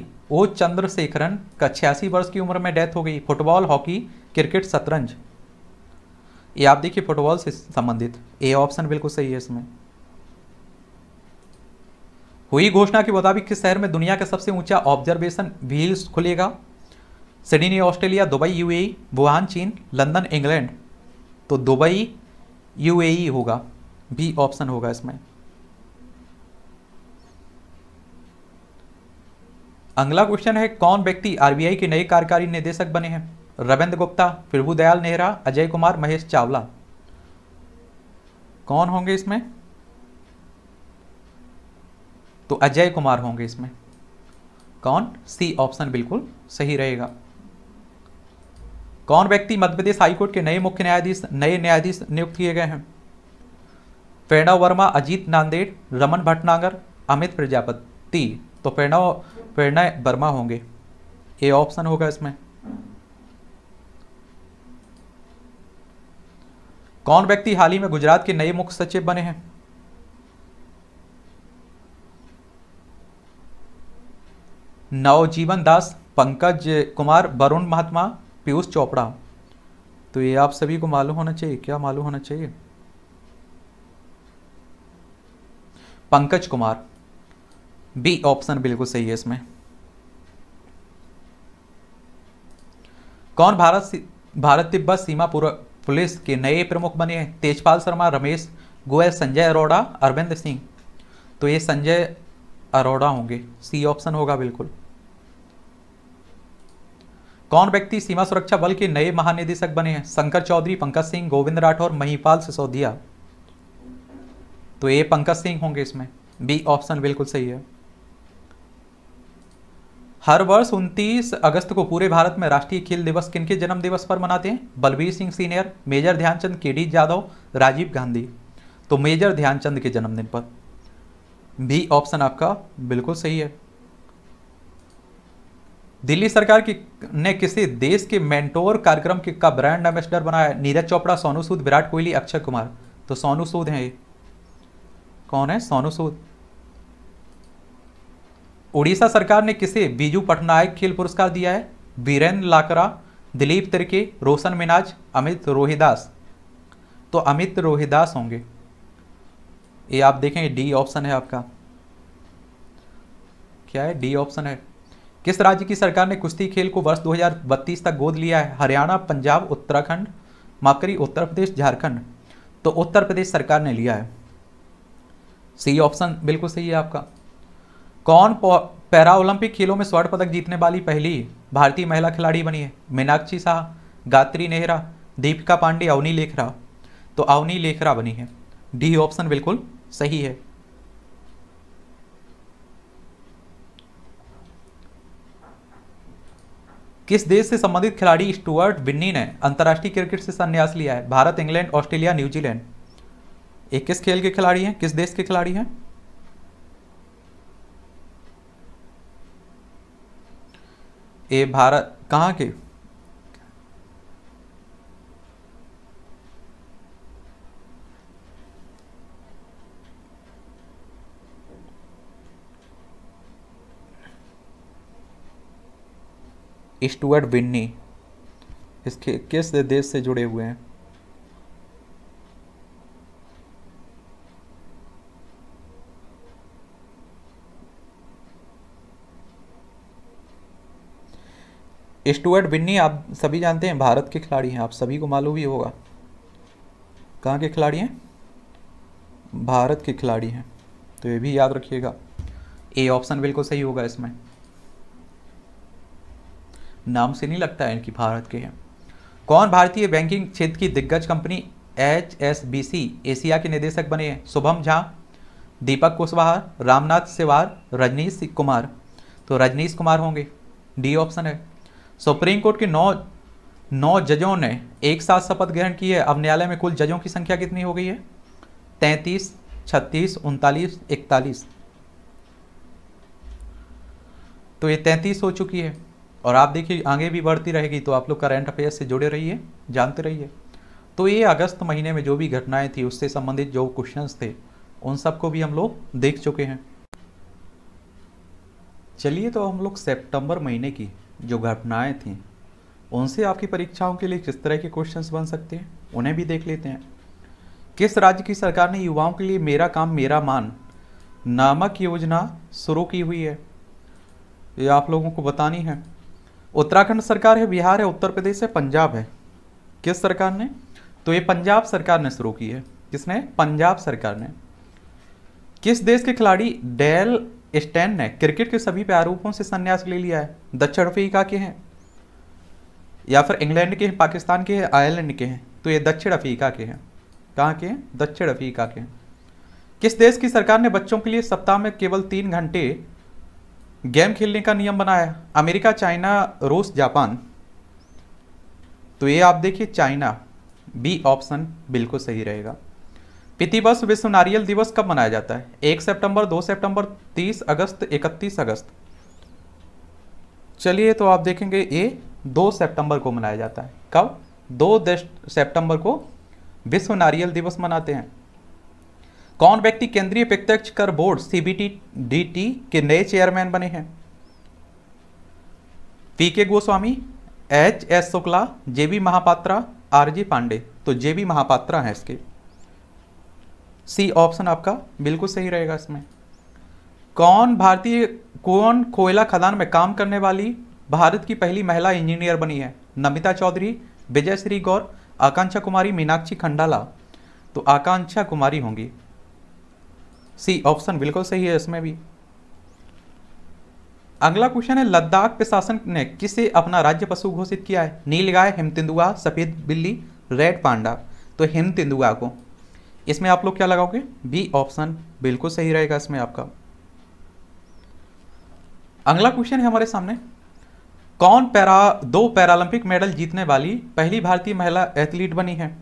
ओ चंद्रशेखरन का छियासी वर्ष की उम्र में डेथ हो गई फुटबॉल हॉकी क्रिकेट शतरंज ये आप देखिए फुटबॉल से संबंधित ए ऑप्शन बिल्कुल सही है इसमें हुई घोषणा के मुताबिक किस शहर में दुनिया का सबसे ऊंचा ऑब्जर्वेशन व्हील्स खुलेगा Sydney Australia Dubai UAE Wuhan चीन लंदन इंग्लैंड तो दुबई यूएई होगा बी ऑप्शन होगा इसमें अगला क्वेश्चन है कौन व्यक्ति आरबीआई के नए कार्यकारी निदेशक बने हैं रविंद्र गुप्ता प्रभु दयाल नेहरा अजय कुमार महेश चावला कौन होंगे इसमें तो अजय कुमार होंगे इसमें कौन सी ऑप्शन बिल्कुल सही रहेगा कौन व्यक्ति मध्यप्रदेश हाईकोर्ट के नए मुख्य न्यायाधीश नए न्यायाधीश नियुक्त किए गए हैं प्रणव वर्मा अजीत नांदेड़ रमन भटनागर अमित प्रजापति तो प्रणव प्रणय वर्मा होंगे ये ऑप्शन होगा इसमें कौन व्यक्ति हाल ही में गुजरात के नए मुख्य सचिव बने हैं नवजीवन दास पंकज कुमार वरुण महात्मा पीयूष चोपड़ा तो ये आप सभी को मालूम होना चाहिए क्या मालूम होना चाहिए पंकज कुमार बी ऑप्शन बिल्कुल सही है इसमें कौन भारत भारत तिब्बत सीमा पुलिस के नए प्रमुख बने हैं तेजपाल शर्मा रमेश गोयल संजय अरोड़ा अरविंद सिंह तो ये संजय अरोड़ा होंगे सी ऑप्शन होगा बिल्कुल कौन व्यक्ति सीमा सुरक्षा बल के नए महानिदेशक बने हैं शंकर चौधरी पंकज सिंह गोविंद राठौर महिपाल सिसोदिया तो ए पंकज सिंह होंगे इसमें बी ऑप्शन बिल्कुल सही है हर वर्ष उनतीस अगस्त को पूरे भारत में राष्ट्रीय खेल दिवस किनके जन्म दिवस पर मनाते हैं Balbir Singh senior major Dhyan Chand K D Yadav Rajiv Gandhi तो मेजर ध्यानचंद के जन्मदिन पर बी ऑप्शन आपका बिल्कुल सही है दिल्ली सरकार की ने किसी देश के मेंटोर कार्यक्रम के का ब्रांड एम्बेसडर बनाया नीरज चोपड़ा सोनू सूद विराट कोहली अक्षय कुमार तो सोनू सूद हैं ये कौन है सोनू सूद उड़ीसा सरकार ने किसे बीजू पटनायक खेल पुरस्कार दिया है वीरेंद्र लाकरा दिलीप तिर्की रोशन मिनाज अमित रोहिदास तो अमित रोहिदास होंगे ये आप देखें डी ऑप्शन है आपका क्या है डी ऑप्शन है किस राज्य की सरकार ने कुश्ती खेल को वर्ष 2032 तक गोद लिया है हरियाणा पंजाब उत्तराखंड माफ करिए उत्तर प्रदेश झारखंड तो उत्तर प्रदेश सरकार ने लिया है सी ऑप्शन बिल्कुल सही है आपका कौन पैरा ओलंपिक खेलों में स्वर्ण पदक जीतने वाली पहली भारतीय महिला खिलाड़ी बनी है मीनाक्षी शाह गात्री नेहरा दीपिका पांडे अवनी लेखरा तो अवनी लेखरा बनी है डी ऑप्शन बिल्कुल सही है किस देश से संबंधित खिलाड़ी स्टुअर्ट बिन्नी ने अंतर्राष्ट्रीय क्रिकेट से संन्यास लिया है भारत इंग्लैंड ऑस्ट्रेलिया न्यूजीलैंड ये किस खेल के खिलाड़ी हैं किस देश के खिलाड़ी हैं ए भारत कहाँ के स्टुअर्ट बिन्नी इसके किस देश से जुड़े हुए हैं स्टुअर्ट बिन्नी आप सभी जानते हैं भारत के खिलाड़ी हैं आप सभी को मालूम ही होगा कहाँ के खिलाड़ी हैं भारत के खिलाड़ी हैं तो ये भी याद रखिएगा ए ऑप्शन बिल्कुल सही होगा इसमें नाम से नहीं लगता है इनकी भारत के हैं कौन भारतीय बैंकिंग क्षेत्र की दिग्गज कंपनी एच एशिया के निदेशक बने हैं शुभम झा दीपक कुशवाहा रामनाथ सेवार रजनीश कुमार तो रजनीश कुमार होंगे डी ऑप्शन है सुप्रीम कोर्ट के नौ नौ जजों ने एक साथ शपथ ग्रहण की है अब न्यायालय में कुल जजों की संख्या कितनी हो गई है तैंतीस छत्तीस उनतालीस इकतालीस तो ये तैंतीस हो चुकी है और आप देखिए आगे भी बढ़ती रहेगी तो आप लोग करंट अफेयर्स से जुड़े रहिए जानते रहिए तो ये अगस्त महीने में जो भी घटनाएं थी उससे संबंधित जो क्वेश्चंस थे उन सबको भी हम लोग देख चुके हैं चलिए तो हम लोग सितंबर महीने की जो घटनाएं थीं उनसे आपकी परीक्षाओं के लिए किस तरह के क्वेश्चन बन सकते हैं उन्हें भी देख लेते हैं किस राज्य की सरकार ने युवाओं के लिए मेरा काम मेरा मान नामक योजना शुरू की हुई है ये आप लोगों को बतानी है उत्तराखंड सरकार है बिहार है उत्तर प्रदेश है पंजाब है किस सरकार ने तो ये पंजाब सरकार ने शुरू की है किसने पंजाब सरकार ने किस देश के खिलाड़ी डेल स्टैन ने क्रिकेट के सभी प्रारूपों से संन्यास ले लिया है दक्षिण अफ्रीका के हैं या फिर इंग्लैंड के हैं पाकिस्तान के हैं आयरलैंड के हैं तो ये दक्षिण अफ्रीका के हैं कहाँ के हैं दक्षिण अफ्रीका के हैं किस देश की सरकार ने बच्चों के लिए सप्ताह में केवल तीन घंटे गेम खेलने का नियम बनाया अमेरिका चाइना रूस जापान तो ये आप देखिए चाइना बी ऑप्शन बिल्कुल सही रहेगा पितिवर्ष विश्व नारियल दिवस कब मनाया जाता है एक सितंबर, दो सितंबर, तीस अगस्त इकतीस अगस्त चलिए तो आप देखेंगे ये दो सितंबर को मनाया जाता है कब दो सितंबर को विश्व नारियल दिवस मनाते हैं कौन व्यक्ति केंद्रीय प्रत्यक्ष कर बोर्ड सीबीटी के नए चेयरमैन बने हैं P K Goswami H S Shukla J B Mahapatra R G Pandey तो जेबी महापात्रा हैं इसके सी ऑप्शन आपका बिल्कुल सही रहेगा इसमें कौन भारतीय कौन कोयला खदान में काम करने वाली भारत की पहली महिला इंजीनियर बनी है नमिता चौधरी विजय श्री गौर आकांक्षा कुमारी मीनाक्षी खंडाला तो आकांक्षा कुमारी होंगी सी ऑप्शन बिल्कुल सही है इसमें भी अगला क्वेश्चन है लद्दाख प्रशासन ने किसे अपना राज्य पशु घोषित किया है गाय हिम तेंदुआ सफ़ेद बिल्ली रेड पांडा तो हिम तेंदुआ को इसमें आप लोग क्या लगाओगे बी ऑप्शन बिल्कुल सही रहेगा इसमें आपका अगला क्वेश्चन है हमारे सामने कौन पैरा दो पैरालंपिक मेडल जीतने वाली पहली भारतीय महिला एथलीट बनी है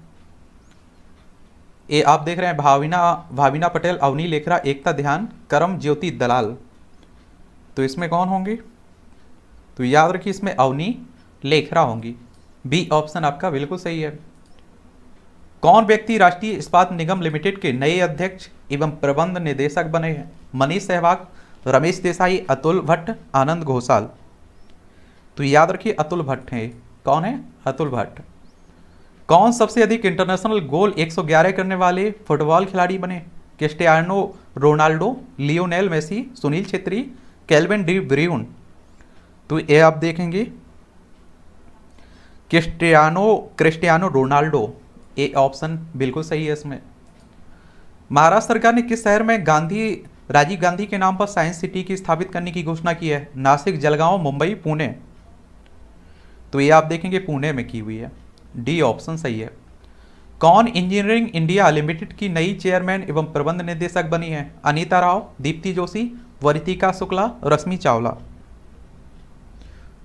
ये आप देख रहे हैं भाविना भाविना पटेल अवनी लेखरा एकता ध्यान करम ज्योति दलाल तो इसमें कौन होंगी तो याद रखिए इसमें अवनी लेखरा होंगी बी ऑप्शन आपका बिल्कुल सही है कौन व्यक्ति राष्ट्रीय इस्पात निगम लिमिटेड के नए अध्यक्ष एवं प्रबंध निदेशक बने हैं मनीष सहवाग रमेश देसाई अतुल भट्ट आनंद घोषाल तो याद रखिए अतुल भट्ट हैं कौन है अतुल भट्ट कौन सबसे अधिक इंटरनेशनल गोल 111 करने वाले फुटबॉल खिलाड़ी बने Cristiano Ronaldo Lionel Messi Sunil Chhetri Kevin De Bruyne तो ये आप देखेंगे क्रिस्टियानो क्रिस्टियानो रोनाल्डो ये ऑप्शन बिल्कुल सही है इसमें महाराष्ट्र सरकार ने किस शहर में गांधी राजीव गांधी के नाम पर साइंस सिटी की स्थापित करने की घोषणा की है नासिक जलगांव मुंबई पुणे तो ये आप देखेंगे पुणे में की हुई है डी ऑप्शन सही है कौन इंजीनियरिंग इंडिया लिमिटेड की नई चेयरमैन एवं प्रबंध निदेशक बनी है अनीता राव दीप्ति जोशी वरितिका शुक्ला रश्मि चावला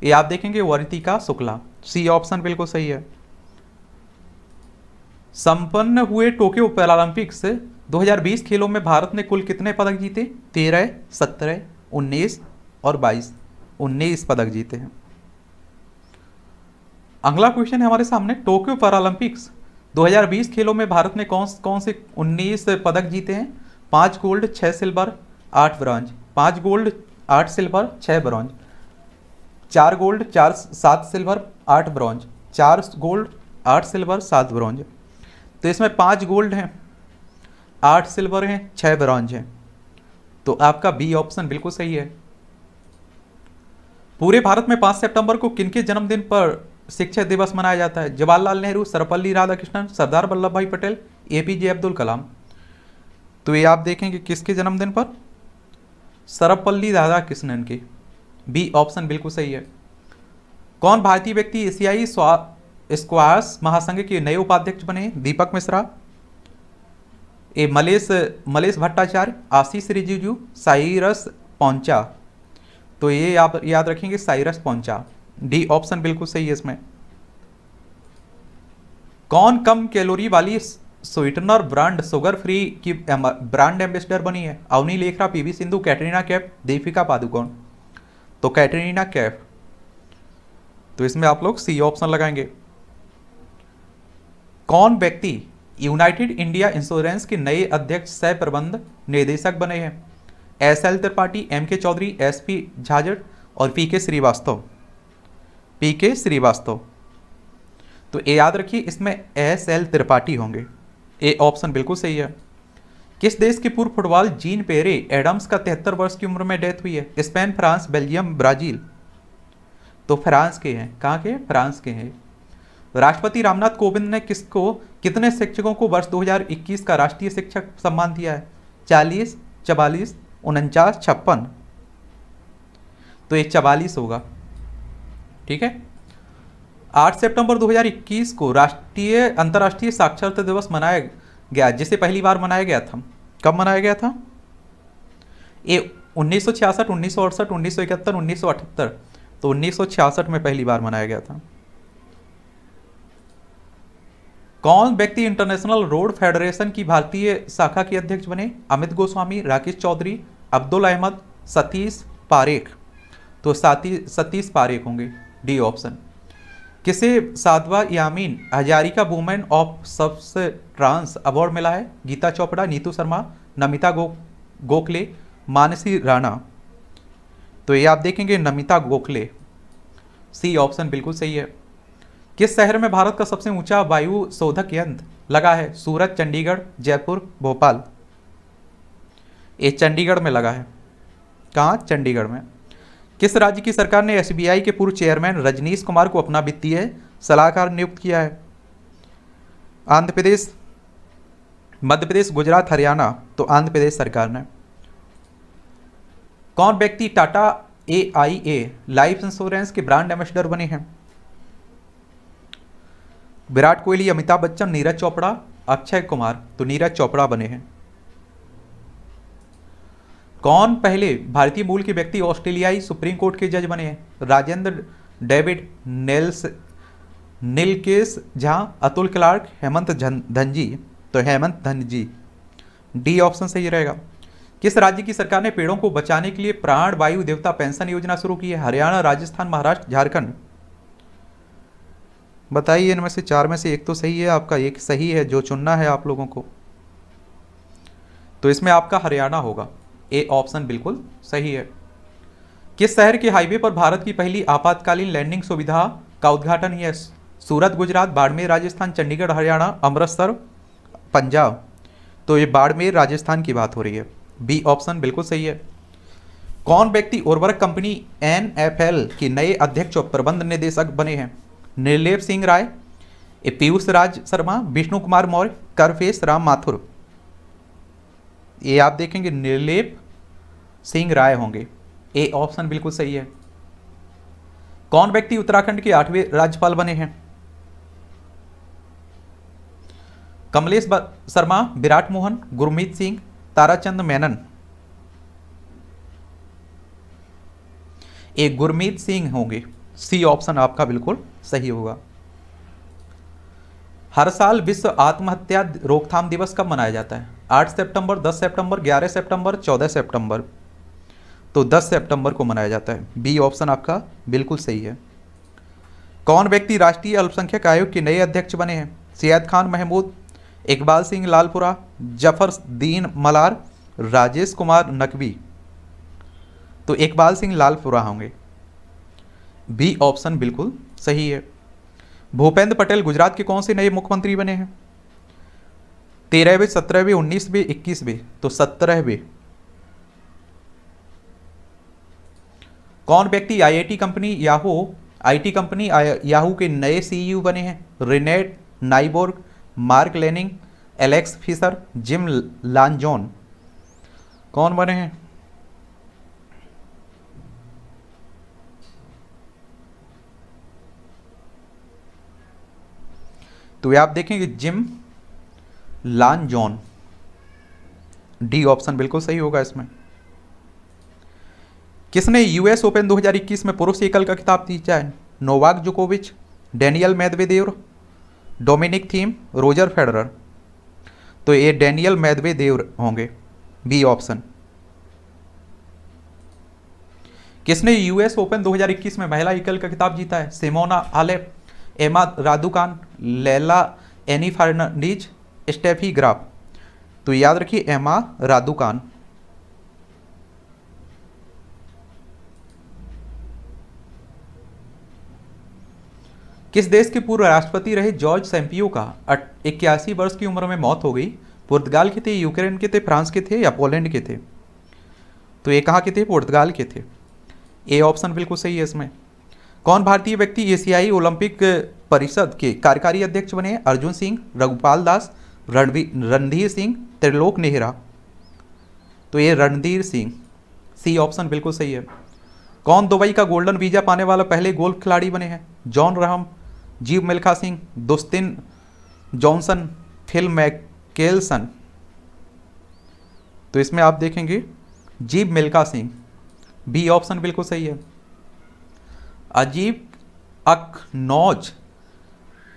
ये आप देखेंगे वरितिका शुक्ला सी ऑप्शन बिल्कुल सही है संपन्न हुए टोक्यो पैरालंपिक्स 2020 खेलों में भारत ने कुल कितने पदक जीते तेरह सत्रह उन्नीस और बाईस उन्नीस पदक जीते हैं अगला क्वेश्चन है हमारे सामने टोक्यो पैरालंपिक्स 2020 खेलों में भारत ने कौन कौन से 19 पदक जीते हैं पाँच गोल्ड छः सिल्वर आठ ब्रॉन्ज पाँच गोल्ड आठ सिल्वर छः ब्रॉन्ज चार गोल्ड चार सात सिल्वर आठ ब्रॉन्ज चार गोल्ड आठ सिल्वर सात ब्रॉन्ज तो इसमें पाँच गोल्ड हैं आठ सिल्वर हैं छः ब्रॉन्ज हैं तो आपका बी ऑप्शन बिल्कुल सही है पूरे भारत में पाँच सितंबर को किनके जन्मदिन पर शिक्षक दिवस मनाया जाता है Jawaharlal Nehru Sarvepalli Radhakrishnan Sardar Vallabhbhai Patel A P J Abdul Kalam तो ये आप देखेंगे किसके जन्मदिन पर सर्वपल्ली राधाकृष्णन के बी ऑप्शन बिल्कुल सही है कौन भारतीय व्यक्ति एशियाई स्क्वाश महासंघ के नए उपाध्यक्ष बने दीपक मिश्रा ए मलेश मलेश भट्टाचार्य आशीष रिजिजू साइरस पौचा तो ये आप याद रखेंगे साइरस पौचा डी ऑप्शन बिल्कुल सही है इसमें कौन कम कैलोरी वाली स्वीटनर ब्रांड सुगर फ्री की ब्रांड एम्बेसडर बनी है अवनी लेखरा पीवी सिंधु कैटरीना कैफ दीपिका पादुकोण तो कैटरीना कैफ तो इसमें आप लोग सी ऑप्शन लगाएंगे कौन व्यक्ति यूनाइटेड इंडिया इंश्योरेंस के नए अध्यक्ष सह प्रबंध निदेशक बने हैं एस एल त्रिपाठी एम के चौधरी एस पी झाजट और P K Srivastava P K Srivastava तो ए याद रखिए इसमें एस एल त्रिपाठी होंगे ए ऑप्शन बिल्कुल सही है किस देश के पूर्व फुटबॉल जीन पेरे एडम्स का तिहत्तर वर्ष की उम्र में डेथ हुई है स्पेन फ्रांस बेल्जियम ब्राजील तो फ्रांस के हैं कहाँ के फ्रांस के हैं तो राष्ट्रपति रामनाथ कोविंद ने किसको कितने शिक्षकों को वर्ष 2021 का राष्ट्रीय शिक्षक सम्मान दिया है चालीस चवालीस उनचास छप्पन तो ये चवालीस होगा ठीक है 8 सितंबर 2021 को राष्ट्रीय अंतर्राष्ट्रीय साक्षरता दिवस मनाया गया जिसे पहली बार मनाया गया था कब मनाया गया था ये उन्नीस सौ छियासठ उन्नीस सौ तो उन्नीस में पहली बार मनाया गया था कौन व्यक्ति इंटरनेशनल रोड फेडरेशन की भारतीय शाखा के अध्यक्ष बने अमित गोस्वामी राकेश चौधरी अब्दुल अहमद सतीश पारेख तो सतीश पारेख होंगे डी ऑप्शन किसे साधवा Yamin Hazarika women of substance award मिला है गीता चोपड़ा नीतू शर्मा नमिता गो गोखले मानसी राणा तो ये आप देखेंगे नमिता गोखले सी ऑप्शन बिल्कुल सही है किस शहर में भारत का सबसे ऊंचा वायु शोधक यंत्र लगा है सूरत चंडीगढ़ जयपुर भोपाल ये चंडीगढ़ में लगा है कहाँ चंडीगढ़ में किस राज्य की सरकार ने एसबीआई के पूर्व चेयरमैन रजनीश कुमार को अपना वित्तीय सलाहकार नियुक्त किया है आंध्र प्रदेश मध्य प्रदेश गुजरात हरियाणा तो आंध्र प्रदेश सरकार ने कौन व्यक्ति Tata A I A life insurance के ब्रांड एम्बेसडर बने हैं विराट कोहली अमिताभ बच्चन नीरज चोपड़ा अक्षय कुमार तो नीरज चोपड़ा बने हैं कौन पहले भारतीय मूल के व्यक्ति ऑस्ट्रेलियाई सुप्रीम कोर्ट के जज बने हैं राजेंद्र डेविड नेल्स नीलकेश झा अतुल क्लार्क हेमंत धनजी तो हेमंत धनजी डी ऑप्शन सही रहेगा किस राज्य की सरकार ने पेड़ों को बचाने के लिए प्राण वायु देवता पेंशन योजना शुरू की है हरियाणा राजस्थान महाराष्ट्र झारखंड बताइए इनमें से चार में से एक तो सही है आपका एक सही है जो चुनना है आप लोगों को तो इसमें आपका हरियाणा होगा ए ऑप्शन बिल्कुल सही है किस शहर के हाईवे पर भारत की पहली आपातकालीन लैंडिंग सुविधा का उद्घाटन है सूरत गुजरात बाड़मेर राजस्थान चंडीगढ़ हरियाणा अमृतसर पंजाब तो ये बाड़मेर राजस्थान की बात हो रही है बी ऑप्शन बिल्कुल सही है कौन व्यक्ति उर्वरक कंपनी एन एफ एल के नए अध्यक्ष और प्रबंध निदेशक बने हैं निर्लेप सिंह राय पीयूष राज शर्मा विष्णु कुमार मौर्य करफेश राम माथुर ये आप देखेंगे निर्लेप सिंह राय होंगे ए ऑप्शन बिल्कुल सही है कौन व्यक्ति उत्तराखंड के आठवें राज्यपाल बने हैं कमलेश शर्मा विराट मोहन गुरमीत सिंह ताराचंद मेनन ए गुरमीत सिंह होंगे सी ऑप्शन आपका बिल्कुल सही होगा हर साल विश्व आत्महत्या रोकथाम दिवस कब मनाया जाता है 8 सितंबर 10 सितंबर 11 सितंबर 14 सितंबर तो 10 सितंबर को मनाया जाता है बी ऑप्शन आपका बिल्कुल सही है कौन व्यक्ति राष्ट्रीय अल्पसंख्यक आयोग के नए अध्यक्ष बने हैं सैयद खान महमूद इकबाल सिंह लालपुरा जफर दीन मलार राजेश कुमार नकवी तो इकबाल सिंह लालपुरा होंगे बी ऑप्शन बिल्कुल सही है भूपेंद्र पटेल गुजरात के कौन से नए मुख्यमंत्री बने हैं तेरहवें सत्रहवें उन्नीसवें इक्कीसवें तो सत्रहवें कौन व्यक्ति IIT company Yahoo IT company Yahoo के नए सीईओ e बने हैं रेनेट नाइबोर्ग मार्क लेनिंग एलेक्स फिशर जिम लानजोन कौन बने हैं तो ये आप देखेंगे Jim Lanzone D option बिल्कुल सही होगा इसमें किसने यूएस ओपन 2021 में पुरुष एकल का खिताब जीता है नोवाक जोकोविच Daniil Medvedev Dominic Thiem Roger Federer तो ये डेनियल मैदवेदेव होंगे बी ऑप्शन किसने यूएस ओपन 2021 में महिला एकल का खिताब जीता है Simona Halep Emma Raducanu Leylah Annie Fernandez Steffi Graf तो याद रखिए एमा राधुकान किस देश के पूर्व राष्ट्रपति रहे जॉर्ज सैम्पियो का इक्यासी वर्ष की उम्र में मौत हो गई पुर्तगाल के थे यूक्रेन के थे फ्रांस के थे या पोलैंड के थे तो ये कहाँ के थे पुर्तगाल के थे ए ऑप्शन बिल्कुल सही है इसमें कौन भारतीय व्यक्ति एशियाई ओलंपिक परिषद के कार्यकारी अध्यक्ष बने अर्जुन सिंह रघुपाल दास रणधीर सिंह त्रिलोक नेहरा तो ये रणधीर सिंह सी ऑप्शन बिल्कुल सही है कौन दुबई का गोल्डन वीजा पाने वाला पहले गोल्फ खिलाड़ी बने हैं Jon Rahm Jeev Milkha Singh Dustin Johnson Phil Mickelson तो इसमें आप देखेंगे जीव मिल्खा सिंह बी ऑप्शन बिल्कुल सही है अजीब अकनौज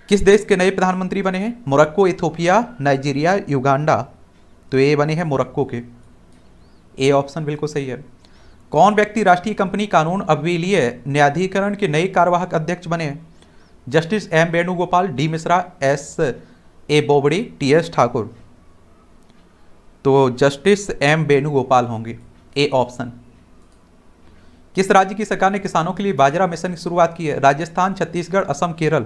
किस देश के नए प्रधानमंत्री बने हैं मोरक्को इथोपिया नाइजीरिया युगांडा तो ये बने हैं मोरक्को के ए ऑप्शन बिल्कुल सही है कौन व्यक्ति राष्ट्रीय कंपनी कानून अविलीय न्यायाधिकरण के नए कार्यवाहक अध्यक्ष बने हैं justice M Venugopal D Mishra S A Bobde T S Thakur तो जस्टिस एम वेणुगोपाल होंगे ए ऑप्शन किस राज्य की सरकार ने किसानों के लिए बाजरा मिशन की शुरुआत की है राजस्थान छत्तीसगढ़ असम केरल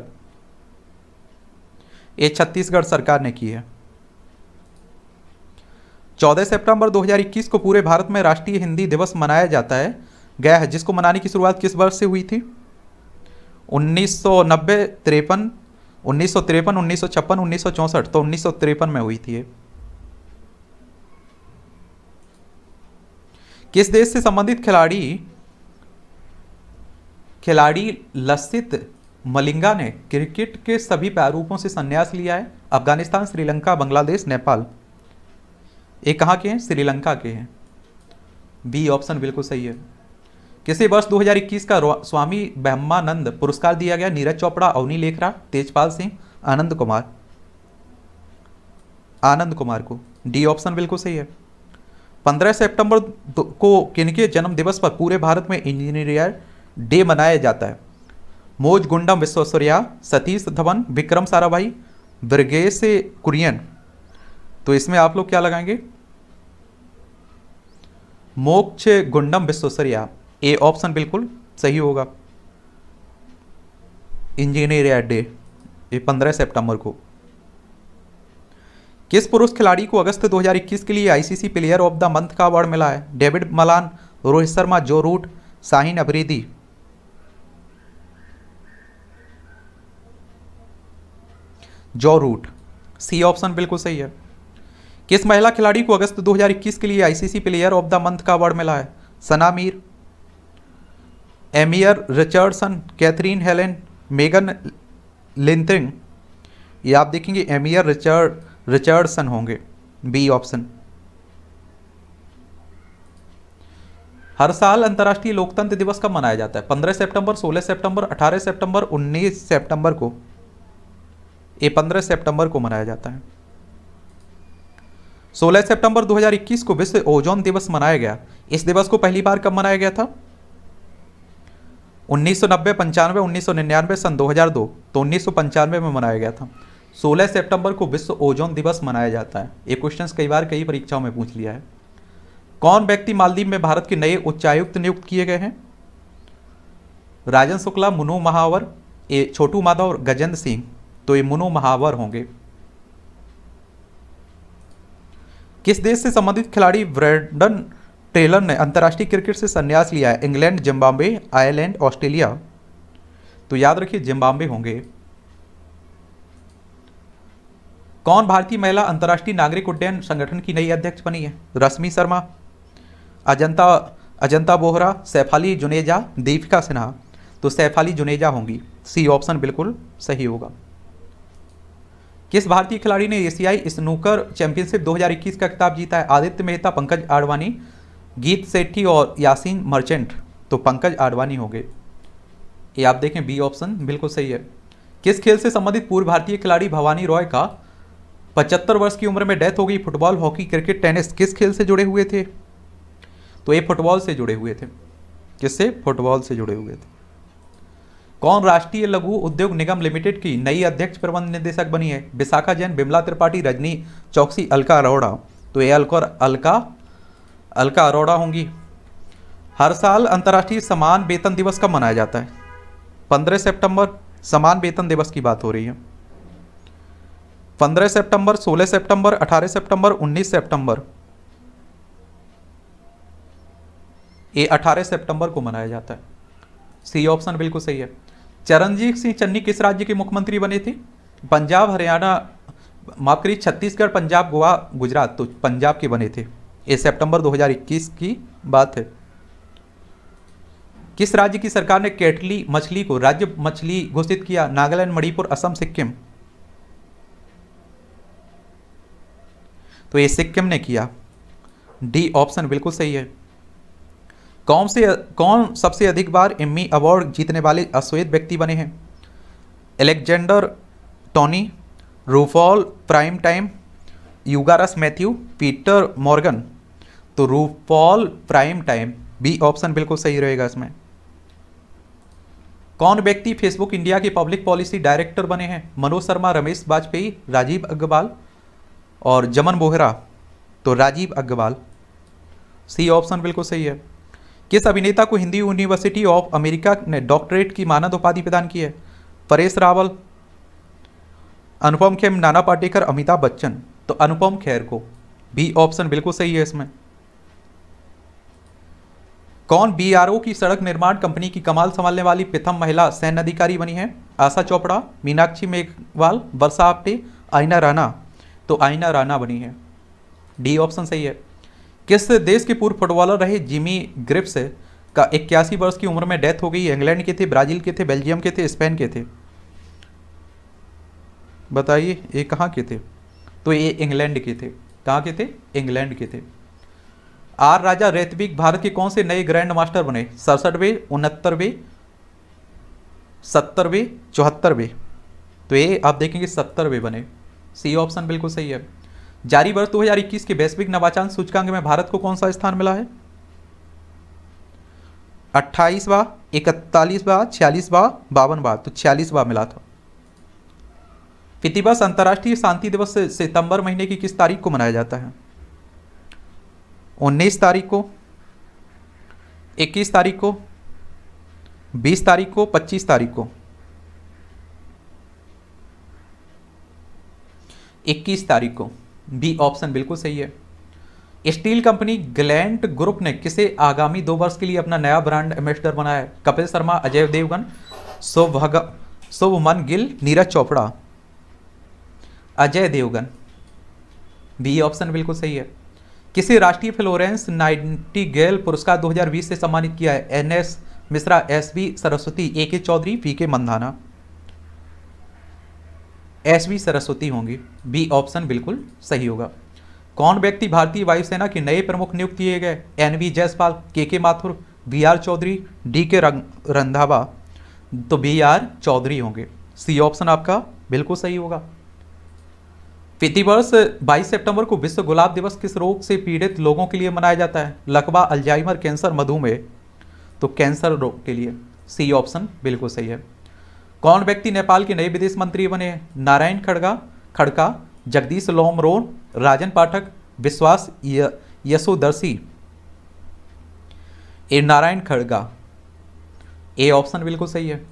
ये छत्तीसगढ़ सरकार ने की है 14 सितंबर 2021 को पूरे भारत में राष्ट्रीय हिंदी दिवस मनाया जाता है गया है जिसको मनाने की शुरुआत किस वर्ष से हुई थी उन्नीस सौ नब्बे तिरपन उन्नीस सौ तिरपन उन्नीस सौ छप्पन उन्नीस सौ चौसठ तो उन्नीस सौ तिरपन में हुई थी ये किस देश से संबंधित खिलाड़ी खिलाड़ी लसित मलिंगा ने क्रिकेट के सभी प्रारूपों से संन्यास लिया है अफगानिस्तान श्रीलंका बांग्लादेश नेपाल ये कहाँ के हैं श्रीलंका के हैं बी ऑप्शन बिल्कुल सही है किसे वर्ष 2021 का स्वामी ब्रह्मानंद पुरस्कार दिया गया नीरज चोपड़ा अवनी लेखरा तेजपाल सिंह आनंद कुमार आनंद कुमार को डी ऑप्शन बिल्कुल सही है 15 सितंबर को किनके जन्म दिवस पर पूरे भारत में इंजीनियर डे मनाया जाता है मोज गुंडम विश्वेश्वरिया सतीश धवन विक्रम साराभाई ब्रगेश कुरियन तो इसमें आप लोग क्या लगाएंगे मोक्ष गुंडम विश्वेश्वरिया ए ऑप्शन बिल्कुल सही होगा इंजीनियर डे ये पंद्रह सितंबर को किस पुरुष खिलाड़ी को अगस्त 2021 के लिए ICC player of the month का अवार्ड मिला है डेविड मलान रोहित शर्मा जो रूट शाहीन अफरीदी जो रूट सी ऑप्शन बिल्कुल सही है किस महिला खिलाड़ी को अगस्त 2021 के लिए ICC player of the month का अवार्ड मिला है Sana Mir Eimear Richardson Katherine Helen Megan लिंथिंग ये आप देखेंगे एमियर रिचर्ड रिचर्डसन होंगे बी ऑप्शन हर साल अंतर्राष्ट्रीय लोकतंत्र दिवस कब मनाया जाता है 15 सितंबर, 16 सितंबर, 18 सितंबर, 19 सितंबर को ये 15 सितंबर को मनाया जाता है 16 सितंबर 2021 को विश्व ओजोन दिवस मनाया गया इस दिवस को पहली बार कब मनाया गया था उन्नीस सौ नब्बे पंचानवे उन्नीस सौ निन्यानवे सन 2002 तो उन्नीस सौ पंचानवे में मनाया गया था 16 सितंबर को विश्व ओजोन दिवस मनाया जाता है ये क्वेश्चन कई बार कई परीक्षाओं में पूछ लिया है कौन व्यक्ति मालदीव में भारत के नए उच्चायुक्त नियुक्त किए गए हैं राजन शुक्ला मुनु महावर ए छोटू माधव और गजेंद्र सिंह तो ये मुनु महावर होंगे किस देश से संबंधित खिलाड़ी ब्रेंडन टेलर ने अंतर्राष्ट्रीय क्रिकेट से संन्यास लिया है इंग्लैंड जिम्बाब्वे आयरलैंड ऑस्ट्रेलिया तो याद रखिए जिम्बाब्वे होंगे कौन भारतीय महिला अंतर्राष्ट्रीय नागरिक उड्डयन संगठन की नई अध्यक्ष बनी है रश्मि शर्मा अजंता अजंता बोहरा सैफाली जुनेजा दीपिका सिन्हा तो सैफाली जुनेजा होंगी सी ऑप्शन बिल्कुल सही होगा किस भारतीय खिलाड़ी ने एशियाई स्नूकर चैंपियनशिप 2021 का खिताब जीता है आदित्य मेहता पंकज आडवाणी गीत सेठी और यासीन मर्चेंट तो पंकज आडवाणी हो गए ये आप देखें बी ऑप्शन बिल्कुल सही है किस खेल से संबंधित पूर्व भारतीय खिलाड़ी भवानी रॉय का पचहत्तर वर्ष की उम्र में डेथ हो गई फुटबॉल हॉकी क्रिकेट टेनिस किस खेल से जुड़े हुए थे तो ये फुटबॉल से जुड़े हुए थे किससे फुटबॉल से जुड़े हुए थे कौन राष्ट्रीय लघु उद्योग निगम लिमिटेड की नई अध्यक्ष प्रबंध निदेशक बनी है विशाखा जैन बिमला त्रिपाठी रजनी चौकसी अलका अरोड़ा तो ये अलका अलका अलका अरोड़ा होंगी हर साल अंतर्राष्ट्रीय समान वेतन दिवस कब मनाया जाता है 15 सितंबर समान वेतन दिवस की बात हो रही है 15 सितंबर, 16 सितंबर, 18 सितंबर, 19 सितंबर ये 18 सितंबर को मनाया जाता है सी ऑप्शन बिल्कुल सही है चरणजीत सिंह चन्नी किस राज्य के मुख्यमंत्री बने थे पंजाब हरियाणा माफ करिए छत्तीसगढ़ पंजाब गोवा गुजरात तो पंजाब के बने थे ये सितंबर 2021 की बात है किस राज्य की सरकार ने केटली मछली को राज्य मछली घोषित किया नागालैंड मणिपुर असम सिक्किम तो ये सिक्किम ने किया डी ऑप्शन बिल्कुल सही है कौन से कौन सबसे अधिक बार एम्मी अवार्ड जीतने वाले अश्वेत व्यक्ति बने हैं Alexander Tony RuPaul prime time युगारस मैथ्यू पीटर मॉर्गन तो RuPaul prime time B option बिल्कुल सही रहेगा इसमें कौन व्यक्ति फेसबुक इंडिया के पब्लिक पॉलिसी डायरेक्टर बने हैं मनोज शर्मा रमेश वाजपेयी राजीव अग्रवाल और जमन बोहरा तो राजीव अग्रवाल सी ऑप्शन बिल्कुल सही है किस अभिनेता को हिंदी यूनिवर्सिटी ऑफ अमेरिका ने डॉक्टरेट की मानद उपाधि प्रदान की है परेश रावल अनुपम खेर नाना पाटेकर अमिताभ बच्चन तो अनुपम खेर को बी ऑप्शन बिल्कुल सही है इसमें कौन बीआरओ की सड़क निर्माण कंपनी की कमाल संभालने वाली प्रथम महिला सैन्य अधिकारी बनी है आशा चोपड़ा मीनाक्षी मेघवाल वर्षा आप्टे आइना राना तो आइना राना बनी है डी ऑप्शन सही है किस देश के पूर्व फुटबॉलर रहे जिमी ग्रिप्स का इक्यासी वर्ष की उम्र में डेथ हो गई इंग्लैंड के थे ब्राजील के थे बेल्जियम के थे स्पेन के थे बताइए ये कहाँ के थे तो ये इंग्लैंड के थे कहाँ के थे इंग्लैंड के थे आर राजा रेतविक भारत के कौन से नए ग्रैंड मास्टर बने सड़सठवे उनहत्तरवे सत्तरवे चौहत्तरवे तो ये आप देखेंगे सत्तरवे बने सी ऑप्शन बिल्कुल सही है जारी वर्ष दो हज़ार इक्कीस के वैश्विक नवाचार सूचकांक में भारत को कौन सा स्थान मिला है अट्ठाईसवा इकतालीसवा छियालीसवा बावनवा तो छियालीसवा मिला था प्रतिवर्ष अंतर्राष्ट्रीय शांति दिवस सितंबर महीने की किस तारीख को मनाया जाता है उन्नीस तारीख को इक्कीस तारीख को बीस तारीख को पच्चीस तारीख को इक्कीस तारीख को बी ऑप्शन बिल्कुल सही है स्टील कंपनी ग्लैंड ग्रुप ने किसे आगामी दो वर्ष के लिए अपना नया ब्रांड एम्बेसडर बनाया है कपिल शर्मा अजय देवगन शुभ शुभमन गिल नीरज चोपड़ा अजय देवगन बी ऑप्शन बिल्कुल सही है किसे राष्ट्रीय फ्लोरेंस गेल पुरस्कार 2020 से सम्मानित किया है N S Mishra S V Saraswati A K Chaudhary P के मंदाना एस वी सरस्वती होंगी बी ऑप्शन बिल्कुल सही होगा कौन व्यक्ति भारतीय वायुसेना के नए प्रमुख नियुक्त किए गए N V Jayaspal K K Mathur B R Chaudhary D K Randhawa तो बी आर चौधरी होंगे सी ऑप्शन आपका बिल्कुल सही होगा प्रतिवर्ष 22 सितंबर को विश्व गुलाब दिवस किस रोग से पीड़ित लोगों के लिए मनाया जाता है लकवा अल्जाइमर कैंसर मधुमेह तो कैंसर रोग के लिए सी ऑप्शन बिल्कुल सही है कौन व्यक्ति नेपाल के नए विदेश मंत्री बने Narayan Khadga खड़का Jagdish लोमरोन Rajan Pathak Vishwas Yashodarshi A Narayan Kharga A option बिल्कुल सही है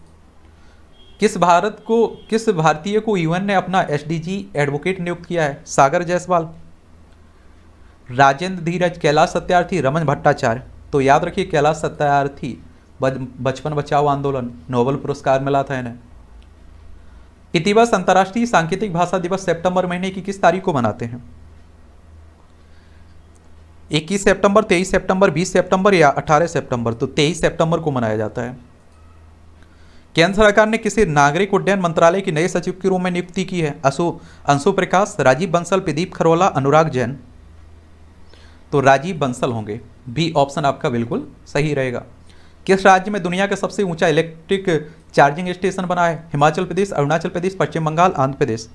किस भारत को किस भारतीय को यूएन ने अपना एसडीजी एडवोकेट नियुक्त किया है सागर जायसवाल राजेंद्र धीरज कैलाश सत्यार्थी रमन भट्टाचार्य तो याद रखिए कैलाश सत्यार्थी बचपन बचाओ आंदोलन नोबल पुरस्कार मिला था इन्हें इतिवस अंतर्राष्ट्रीय सांकेतिक भाषा दिवस सितंबर महीने की किस तारीख को मनाते हैं 21 सितंबर 23 सितंबर 20 सितंबर या 18 सितंबर तो 23 सितंबर को मनाया जाता है केंद्र सरकार ने किसी नागरिक उड्डयन मंत्रालय के नए सचिव के रूप में नियुक्ति की है अशु अंशु प्रकाश राजीव बंसल प्रदीप खरोला अनुराग जैन तो राजीव बंसल होंगे बी ऑप्शन आपका बिल्कुल सही रहेगा किस राज्य में दुनिया का सबसे ऊंचा इलेक्ट्रिक चार्जिंग स्टेशन बना है हिमाचल प्रदेश अरुणाचल प्रदेश पश्चिम बंगाल आंध्र प्रदेश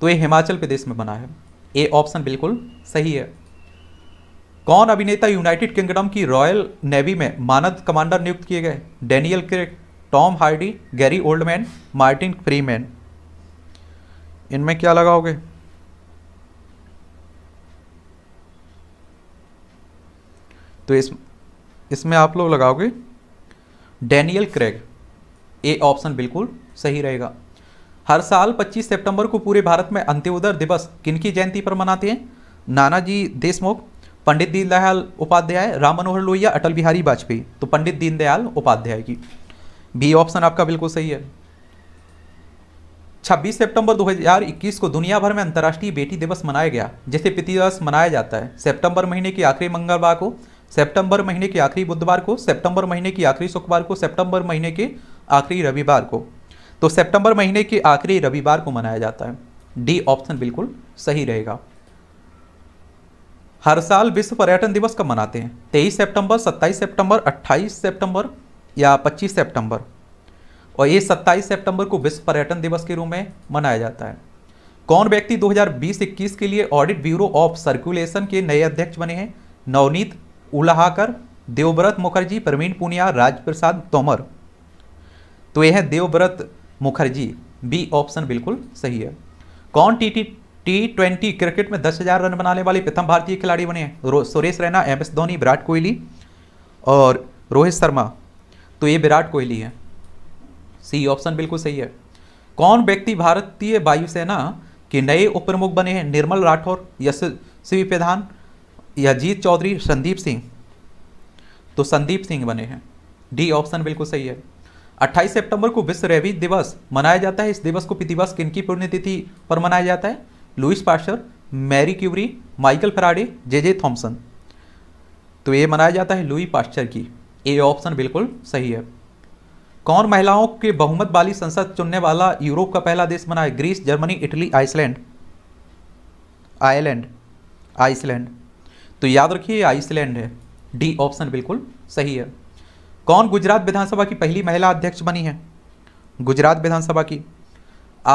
तो ये हिमाचल प्रदेश में बना है ए ऑप्शन बिल्कुल सही है कौन अभिनेता यूनाइटेड किंगडम की रॉयल नेवी में मानद कमांडर नियुक्त किए गए Daniel Craig Tom Hardy Gary Oldman Martin Freeman इनमें क्या लगाओगे तो इस इसमें आप लोग लगाओगे डेनियल क्रेग ए ऑप्शन बिल्कुल सही रहेगा हर साल 25 सितंबर को पूरे भारत में अंत्योदय दिवस किनकी जयंती पर मनाते हैं नानाजी देशमुख पंडित दीनदयाल उपाध्याय राम मनोहर लोहिया अटल बिहारी वाजपेयी तो पंडित दीनदयाल उपाध्याय की बी ऑप्शन आपका बिल्कुल सही है 26 सितंबर 2021 को दुनिया भर में अंतर्राष्ट्रीय बेटी दिवस मनाया गया जिसे पिता दिवस मनाया जाता है सितंबर महीने की आखिरी मंगलवार को सितंबर महीने की आखिरी बुधवार को सितंबर महीने की आखिरी शुक्रवार को सितंबर महीने के आखिरी रविवार को तो सितंबर महीने के आखिरी रविवार को मनाया जाता है डी ऑप्शन बिल्कुल सही रहेगा हर साल विश्व पर्यटन दिवस कब मनाते हैं तेईस सितंबर सत्ताईस सितंबर अट्ठाईस सितंबर या 25 सितंबर और ये 27 सितंबर को विश्व पर्यटन दिवस के रूप में मनाया जाता है कौन व्यक्ति 2020-21 के लिए ऑडिट ब्यूरो ऑफ सर्कुलेशन के नए अध्यक्ष बने हैं नवनीत उलाहाकर देवव्रत मुखर्जी प्रवीण पुनिया राजप्रसाद तोमर तो यह है देवव्रत मुखर्जी बी ऑप्शन बिल्कुल सही है कौन T T T twenty cricket में दस हज़ार रन बनाने वाले प्रथम भारतीय खिलाड़ी बने हैं सुरेश रैना एम एस धोनी विराट कोहली और रोहित शर्मा तो ये विराट कोहली है सी ऑप्शन बिल्कुल सही है कौन व्यक्ति भारतीय वायुसेना के नए प्रमुख बने हैं निर्मल राठौर यशस्वी प्रधान अजीत चौधरी संदीप सिंह तो संदीप सिंह बने हैं डी ऑप्शन बिल्कुल सही है 28 सितंबर को विश्व रैवी दिवस मनाया जाता है इस दिवस को प्रतिवर्ष किनकी पुण्यतिथि पर मनाया जाता है Louis Pasteur Marie Curie Michael Faraday J J Thomson तो ये मनाया जाता है लुई पाश्चर की ए ऑप्शन बिल्कुल सही है कौन महिलाओं के बहुमत वाली संसद चुनने वाला यूरोप का पहला देश बना है Greece Germany Italy Iceland Ireland Iceland तो याद रखिए आइसलैंड है डी ऑप्शन बिल्कुल सही है कौन गुजरात विधानसभा की पहली महिला अध्यक्ष बनी है गुजरात विधानसभा की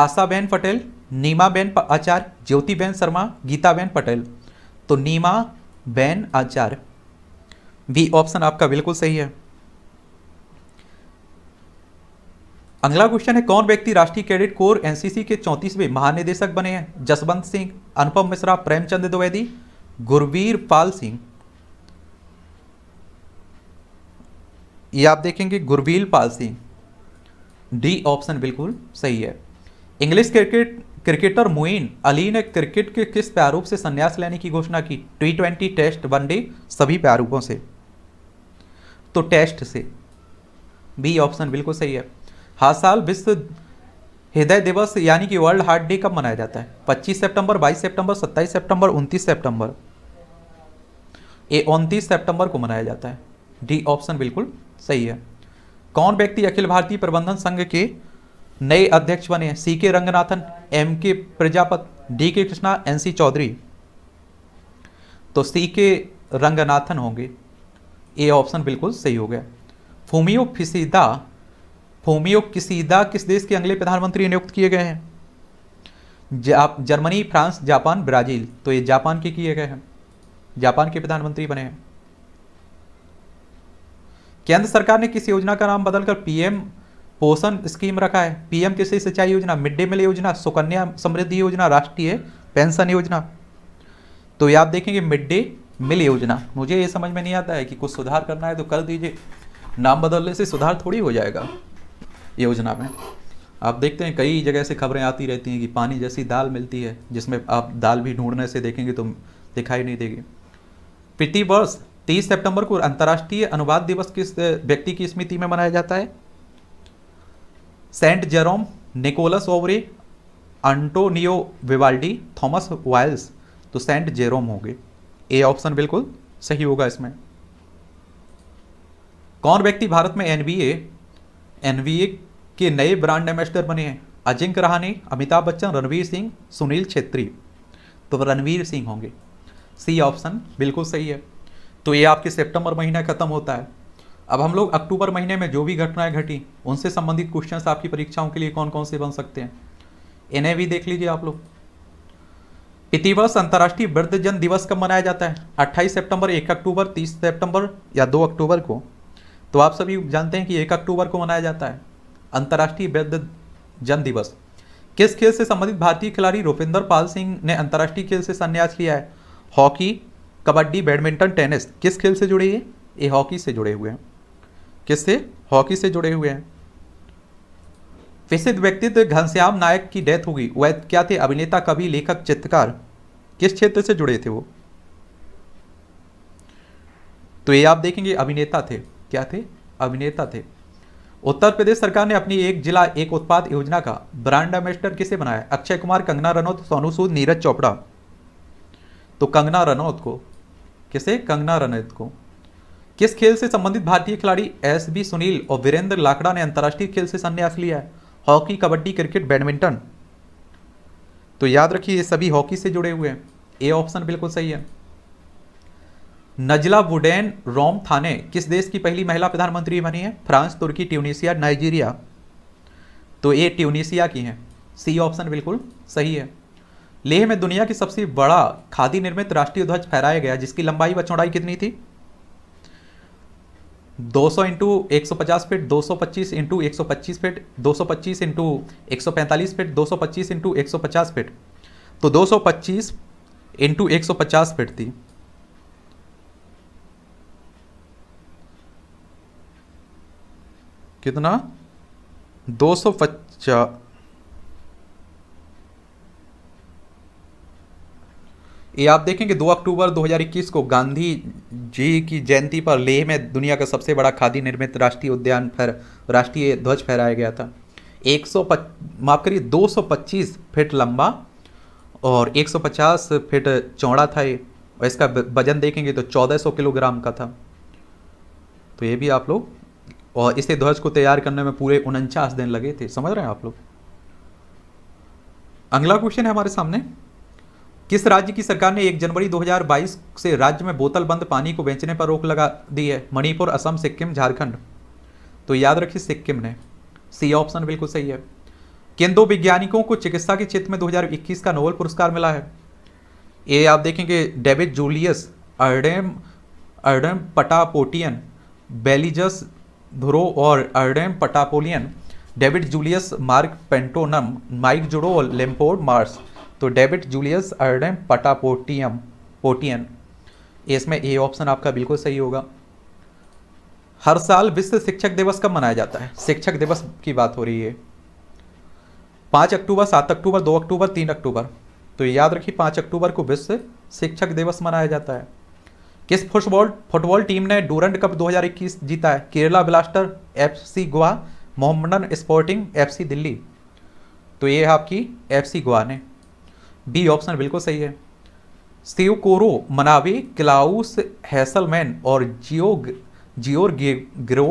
आशाबेन पटेल नीमाबेन आचार्य ज्योतिबेन शर्मा गीताबेन पटेल तो नीमा बेन आचार्य बी ऑप्शन आपका बिल्कुल सही है अगला क्वेश्चन है कौन व्यक्ति राष्ट्रीय कैडेट कोर एनसीसी के चौंतीसवें महानिदेशक बने हैं जसवंत सिंह अनुपम मिश्रा प्रेमचंद द्विवेदी गुरवीर पाल सिंह ये आप देखेंगे गुरवीर पाल सिंह डी ऑप्शन बिल्कुल सही है English cricket cricketer Moeen Ali ने क्रिकेट के किस प्रारूप से संन्यास लेने की घोषणा की टी ट्वेंटी टेस्ट वनडे सभी प्रारूपों से तो टेस्ट से बी ऑप्शन बिल्कुल सही है हर साल विश्व हृदय दिवस यानी कि वर्ल्ड हार्ट डे कब मनाया जाता है 25 सितंबर 22 सितंबर 27 सितंबर 29 सितंबर ये 29 सितंबर को मनाया जाता है डी ऑप्शन बिल्कुल सही है कौन व्यक्ति अखिल भारतीय प्रबंधन संघ के नए अध्यक्ष बने हैं सी के रंगनाथन एम के प्रजापत डी के कृष्णा एन सी चौधरी तो सी के रंगनाथन होंगे ए ऑप्शन बिल्कुल सही हो गया फोमियो फिसीदा फोमियो किसीदा किस देश के अगले प्रधानमंत्री नियुक्त किए गए हैं जर्मनी फ्रांस जापान ब्राजील तो ये जापान के किए गए हैं जापान के प्रधानमंत्री बने हैं केंद्र सरकार ने किस योजना का नाम बदलकर पीएम पोषण स्कीम रखा है पीएम कृषि सिंचाई योजना मिड डे मील योजना सुकन्या समृद्धि योजना राष्ट्रीय पेंशन योजना तो ये आप देखेंगे मिड डे मिल योजना मुझे ये समझ में नहीं आता है कि कुछ सुधार करना है तो कर दीजिए नाम बदलने से सुधार थोड़ी हो जाएगा योजना में आप देखते हैं कई जगह से खबरें आती रहती हैं कि पानी जैसी दाल मिलती है जिसमें आप दाल भी ढूंढने से देखेंगे तो दिखाई नहीं देगी प्रति वर्ष तीस सितंबर को अंतर्राष्ट्रीय अनुवाद दिवस किस व्यक्ति की स्मृति में मनाया जाता है सेंट जेरोम निकोलस ओवरे अंटोनियो विवाल्डी थॉमस वाइल्स तो सेंट जेरोम होंगे ए ऑप्शन बिल्कुल सही होगा इसमें कौन व्यक्ति भारत में एनबीए एनबीए के नए ब्रांड एम्बेसडर बने हैं अजिंक रहाने अमिताभ बच्चन रणवीर सिंह सुनील छेत्री तो रणवीर सिंह होंगे सी ऑप्शन बिल्कुल सही है तो ये आपके सितंबर महीना खत्म होता है अब हम लोग अक्टूबर महीने में जो भी घटनाएं घटी उनसे संबंधित क्वेश्चन आपकी परीक्षाओं के लिए कौन कौन से बन सकते हैं एन देख लीजिए आप लोग इति वर्ष अंतर्राष्ट्रीय जन दिवस कब मनाया जाता है 28 सितंबर 1 अक्टूबर 30 सितंबर या 2 अक्टूबर को तो आप सभी जानते हैं कि 1 अक्टूबर को मनाया जाता है अंतर्राष्ट्रीय जन दिवस किस खेल से संबंधित भारतीय खिलाड़ी रुपिंदर पाल सिंह ने अंतर्राष्ट्रीय खेल से संन्यास लिया है हॉकी कबड्डी बैडमिंटन टेनिस किस खेल से जुड़े ये ये हॉकी से जुड़े हुए हैं किससे हॉकी से जुड़े हुए हैं प्रसिद्ध व्यक्तित्व घनश्याम नायक की डेथ होगी वह क्या थे अभिनेता कवि लेखक चित्रकार किस क्षेत्र से जुड़े थे वो तो ये आप देखेंगे अभिनेता थे क्या थे अभिनेता थे उत्तर प्रदेश सरकार ने अपनी एक जिला एक उत्पाद योजना का ब्रांड एम्बेस्टर किसे बनाया अक्षय कुमार कंगना रनौत सोनू सूद नीरज चोपड़ा तो कंगना रनौत को किसे कंगना रनौत को किस खेल से संबंधित भारतीय खिलाड़ी एस बी सुनील और वीरेंद्र लाकड़ा ने अंतर्राष्ट्रीय खेल से संन्यास लिया है हॉकी कबड्डी क्रिकेट बैडमिंटन तो याद रखिए ये सभी हॉकी से जुड़े हुए हैं ए ऑप्शन बिल्कुल सही है नजला वुडेन रोम थाने किस देश की पहली महिला प्रधानमंत्री बनी है फ्रांस तुर्की ट्यूनिशिया नाइजीरिया तो ये ट्यूनिशिया की हैं सी ऑप्शन बिल्कुल सही है लेह में दुनिया की सबसे बड़ा खादी निर्मित राष्ट्रीय ध्वज फहराया गया जिसकी लंबाई व चौड़ाई कितनी थी दो सौ इंटू एक सौ पचास फीट दो सौ पच्चीस इंटू एक सौ पच्चीस फीट दो सौ पच्चीस इंटू एक सौ पैंतालीस फिट दो सौ पच्चीस इंटू एक सौ पचास फीट तो दो सौ पच्चीस इंटू एक सौ पचास फीट थी कितना दो सौ पचास ये आप देखेंगे 2 अक्टूबर 2021 को गांधी जी की जयंती पर लेह में दुनिया का सबसे बड़ा खादी निर्मित राष्ट्रीय उद्यान पर राष्ट्रीय ध्वज फहराया गया था एक सौ माफ करिए 225 फीट लंबा और 150 फीट चौड़ा था ये और इसका वजन देखेंगे तो 1400 किलोग्राम का था तो ये भी आप लोग और इसे ध्वज को तैयार करने में पूरे उनचास दिन लगे थे समझ रहे हैं आप लोग अगला क्वेश्चन है हमारे सामने किस राज्य की सरकार ने 1 जनवरी 2022 से राज्य में बोतल बंद पानी को बेचने पर रोक लगा दी है मणिपुर असम सिक्किम झारखंड तो याद रखिए सिक्किम ने सी ऑप्शन बिल्कुल सही है किन दो वैज्ञानिकों को चिकित्सा के क्षेत्र में 2021 का नोबेल पुरस्कार मिला है ये आप देखेंगे डेविड जूलियस अर्डेम अर्डेम पटापोटियन बेलिजस धुरो और Ardem Patapoutian David Julius Mark पेंटोनम माइक जुडो और लेम्पोर मार्स तो डेविड जूलियस अर्डम पटापोटियम पोटियन इसमें ए ऑप्शन आपका बिल्कुल सही होगा हर साल विश्व शिक्षक दिवस कब मनाया जाता है शिक्षक दिवस की बात हो रही है पाँच अक्टूबर सात अक्टूबर दो अक्टूबर तीन अक्टूबर तो याद रखिए पाँच अक्टूबर को विश्व शिक्षक दिवस मनाया जाता है किस फुटबॉल फुटबॉल टीम ने डूरेंट कप 2021 जीता है Kerala blaster FC Goa Mohammedan sporting FC Delhi तो ये है आपकी एफसी गोवा ने बी ऑप्शन बिल्कुल सही है स्टीव कोरो मनावे क्लाउस हैसलमैन और जियो जियोर ग्रो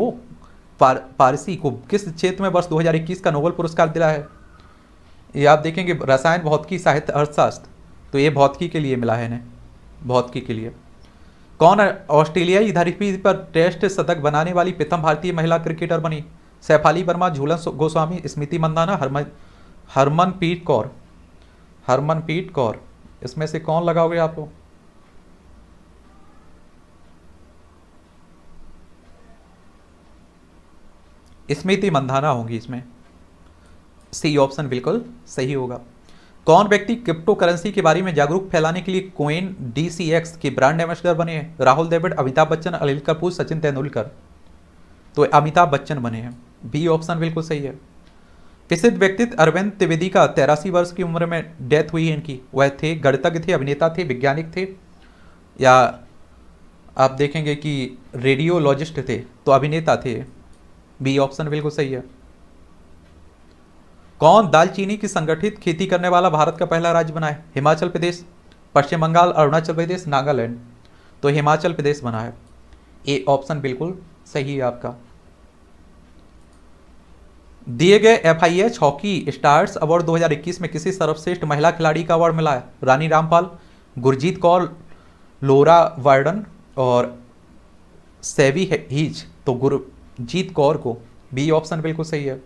पार, पारसी को किस क्षेत्र में वर्ष 2021 का नोबल पुरस्कार दिला है ये आप देखेंगे रसायन भौतिकी साहित्य अर्थशास्त्र तो ये भौतिकी के लिए मिला है इन्हें भौतिकी के लिए कौन ऑस्ट्रेलियाई धरपी पर टेस्ट शतक बनाने वाली प्रथम भारतीय महिला क्रिकेटर बनी सैफाली वर्मा झूलन गोस्वामी स्मृति मंदाना हरमन हरमनप्रीत कौर हरमनप्रीत कौर इसमें से कौन लगाओगे आप लोग स्मृति मंधाना होंगी इसमें सी ऑप्शन बिल्कुल सही होगा कौन व्यक्ति क्रिप्टो करेंसी के बारे में जागरूक फैलाने के लिए कोइन डीसीएक्स के ब्रांड एम्बेसडर बने हैं राहुल द्रविड़ अमिताभ बच्चन अनिल कपूर सचिन तेंदुलकर तो अमिताभ बच्चन बने हैं बी ऑप्शन बिल्कुल सही है प्रसिद्ध व्यक्तित्व अरविंद त्रिवेदी का तेरासी वर्ष की उम्र में डेथ हुई है इनकी वह थे गणितज्ञ थे अभिनेता थे वैज्ञानिक थे या आप देखेंगे कि रेडियोलॉजिस्ट थे तो अभिनेता थे बी ऑप्शन बिल्कुल सही है कौन दालचीनी की संगठित खेती करने वाला भारत का पहला राज्य बना है हिमाचल प्रदेश पश्चिम बंगाल अरुणाचल प्रदेश नागालैंड तो हिमाचल प्रदेश बना है ए ऑप्शन बिल्कुल सही है आपका दिए गए F I H hockey stars award 2021 में किसी सर्वश्रेष्ठ महिला खिलाड़ी का अवार्ड मिला है रानी रामपाल गुरजीत कौर लोरा वार्डन और सेवी हीज तो गुरजीत कौर को बी ऑप्शन बिल्कुल सही है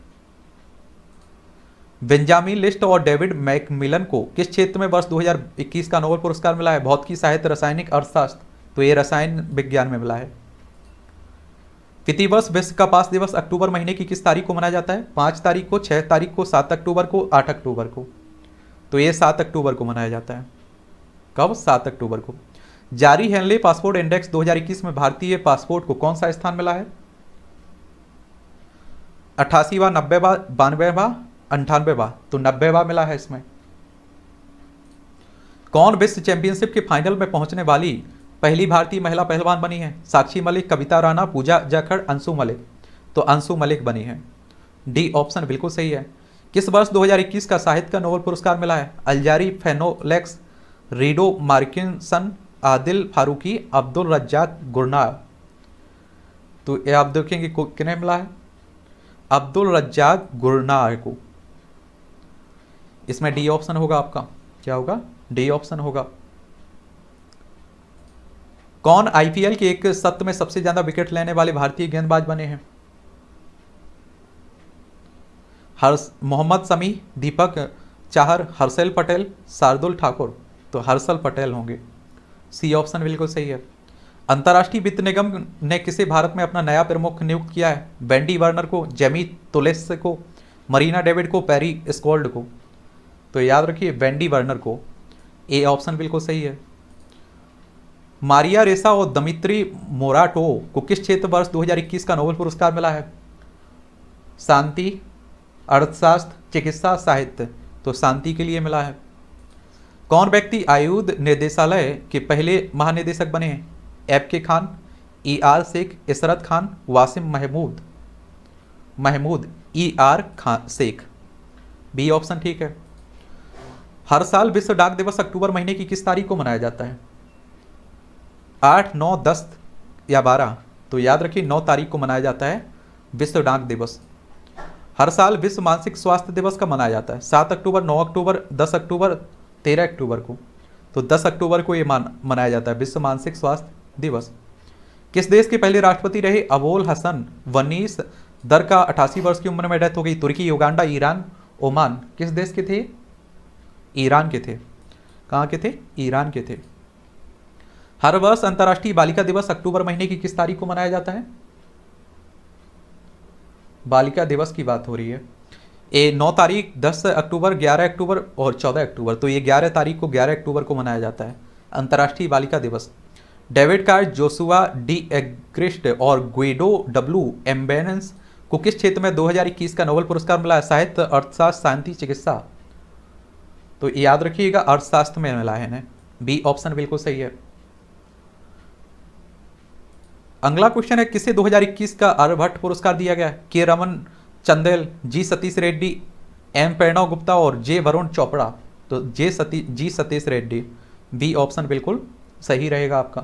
बेंजामिन लिस्ट और डेविड मैकमिलन को किस क्षेत्र में वर्ष 2021 का नोबेल पुरस्कार मिला है भौतिकी साहित्य रासायनिक अर्थशास्त्र तो ये रसायन विज्ञान में मिला है प्रति वर्ष विश्व कपास दिवस अक्टूबर महीने की किस तारीख को मनाया जाता है पाँच तारीख को छः तारीख को सात अक्टूबर को आठ अक्टूबर को तो ये सात अक्टूबर को मनाया जाता है कब सात अक्टूबर को जारी हेनले पासपोर्ट इंडेक्स 2021 में भारतीय पासपोर्ट को कौन सा स्थान मिला है अट्ठासीवा नब्बेवा बानवेवा अंठानवेवा तो नब्बेवा मिला है इसमें कौन विश्व चैंपियनशिप के फाइनल में पहुंचने वाली पहली भारतीय महिला पहलवान बनी है साक्षी मलिक कविता राणा पूजा जाखड़ अंशु मलिक तो अंशु मलिक बनी है डी ऑप्शन बिल्कुल सही है किस वर्ष 2021 का साहित्य का नोबल पुरस्कार मिला है अलजारी फेनोलेक्स रीडो मार्किसन Adil Farooqui Abdulrazak Gurnah तो ये आप देखेंगे किन्हें मिला है अब्दुल रज्जाक गुरना को इसमें डी ऑप्शन होगा आपका क्या होगा डी ऑप्शन होगा कौन आईपीएल के एक सत्र में सबसे ज्यादा विकेट लेने वाले भारतीय गेंदबाज बने हैं हर्ष मोहम्मद समी दीपक चाहर हर्षल पटेल शार्दुल ठाकुर तो हर्षल पटेल होंगे सी ऑप्शन बिल्कुल सही है अंतर्राष्ट्रीय वित्त निगम ने किसे भारत में अपना नया प्रमुख नियुक्त किया है बैंडी वर्नर को जेमी तुलेस को मरीना डेविड को पैरी स्कॉल्ड को तो याद रखिए बैंडी वर्नर को ए ऑप्शन बिल्कुल सही है मारिया रेसा और दमित्री मोराटो को किस क्षेत्र वर्ष 2021 का नोबेल पुरस्कार मिला है शांति अर्थशास्त्र चिकित्सा साहित्य तो शांति के लिए मिला है कौन व्यक्ति आयुध निर्देशालय के पहले महानिदेशक बने हैं F K Khan E R Sheikh Ishrat Khan Wasim Mahmood Mahmood E R Khan Sheikh B option ठीक है हर साल विश्व डाक दिवस अक्टूबर महीने की किस तारीख को मनाया जाता है आठ नौ दस या बारह तो याद रखिए नौ तारीख को मनाया जाता है विश्व डाक दिवस हर साल विश्व मानसिक स्वास्थ्य दिवस का मनाया जाता है सात अक्टूबर नौ अक्टूबर दस अक्टूबर तेरह अक्टूबर को तो दस अक्टूबर को ये मान मनाया जाता है विश्व मानसिक स्वास्थ्य दिवस किस देश के पहले राष्ट्रपति रहे अबोल हसन वनीस दर का अठासी वर्ष की उम्र में डेथ हो गई तुर्की युगांडा ईरान ओमान किस देश के थे ईरान के थे कहाँ के थे ईरान के थे हर वर्ष अंतर्राष्ट्रीय बालिका दिवस अक्टूबर महीने की किस तारीख को मनाया जाता है बालिका दिवस की बात हो रही है ये नौ तारीख दस अक्टूबर ग्यारह अक्टूबर और चौदह अक्टूबर तो ये ग्यारह तारीख को ग्यारह अक्टूबर को मनाया जाता है अंतर्राष्ट्रीय बालिका दिवस David Card Joshua D Angrist और ग्वेडो डब्लू एम्बेनेंस को किस क्षेत्र में 2021 का नोबल पुरस्कार मिला है साहित्य अर्थशास्त्र शांति चिकित्सा तो याद रखिएगा अर्थशास्त्र में मिला है इन्हें बी ऑप्शन बिल्कुल सही है अगला क्वेश्चन है किसे 2021 का आर्यभट्ट पुरस्कार दिया गया K Raman Chandel G Satheesh Reddy M Pranav Gupta और जे वरुण चोपड़ा तो J Sati G Satheesh Reddy B option बिल्कुल सही रहेगा आपका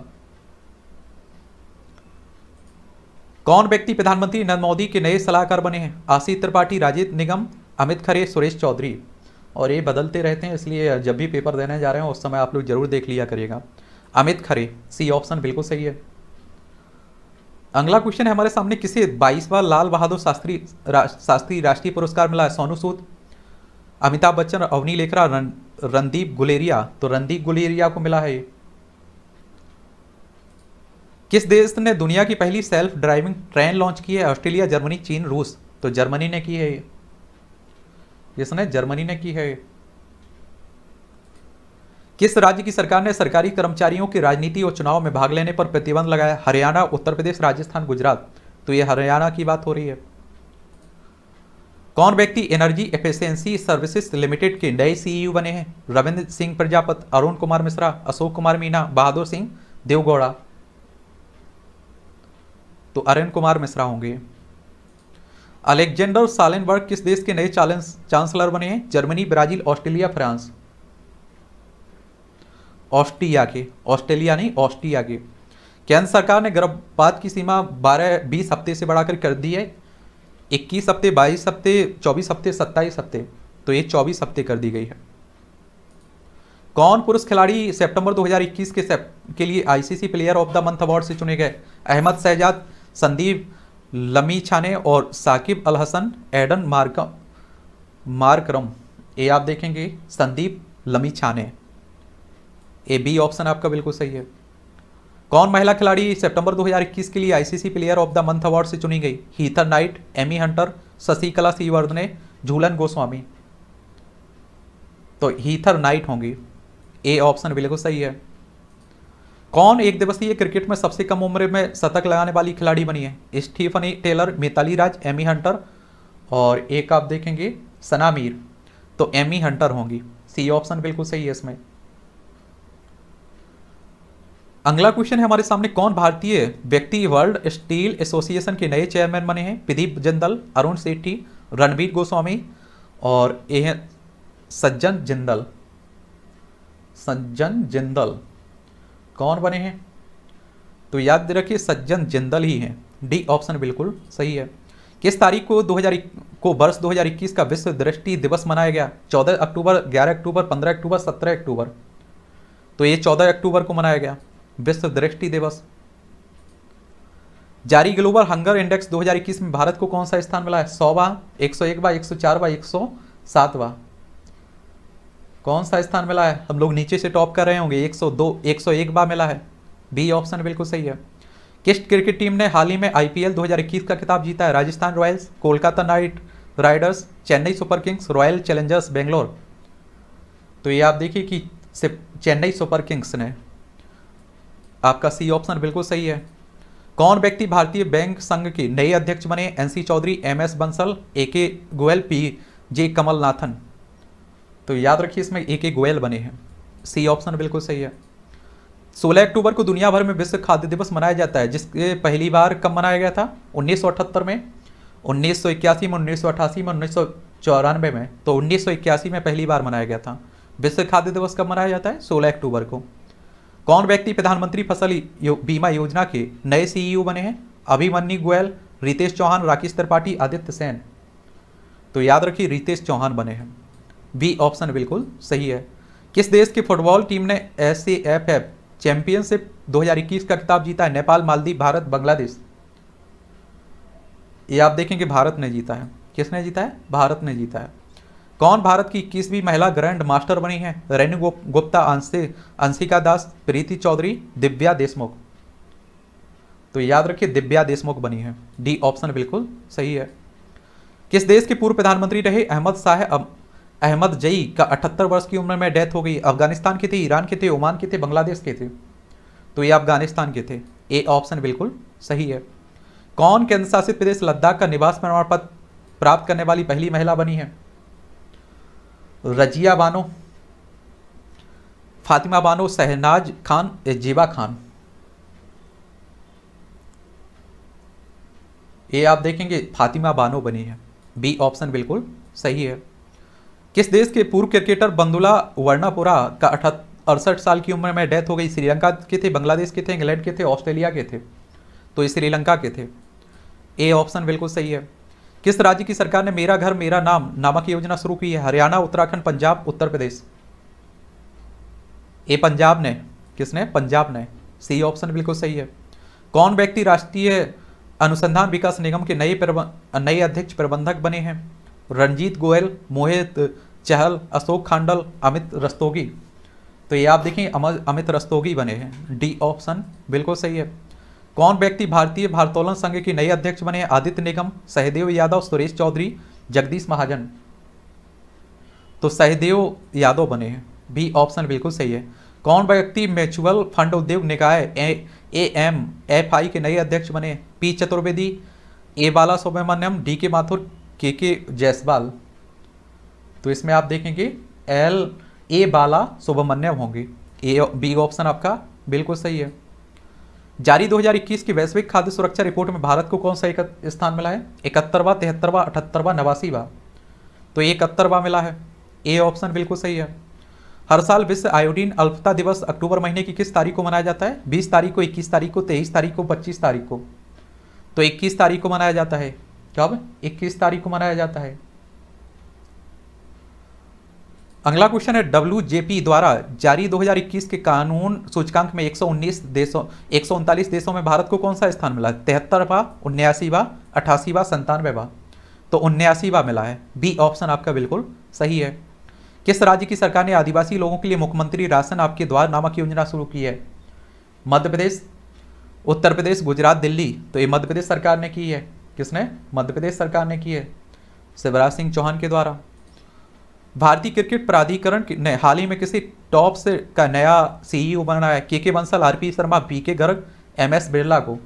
कौन व्यक्ति प्रधानमंत्री नरेंद्र मोदी के नए सलाहकार बने हैं आशीष त्रिपाठी राजीव निगम अमित खरे सुरेश चौधरी और ये बदलते रहते हैं इसलिए जब भी पेपर देने जा रहे हैं उस समय आप लोग जरूर देख लिया करिएगा अमित खरे सी ऑप्शन बिल्कुल सही है अगला क्वेश्चन है हमारे सामने किसे बाईसवा लाल बहादुर शास्त्री रा, शास्त्री राष्ट्रीय पुरस्कार मिला है सोनू सूद अमिताभ बच्चन अवनी लेखरा रन, रणदीप गुलेरिया तो रणदीप गुलेरिया को मिला है किस देश ने दुनिया की पहली सेल्फ ड्राइविंग ट्रेन लॉन्च की है ऑस्ट्रेलिया जर्मनी चीन रूस तो जर्मनी ने की है जिसने जर्मनी ने की है किस राज्य की सरकार ने सरकारी कर्मचारियों की राजनीति और चुनाव में भाग लेने पर प्रतिबंध लगाया हरियाणा उत्तर प्रदेश राजस्थान गुजरात तो ये हरियाणा की बात हो रही है कौन व्यक्ति एनर्जी एफिशिएंसी सर्विसेज लिमिटेड के नए सीईओ बने हैं रविंद्र सिंह प्रजापत अरुण कुमार मिश्रा अशोक कुमार मीना बहादुर सिंह देवगौड़ा तो अरुण कुमार मिश्रा होंगे अलेक्जेंडर सालेनबर्ग किस देश के नए चांसलर बने हैं Germany Brazil Australia France Austria के ऑस्ट्रेलिया नहीं ऑस्ट्रिया के केंद्र सरकार ने गर्भपात की सीमा 12 बीस हफ्ते से बढ़ाकर कर दी है 21 हफ्ते 22 हफ्ते 24 हफ्ते 27 हफ्ते तो ये 24 हफ्ते कर दी गई है कौन पुरुष खिलाड़ी सितंबर 2021 के सेप के लिए ICC player of the month award से चुने गए अहमद शहजाद संदीप लमी छाने और Shakib Al Hasan Aiden Mark Markram ये आप देखेंगे संदीप लमी छाने ए बी ऑप्शन आपका बिल्कुल सही है कौन महिला खिलाड़ी सितंबर 2021 के लिए ICC player of the month award से चुनी गई Heather Knight Amy Hunter Shashikala Siriwardene Jhulan Goswami तो हीथर नाइट होंगी ए ऑप्शन बिल्कुल सही है कौन एक दिवसीय क्रिकेट में सबसे कम उम्र में शतक लगाने वाली खिलाड़ी बनी है Stefanie Taylor Mithali Raj Amy Hunter और एक आप देखेंगे सना मीर तो एमी हंटर होंगी सी ऑप्शन बिल्कुल सही है इसमें अगला क्वेश्चन है हमारे सामने कौन भारतीय व्यक्ति वर्ल्ड स्टील एसोसिएशन के नए चेयरमैन बने हैं प्रदीप जिंदल अरुण सेठी रणबीर गोस्वामी और ये हैं सज्जन जिंदल सज्जन जिंदल कौन बने हैं तो याद रखिए सज्जन जिंदल ही हैं डी ऑप्शन बिल्कुल सही है किस तारीख को 2000 को वर्ष 2021 का विश्व दृष्टि दिवस मनाया गया 14 अक्टूबर 11 अक्टूबर 15 अक्टूबर 17 अक्टूबर तो ये 14 अक्टूबर को मनाया गया विश्व दृष्टि दिवस जारी ग्लोबल हंगर इंडेक्स 2021 में भारत को कौन सा स्थान मिला है सौवा एक सौ एक बा एक सौ चार वा एक सौ सातवा कौन सा स्थान मिला है हम लोग नीचे से टॉप कर रहे होंगे एक सौ दो एक सौ एक बार मिला है बी ऑप्शन बिल्कुल सही है किस क्रिकेट टीम ने हाल ही में आईपीएल 2021 का खिताब जीता है Rajasthan royals Kolkata knight riders Chennai super kings royal challengers Bangalore तो ये आप देखिए कि चेन्नई सुपर किंग्स ने आपका सी ऑप्शन बिल्कुल सही है कौन व्यक्ति भारतीय बैंक संघ के नए अध्यक्ष बने NC Chaudhary M S Bansal A K Goyal P जे कमलनाथन तो याद रखिए इसमें ए के गोयल बने हैं सी ऑप्शन बिल्कुल सही है 16 अक्टूबर को दुनिया भर में विश्व खाद्य दिवस मनाया जाता है जिसके पहली बार कब मनाया गया था उन्नीस में उन्नीस में उन्नीस में उन्नीस में तो उन्नीस में पहली बार मनाया गया था विश्व खाद्य दिवस कब मनाया जाता है सोलह अक्टूबर को कौन व्यक्ति प्रधानमंत्री फसल यो, बीमा योजना के नए सीईओ e बने हैं अभिमन्यु गोयल रितेश चौहान राकेश त्रिपाठी आदित्य सेन तो याद रखिए रितेश चौहान बने हैं बी ऑप्शन बिल्कुल सही है किस देश की फुटबॉल टीम ने एस एफ एफ चैंपियनशिप 2021 का खिताब जीता है नेपाल मालदीव भारत बांग्लादेश ये आप देखेंगे भारत ने जीता है किसने जीता है भारत ने जीता है कौन भारत की इक्कीसवीं महिला ग्रैंड मास्टर बनी है रेणु गुप्ता अंशिका दास प्रीति चौधरी दिव्या देशमुख तो याद रखिए दिव्या देशमुख बनी है डी ऑप्शन बिल्कुल सही है किस देश के पूर्व प्रधानमंत्री रहे अहमद शाह अहमद जई का अठहत्तर वर्ष की उम्र में डेथ हो गई अफगानिस्तान के थे ईरान के थे ओमान के थे बांग्लादेश के थे तो ये अफगानिस्तान के थे ए ऑप्शन बिल्कुल सही है कौन केंद्र शासित प्रदेश लद्दाख का निवास प्रमाण पत्र प्राप्त करने वाली पहली महिला बनी है रजिया बानो फातिमा बानो शहनाज खान जीबा खान ये आप देखेंगे फातिमा बानो बनी है बी ऑप्शन बिल्कुल सही है किस देश के पूर्व क्रिकेटर बंदुला वर्णापुरा का अड़सठ साल की उम्र में डेथ हो गई श्रीलंका के थे बांग्लादेश के थे इंग्लैंड के थे ऑस्ट्रेलिया के थे तो ये श्रीलंका के थे ए ऑप्शन बिल्कुल सही है किस राज्य की सरकार ने मेरा घर मेरा नाम नामक योजना शुरू की है हरियाणा उत्तराखंड पंजाब उत्तर प्रदेश ए पंजाब ने किसने पंजाब ने सी ऑप्शन बिल्कुल सही है कौन व्यक्ति राष्ट्रीय अनुसंधान विकास निगम के नए नए अध्यक्ष प्रबंधक बने हैं रणजीत गोयल मोहित चहल अशोक खांडल अमित रस्तोगी तो ये आप देखें अमित रस्तोगी बने हैं डी ऑप्शन बिल्कुल सही है कौन व्यक्ति भारतीय भारतोलन संघ के नए अध्यक्ष बने आदित्य निगम सहदेव यादव सुरेश चौधरी जगदीश महाजन तो सहदेव यादव बने हैं बी ऑप्शन बिल्कुल सही है कौन व्यक्ति म्यूचुअल फंड उद्योग निकाय ए एम एफ आई के नए अध्यक्ष बने P Chaturvedi A Bala Subramaniam D K Mathur के के जैसवाल तो इसमें आप देखेंगे एल ए बाला सुब्रमण्यम होंगे ए बी ऑप्शन आपका बिल्कुल सही है जारी 2021 की वैश्विक खाद्य सुरक्षा रिपोर्ट में भारत को कौन सा एक स्थान मिला है इकहत्तरवा तिहत्तरवा अठहत्तरवा नवासीवा तो ये इकहत्तरवा मिला है ए ऑप्शन बिल्कुल सही है हर साल विश्व आयोडीन अल्पता दिवस अक्टूबर महीने की किस तारीख को मनाया जाता है बीस तारीख को इक्कीस तारीख को तेईस तारीख को पच्चीस तारीख को तो इक्कीस तारीख को मनाया जाता है कब इक्कीस तारीख को मनाया जाता है अगला क्वेश्चन है डब्ल्यू द्वारा जारी 2021 के कानून सूचकांक में 119 देशों एक देशों में भारत को कौन सा स्थान मिला तिहत्तरवा उन्यासीवा अठासीवा संतानवेवा तो उन्यासीवा मिला है बी ऑप्शन आपका बिल्कुल सही है किस राज्य की सरकार ने आदिवासी लोगों के लिए मुख्यमंत्री राशन आपके द्वार नामक योजना शुरू की है मध्य प्रदेश उत्तर प्रदेश गुजरात दिल्ली तो ये मध्य प्रदेश सरकार ने की है किसने मध्य प्रदेश सरकार ने की है शिवराज सिंह चौहान के द्वारा भारतीय क्रिकेट प्राधिकरण ने हाल ही में किसी टॉप से का नया सीईओ e बनाया K K Bansal R P Sharma B K Garg M S Birla को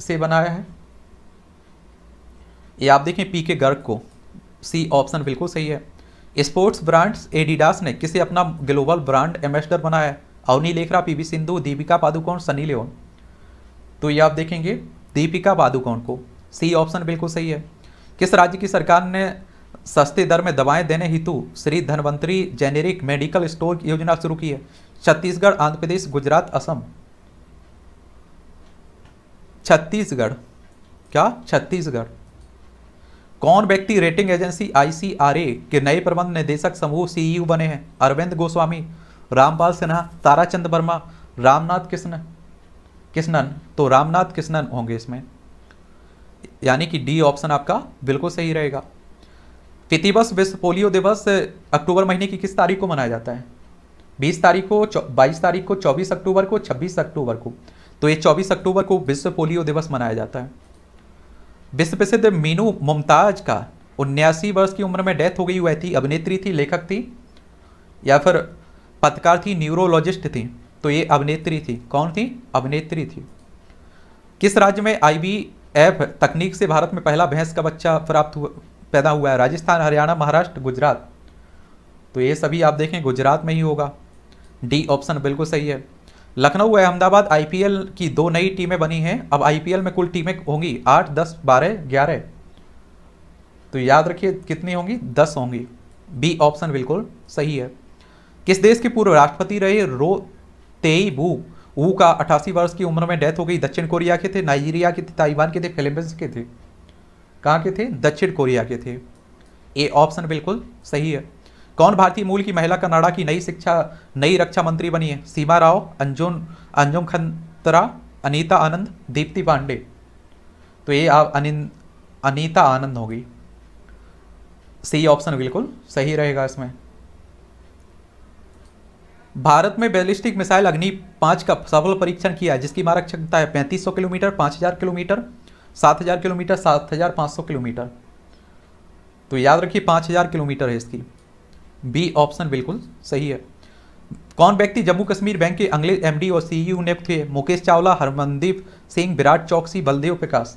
से बनाया है ये आप देखें पी के गर्ग को सी ऑप्शन बिल्कुल सही है स्पोर्ट्स ब्रांड्स एडिडास ने किसे अपना ग्लोबल ब्रांड एम्बेसडर बनाया है अवनी लेखरा पी सिंधु दीपिका पादुकोण सनी लियोन तो ये आप देखेंगे दीपिका पादुकोण को सी ऑप्शन बिल्कुल सही है किस राज्य की सरकार ने सस्ती दर में दवाएं देने हेतु Shri Dhanvantari generic medical store योजना शुरू की है छत्तीसगढ़ आंध्र प्रदेश गुजरात असम छत्तीसगढ़ क्या छत्तीसगढ़ कौन व्यक्ति रेटिंग एजेंसी आईसीआरए के नए प्रबंध निदेशक समूह सीईओ बने हैं अरविंद गोस्वामी रामपाल सिन्हा ताराचंद वर्मा रामनाथ कृष्ण कृष्णन तो रामनाथ कृष्णन होंगे इसमें यानी कि डी ऑप्शन आपका बिल्कुल सही रहेगा तिथिवश विश्व पोलियो दिवस अक्टूबर महीने की किस तारीख को मनाया जाता है बीस तारीख को बाईस तारीख को चौबीस अक्टूबर को छब्बीस अक्टूबर को तो ये चौबीस अक्टूबर को विश्व पोलियो दिवस मनाया जाता है विश्व प्रसिद्ध मीनू मुमताज का उन्यासी वर्ष की उम्र में डेथ हो गई हुई थी अभिनेत्री थी लेखक थी या फिर पत्रकार थी न्यूरोलॉजिस्ट थी तो ये अभिनेत्री थी कौन थी अभिनेत्री थी किस राज्य में आई एफ तकनीक से भारत में पहला भैंस का बच्चा प्राप्त हुआ पैदा हुआ है राजस्थान हरियाणा महाराष्ट्र गुजरात तो ये सभी आप देखें गुजरात में ही होगा डी ऑप्शन बिल्कुल सही है लखनऊ व अहमदाबाद आईपीएल की दो नई टीमें बनी हैं अब आईपीएल में कुल टीमें होंगी आठ दस बारह ग्यारह तो याद रखिए कितनी होंगी दस होंगी बी ऑप्शन बिल्कुल सही है किस देश के पूर्व राष्ट्रपति रहे रो तेई बू ऊ का अठासी वर्ष की उम्र में डेथ हो गई दक्षिण कोरिया के थे नाइजीरिया के थे ताइवान के थे फिलीपींस के थे कहाँ के थे दक्षिण कोरिया के थे ए ऑप्शन बिल्कुल सही है कौन भारतीय मूल की महिला कनाडा की नई शिक्षा नई रक्षा मंत्री बनी है सीमा राव अंजुम अंजुम खंतरा अनीता आनंद दीप्ति पांडे तो ये आप अनीता आनंद होगी सी ऑप्शन बिल्कुल सही रहेगा इसमें भारत में बैलिस्टिक मिसाइल अग्नि पाँच का सफल परीक्षण किया जिसकी मारक क्षमता है 3500 किलोमीटर 5000 किलोमीटर सात हज़ार किलोमीटर सात हज़ार पाँच सौ किलोमीटर तो याद रखिए पाँच हज़ार किलोमीटर है इसकी बी ऑप्शन बिल्कुल सही है कौन व्यक्ति जम्मू कश्मीर बैंक के अंग्रेज एमडी और सीईओ e नियुक्त हुए मुकेश चावला हरमनदीप सिंह विराट चौकसी बलदेव प्रकाश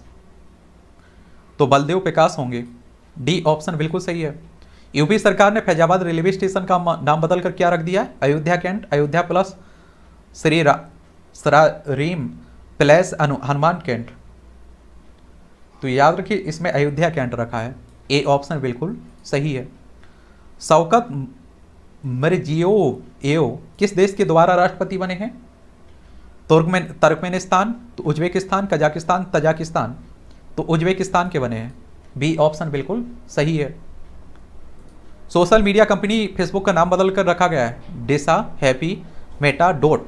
तो बलदेव प्रकाश होंगे डी ऑप्शन बिल्कुल सही है यूपी सरकार ने फैजाबाद रेलवे स्टेशन का नाम बदलकर क्या रख दिया है अयोध्या कैंट अयोध्या प्लस श्री रा रीम प्लस हनुमान कैंट तो याद रखिए इसमें अयोध्या कैंट रखा है ए ऑप्शन बिल्कुल सही है सौकत मरजियो एओ किस देश के द्वारा राष्ट्रपति बने हैं तुर्कमेन तर्कमेनिस्तान तो उज्बेकिस्तान कजाकिस्तान तजाकिस्तान तो उज्बेकिस्तान के बने हैं बी ऑप्शन बिल्कुल सही है सोशल मीडिया कंपनी फेसबुक का नाम बदल कर रखा गया है डेसा happy meta dot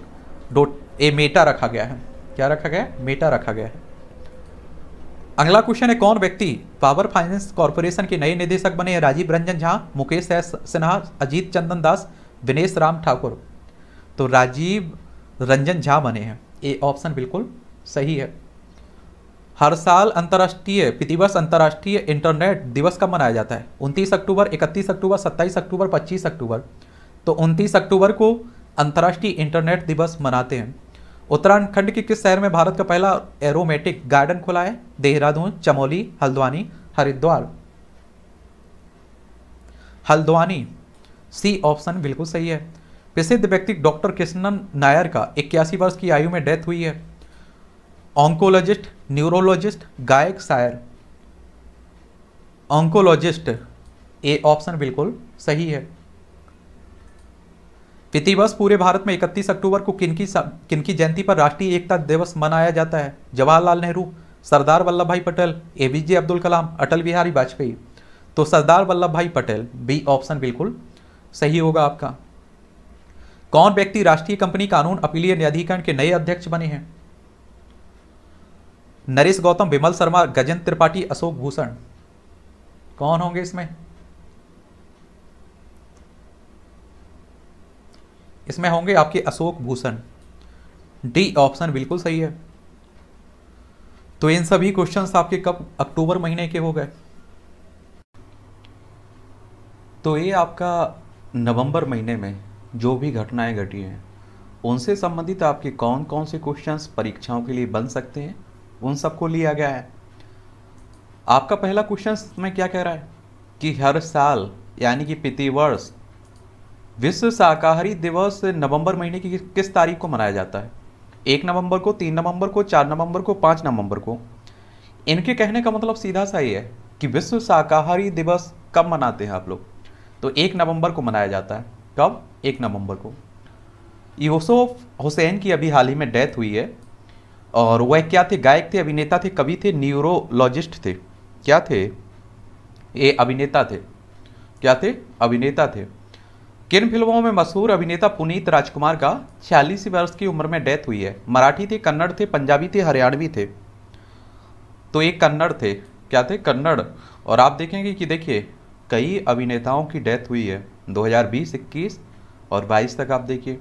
dot A meta रखा गया है क्या रखा गया है मेटा रखा गया है अगला क्वेश्चन है कौन व्यक्ति पावर फाइनेंस कॉरपोरेशन के नए निदेशक बने हैं राजीव रंजन झा मुकेश सिन्हा अजीत चंदन दास विनेश राम ठाकुर तो राजीव रंजन झा बने हैं ये ऑप्शन बिल्कुल सही है हर साल अंतर्राष्ट्रीय दिवस अंतर्राष्ट्रीय इंटरनेट दिवस कब मनाया जाता है उनतीस अक्टूबर इकतीस अक्टूबर सत्ताईस अक्टूबर पच्चीस अक्टूबर तो उनतीस अक्टूबर को अंतर्राष्ट्रीय इंटरनेट दिवस मनाते हैं उत्तराखंड के किस शहर में भारत का पहला एरोमेटिक गार्डन खुला है देहरादून चमोली हल्द्वानी हरिद्वार हल्द्वानी सी ऑप्शन बिल्कुल सही है प्रसिद्ध व्यक्ति डॉक्टर कृष्णन नायर का इक्यासी वर्ष की आयु में डेथ हुई है ऑन्कोलॉजिस्ट न्यूरोलॉजिस्ट गायक शायर ऑंकोलॉजिस्ट ए ऑप्शन बिल्कुल सही है प्रतिवर्ष पूरे भारत में 31 अक्टूबर को किनकी किनकी जयंती पर राष्ट्रीय एकता दिवस मनाया जाता है जवाहरलाल नेहरू सरदार वल्लभ भाई पटेल ए अब्दुल कलाम अटल बिहारी वाजपेयी तो सरदार Vallabhbhai Patel B option बिल्कुल सही होगा आपका कौन व्यक्ति राष्ट्रीय कंपनी कानून अपीलीय न्यायाधिकरण के नए अध्यक्ष बने हैं नरेश गौतम विमल शर्मा गजेंद्र त्रिपाठी अशोक भूषण कौन होंगे इसमें इसमें होंगे आपके अशोक भूषण डी ऑप्शन बिल्कुल सही है तो इन सभी क्वेश्चन आपके कब अक्टूबर महीने के हो गए तो ये आपका नवंबर महीने में जो भी घटनाएं घटी हैं उनसे संबंधित आपके कौन कौन से क्वेश्चंस परीक्षाओं के लिए बन सकते हैं उन सबको लिया गया है आपका पहला क्वेश्चन में क्या कह रहा है कि हर साल यानी कि प्रतिवर्ष विश्व शाकाहारी दिवस नवंबर महीने की किस तारीख को मनाया जाता है एक नवंबर को तीन नवंबर को चार नवंबर को पाँच नवंबर को इनके कहने का मतलब सीधा सा ही है कि विश्व शाकाहारी दिवस कब मनाते हैं आप लोग तो एक नवंबर को मनाया जाता है कब एक नवंबर को यूसुफ हुसैन की अभी हाल ही में डेथ हुई है और वह क्या थे गायक थे अभिनेता थे कवि थे न्यूरोलॉजिस्ट थे क्या थे ये अभिनेता थे क्या थे अभिनेता थे किन फिल्मों में मशहूर अभिनेता पुनीत राजकुमार का छियालीस वर्ष की उम्र में डेथ हुई है मराठी थे कन्नड़ थे पंजाबी थे हरियाणवी थे तो एक कन्नड़ थे क्या थे कन्नड़ और आप देखेंगे कि देखिए कई अभिनेताओं की डेथ हुई है 2020, 21 और 22 तक आप देखिए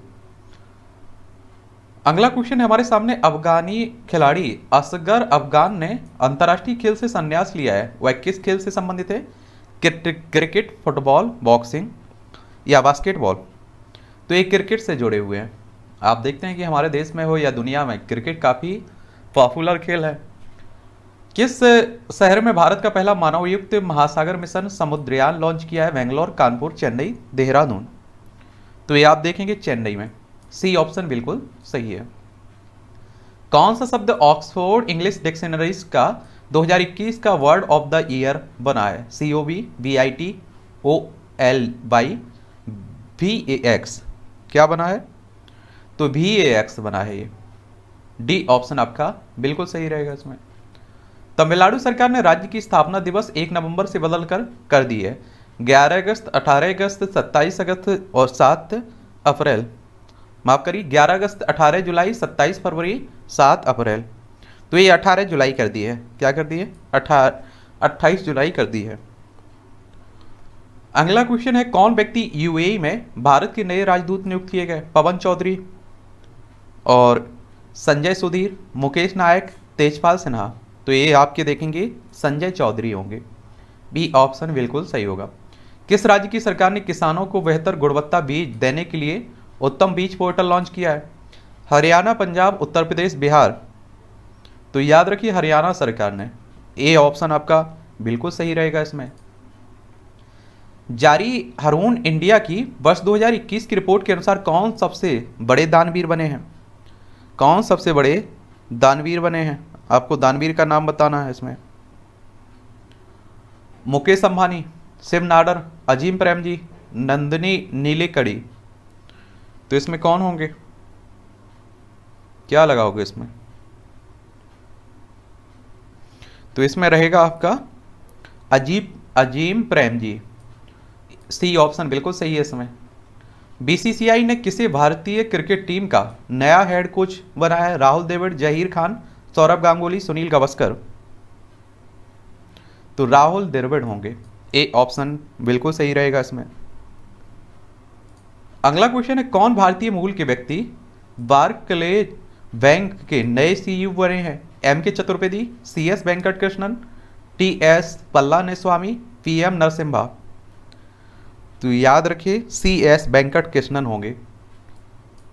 अगला क्वेश्चन है हमारे सामने अफगानी खिलाड़ी असगर अफगान ने अंतर्राष्ट्रीय खेल से संन्यास लिया है वह किस खेल से संबंधित है क्रिकेट फुटबॉल बॉक्सिंग या बास्केटबॉल तो ये क्रिकेट से जुड़े हुए हैं आप देखते हैं कि हमारे देश में हो या दुनिया में क्रिकेट काफ़ी पॉपुलर खेल है किस शहर में भारत का पहला मानवयुक्त महासागर मिशन समुद्रयान लॉन्च किया है बेंगलोर कानपुर चेन्नई देहरादून तो ये आप देखेंगे चेन्नई में सी ऑप्शन बिल्कुल सही है कौन सा शब्द ऑक्सफोर्ड इंग्लिश डिक्शनरीज का 2021 का वर्ड ऑफ द ईयर बना है C O B V I T O L by V A X क्या बना है तो वी ए एक्स बना है ये डी ऑप्शन आपका बिल्कुल सही रहेगा इसमें तमिलनाडु सरकार ने राज्य की स्थापना दिवस एक नवंबर से बदलकर कर दी है ग्यारह अगस्त अठारह अगस्त सत्ताईस अगस्त और सात अप्रैल माफ करिए ग्यारह अगस्त अठारह जुलाई सत्ताईस फरवरी सात अप्रैल तो ये अठारह जुलाई कर दी है क्या कर दी है अठा अट्ठाईस जुलाई कर दी है अगला क्वेश्चन है कौन व्यक्ति यूएई में भारत के नए राजदूत नियुक्त किए गए पवन चौधरी और संजय सुधीर मुकेश नायक तेजपाल सिन्हा तो ये आपके देखेंगे संजय चौधरी होंगे बी ऑप्शन बिल्कुल सही होगा किस राज्य की सरकार ने किसानों को बेहतर गुणवत्ता बीज देने के लिए उत्तम बीज पोर्टल लॉन्च किया है हरियाणा पंजाब उत्तर प्रदेश बिहार तो याद रखिए हरियाणा सरकार ने ए ऑप्शन आपका बिल्कुल सही रहेगा इसमें जारी हरून इंडिया की वर्ष 2021 की रिपोर्ट के अनुसार कौन सबसे बड़े दानवीर बने हैं कौन सबसे बड़े दानवीर बने हैं आपको दानवीर का नाम बताना है इसमें मुकेश अंबानी शिव नाडर अजीम प्रेम जी नंदनी नीले कड़ी तो इसमें कौन होंगे क्या लगाओगे इसमें तो इसमें रहेगा आपका अजीब अजीम प्रेम जी सी ऑप्शन बिल्कुल सही है इसमें बीसीसीआई ने किसे भारतीय क्रिकेट टीम का नया हेड कोच बनाया है राहुल देविड जहीर खान सौरभ गांगुली सुनील गावस्कर तो राहुल द्रविड़ होंगे ए ऑप्शन बिल्कुल सही रहेगा इसमें अगला क्वेश्चन है कौन भारतीय मूल के व्यक्ति बार्कले बैंक के नए सीईओ e बने हैं M K Chaturvedi C S Venkat Krishnan T S ने स्वामी पी एम नरसिम्हा तो याद रखिए सी एस वेंकट कृष्णन होंगे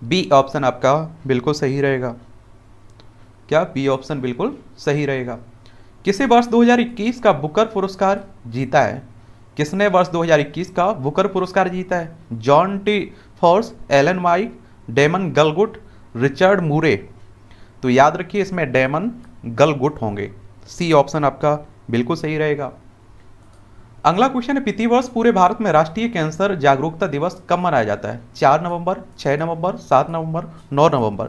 बी ऑप्शन आपका बिल्कुल सही रहेगा क्या बी ऑप्शन बिल्कुल सही रहेगा किसे वर्ष 2021 का बुकर पुरस्कार जीता है किसने वर्ष 2021 का बुकर पुरस्कार जीता है John T Force Alan Mike Damon Galgut Richard Moore तो याद रखिए इसमें डेमन गलगुट होंगे सी ऑप्शन आपका बिल्कुल सही रहेगा अगला क्वेश्चन है प्रतिवर्ष पूरे भारत में राष्ट्रीय कैंसर जागरूकता दिवस कब मनाया जाता है चार नवंबर छः नवंबर सात नवंबर नौ नवंबर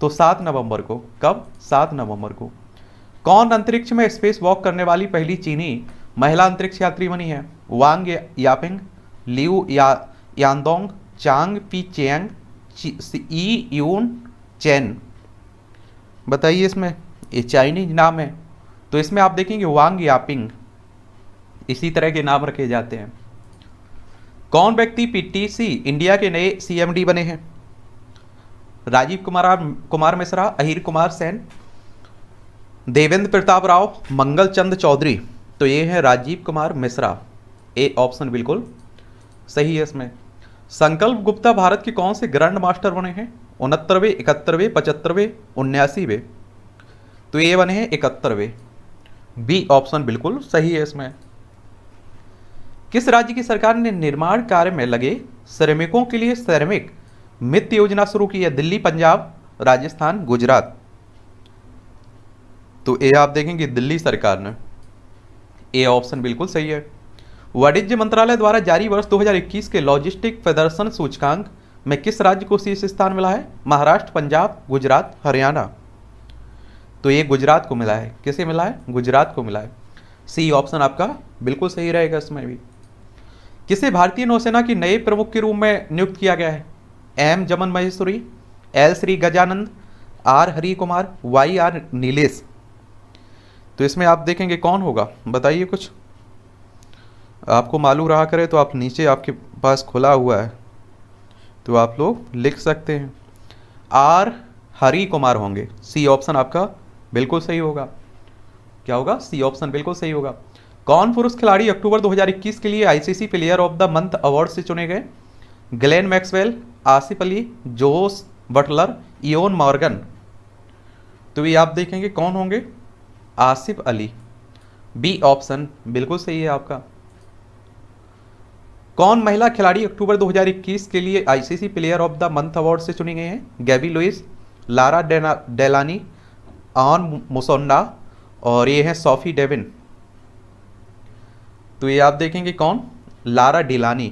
तो सात नवंबर को कब सात नवंबर को कौन अंतरिक्ष में स्पेस वॉक करने वाली पहली चीनी महिला अंतरिक्ष यात्री बनी है Wang Yaping Liu Yandong Chang P Cheng E Yun Chan बताइए इसमें ये चाइनीज नाम है तो इसमें आप देखेंगे वांग यापिंग इसी तरह के नाम रखे जाते हैं कौन व्यक्ति पीटीसी इंडिया के नए सीएमडी बने हैं राजीव कुमार कुमार मिश्रा अहिर कुमार सेन देवेंद्र प्रताप राव मंगल चंद चौधरी तो ये है राजीव कुमार मिश्रा ए ऑप्शन बिल्कुल सही है इसमें संकल्प गुप्ता भारत के कौन से ग्रैंड मास्टर बने हैं उनहत्तरवे इकहत्तरवे पचहत्तरवे उन्यासीवे तो ये बने हैं इकहत्तरवे बी ऑप्शन बिल्कुल सही है इसमें किस राज्य की सरकार ने निर्माण कार्य में लगे श्रमिकों के लिए श्रमिक मित्र योजना शुरू की है दिल्ली पंजाब राजस्थान गुजरात तो ये आप देखेंगे दिल्ली सरकार ने ए ऑप्शन बिल्कुल सही है वाणिज्य मंत्रालय द्वारा जारी वर्ष 2021 के लॉजिस्टिक प्रदर्शन सूचकांक में किस राज्य को शीर्ष स्थान मिला है महाराष्ट्र पंजाब गुजरात हरियाणा तो ये गुजरात को मिला है किसे मिला है गुजरात को मिला है सी ऑप्शन आपका बिल्कुल सही रहेगा इसमें भी किसे भारतीय नौसेना के नए प्रमुख के रूप में नियुक्त किया गया है M Zaman Maheshwari L Shri Gajanand R Hari Kumar Y R Nilesh तो इसमें आप देखेंगे कौन होगा बताइए कुछ आपको मालूम रहा करे तो आप नीचे आपके पास खुला हुआ है तो आप लोग लिख सकते हैं आर हरी कुमार होंगे सी ऑप्शन आपका बिल्कुल सही होगा क्या होगा सी ऑप्शन बिल्कुल सही होगा कौन पुरुष खिलाड़ी अक्टूबर 2021 के लिए ICC player of the month award से चुने गए Glenn Maxwell Asif Ali Jos Buttler Eoin Morgan तो ये आप देखेंगे कौन होंगे आसिफ अली बी ऑप्शन बिल्कुल सही है आपका कौन महिला खिलाड़ी अक्टूबर 2021 के लिए ICC player of the month award से चुनी गई हैं Gaby Lewis Laura Delany Anne Musonda और ये हैं सोफी डेविन तो ये आप देखेंगे कौन लारा डिलानी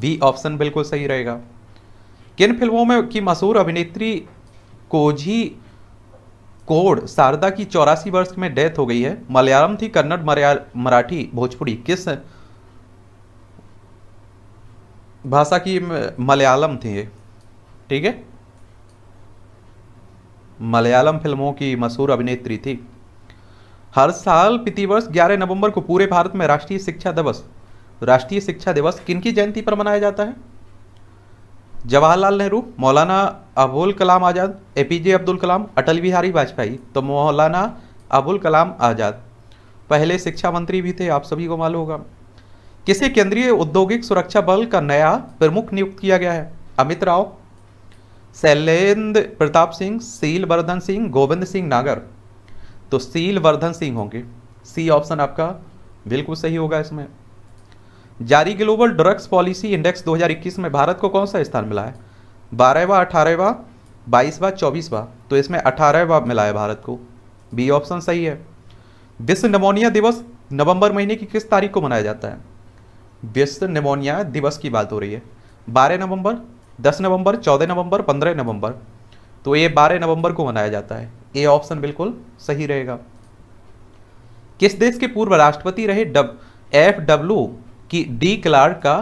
बी ऑप्शन बिल्कुल सही रहेगा किन फिल्मों में की मशहूर अभिनेत्री कोझी कोड शारदा की चौरासी वर्ष में डेथ हो गई है मलयालम थी कन्नड़ मराठी भोजपुरी किस भाषा की मलयालम थी ठीक है मलयालम फिल्मों की मशहूर अभिनेत्री थी हर साल प्रतिवर्ष 11 नवंबर को पूरे भारत में राष्ट्रीय शिक्षा दिवस राष्ट्रीय शिक्षा दिवस किनकी जयंती पर मनाया जाता है Jawaharlal Nehru Maulana Abul Kalam Azad A P J Abdul Kalam Atal Bihari Vajpayee तो मौलाना अबुल कलाम आज़ाद पहले शिक्षा मंत्री भी थे आप सभी को मालूम होगा किसे केंद्रीय औद्योगिक सुरक्षा बल का नया प्रमुख नियुक्त किया गया है अमित राव शैलेंद्र प्रताप सिंह सील वर्धन सिंह गोविंद सिंह नागर तो सील वर्धन सिंह होंगे सी ऑप्शन आपका बिल्कुल सही होगा इसमें जारी ग्लोबल ड्रग्स पॉलिसी इंडेक्स 2021 में भारत को कौन सा स्थान मिला है बारहवा अठारहवा बाईसवा चौबीसवा तो इसमें अठारहवा मिला है भारत को बी ऑप्शन सही है विश्व निमोनिया दिवस नवंबर महीने की किस तारीख को मनाया जाता है विश्व निमोनिया दिवस की बात हो रही है बारह नवंबर दस नवंबर चौदह नवंबर पंद्रह नवंबर तो ये 12 नवंबर को मनाया जाता है ये ऑप्शन बिल्कुल सही रहेगा किस देश के पूर्व राष्ट्रपति रहे डब एफ डब्ल्यू की डी क्लार्क का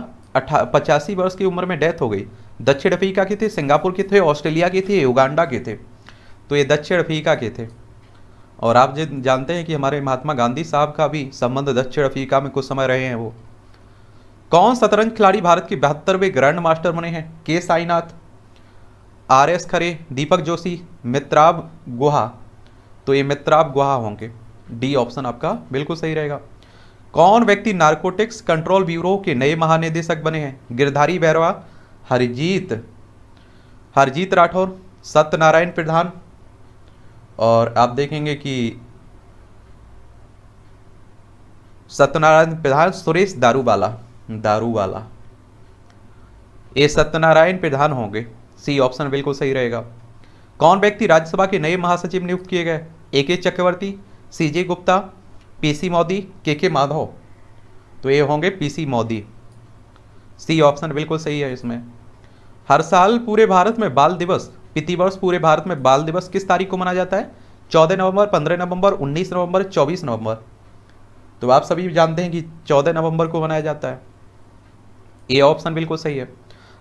पचासी वर्ष की उम्र में डेथ हो गई दक्षिण अफ्रीका के थे सिंगापुर के थे ऑस्ट्रेलिया के थे युगांडा के थे तो ये दक्षिण अफ्रीका के थे और आप जो जानते हैं कि हमारे महात्मा गांधी साहब का भी संबंध दक्षिण अफ्रीका में कुछ समय रहे हैं वो कौन शतरंज खिलाड़ी भारत के बहत्तरवें ग्रैंड मास्टर बने हैं K Sainath R S Khare Deepak Joshi Mitrabha Guha तो ये मित्राब गुहा होंगे डी ऑप्शन आपका बिल्कुल सही रहेगा कौन व्यक्ति नारकोटिक्स कंट्रोल ब्यूरो के नए महानिदेशक बने हैं गिरधारी बैरवा हरजीत हरजीत राठौर सत्यनारायण प्रधान और आप देखेंगे कि सत्यनारायण प्रधान सुरेश दारूवाला दारूवाला ये सत्यनारायण प्रधान होंगे सी ऑप्शन बिल्कुल सही रहेगा कौन व्यक्ति राज्यसभा के नए महासचिव नियुक्त किए गए A K Chakraborty C J Gupta P C Modi K K Madhav तो ये होंगे P C Modi C option बिल्कुल सही है इसमें हर साल पूरे भारत में बाल दिवस प्रतिवर्ष पूरे भारत में बाल दिवस किस तारीख को मनाया जाता है चौदह नवंबर पंद्रह नवंबर उन्नीस नवंबर चौबीस नवंबर तो आप सभी जानते हैं कि चौदह नवंबर को मनाया जाता है ए ऑप्शन बिल्कुल सही है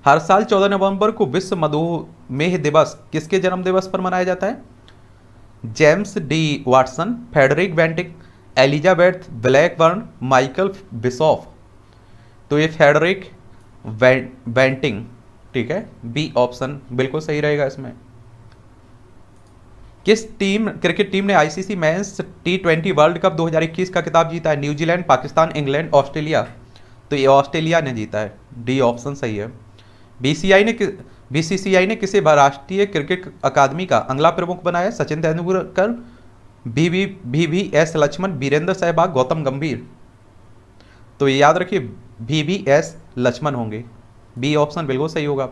हर साल 14 नवंबर को विश्व मधुमेह दिवस किसके जन्म दिवस पर मनाया जाता है James D Watson Frederick Banting Elizabeth Blackburn Michael Bishop तो ये फेडरिक वेंटिंग ठीक है बी ऑप्शन बिल्कुल सही रहेगा इसमें किस टीम क्रिकेट टीम ने ICC men's T twenty world cup 2021 का किताब जीता है न्यूजीलैंड पाकिस्तान इंग्लैंड ऑस्ट्रेलिया तो ये ऑस्ट्रेलिया ने जीता है डी ऑप्शन सही है बीसीआई ने बीसीसीआई ने किसे राष्ट्रीय क्रिकेट अकादमी का अंगला प्रमुख बनाया Sachin Tendulkar B B V S Laxman Virender Sehwag Gautam Gambhir तो ये याद रखिए भी वी एस लक्ष्मण होंगे बी ऑप्शन बिल्कुल सही होगा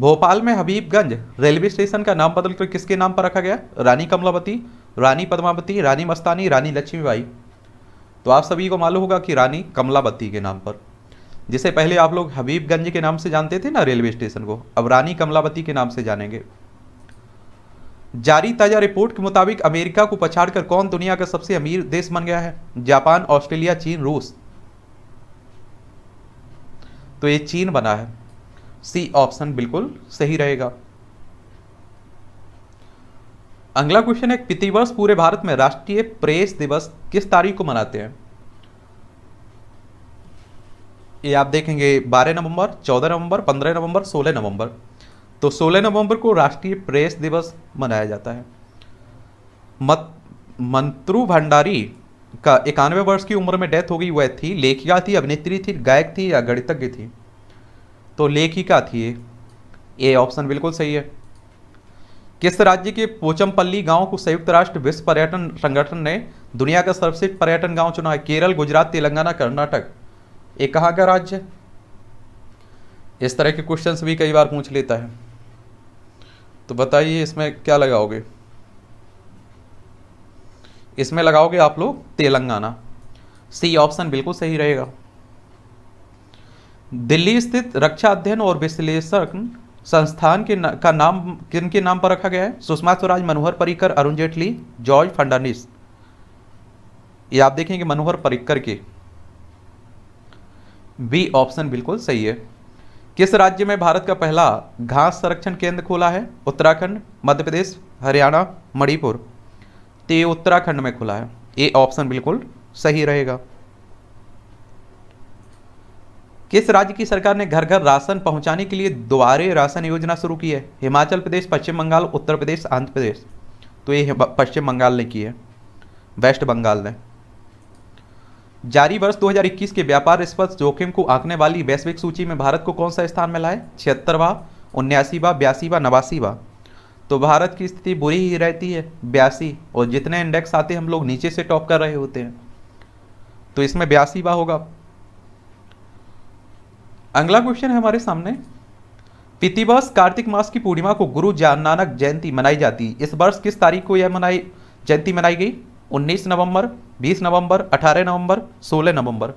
भोपाल में हबीबगंज रेलवे स्टेशन का नाम बदलकर किसके नाम पर रखा गया रानी कमलावती रानी पद्मावती रानी मस्तानी रानी लक्ष्मीबाई तो आप सभी को मालूम होगा कि रानी कमलावती के नाम पर जिसे पहले आप लोग हबीबगंज के नाम से जानते थे ना रेलवे स्टेशन को अब रानी कमलावती के नाम से जानेंगे जारी ताजा रिपोर्ट के मुताबिक अमेरिका को पछाड़कर कौन दुनिया का सबसे अमीर देश बन गया है जापान ऑस्ट्रेलिया चीन रूस तो ये चीन बना है सी ऑप्शन बिल्कुल सही रहेगा अगला क्वेश्चन है प्रतिवर्ष पूरे भारत में राष्ट्रीय प्रेस दिवस किस तारीख को मनाते हैं ये आप देखेंगे बारह नवंबर चौदह नवंबर पंद्रह नवंबर सोलह नवंबर तो सोलह नवंबर को राष्ट्रीय प्रेस दिवस मनाया जाता है मत मंत्रु भंडारी का इक्यानवे वर्ष की उम्र में डेथ हो गई वह थी लेखिका थी अभिनेत्री थी गायक थी या गणितज्ञ थी तो लेखिका थी ये ऑप्शन बिल्कुल सही है किस राज्य के पोचमपल्ली गांव को संयुक्त राष्ट्र विश्व पर्यटन संगठन ने दुनिया का सर्वश्रेष्ठ पर्यटन गांव चुना है केरल गुजरात तेलंगाना कर्नाटक एक कहाँ का राज्य इस तरह के क्वेश्चंस भी कई बार पूछ लेता है तो बताइए इसमें क्या लगाओगे इसमें लगाओगे आप लोग तेलंगाना सी ऑप्शन बिल्कुल सही रहेगा दिल्ली स्थित रक्षा अध्ययन और विश्लेषण संस्थान के न, का नाम किन के नाम पर रखा गया है सुषमा स्वराज मनोहर परिकर अरुण जेटली जॉर्ज फर्नांडिस ये आप देखेंगे मनोहर पर्रिकर के बी ऑप्शन बिल्कुल सही है किस राज्य में भारत का पहला घास संरक्षण केंद्र खुला है उत्तराखंड मध्य प्रदेश हरियाणा मणिपुर तो ये उत्तराखंड में खुला है ये ऑप्शन बिल्कुल सही रहेगा किस राज्य की सरकार ने घर घर राशन पहुंचाने के लिए दोबारे राशन योजना शुरू की है हिमाचल प्रदेश पश्चिम बंगाल उत्तर प्रदेश आंध्र प्रदेश तो ये पश्चिम बंगाल ने की है वेस्ट बंगाल ने जारी वर्ष 2021 के व्यापार स्पर्श जोखिम को आंकने वाली वैश्विक सूची में भारत को कौन सा स्थान मिला है छिहत्तरवा उन्यासीवा बयासीवा नवासीवा तो भारत की स्थिति बुरी ही रहती है बयासी और जितने इंडेक्स आते हैं हम लोग नीचे से टॉप कर रहे होते हैं तो इसमें बयासीवा होगा अगला क्वेश्चन है हमारे सामने पितिवर्ष कार्तिक मास की पूर्णिमा को गुरु नानक जयंती मनाई जाती है इस वर्ष किस तारीख को यह मनाई जयंती मनाई गई 19 नवंबर 20 नवंबर 18 नवंबर 16 नवंबर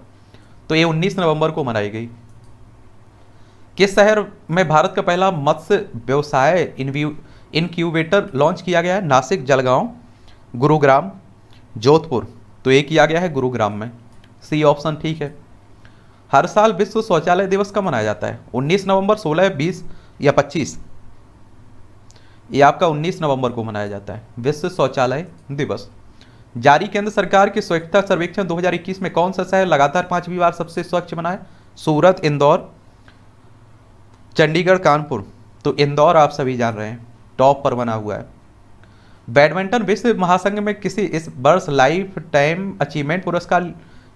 तो ये 19 नवंबर को मनाई गई किस शहर में भारत का पहला मत्स्य व्यवसाय इनक्यूबेटर लॉन्च किया गया है नासिक जलगांव गुरुग्राम जोधपुर तो ये किया गया है गुरुग्राम में सी ऑप्शन ठीक है हर साल विश्व शौचालय दिवस का मनाया जाता है 19 नवंबर 16, 20 या 25 ये आपका 19 नवंबर को मनाया जाता है विश्व शौचालय दिवस जारी केंद्र सरकार के स्वच्छता सर्वेक्षण 2021 में कौन सा शहर लगातार पांचवी बार सबसे स्वच्छ बना है सूरत इंदौर चंडीगढ़ कानपुर तो इंदौर आप सभी जान रहे हैं टॉप पर बना हुआ है बैडमिंटन विश्व महासंघ में किसी इस वर्ष लाइफ टाइम अचीवमेंट पुरस्कार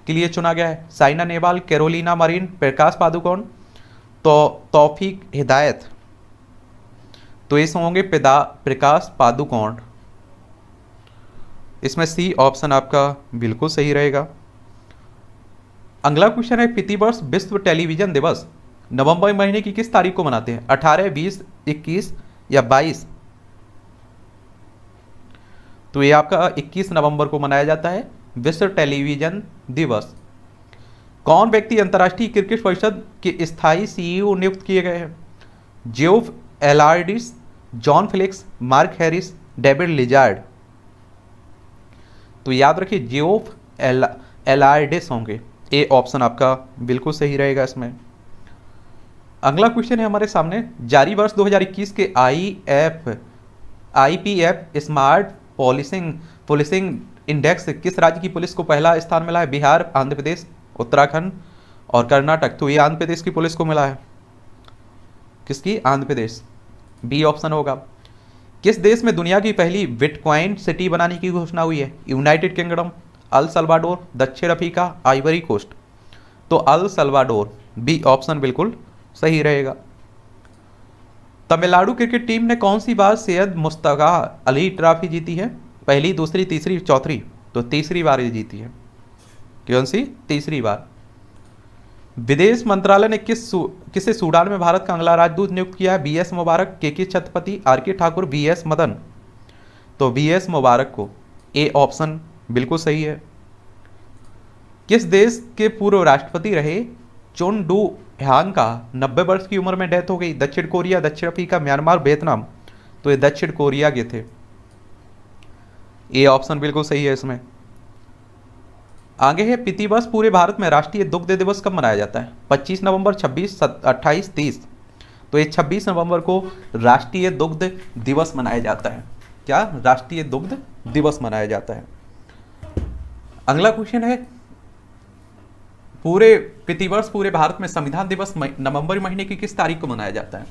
के लिए चुना गया है साइना नेहवाल कैरोलिना मरीन प्रकाश पादुकोण तो तौफीक हिदायत तो ये होंगे प्रकाश पादुकोण इसमें सी ऑप्शन आपका बिल्कुल सही रहेगा अगला क्वेश्चन है प्रतिवर्ष विश्व टेलीविजन दिवस नवंबर महीने की किस तारीख को मनाते हैं 18, 20, 21 या 22? तो ये आपका 21 नवंबर को मनाया जाता है विश्व टेलीविजन दिवस कौन व्यक्ति अंतर्राष्ट्रीय क्रिकेट परिषद के स्थायी सीईओ e नियुक्त किए गए हैं Geoff Allardice John Felix Mark Harris David Lizard तो याद रखिए जियोफ एल होंगे ए ऑप्शन आपका बिल्कुल सही रहेगा इसमें अगला क्वेश्चन है हमारे सामने जारी वर्ष 2021 के I F I P F smart policing policing index किस राज्य की पुलिस को पहला स्थान मिला है बिहार आंध्र प्रदेश उत्तराखंड और कर्नाटक तो ये आंध्र प्रदेश की पुलिस को मिला है किसकी आंध्र प्रदेश बी ऑप्शन होगा किस देश में दुनिया की पहली बिटकॉइन सिटी बनाने की घोषणा हुई है यूनाइटेड किंगडम अल सलवाडोर दक्षिण अफ्रीका आइवरी कोस्ट तो अल सलवाडोर बी ऑप्शन बिल्कुल सही रहेगा तमिलनाडु क्रिकेट टीम ने कौन सी बार सैयद मुस्तगा अली ट्रॉफी जीती है पहली दूसरी तीसरी चौथी तो तीसरी बार ये जीती है कौन सी तीसरी बार विदेश मंत्रालय ने किस सु, किसे सूडान में भारत का अंगला राजदूत नियुक्त किया है बी एस मुबारक के के छत्रपति आर के ठाकुर बी एस मदन तो बी एस मुबारक को ए ऑप्शन बिल्कुल सही है किस देश के पूर्व राष्ट्रपति रहे चोन डू ह्यांग का नब्बे वर्ष की उम्र में डेथ हो गई दक्षिण कोरिया दक्षिण अफ्रीका म्यांमार वियतनाम तो ये दक्षिण कोरिया के थे ए ऑप्शन बिल्कुल सही है इसमें आगे है पिति वर्ष पूरे भारत में राष्ट्रीय दुग्ध दिवस कब मनाया जाता है 25 नवंबर 26, 28, 30 तो ये 26 नवंबर को राष्ट्रीय दुग्ध दिवस मनाया जाता है क्या राष्ट्रीय दुग्ध दिवस मनाया जाता है अगला क्वेश्चन है पूरे प्रतिवर्ष पूरे भारत में संविधान दिवस नवंबर महीने की किस तारीख को मनाया जाता है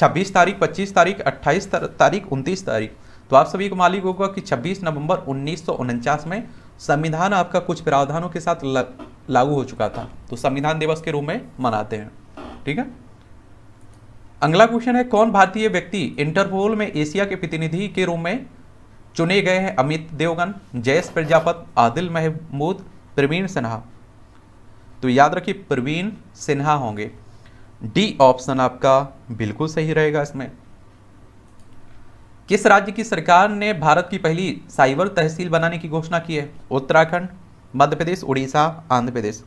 26 तारीख 25 तारीख 28 तारीख 29 तारीख तो आप सभी को मालिक होगा कि 26 नवंबर उन्नीस में संविधान आपका कुछ प्रावधानों के साथ लागू हो चुका था तो संविधान दिवस के रूप में मनाते हैं ठीक है अगला क्वेश्चन है कौन भारतीय व्यक्ति इंटरपोल में एशिया के प्रतिनिधि के रूप में चुने गए हैं अमित देवगन जयस प्रजापत आदिल महमूद प्रवीण सिन्हा तो याद रखिए प्रवीण सिन्हा होंगे डी ऑप्शन आपका बिल्कुल सही रहेगा इसमें किस राज्य की सरकार ने भारत की पहली साइबर तहसील बनाने की घोषणा की है उत्तराखंड मध्य प्रदेश उड़ीसा आंध्र प्रदेश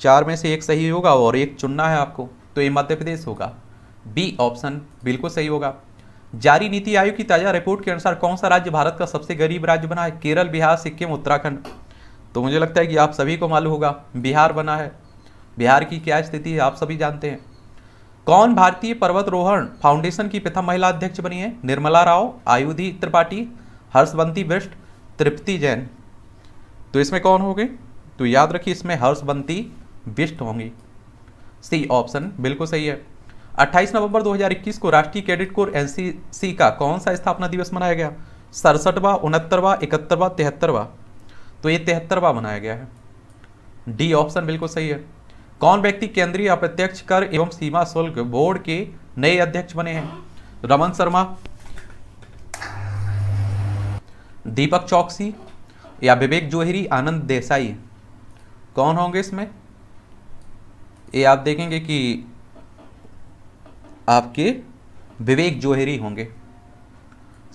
चार में से एक सही होगा और एक चुनना है आपको तो ये मध्य प्रदेश होगा बी ऑप्शन बिल्कुल सही होगा जारी नीति आयोग की ताज़ा रिपोर्ट के अनुसार कौन सा राज्य भारत का सबसे गरीब राज्य बना है केरल बिहार सिक्किम उत्तराखंड तो मुझे लगता है कि आप सभी को मालूम होगा बिहार बना है बिहार की क्या स्थिति है आप सभी जानते हैं कौन भारतीय पर्वतरोहण फाउंडेशन की प्रथम महिला अध्यक्ष बनी है निर्मला राव आयुधि त्रिपाठी हर्षवंती बिष्ट तृप्ति जैन तो इसमें कौन होंगे तो याद रखिए इसमें हर्षवंती बिष्ट होंगी सी ऑप्शन बिल्कुल सही है 28 नवंबर 2021 को राष्ट्रीय कैडेट कोर एनसीसी का कौन सा स्थापना दिवस मनाया गया सड़सठवा उनहत्तरवा इकहत्तरवा तिहत्तरवा तो ये तिहत्तरवा मनाया गया है डी ऑप्शन बिल्कुल सही है कौन व्यक्ति केंद्रीय अप्रत्यक्ष कर एवं सीमा शुल्क बोर्ड के नए अध्यक्ष बने हैं रमन शर्मा दीपक चौकसी या विवेक जोहरी आनंद देसाई कौन होंगे इसमें ये आप देखेंगे कि आपके विवेक जोहरी होंगे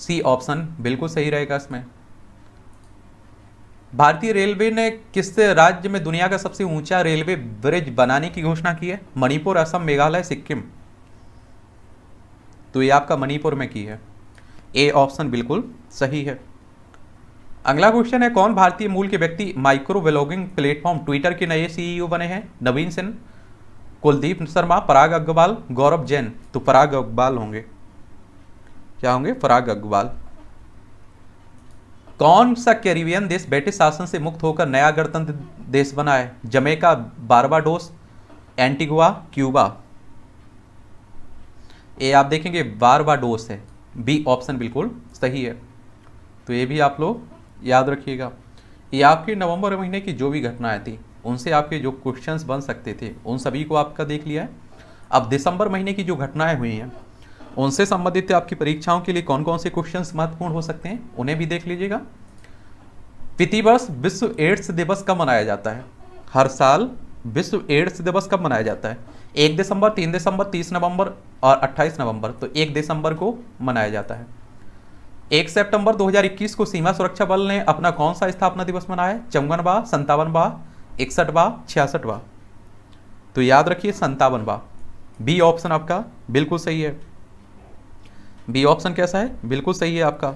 सी ऑप्शन बिल्कुल सही रहेगा इसमें भारतीय रेलवे ने किस राज्य में दुनिया का सबसे ऊंचा रेलवे ब्रिज बनाने की घोषणा की है मणिपुर असम मेघालय सिक्किम तो ये आपका मणिपुर में की है ए ऑप्शन बिल्कुल सही है अगला क्वेश्चन है कौन भारतीय मूल के व्यक्ति माइक्रो व्लॉगिंग प्लेटफॉर्म ट्विटर के नए सीईओ e बने हैं नवीन सिंह कुलदीप शर्मा पराग अग्रवाल गौरव जैन तो पराग अग्रवाल होंगे क्या होंगे पराग अग्रवाल कौन सा कैरिबियन देश ब्रिटिश शासन से मुक्त होकर नया गणतंत्र देश बना है जमेका बारबाडोस एंटीगुआ क्यूबा ये आप देखेंगे बारबाडोस है बी ऑप्शन बिल्कुल सही है तो ये भी आप लोग याद रखिएगा ये आपके नवंबर महीने की जो भी घटनाएं थी उनसे आपके जो क्वेश्चंस बन सकते थे उन सभी को आपका देख लिया है अब दिसंबर महीने की जो घटनाएं हुई हैं उनसे संबंधित आपकी परीक्षाओं के लिए कौन कौन से क्वेश्चन महत्वपूर्ण हो सकते हैं उन्हें भी देख लीजिएगा प्रतिवर्ष विश्व एड्स दिवस कब मनाया जाता है हर साल विश्व एड्स दिवस कब मनाया जाता है एक दिसंबर तीन दिसंबर तीस नवंबर और अट्ठाईस नवंबर तो एक दिसंबर को मनाया जाता है एक सितंबर 2021 को सीमा सुरक्षा बल ने अपना कौन सा स्थापना दिवस मनाया चौवन इकसठ बा छियासठ बा तो याद रखिए संतावन बा बी ऑप्शन आपका बिल्कुल सही है बी ऑप्शन कैसा है बिल्कुल सही है आपका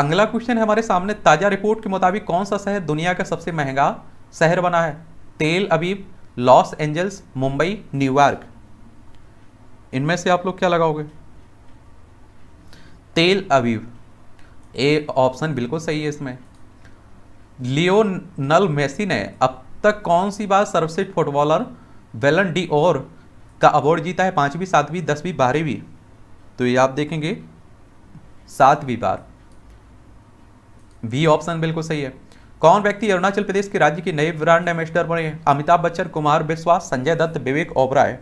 अगला क्वेश्चन है हमारे सामने ताज़ा रिपोर्ट के मुताबिक कौन सा शहर दुनिया का सबसे महंगा शहर बना है Tel Aviv Los Angeles Mumbai New York इनमें से आप लोग क्या लगाओगे तेल अबीब ए ऑप्शन बिल्कुल सही है इसमें लियोनल मेसी ने अब तक कौन सी बार सर्वश्रेष्ठ फुटबॉलर वेलन डी और का अवार्ड जीता है पांचवीं सातवीं दसवीं बारहवीं तो ये आप देखेंगे सातवीं बार बी ऑप्शन बिल्कुल सही है कौन व्यक्ति अरुणाचल प्रदेश के राज्य के नए ब्रांड एम्बेसडर बने अमिताभ बच्चन कुमार बिस्वास संजय दत्त विवेक ओबराय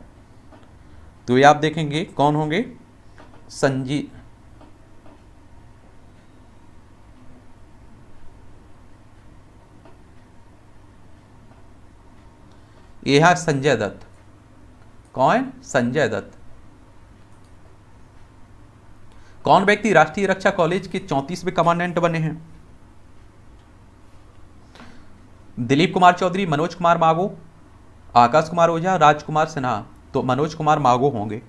तो ये आप देखेंगे कौन होंगे संजी यह संजय दत्त कौन संजय दत्त कौन व्यक्ति राष्ट्रीय रक्षा कॉलेज के चौंतीसवें कमांडेंट बने हैं दिलीप कुमार चौधरी मनोज कुमार मागो आकाश कुमार ओझा राजकुमार सिन्हा तो मनोज कुमार मागो होंगे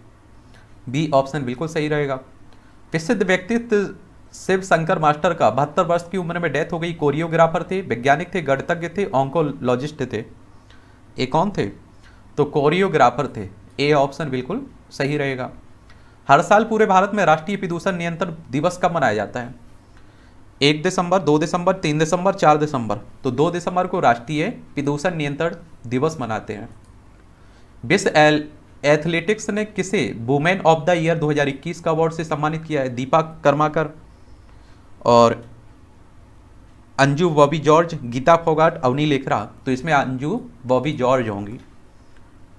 बी ऑप्शन बिल्कुल सही रहेगा प्रसिद्ध व्यक्तित्व शिव शंकर मास्टर का बहत्तर वर्ष की उम्र में डेथ हो गई कोरियोग्राफर थे वैज्ञानिक थे गणतज्ञ थे ऑंकोलॉजिस्ट थे ये कौन थे तो कोरियोग्राफर थे ए ऑप्शन बिल्कुल सही रहेगा हर साल पूरे भारत में राष्ट्रीय प्रदूषण नियंत्रण दिवस कब मनाया जाता है एक दिसंबर दो दिसंबर तीन दिसंबर चार दिसंबर तो दो दिसंबर को राष्ट्रीय प्रदूषण नियंत्रण दिवस मनाते हैं विश्व एल एथलेटिक्स ने किसे वुमेन ऑफ द ईयर 2021 का अवार्ड से सम्मानित किया है दीपा कर्माकर और अंजू बॉबी जॉर्ज गीता फोगाट अवनी लेखरा तो इसमें अंजू बॉबी जॉर्ज होंगी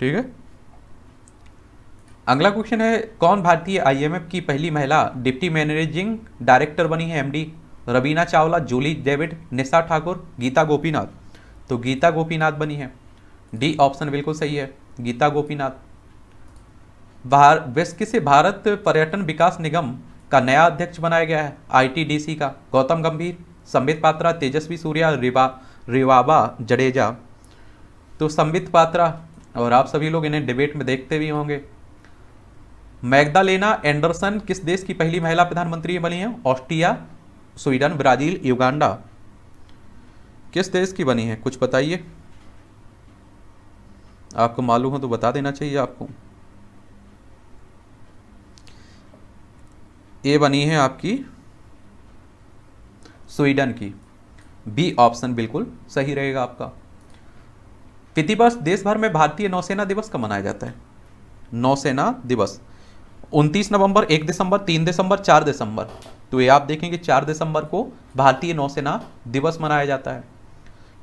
ठीक है अगला क्वेश्चन है कौन भारतीय आईएमएफ की पहली महिला डिप्टी मैनेजिंग डायरेक्टर बनी है MD Raveena Chawla Julie David Nisha Thakur Gita Gopinath तो गीता गोपीनाथ बनी है डी ऑप्शन बिल्कुल सही है गीता गोपीनाथ विश्व किसे भारत पर्यटन विकास निगम का नया अध्यक्ष बनाया गया है आईटीडीसी का गौतम गंभीर संबित पात्रा तेजस्वी सूर्या रिवा रिवाबा जडेजा तो संबित पात्रा और आप सभी लोग इन्हें डिबेट में देखते भी होंगे मैगदालेना एंडरसन किस देश की पहली महिला प्रधानमंत्री बनी है ऑस्ट्रिया स्वीडन ब्राजील युगांडा किस देश की बनी है कुछ बताइए आपको मालूम हो तो बता देना चाहिए आपको ए बनी है आपकी स्वीडन की बी ऑप्शन बिल्कुल सही रहेगा आपका प्रतिवर्ष देश भर में भारतीय नौसेना दिवस कब मनाया जाता है नौसेना दिवस उनतीस नवंबर एक दिसंबर तीन दिसंबर चार दिसंबर तो ये आप देखेंगे चार दिसंबर को भारतीय नौसेना दिवस मनाया जाता है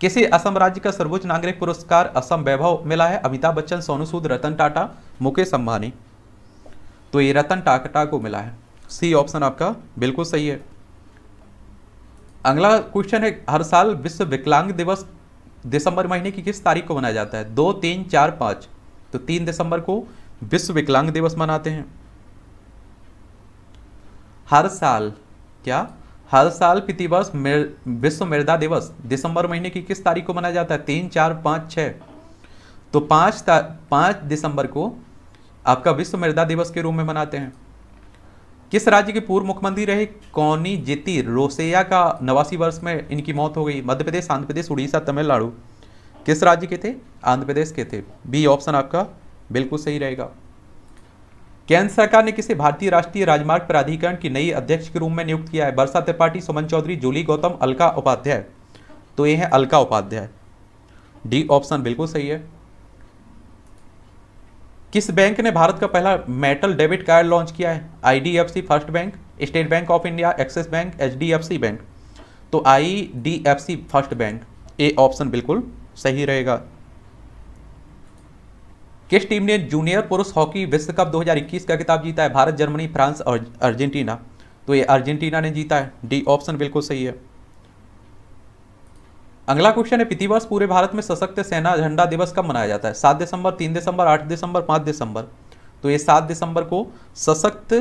किसे असम राज्य का सर्वोच्च नागरिक पुरस्कार असम वैभव मिला है अमिताभ बच्चन सोनू सूद रतन टाटा मुकेश अंबानी तो ये रतन टाटा को मिला है सी ऑप्शन आपका बिल्कुल सही है अगला क्वेश्चन है हर साल विश्व विकलांग दिवस दिसंबर महीने की किस तारीख को मनाया जाता है दो तीन चार पाँच तो तीन दिसंबर को विश्व विकलांग दिवस मनाते हैं हर साल क्या हर साल प्रतिवर्ष विश्व मृदा दिवस दिसंबर महीने की किस तारीख को मनाया जाता है तीन चार पाँच छः तो पाँच पाँच दिसंबर को आपका विश्व मृदा दिवस के रूप में मनाते हैं किस राज्य के पूर्व मुख्यमंत्री रहे कौनी जीति रोसेया का नवासी वर्ष में इनकी मौत हो गई मध्य प्रदेश आंध्र प्रदेश उड़ीसा तमिलनाडु किस राज्य के थे आंध्र प्रदेश के थे बी ऑप्शन आपका बिल्कुल सही रहेगा केंद्र सरकार ने किसी भारतीय राष्ट्रीय राजमार्ग प्राधिकरण की नई अध्यक्ष के रूप में नियुक्त किया है बरसा त्रिपाठी सुमन चौधरी जूली गौतम अलका उपाध्याय तो ये है अलका उपाध्याय डी ऑप्शन बिल्कुल सही है किस बैंक ने भारत का पहला मेटल डेबिट कार्ड लॉन्च किया है IDFC First Bank State Bank of India Axis Bank HDFC Bank तो IDFC First Bank A option बिल्कुल सही रहेगा किस टीम ने जूनियर पुरुष हॉकी विश्व कप 2021 का खिताब जीता है भारत जर्मनी फ्रांस और अर्जेंटीना तो ये अर्जेंटीना ने जीता है डी ऑप्शन बिल्कुल सही है अगला क्वेश्चन है प्रतिवर्ष पूरे भारत में सशक्त सेना झंडा दिवस कब मनाया जाता है सात दिसंबर तीन दिसंबर आठ दिसंबर पाँच दिसंबर तो ये सात दिसंबर को सशक्त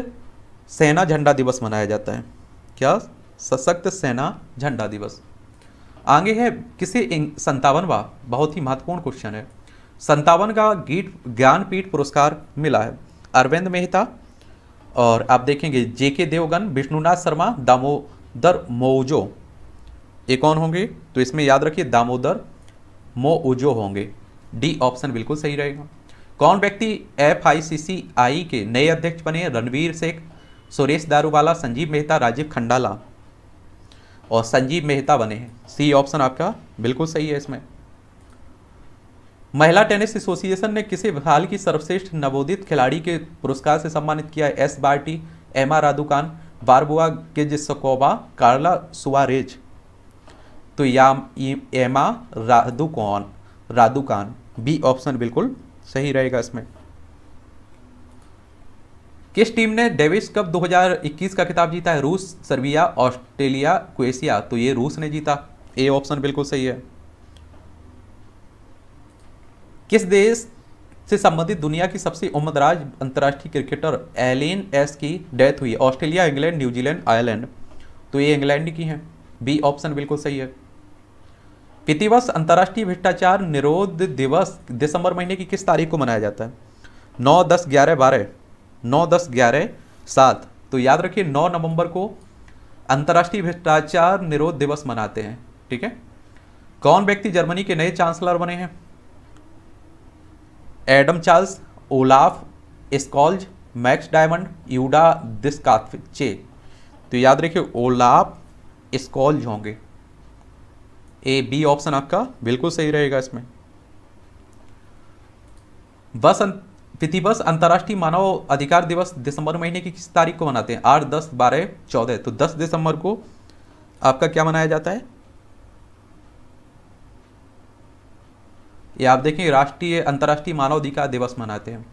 सेना झंडा दिवस मनाया जाता है क्या सशक्त सेना झंडा दिवस आगे है किसे संतावनवा बहुत ही महत्वपूर्ण क्वेश्चन है संतावन का गीत ज्ञानपीठ पुरस्कार मिला है अरविंद मेहता और आप देखेंगे जे के देवगन विष्णुनाथ शर्मा दामोदर मोजो ये कौन होंगे तो इसमें याद रखिए दामोदर मोजो होंगे डी ऑप्शन बिल्कुल सही रहेगा कौन व्यक्ति एफ आई सी सी आई के नए अध्यक्ष बने रणवीर शेख सुरेश दारूवाला संजीव मेहता राजीव खंडाला और संजीव मेहता बने हैं सी ऑप्शन आपका बिल्कुल सही है इसमें महिला टेनिस एसोसिएशन ने किसी हाल की सर्वश्रेष्ठ नवोदित खिलाड़ी के पुरस्कार से सम्मानित किया एस बार्टी एमा राधुकान बारबुआ गिजसकोबा कार्ला सुवारेज तो या एमा राधुकौन रादुकान बी ऑप्शन बिल्कुल सही रहेगा इसमें किस टीम ने डेविस कप 2021 का खिताब जीता है रूस सर्बिया ऑस्ट्रेलिया क्रोएशिया तो ये रूस ने जीता ए ऑप्शन बिल्कुल सही है किस देश से संबंधित दुनिया की सबसे उम्रदराज अंतर्राष्ट्रीय क्रिकेटर एलिन एस की डेथ हुई ऑस्ट्रेलिया इंग्लैंड न्यूजीलैंड आयरलैंड तो ये इंग्लैंड की हैं बी ऑप्शन बिल्कुल सही है प्रतिवर्ष अंतर्राष्ट्रीय भ्रष्टाचार निरोध दिवस दिसंबर महीने की किस तारीख को मनाया जाता है नौ दस ग्यारह बारह नौ दस ग्यारह सात तो याद रखिए नौ नवंबर को अंतर्राष्ट्रीय भ्रष्टाचार निरोध दिवस मनाते हैं ठीक है कौन व्यक्ति जर्मनी के नए चांसलर बने हैं Adam Charles Olaf Scholz Max Diamond यूडा दिस्काचे तो याद रखिए ओलाफ स्कॉल्ज होंगे ए बी ऑप्शन आपका बिल्कुल सही रहेगा इसमें बस पिथिबस अं, अंतर्राष्ट्रीय मानव अधिकार दिवस दिसंबर महीने की किस तारीख को मनाते हैं आठ दस बारह चौदह तो दस दिसंबर को आपका क्या मनाया जाता है ये आप देखें राष्ट्रीय अंतर्राष्ट्रीय मानवाधिकार दिवस मनाते हैं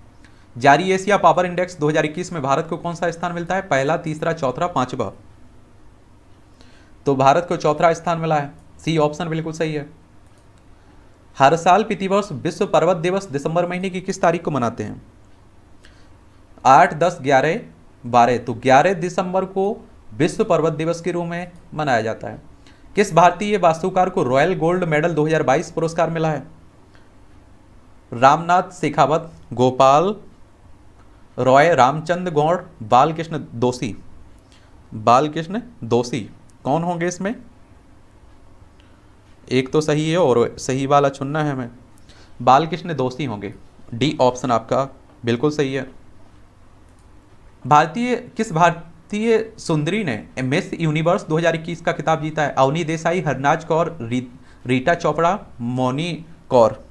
जारी एशिया पावर इंडेक्स 2021 में भारत को कौन सा स्थान मिलता है पहला तीसरा चौथा पांचवा तो भारत को चौथा स्थान मिला है सी ऑप्शन बिल्कुल सही है हर साल प्रतिवर्ष विश्व पर्वत दिवस दिसंबर महीने की किस तारीख को मनाते हैं आठ दस ग्यारह बारह तो ग्यारह दिसंबर को विश्व पर्वत दिवस के रूप में मनाया जाता है किस भारतीय वास्तुकार को रॉयल गोल्ड मेडल 2022 पुरस्कार मिला है रामनाथ शेखावत गोपाल रॉय रामचंद्र गौड़ बालकृष्ण दोषी बालकृष्ण दोषी कौन होंगे इसमें एक तो सही है और सही वाला चुनना है हमें बालकृष्ण दोषी होंगे डी ऑप्शन आपका बिल्कुल सही है भारतीय किस भारतीय सुंदरी ने मिस यूनिवर्स 2021 का किताब जीता है अवनी देसाई हरनाज कौर री, रीटा चोपड़ा मोनी कौर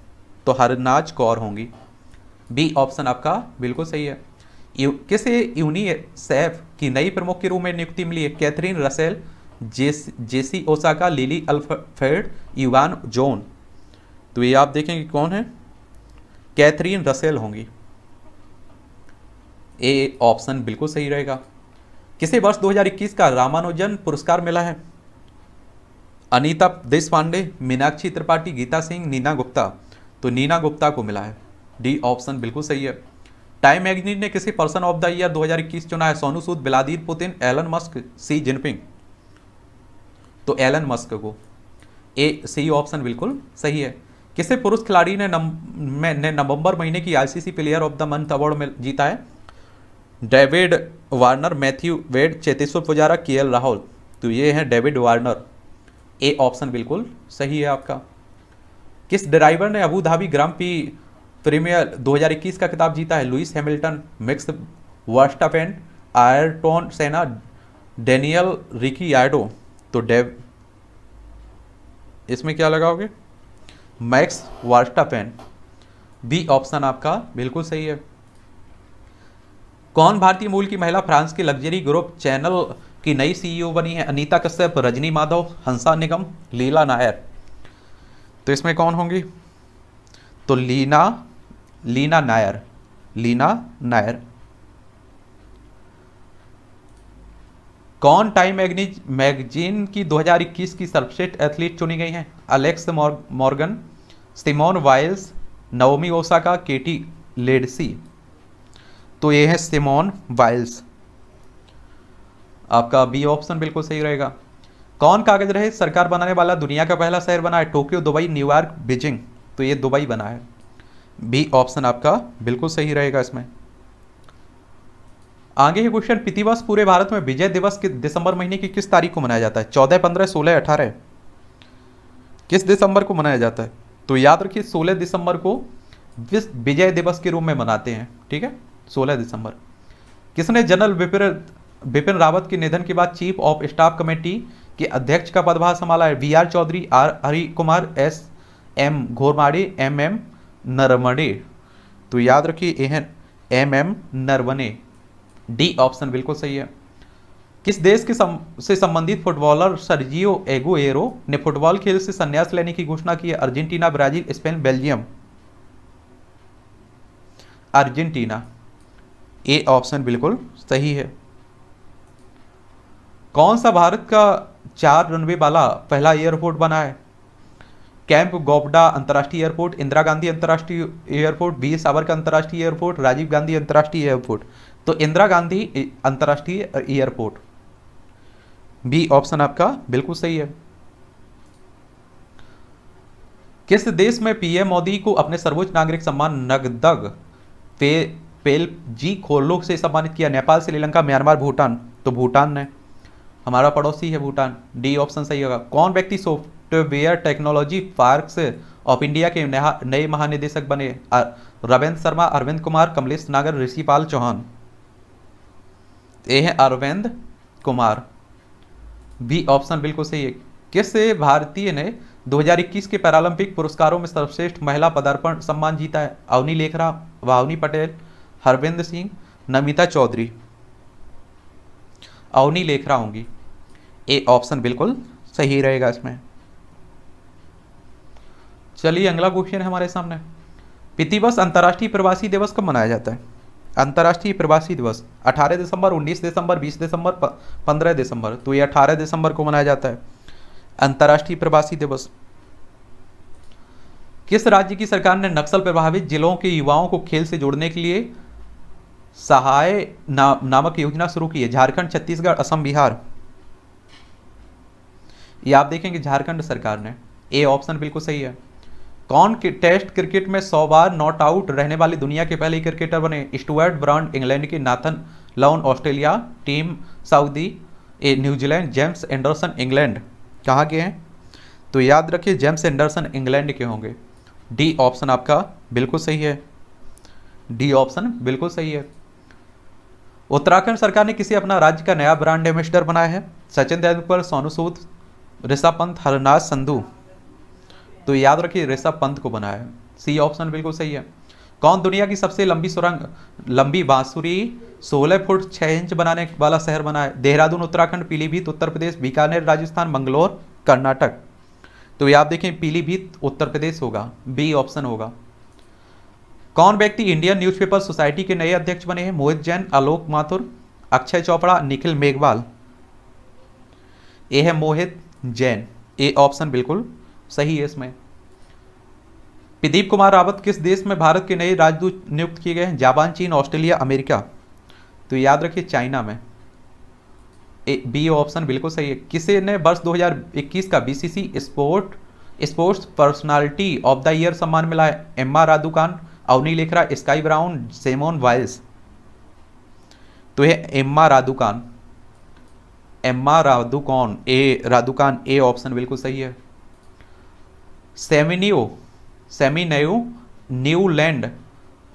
तो हरनाज कौर होंगी बी ऑप्शन आपका बिल्कुल सही है किसे यूनी सैफ की नई प्रमुख के रूप में नियुक्ति मिली है Catherine Russell Jess Jesse Osaka Lily अल्फेड इवान जोन तो ये आप देखेंगे कौन है कैथरीन रसेल होंगी ए ऑप्शन बिल्कुल सही रहेगा किसे वर्ष 2021 का रामानुजन पुरस्कार मिला है अनीता देशपांडे मीनाक्षी त्रिपाठी गीता सिंह नीना गुप्ता तो नीना गुप्ता को मिला है डी ऑप्शन बिल्कुल सही है टाइम मैगजीन ने किसी पर्सन ऑफ द ईयर 2021 चुना है Sonu Sood Vladimir Putin Elon Musk Xi Jinping तो एलन मस्क को ए सी ऑप्शन बिल्कुल सही है किसे पुरुष खिलाड़ी ने नम, ने नवंबर महीने की ICC player of the month award में जीता है David Warner Matthew Wade Cheteshwar Pujara K Rahul तो ये है डेविड वार्नर ए ऑप्शन बिल्कुल सही है आपका किस ड्राइवर ने अबू धाबी ग्राम पी प्रीमियर 2021 का खिताब जीता है लुइस हैमिल्टन मिक्स एंड आयरटोन सेना डेनियल रिकी आयडो तो डेव इसमें क्या लगाओगे मैक्स वर्स्टापेन बी ऑप्शन आपका बिल्कुल सही है कौन भारतीय मूल की महिला फ्रांस की लग्जरी ग्रुप चैनल की नई सीईओ e बनी है अनीता कश्यप रजनी माधव हंसा निगम लीला नायर तो इसमें कौन होंगी तो लीना लीना नायर लीना नायर कौन टाइम मैगनीज मैगजीन की 2021 की सर्वश्रेष्ठ एथलीट चुनी गई हैं Alex Morgan Simone Biles Naomi Osaka Katie Ledecky तो ये है सिमोन वाइल्स आपका बी ऑप्शन बिल्कुल सही रहेगा कौन कागज रहे सरकार बनाने वाला दुनिया का पहला शहर बना है टोक्यो दुबई न्यूयॉर्क बीजिंग तो ये दुबई बना है बी ऑप्शन आपका बिल्कुल सही रहेगा इसमें आगे है क्वेश्चन प्रतिवर्ष पूरे भारत में विजय दिवस के दिसंबर महीने की किस तारीख को मनाया जाता है चौदह पंद्रह सोलह अठारह किस दिसंबर को मनाया जाता है तो याद रखिए सोलह दिसंबर को विजय दिवस के रूप में मनाते हैं ठीक है सोलह दिसंबर किसने जनरल विपिन बिपिन रावत के निधन के बाद चीफ ऑफ स्टाफ कमेटी के अध्यक्ष का पदभार संभाला है V R Chaudhari R Hari Kumar S M Ghormade M M Naravane तो याद रखिए एहन M M Naravane D option बिल्कुल सही है किस देश के सम, से संबंधित फुटबॉलर सर्जियो एगोएरो ने फुटबॉल खेल से संन्यास लेने की घोषणा की है Argentina Brazil Spain Belgium Argentina A option बिल्कुल सही है कौन सा भारत का चार रनवे वाला पहला एयरपोर्ट बना है कैंप गोपडा अंतर्राष्ट्रीय एयरपोर्ट इंदिरा गांधी अंतर्राष्ट्रीय एयरपोर्ट बी का अंतर्राष्ट्रीय एयरपोर्ट राजीव गांधी अंतर्राष्ट्रीय एयरपोर्ट तो इंदिरा गांधी अंतर्राष्ट्रीय एयरपोर्ट बी ऑप्शन आपका बिल्कुल सही है किस देश में पीएम मोदी को अपने सर्वोच्च नागरिक सम्मान नगदग पे पेल जी खोलो से सम्मानित किया नेपाल श्रीलंका म्यांमार भूटान तो भूटान ने हमारा पड़ोसी है भूटान डी ऑप्शन सही होगा कौन व्यक्ति software technology park of India के नए महानिदेशक बने रविंद्र शर्मा अरविंद कुमार कमलेश नागर ऋषिपाल चौहान ये है अरविंद कुमार बी ऑप्शन बिल्कुल सही है किस भारतीय ने 2021 के पैरालंपिक पुरस्कारों में सर्वश्रेष्ठ महिला पदार्पण सम्मान जीता है अवनी लेखरा वावनी पटेल हरविंद सिंह नमिता चौधरी अवनी लेखरा होंगी ए ऑप्शन बिल्कुल सही रहेगा इसमें चलिए अगला क्वेश्चन है हमारे सामने पितिवस अंतर्राष्ट्रीय प्रवासी दिवस कब मनाया जाता है अंतर्राष्ट्रीय प्रवासी दिवस 18 दिसंबर 19 दिसंबर 20 दिसंबर 15 दिसंबर तो ये 18 दिसंबर को मनाया जाता है अंतर्राष्ट्रीय प्रवासी दिवस किस राज्य की सरकार ने नक्सल प्रभावित जिलों के युवाओं को खेल से जोड़ने के लिए सहाय ना, नामक योजना शुरू की है झारखंड छत्तीसगढ़ असम बिहार ये आप देखेंगे झारखंड सरकार ने ए ऑप्शन बिल्कुल सही है कौन टेस्ट क्रिकेट में सौ बार नॉट आउट रहने वाली दुनिया के पहले क्रिकेटर बने स्टुअर्ट ब्रांड इंग्लैंड के Nathan lawn Australia team Saudi ए न्यूजीलैंड जेम्स एंडरसन इंग्लैंड कहाँ के हैं तो याद रखिए जेम्स एंडरसन इंग्लैंड के होंगे डी ऑप्शन आपका बिल्कुल सही है डी ऑप्शन बिल्कुल सही है उत्तराखंड सरकार ने किसी अपना राज्य का नया ब्रांड एम्बेसडर बनाया है सचिन तेंदुलकर सोनू सूद ऋषा पंत हरनाज संधू तो याद रखिए ऋषा पंत को बनाया है सी ऑप्शन बिल्कुल सही है कौन दुनिया की सबसे लंबी सुरंग लंबी बांसुरी 16 फुट 6 इंच बनाने वाला शहर बना है देहरादून उत्तराखंड पीलीभीत उत्तर प्रदेश बीकानेर राजस्थान मंगलोर कर्नाटक तो ये आप देखें पीलीभीत उत्तर प्रदेश होगा बी ऑप्शन होगा कौन व्यक्ति इंडियन न्यूज़पेपर सोसाइटी के नए अध्यक्ष बने हैं मोहित जैन आलोक माथुर अक्षय चोपड़ा निखिल मेघवाल ये है मोहित जैन ए ऑप्शन बिल्कुल सही है इसमें प्रदीप कुमार रावत किस देश में भारत के नए राजदूत नियुक्त किए गए हैं जापान चीन ऑस्ट्रेलिया अमेरिका तो याद रखिए चाइना में ए बी ऑप्शन बिल्कुल सही है किसे ने वर्ष 2021 का BBC sport sports personality of the year सम्मान मिला है एम आर राधुकांत अवनी रहा स्काई ब्राउन सेमोन वाइल्स तो ये Emma Raducanu Emma Raducanu A Raducanu A option बिल्कुल सही है सेमिनियो सेमिनयू न्यूलैंड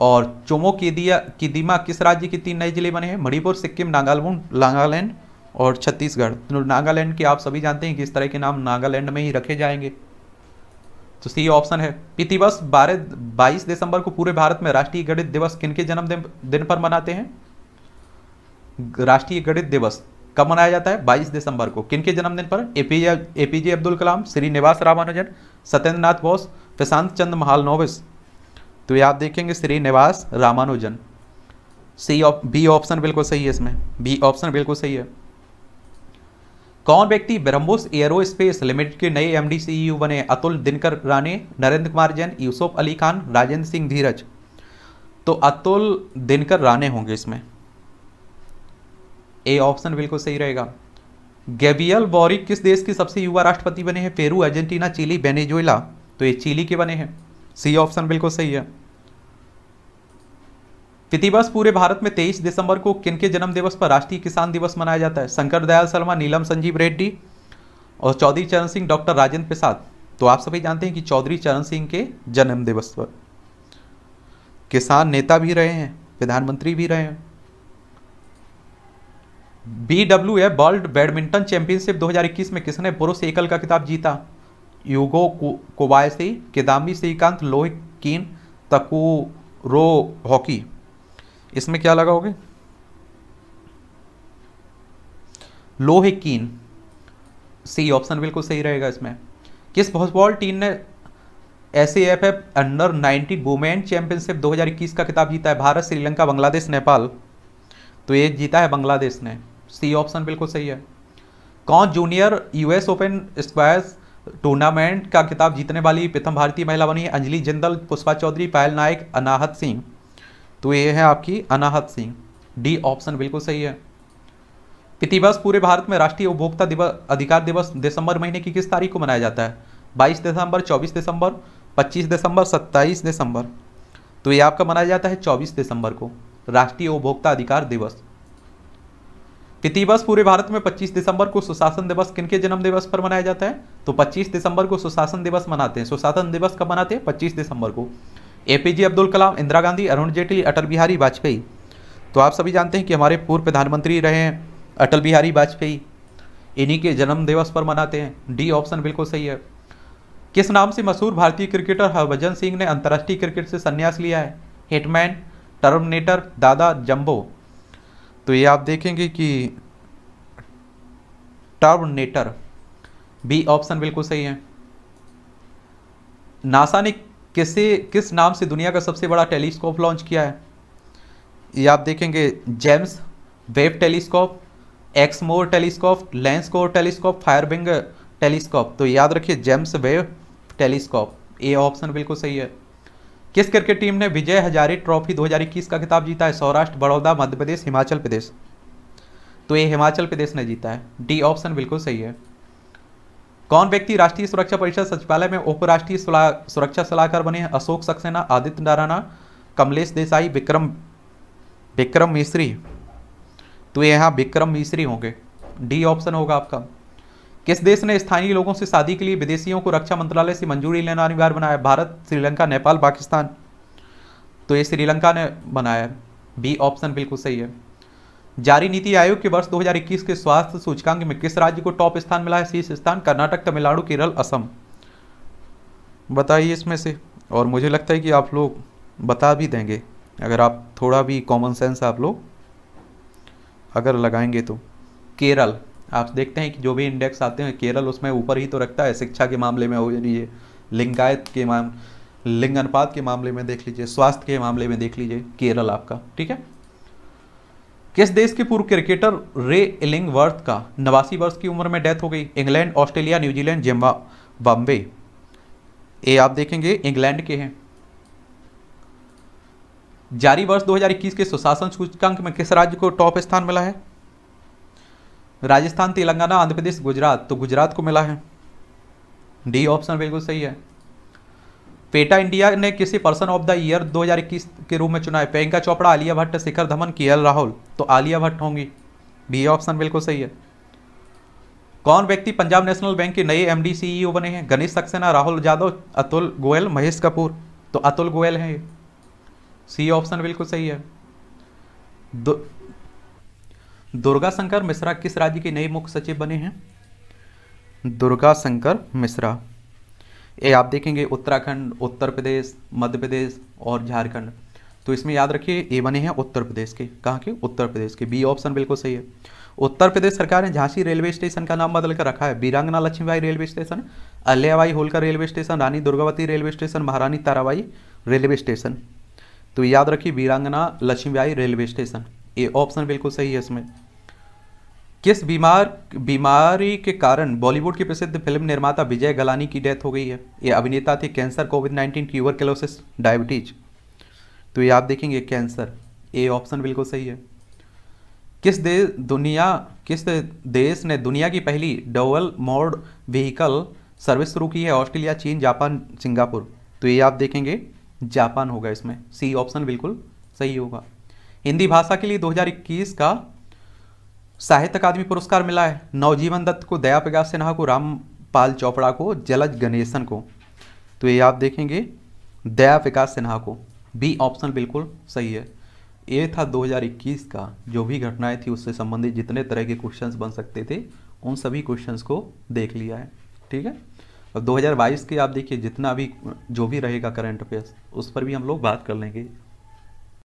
और चोमो किदिया किदीमा किस राज्य के तीन नए जिले बने हैं मणिपुर सिक्किम नागालैंड नागालैंड और छत्तीसगढ़ नागालैंड के आप सभी जानते हैं किस तरह के नाम नागालैंड में ही रखे जाएंगे तो सी ऑप्शन है पीति बारह बाईस दिसंबर को पूरे भारत में राष्ट्रीय गणित दिवस किनके जन्मदिन दिन पर मनाते हैं राष्ट्रीय गणित दिवस कब मनाया जाता है 22 दिसंबर को किनके जन्मदिन पर A P J Abdul Kalam Srinivasa Ramanujan Satyendra Nath Bose Prashanta Chandra Mahalanobis तो ये आप देखेंगे Srinivasa Ramanujan C op B option बिल्कुल सही है इसमें बी ऑप्शन बिल्कुल सही है कौन व्यक्ति ब्रह्मोस स्पेस लिमिटेड के नए एमडी सीईओ e बने अतुल दिनकर राणे नरेंद्र कुमार जैन यूसुफ अली खान राजेंद्र सिंह धीरज तो अतुल दिनकर राणे होंगे इसमें ए ऑप्शन बिल्कुल सही रहेगा गैबियल बोरिक किस देश के सबसे युवा राष्ट्रपति बने हैं पेरू अर्जेंटीना चिली बेनेजोला तो ये चिली के बने हैं सी ऑप्शन बिल्कुल सही है दिवस पूरे भारत में 23 दिसंबर को किन के जन्म दिवस पर राष्ट्रीय किसान दिवस मनाया जाता है शंकर दयाल शर्मा नीलम संजीव रेड्डी और चौधरी चरण सिंह डॉक्टर राजेंद्र प्रसाद तो आप सभी जानते हैं कि चौधरी चरण सिंह के जन्म दिवस पर किसान नेता भी रहे हैं प्रधानमंत्री भी रहे हैं B W F World Badminton Championship 2021 में किसने पुरुष एकल का किताब जीता युगो कोबायसी किदाम्बी श्रीकांत लोहित कीन तकूरो हॉकी इसमें क्या लगाओगे लोहे कीन सी ऑप्शन बिल्कुल सही रहेगा इसमें किस फुटबॉल टीम ने ऐसे F F under 19 women championship 2021 का खिताब जीता है भारत श्रीलंका बांग्लादेश नेपाल तो ये जीता है बांग्लादेश ने सी ऑप्शन बिल्कुल सही है कौन junior US Open squash tournament का खिताब जीतने वाली प्रथम भारतीय महिला बनी अंजलि जिंदल पुष्पा चौधरी पायल नायक अनाहत सिंह तो ये है आपकी अनाहत सिंह डी ऑप्शन बिल्कुल सही है प्रतिवर्ष पूरे भारत में राष्ट्रीय उपभोक्ता दिवस अधिकार दिवस दिसंबर महीने की किस तारीख को मनाया जाता है 22 दिसंबर 24 दिसंबर 25 दिसंबर 27 दिसंबर तो ये आपका मनाया जाता है 24 दिसंबर को राष्ट्रीय उपभोक्ता अधिकार दिवस प्रतिवर्ष पूरे भारत में 25 दिसंबर को सुशासन दिवस किनके जन्म दिवस पर मनाया जाता है तो 25 दिसंबर को सुशासन दिवस मनाते हैं सुशासन दिवस कब मनाते हैं 25 दिसंबर को एपीजे अब्दुल कलाम इंदिरा गांधी अरुण जेटली अटल बिहारी वाजपेयी तो आप सभी जानते हैं कि हमारे पूर्व प्रधानमंत्री रहे हैं अटल बिहारी वाजपेयी इन्हीं के जन्म दिवस पर मनाते हैं डी ऑप्शन बिल्कुल सही है किस नाम से मशहूर भारतीय क्रिकेटर हरभजन सिंह ने अंतर्राष्ट्रीय क्रिकेट से संन्यास लिया है हिटमैन टर्मिनेटर दादा जम्बो तो ये आप देखेंगे कि टर्मिनेटर बी ऑप्शन बिल्कुल सही है नासा ने किसे किस नाम से दुनिया का सबसे बड़ा टेलीस्कोप लॉन्च किया है ये आप देखेंगे जेम्स वेब टेलीस्कोप एक्समोर टेलीस्कोप लेंसकोर टेलीस्कोप फायरबिंग टेलीस्कोप तो याद रखिए James Webb telescope A option बिल्कुल सही है किस क्रिकेट टीम ने विजय हजारे ट्रॉफी 2021 का खिताब जीता है सौराष्ट्र बड़ौदा मध्य प्रदेश हिमाचल प्रदेश तो ये हिमाचल प्रदेश ने जीता है डी ऑप्शन बिल्कुल सही है कौन व्यक्ति राष्ट्रीय सुरक्षा परिषद सचिवालय में उपराष्ट्रीय सुरक्षा सलाहकार बने हैं अशोक सक्सेना आदित्य नारायणा कमलेश देसाई विक्रम विक्रम मिश्री तो ये यहाँ विक्रम मिश्री होंगे डी ऑप्शन होगा आपका किस देश ने स्थानीय लोगों से शादी के लिए विदेशियों को रक्षा मंत्रालय से मंजूरी लेना अनिवार्य बनाया भारत श्रीलंका नेपाल पाकिस्तान तो ये श्रीलंका ने बनाया बी ऑप्शन बिल्कुल सही है जारी नीति आयोग के वर्ष 2021 के स्वास्थ्य सूचकांक में किस राज्य को टॉप स्थान मिला है शीर्ष स्थान कर्नाटक तमिलनाडु केरल असम बताइए इसमें से और मुझे लगता है कि आप लोग बता भी देंगे अगर आप थोड़ा भी कॉमन सेंस आप लोग अगर लगाएंगे तो केरल आप देखते हैं कि जो भी इंडेक्स आते हैं केरल उसमें ऊपर ही तो रखता है शिक्षा के मामले में हो लीजिए लिंगायत के मामले लिंग अनुपात के मामले में देख लीजिए स्वास्थ्य के मामले में देख लीजिए केरल आपका ठीक है किस देश के पूर्व क्रिकेटर रे इलिंगवर्थ का नवासी वर्ष की उम्र में डेथ हो गई इंग्लैंड ऑस्ट्रेलिया न्यूजीलैंड जिम्बा बॉम्बे ये आप देखेंगे इंग्लैंड के हैं जारी वर्ष 2021 के सुशासन सूचकांक में किस राज्य को टॉप स्थान मिला है राजस्थान तेलंगाना आंध्र प्रदेश गुजरात तो गुजरात को मिला है डी ऑप्शन बिल्कुल सही है पेटा इंडिया ने किसी पर्सन ऑफ द ईयर 2021 के रूप में चुना है प्रियंका चोपड़ा आलिया भट्ट शिखर धमन के राहुल तो आलिया भट्ट होंगी बी ऑप्शन बिल्कुल सही है कौन व्यक्ति पंजाब नेशनल बैंक के नए एम डी e बने हैं गणेश सक्सेना राहुल यादव अतुल गोयल महेश कपूर तो अतुल गोयल हैं ये सी ऑप्शन बिल्कुल सही है दु, दुर्गा शंकर मिश्रा किस राज्य के नए मुख्य सचिव बने हैं दुर्गा शंकर मिश्रा ये आप देखेंगे उत्तराखंड उत्तर प्रदेश मध्य प्रदेश और झारखंड तो इसमें याद रखिए ए बने हैं उत्तर प्रदेश के कहाँ के उत्तर प्रदेश के बी ऑप्शन बिल्कुल सही है उत्तर प्रदेश सरकार ने झांसी रेलवे स्टेशन का नाम बदल कर रखा है Virangana Lakshmibai railway station Ahilyabai Holkar railway station Rani Durgavati railway station Maharani Tarabai railway station तो याद रखिए वीरांगना लक्ष्मीबाई रेलवे स्टेशन ये ऑप्शन बिल्कुल सही है इसमें किस बीमार बीमारी के कारण बॉलीवुड की प्रसिद्ध फिल्म निर्माता विजय गलानी की डेथ हो गई है ये अभिनेता थे cancer Covid nineteen tuberculosis diabetes तो ये आप देखेंगे कैंसर ए ऑप्शन बिल्कुल सही है किस देश दुनिया किस देश ने दुनिया की पहली डबल मोड व्हीकल सर्विस शुरू की है ऑस्ट्रेलिया चीन जापान सिंगापुर तो ये आप देखेंगे जापान होगा इसमें सी ऑप्शन बिल्कुल सही होगा हिंदी भाषा के लिए 2021 का साहित्य अकादमी पुरस्कार मिला है नवजीवन दत्त को दया प्रकाश सिन्हा को रामपाल चोपड़ा को जलज गणेशन को तो ये आप देखेंगे दया प्रकाश सिन्हा को बी ऑप्शन बिल्कुल सही है ये था 2021 का जो भी घटनाएं थी उससे संबंधित जितने तरह के क्वेश्चंस बन सकते थे उन सभी क्वेश्चंस को देख लिया है ठीक है अब 2022 के आप देखिए जितना भी जो भी रहेगा करंट अफेयर्स उस पर भी हम लोग बात कर लेंगे